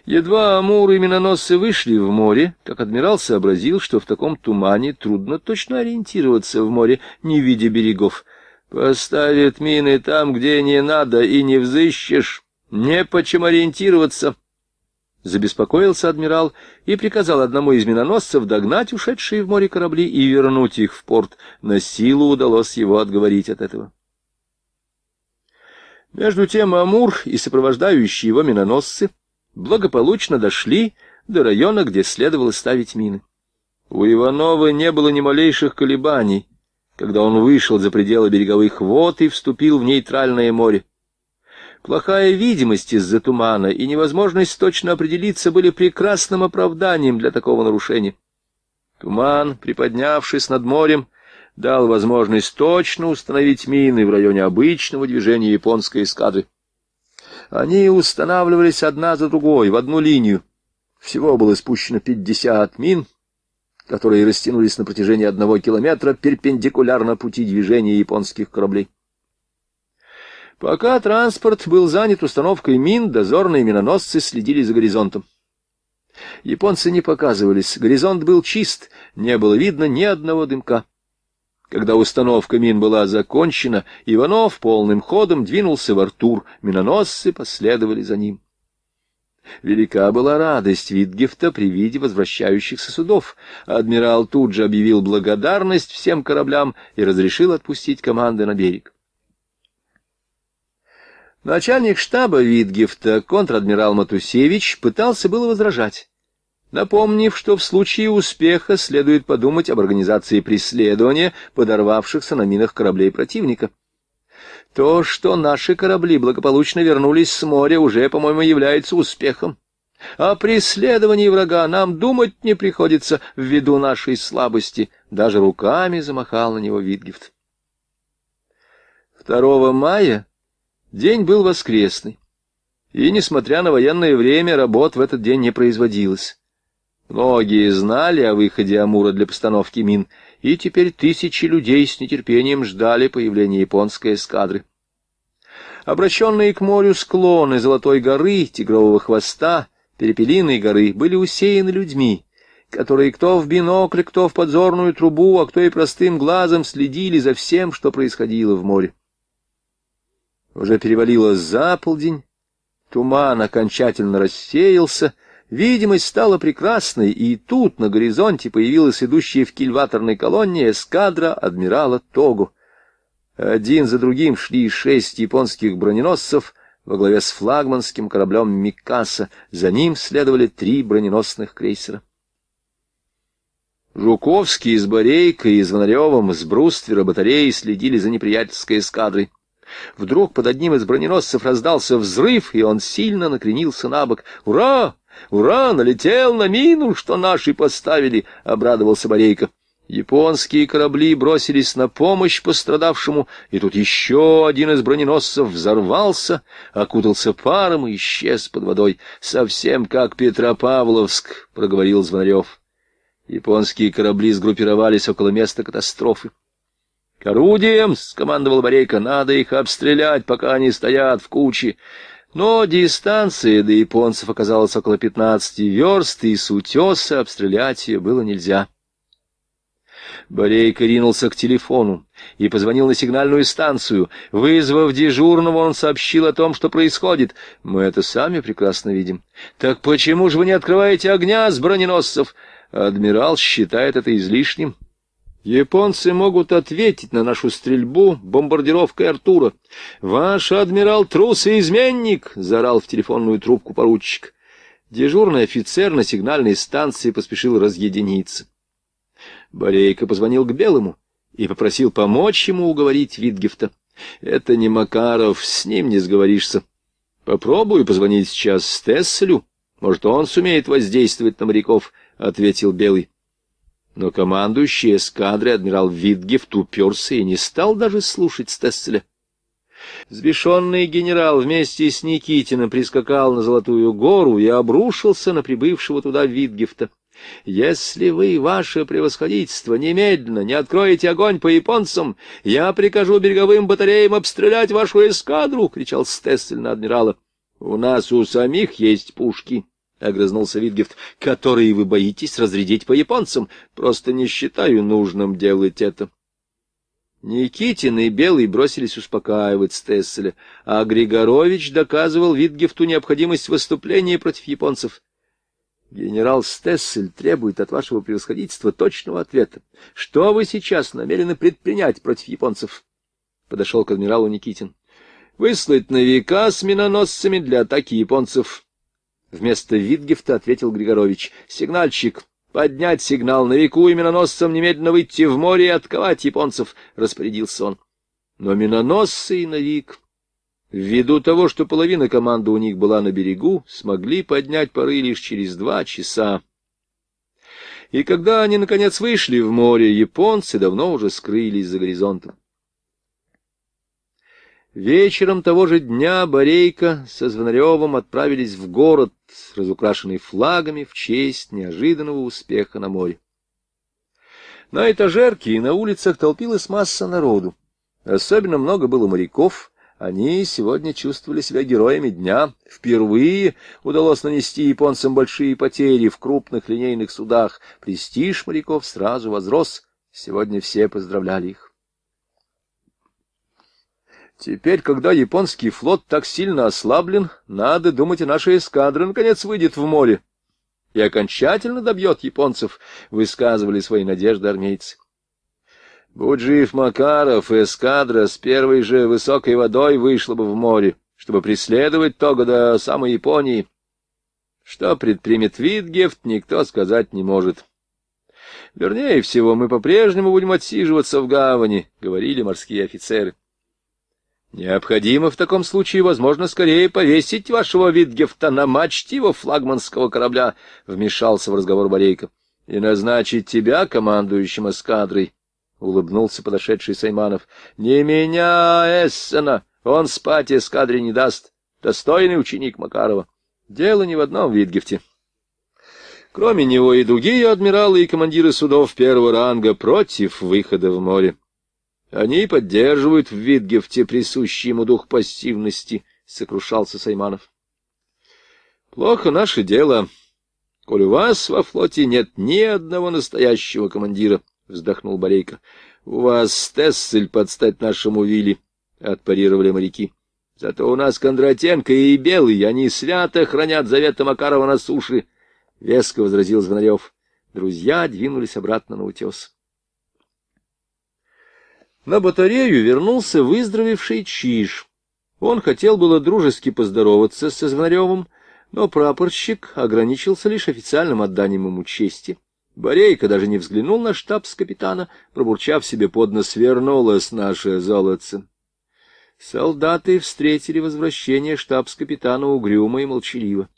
Едва амуры и миноносцы вышли в море, как адмирал сообразил, что в таком тумане трудно точно ориентироваться в море, не видя берегов. «Поставят мины там, где не надо, и не взыщешь. Не чем ориентироваться». Забеспокоился адмирал и приказал одному из миноносцев догнать ушедшие в море корабли и вернуть их в порт. На силу удалось его отговорить от этого. Между тем Амур и сопровождающие его миноносцы благополучно дошли до района, где следовало ставить мины. У Иванова не было ни малейших колебаний, когда он вышел за пределы береговых вод и вступил в нейтральное море. Плохая видимость из-за тумана и невозможность точно определиться были прекрасным оправданием для такого нарушения. Туман, приподнявшись над морем, — дал возможность точно установить мины в районе обычного движения японской эскадры. Они устанавливались одна за другой, в одну линию. Всего было спущено 50 мин, которые растянулись на протяжении одного километра перпендикулярно пути движения японских кораблей. Пока транспорт был занят установкой мин, дозорные миноносцы следили за горизонтом. Японцы не показывались, горизонт был чист, не было видно ни одного дымка. Когда установка мин была закончена, Иванов полным ходом двинулся в Артур, миноносцы последовали за ним. Велика была радость Витгефта при виде возвращающихся судов. Адмирал тут же объявил благодарность всем кораблям и разрешил отпустить команды на берег. Начальник штаба Витгефта, контр-адмирал Матусевич, пытался было возражать напомнив, что в случае успеха следует подумать об организации преследования подорвавшихся на минах кораблей противника. То, что наши корабли благополучно вернулись с моря, уже, по-моему, является успехом. О преследовании врага нам думать не приходится ввиду нашей слабости. Даже руками замахал на него Витгифт. 2 мая день был воскресный, и, несмотря на военное время, работ в этот день не производилось. Многие знали о выходе Амура для постановки мин, и теперь тысячи людей с нетерпением ждали появления японской эскадры. Обращенные к морю склоны Золотой горы, Тигрового хвоста, Перепелиной горы были усеяны людьми, которые кто в бинокль, кто в подзорную трубу, а кто и простым глазом следили за всем, что происходило в море. Уже перевалило за полдень, туман окончательно рассеялся — Видимость стала прекрасной, и тут на горизонте появилась идущая в кильваторной колонне эскадра адмирала Тогу. Один за другим шли шесть японских броненосцев во главе с флагманским кораблем «Микаса». За ним следовали три броненосных крейсера. Жуковский с Борейкой и Звонаревым с бруствера батареи следили за неприятельской эскадрой. Вдруг под одним из броненосцев раздался взрыв, и он сильно накренился на бок. «Ура!» «Ура! Налетел на мину, что наши поставили!» — обрадовался Борейко. Японские корабли бросились на помощь пострадавшему, и тут еще один из броненосцев взорвался, окутался паром и исчез под водой. «Совсем как Петропавловск», — проговорил Звонарев. Японские корабли сгруппировались около места катастрофы. «К орудиям!» — скомандовал Борейко. «Надо их обстрелять, пока они стоят в куче». Но дистанция до японцев оказалась около пятнадцати верст, и с утеса обстрелять ее было нельзя. Борейка ринулся к телефону и позвонил на сигнальную станцию. Вызвав дежурного, он сообщил о том, что происходит. Мы это сами прекрасно видим. «Так почему же вы не открываете огня с броненосцев?» Адмирал считает это излишним. Японцы могут ответить на нашу стрельбу бомбардировкой Артура. «Ваш адмирал трус и изменник!» — заорал в телефонную трубку поручик. Дежурный офицер на сигнальной станции поспешил разъединиться. Борейко позвонил к Белому и попросил помочь ему уговорить Витгефта. «Это не Макаров, с ним не сговоришься. Попробую позвонить сейчас Стесселю. Может, он сумеет воздействовать на моряков», — ответил Белый. Но командующий эскадрой адмирал Витгефт уперся и не стал даже слушать Стесселя. Взбешенный генерал вместе с Никитиным прискакал на Золотую гору и обрушился на прибывшего туда Витгефта. «Если вы, ваше превосходительство, немедленно не откроете огонь по японцам, я прикажу береговым батареям обстрелять вашу эскадру!» — кричал Стессель на адмирала. «У нас у самих есть пушки», — огрызнулся Витгефт, — которые вы боитесь разрядить по японцам. Просто не считаю нужным делать это. Никитин и Белый бросились успокаивать Стесселя, а Григорович доказывал Витгефту необходимость выступления против японцев. «Генерал Стессель требует от вашего превосходительства точного ответа. Что вы сейчас намерены предпринять против японцев?» Подошел к адмиралу Никитин. «Выслать новика с миноносцами для атаки японцев». Вместо Витгефта ответил Григорович. «Сигнальщик, поднять сигнал, на реку и миноносцам немедленно выйти в море и отковать японцев», — распорядился он. Но миноносцы и Навик, ввиду того, что половина команды у них была на берегу, смогли поднять пары лишь через два часа. И когда они, наконец, вышли в море, японцы давно уже скрылись за горизонтом. Вечером того же дня Борейко со Звонаревым отправились в город, разукрашенный флагами в честь неожиданного успеха на море. На этажерке и на улицах толпилась масса народу. Особенно много было моряков. Они сегодня чувствовали себя героями дня. Впервые удалось нанести японцам большие потери в крупных линейных судах. Престиж моряков сразу возрос. Сегодня все поздравляли их. Теперь, когда японский флот так сильно ослаблен, надо думать, и наша эскадра наконец выйдет в море и окончательно добьет японцев, высказывали свои надежды армейцы. Будь жив Макаров, эскадра с первой же высокой водой вышла бы в море, чтобы преследовать Того до самой Японии. Что предпримет Витгефт, никто сказать не может. Вернее всего, мы по-прежнему будем отсиживаться в гавани, — говорили морские офицеры. Необходимо в таком случае, возможно, скорее повесить вашего Витгефта на мачте его флагманского корабля, — вмешался в разговор Борейко, — и назначить тебя командующим эскадрой, — улыбнулся подошедший Сайманов. — Не меня, Эссена, он спать эскадре не даст. Достойный ученик Макарова. Дело не в одном Витгефте. Кроме него и другие адмиралы и командиры судов первого ранга против выхода в море. Они поддерживают в Витгефте присущий ему дух пассивности, — сокрушался Сайманов. Плохо наше дело, коль у вас во флоте нет ни одного настоящего командира, — вздохнул Борейко. — У вас Тессель подстать нашему Вилли, — отпарировали моряки. — Зато у нас Кондратенко и Белый, они свято хранят завета Макарова на суше, — веско возразил Звонарев. Друзья двинулись обратно на утес. На батарею вернулся выздоровевший Чиж. Он хотел было дружески поздороваться со Звонаревым, но прапорщик ограничился лишь официальным отданием ему чести. Борейка даже не взглянул на штабс-капитана, пробурчав себе под нос, вернулось наше золотце. Солдаты встретили возвращение штабс-капитана угрюмо и молчаливо.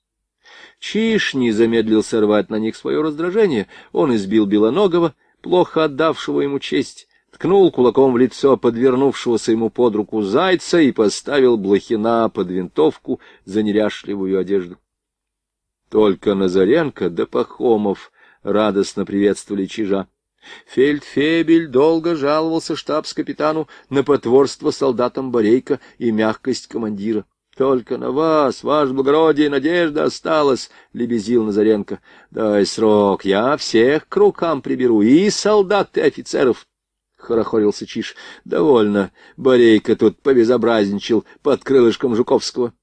Чиж не замедлил сорвать на них свое раздражение, он избил Белоногова, плохо отдавшего ему честь, ткнул кулаком в лицо подвернувшегося ему под руку зайца и поставил Блохина под винтовку за неряшливую одежду. Только Назаренко да Пахомов радостно приветствовали чижа. Фельдфебель долго жаловался штабс-капитану на потворство солдатам Борейка и мягкость командира. — Только на вас, ваше благородие, надежда осталась, — лебезил Назаренко. — Дай срок, я всех к рукам приберу, и солдат, и офицеров. — хорохорился Чиж. — Довольно. Борейка тут побезобразничал под крылышком Жуковского.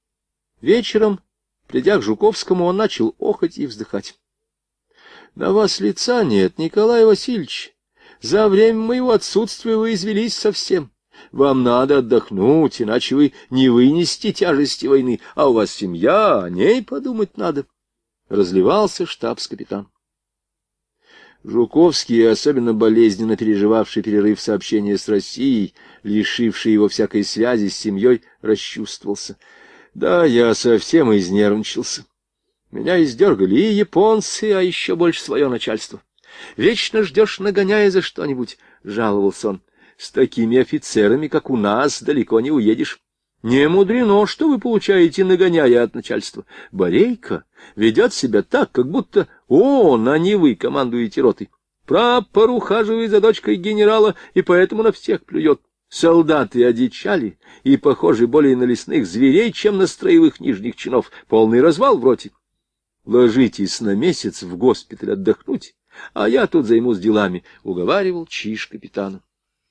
Вечером, придя к Жуковскому, он начал охать и вздыхать. — На вас лица нет, Николай Васильевич. За время моего отсутствия вы извелись совсем. Вам надо отдохнуть, иначе вы не вынесете тяжести войны, а у вас семья, о ней подумать надо. Разливался штабс-капитан. Жуковский, особенно болезненно переживавший перерыв сообщения с Россией, лишивший его всякой связи с семьей, расчувствовался. Да, я совсем изнервничался. Меня издергали и японцы, а еще больше свое начальство. Вечно ждешь, нагоняя за что-нибудь, — жаловался он. С такими офицерами, как у нас, далеко не уедешь. Не мудрено, что вы получаете, нагоняя от начальства. Борейка ведет себя так, как будто о, на не вы, командуете ротой. Прапор ухаживает за дочкой генерала, и поэтому на всех плюет. Солдаты одичали и похожи более на лесных зверей, чем на строевых нижних чинов. Полный развал в роте. Ложитесь на месяц в госпиталь отдохнуть, а я тут займусь делами, — уговаривал чиш капитана.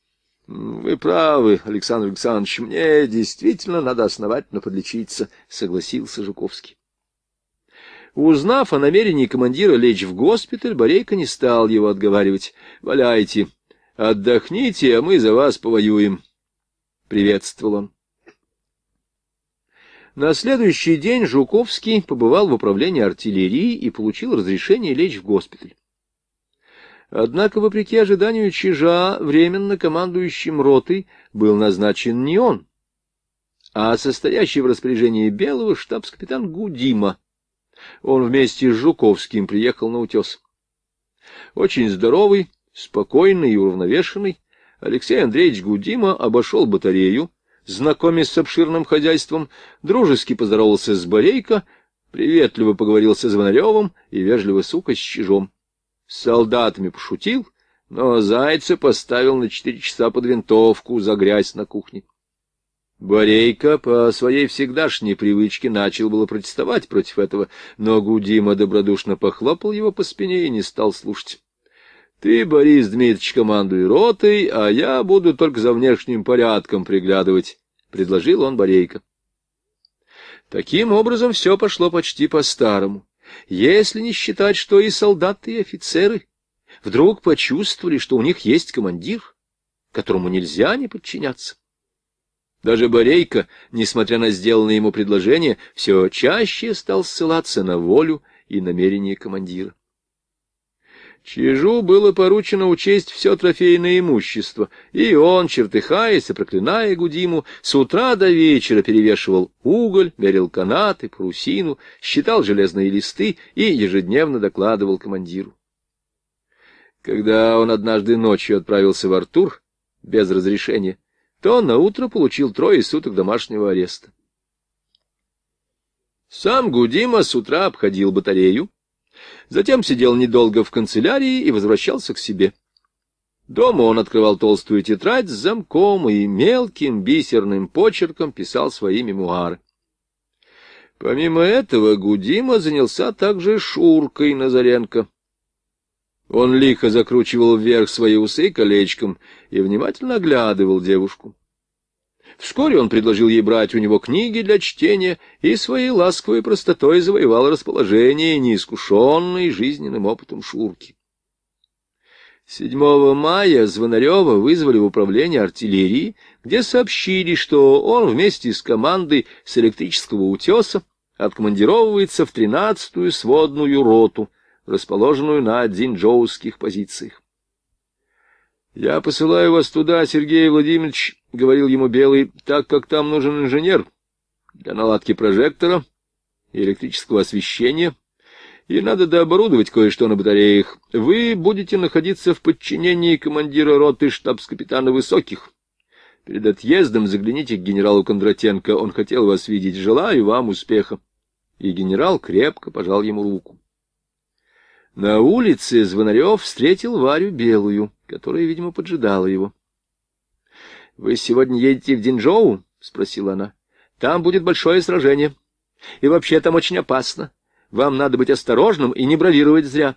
— Вы правы, Александр Александрович, мне действительно надо основательно подлечиться, — согласился Жуковский. Узнав о намерении командира лечь в госпиталь, Борейка не стал его отговаривать. «Валяйте, отдохните, а мы за вас повоюем», — приветствовал он. На следующий день Жуковский побывал в управлении артиллерии и получил разрешение лечь в госпиталь. Однако, вопреки ожиданию Чижа, временно командующим ротой был назначен не он, а состоящий в распоряжении Белого штабс-капитан Гудима, он вместе с Жуковским приехал на утес. Очень здоровый, спокойный и уравновешенный, Алексей Андреевич Гудима обошел батарею, знакомясь с обширным хозяйством, дружески поздоровался с Борейко, приветливо поговорил со Звонаревым и вежливо сука с Чижом. С солдатами пошутил, но Зайца поставил на четыре часа под винтовку за грязь на кухне. Борейко по своей всегдашней привычке начал было протестовать против этого, но Гудима добродушно похлопал его по спине и не стал слушать. — Ты, Борис Дмитриевич, командуй ротой, а я буду только за внешним порядком приглядывать, — предложил он Борейко. Таким образом все пошло почти по-старому, если не считать, что и солдаты, и офицеры вдруг почувствовали, что у них есть командир, которому нельзя не подчиняться. Даже Борейко, несмотря на сделанное ему предложение, все чаще стал ссылаться на волю и намерения командира. Чижу было поручено учесть все трофейное имущество, и он, чертыхаясь и проклиная Гудиму, с утра до вечера перевешивал уголь, мерил канаты, парусину, считал железные листы и ежедневно докладывал командиру. Когда он однажды ночью отправился в Артур без разрешения, то на утро получил трое суток домашнего ареста. Сам Гудима с утра обходил батарею, затем сидел недолго в канцелярии и возвращался к себе. Дома он открывал толстую тетрадь с замком и мелким бисерным почерком писал свои мемуары. Помимо этого Гудима занялся также Шуркой Назаренко. Он лихо закручивал вверх свои усы колечком и внимательно оглядывал девушку. Вскоре он предложил ей брать у него книги для чтения и своей ласковой простотой завоевал расположение неискушенной жизненным опытом Шурки. 7 мая Звонарева вызвали в управление артиллерии, где сообщили, что он вместе с командой с электрического утеса откомандировывается в 13-ю сводную роту, расположенную на Дзинджоуских позициях. «Я посылаю вас туда, Сергей Владимирович», — говорил ему Белый, — «так как там нужен инженер для наладки прожектора и электрического освещения, и надо дооборудовать кое-что на батареях. Вы будете находиться в подчинении командира роты штабс-капитана Высоких. Перед отъездом загляните к генералу Кондратенко, он хотел вас видеть. Желаю вам успеха». И генерал крепко пожал ему руку. На улице Звонарев встретил Варю Белую которая, видимо, поджидала его. — Вы сегодня едете в Динжоу? — спросила она. — Там будет большое сражение. И вообще там очень опасно. Вам надо быть осторожным и не бравировать зря.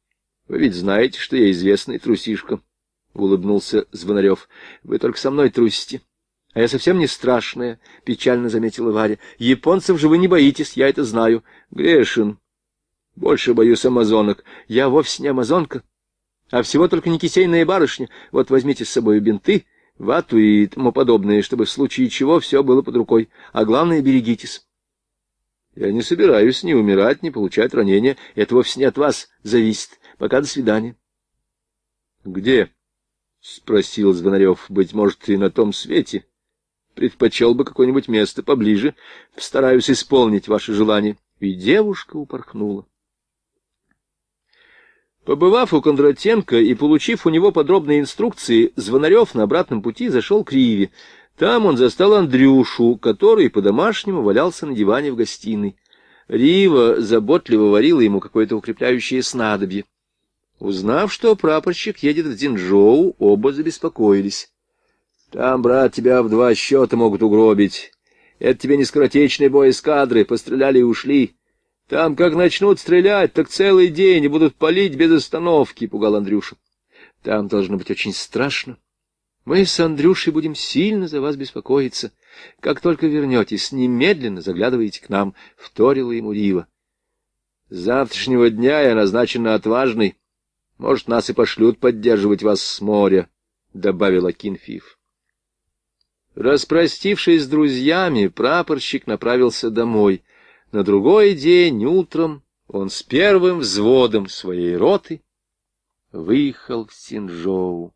— Вы ведь знаете, что я известный трусишка, — улыбнулся Звонарев. — Вы только со мной трусите. — А я совсем не страшная, — печально заметила Варя. — Японцев же вы не боитесь, я это знаю. — Грешин. — Больше боюсь амазонок. — Я вовсе не амазонка. — а всего только не кисейная барышня. Вот возьмите с собой бинты, вату и тому подобное, чтобы в случае чего все было под рукой. А главное, берегитесь. Я не собираюсь ни умирать, ни получать ранения. Это вовсе не от вас зависит. Пока до свидания. — Где? — спросил Звонарев. — Быть может, и на том свете. Предпочел бы какое-нибудь место поближе. Постараюсь исполнить ваше желание. И девушка упорхнула. Побывав у Кондратенко и получив у него подробные инструкции, Звонарев на обратном пути зашел к Риве. Там он застал Андрюшу, который по-домашнему валялся на диване в гостиной. Рива заботливо варила ему какое-то укрепляющее снадобье. Узнав, что прапорщик едет в Динжоу, оба забеспокоились. — Там, брат, тебя в два счета могут угробить. Это тебе не скоротечный бой эскадры, постреляли и ушли. Там, как начнут стрелять, так целый день и будут палить без остановки, — пугал Андрюша. — Там должно быть очень страшно. Мы с Андрюшей будем сильно за вас беспокоиться. Как только вернетесь, немедленно заглядывайте к нам, — вторила ему Рива. — С завтрашнего дня я назначена отважный. Может, нас и пошлют поддерживать вас с моря, — добавила Кинфиф. Распростившись с друзьями, прапорщик направился домой — на другой день утром он с первым взводом своей роты выехал в Синжоу.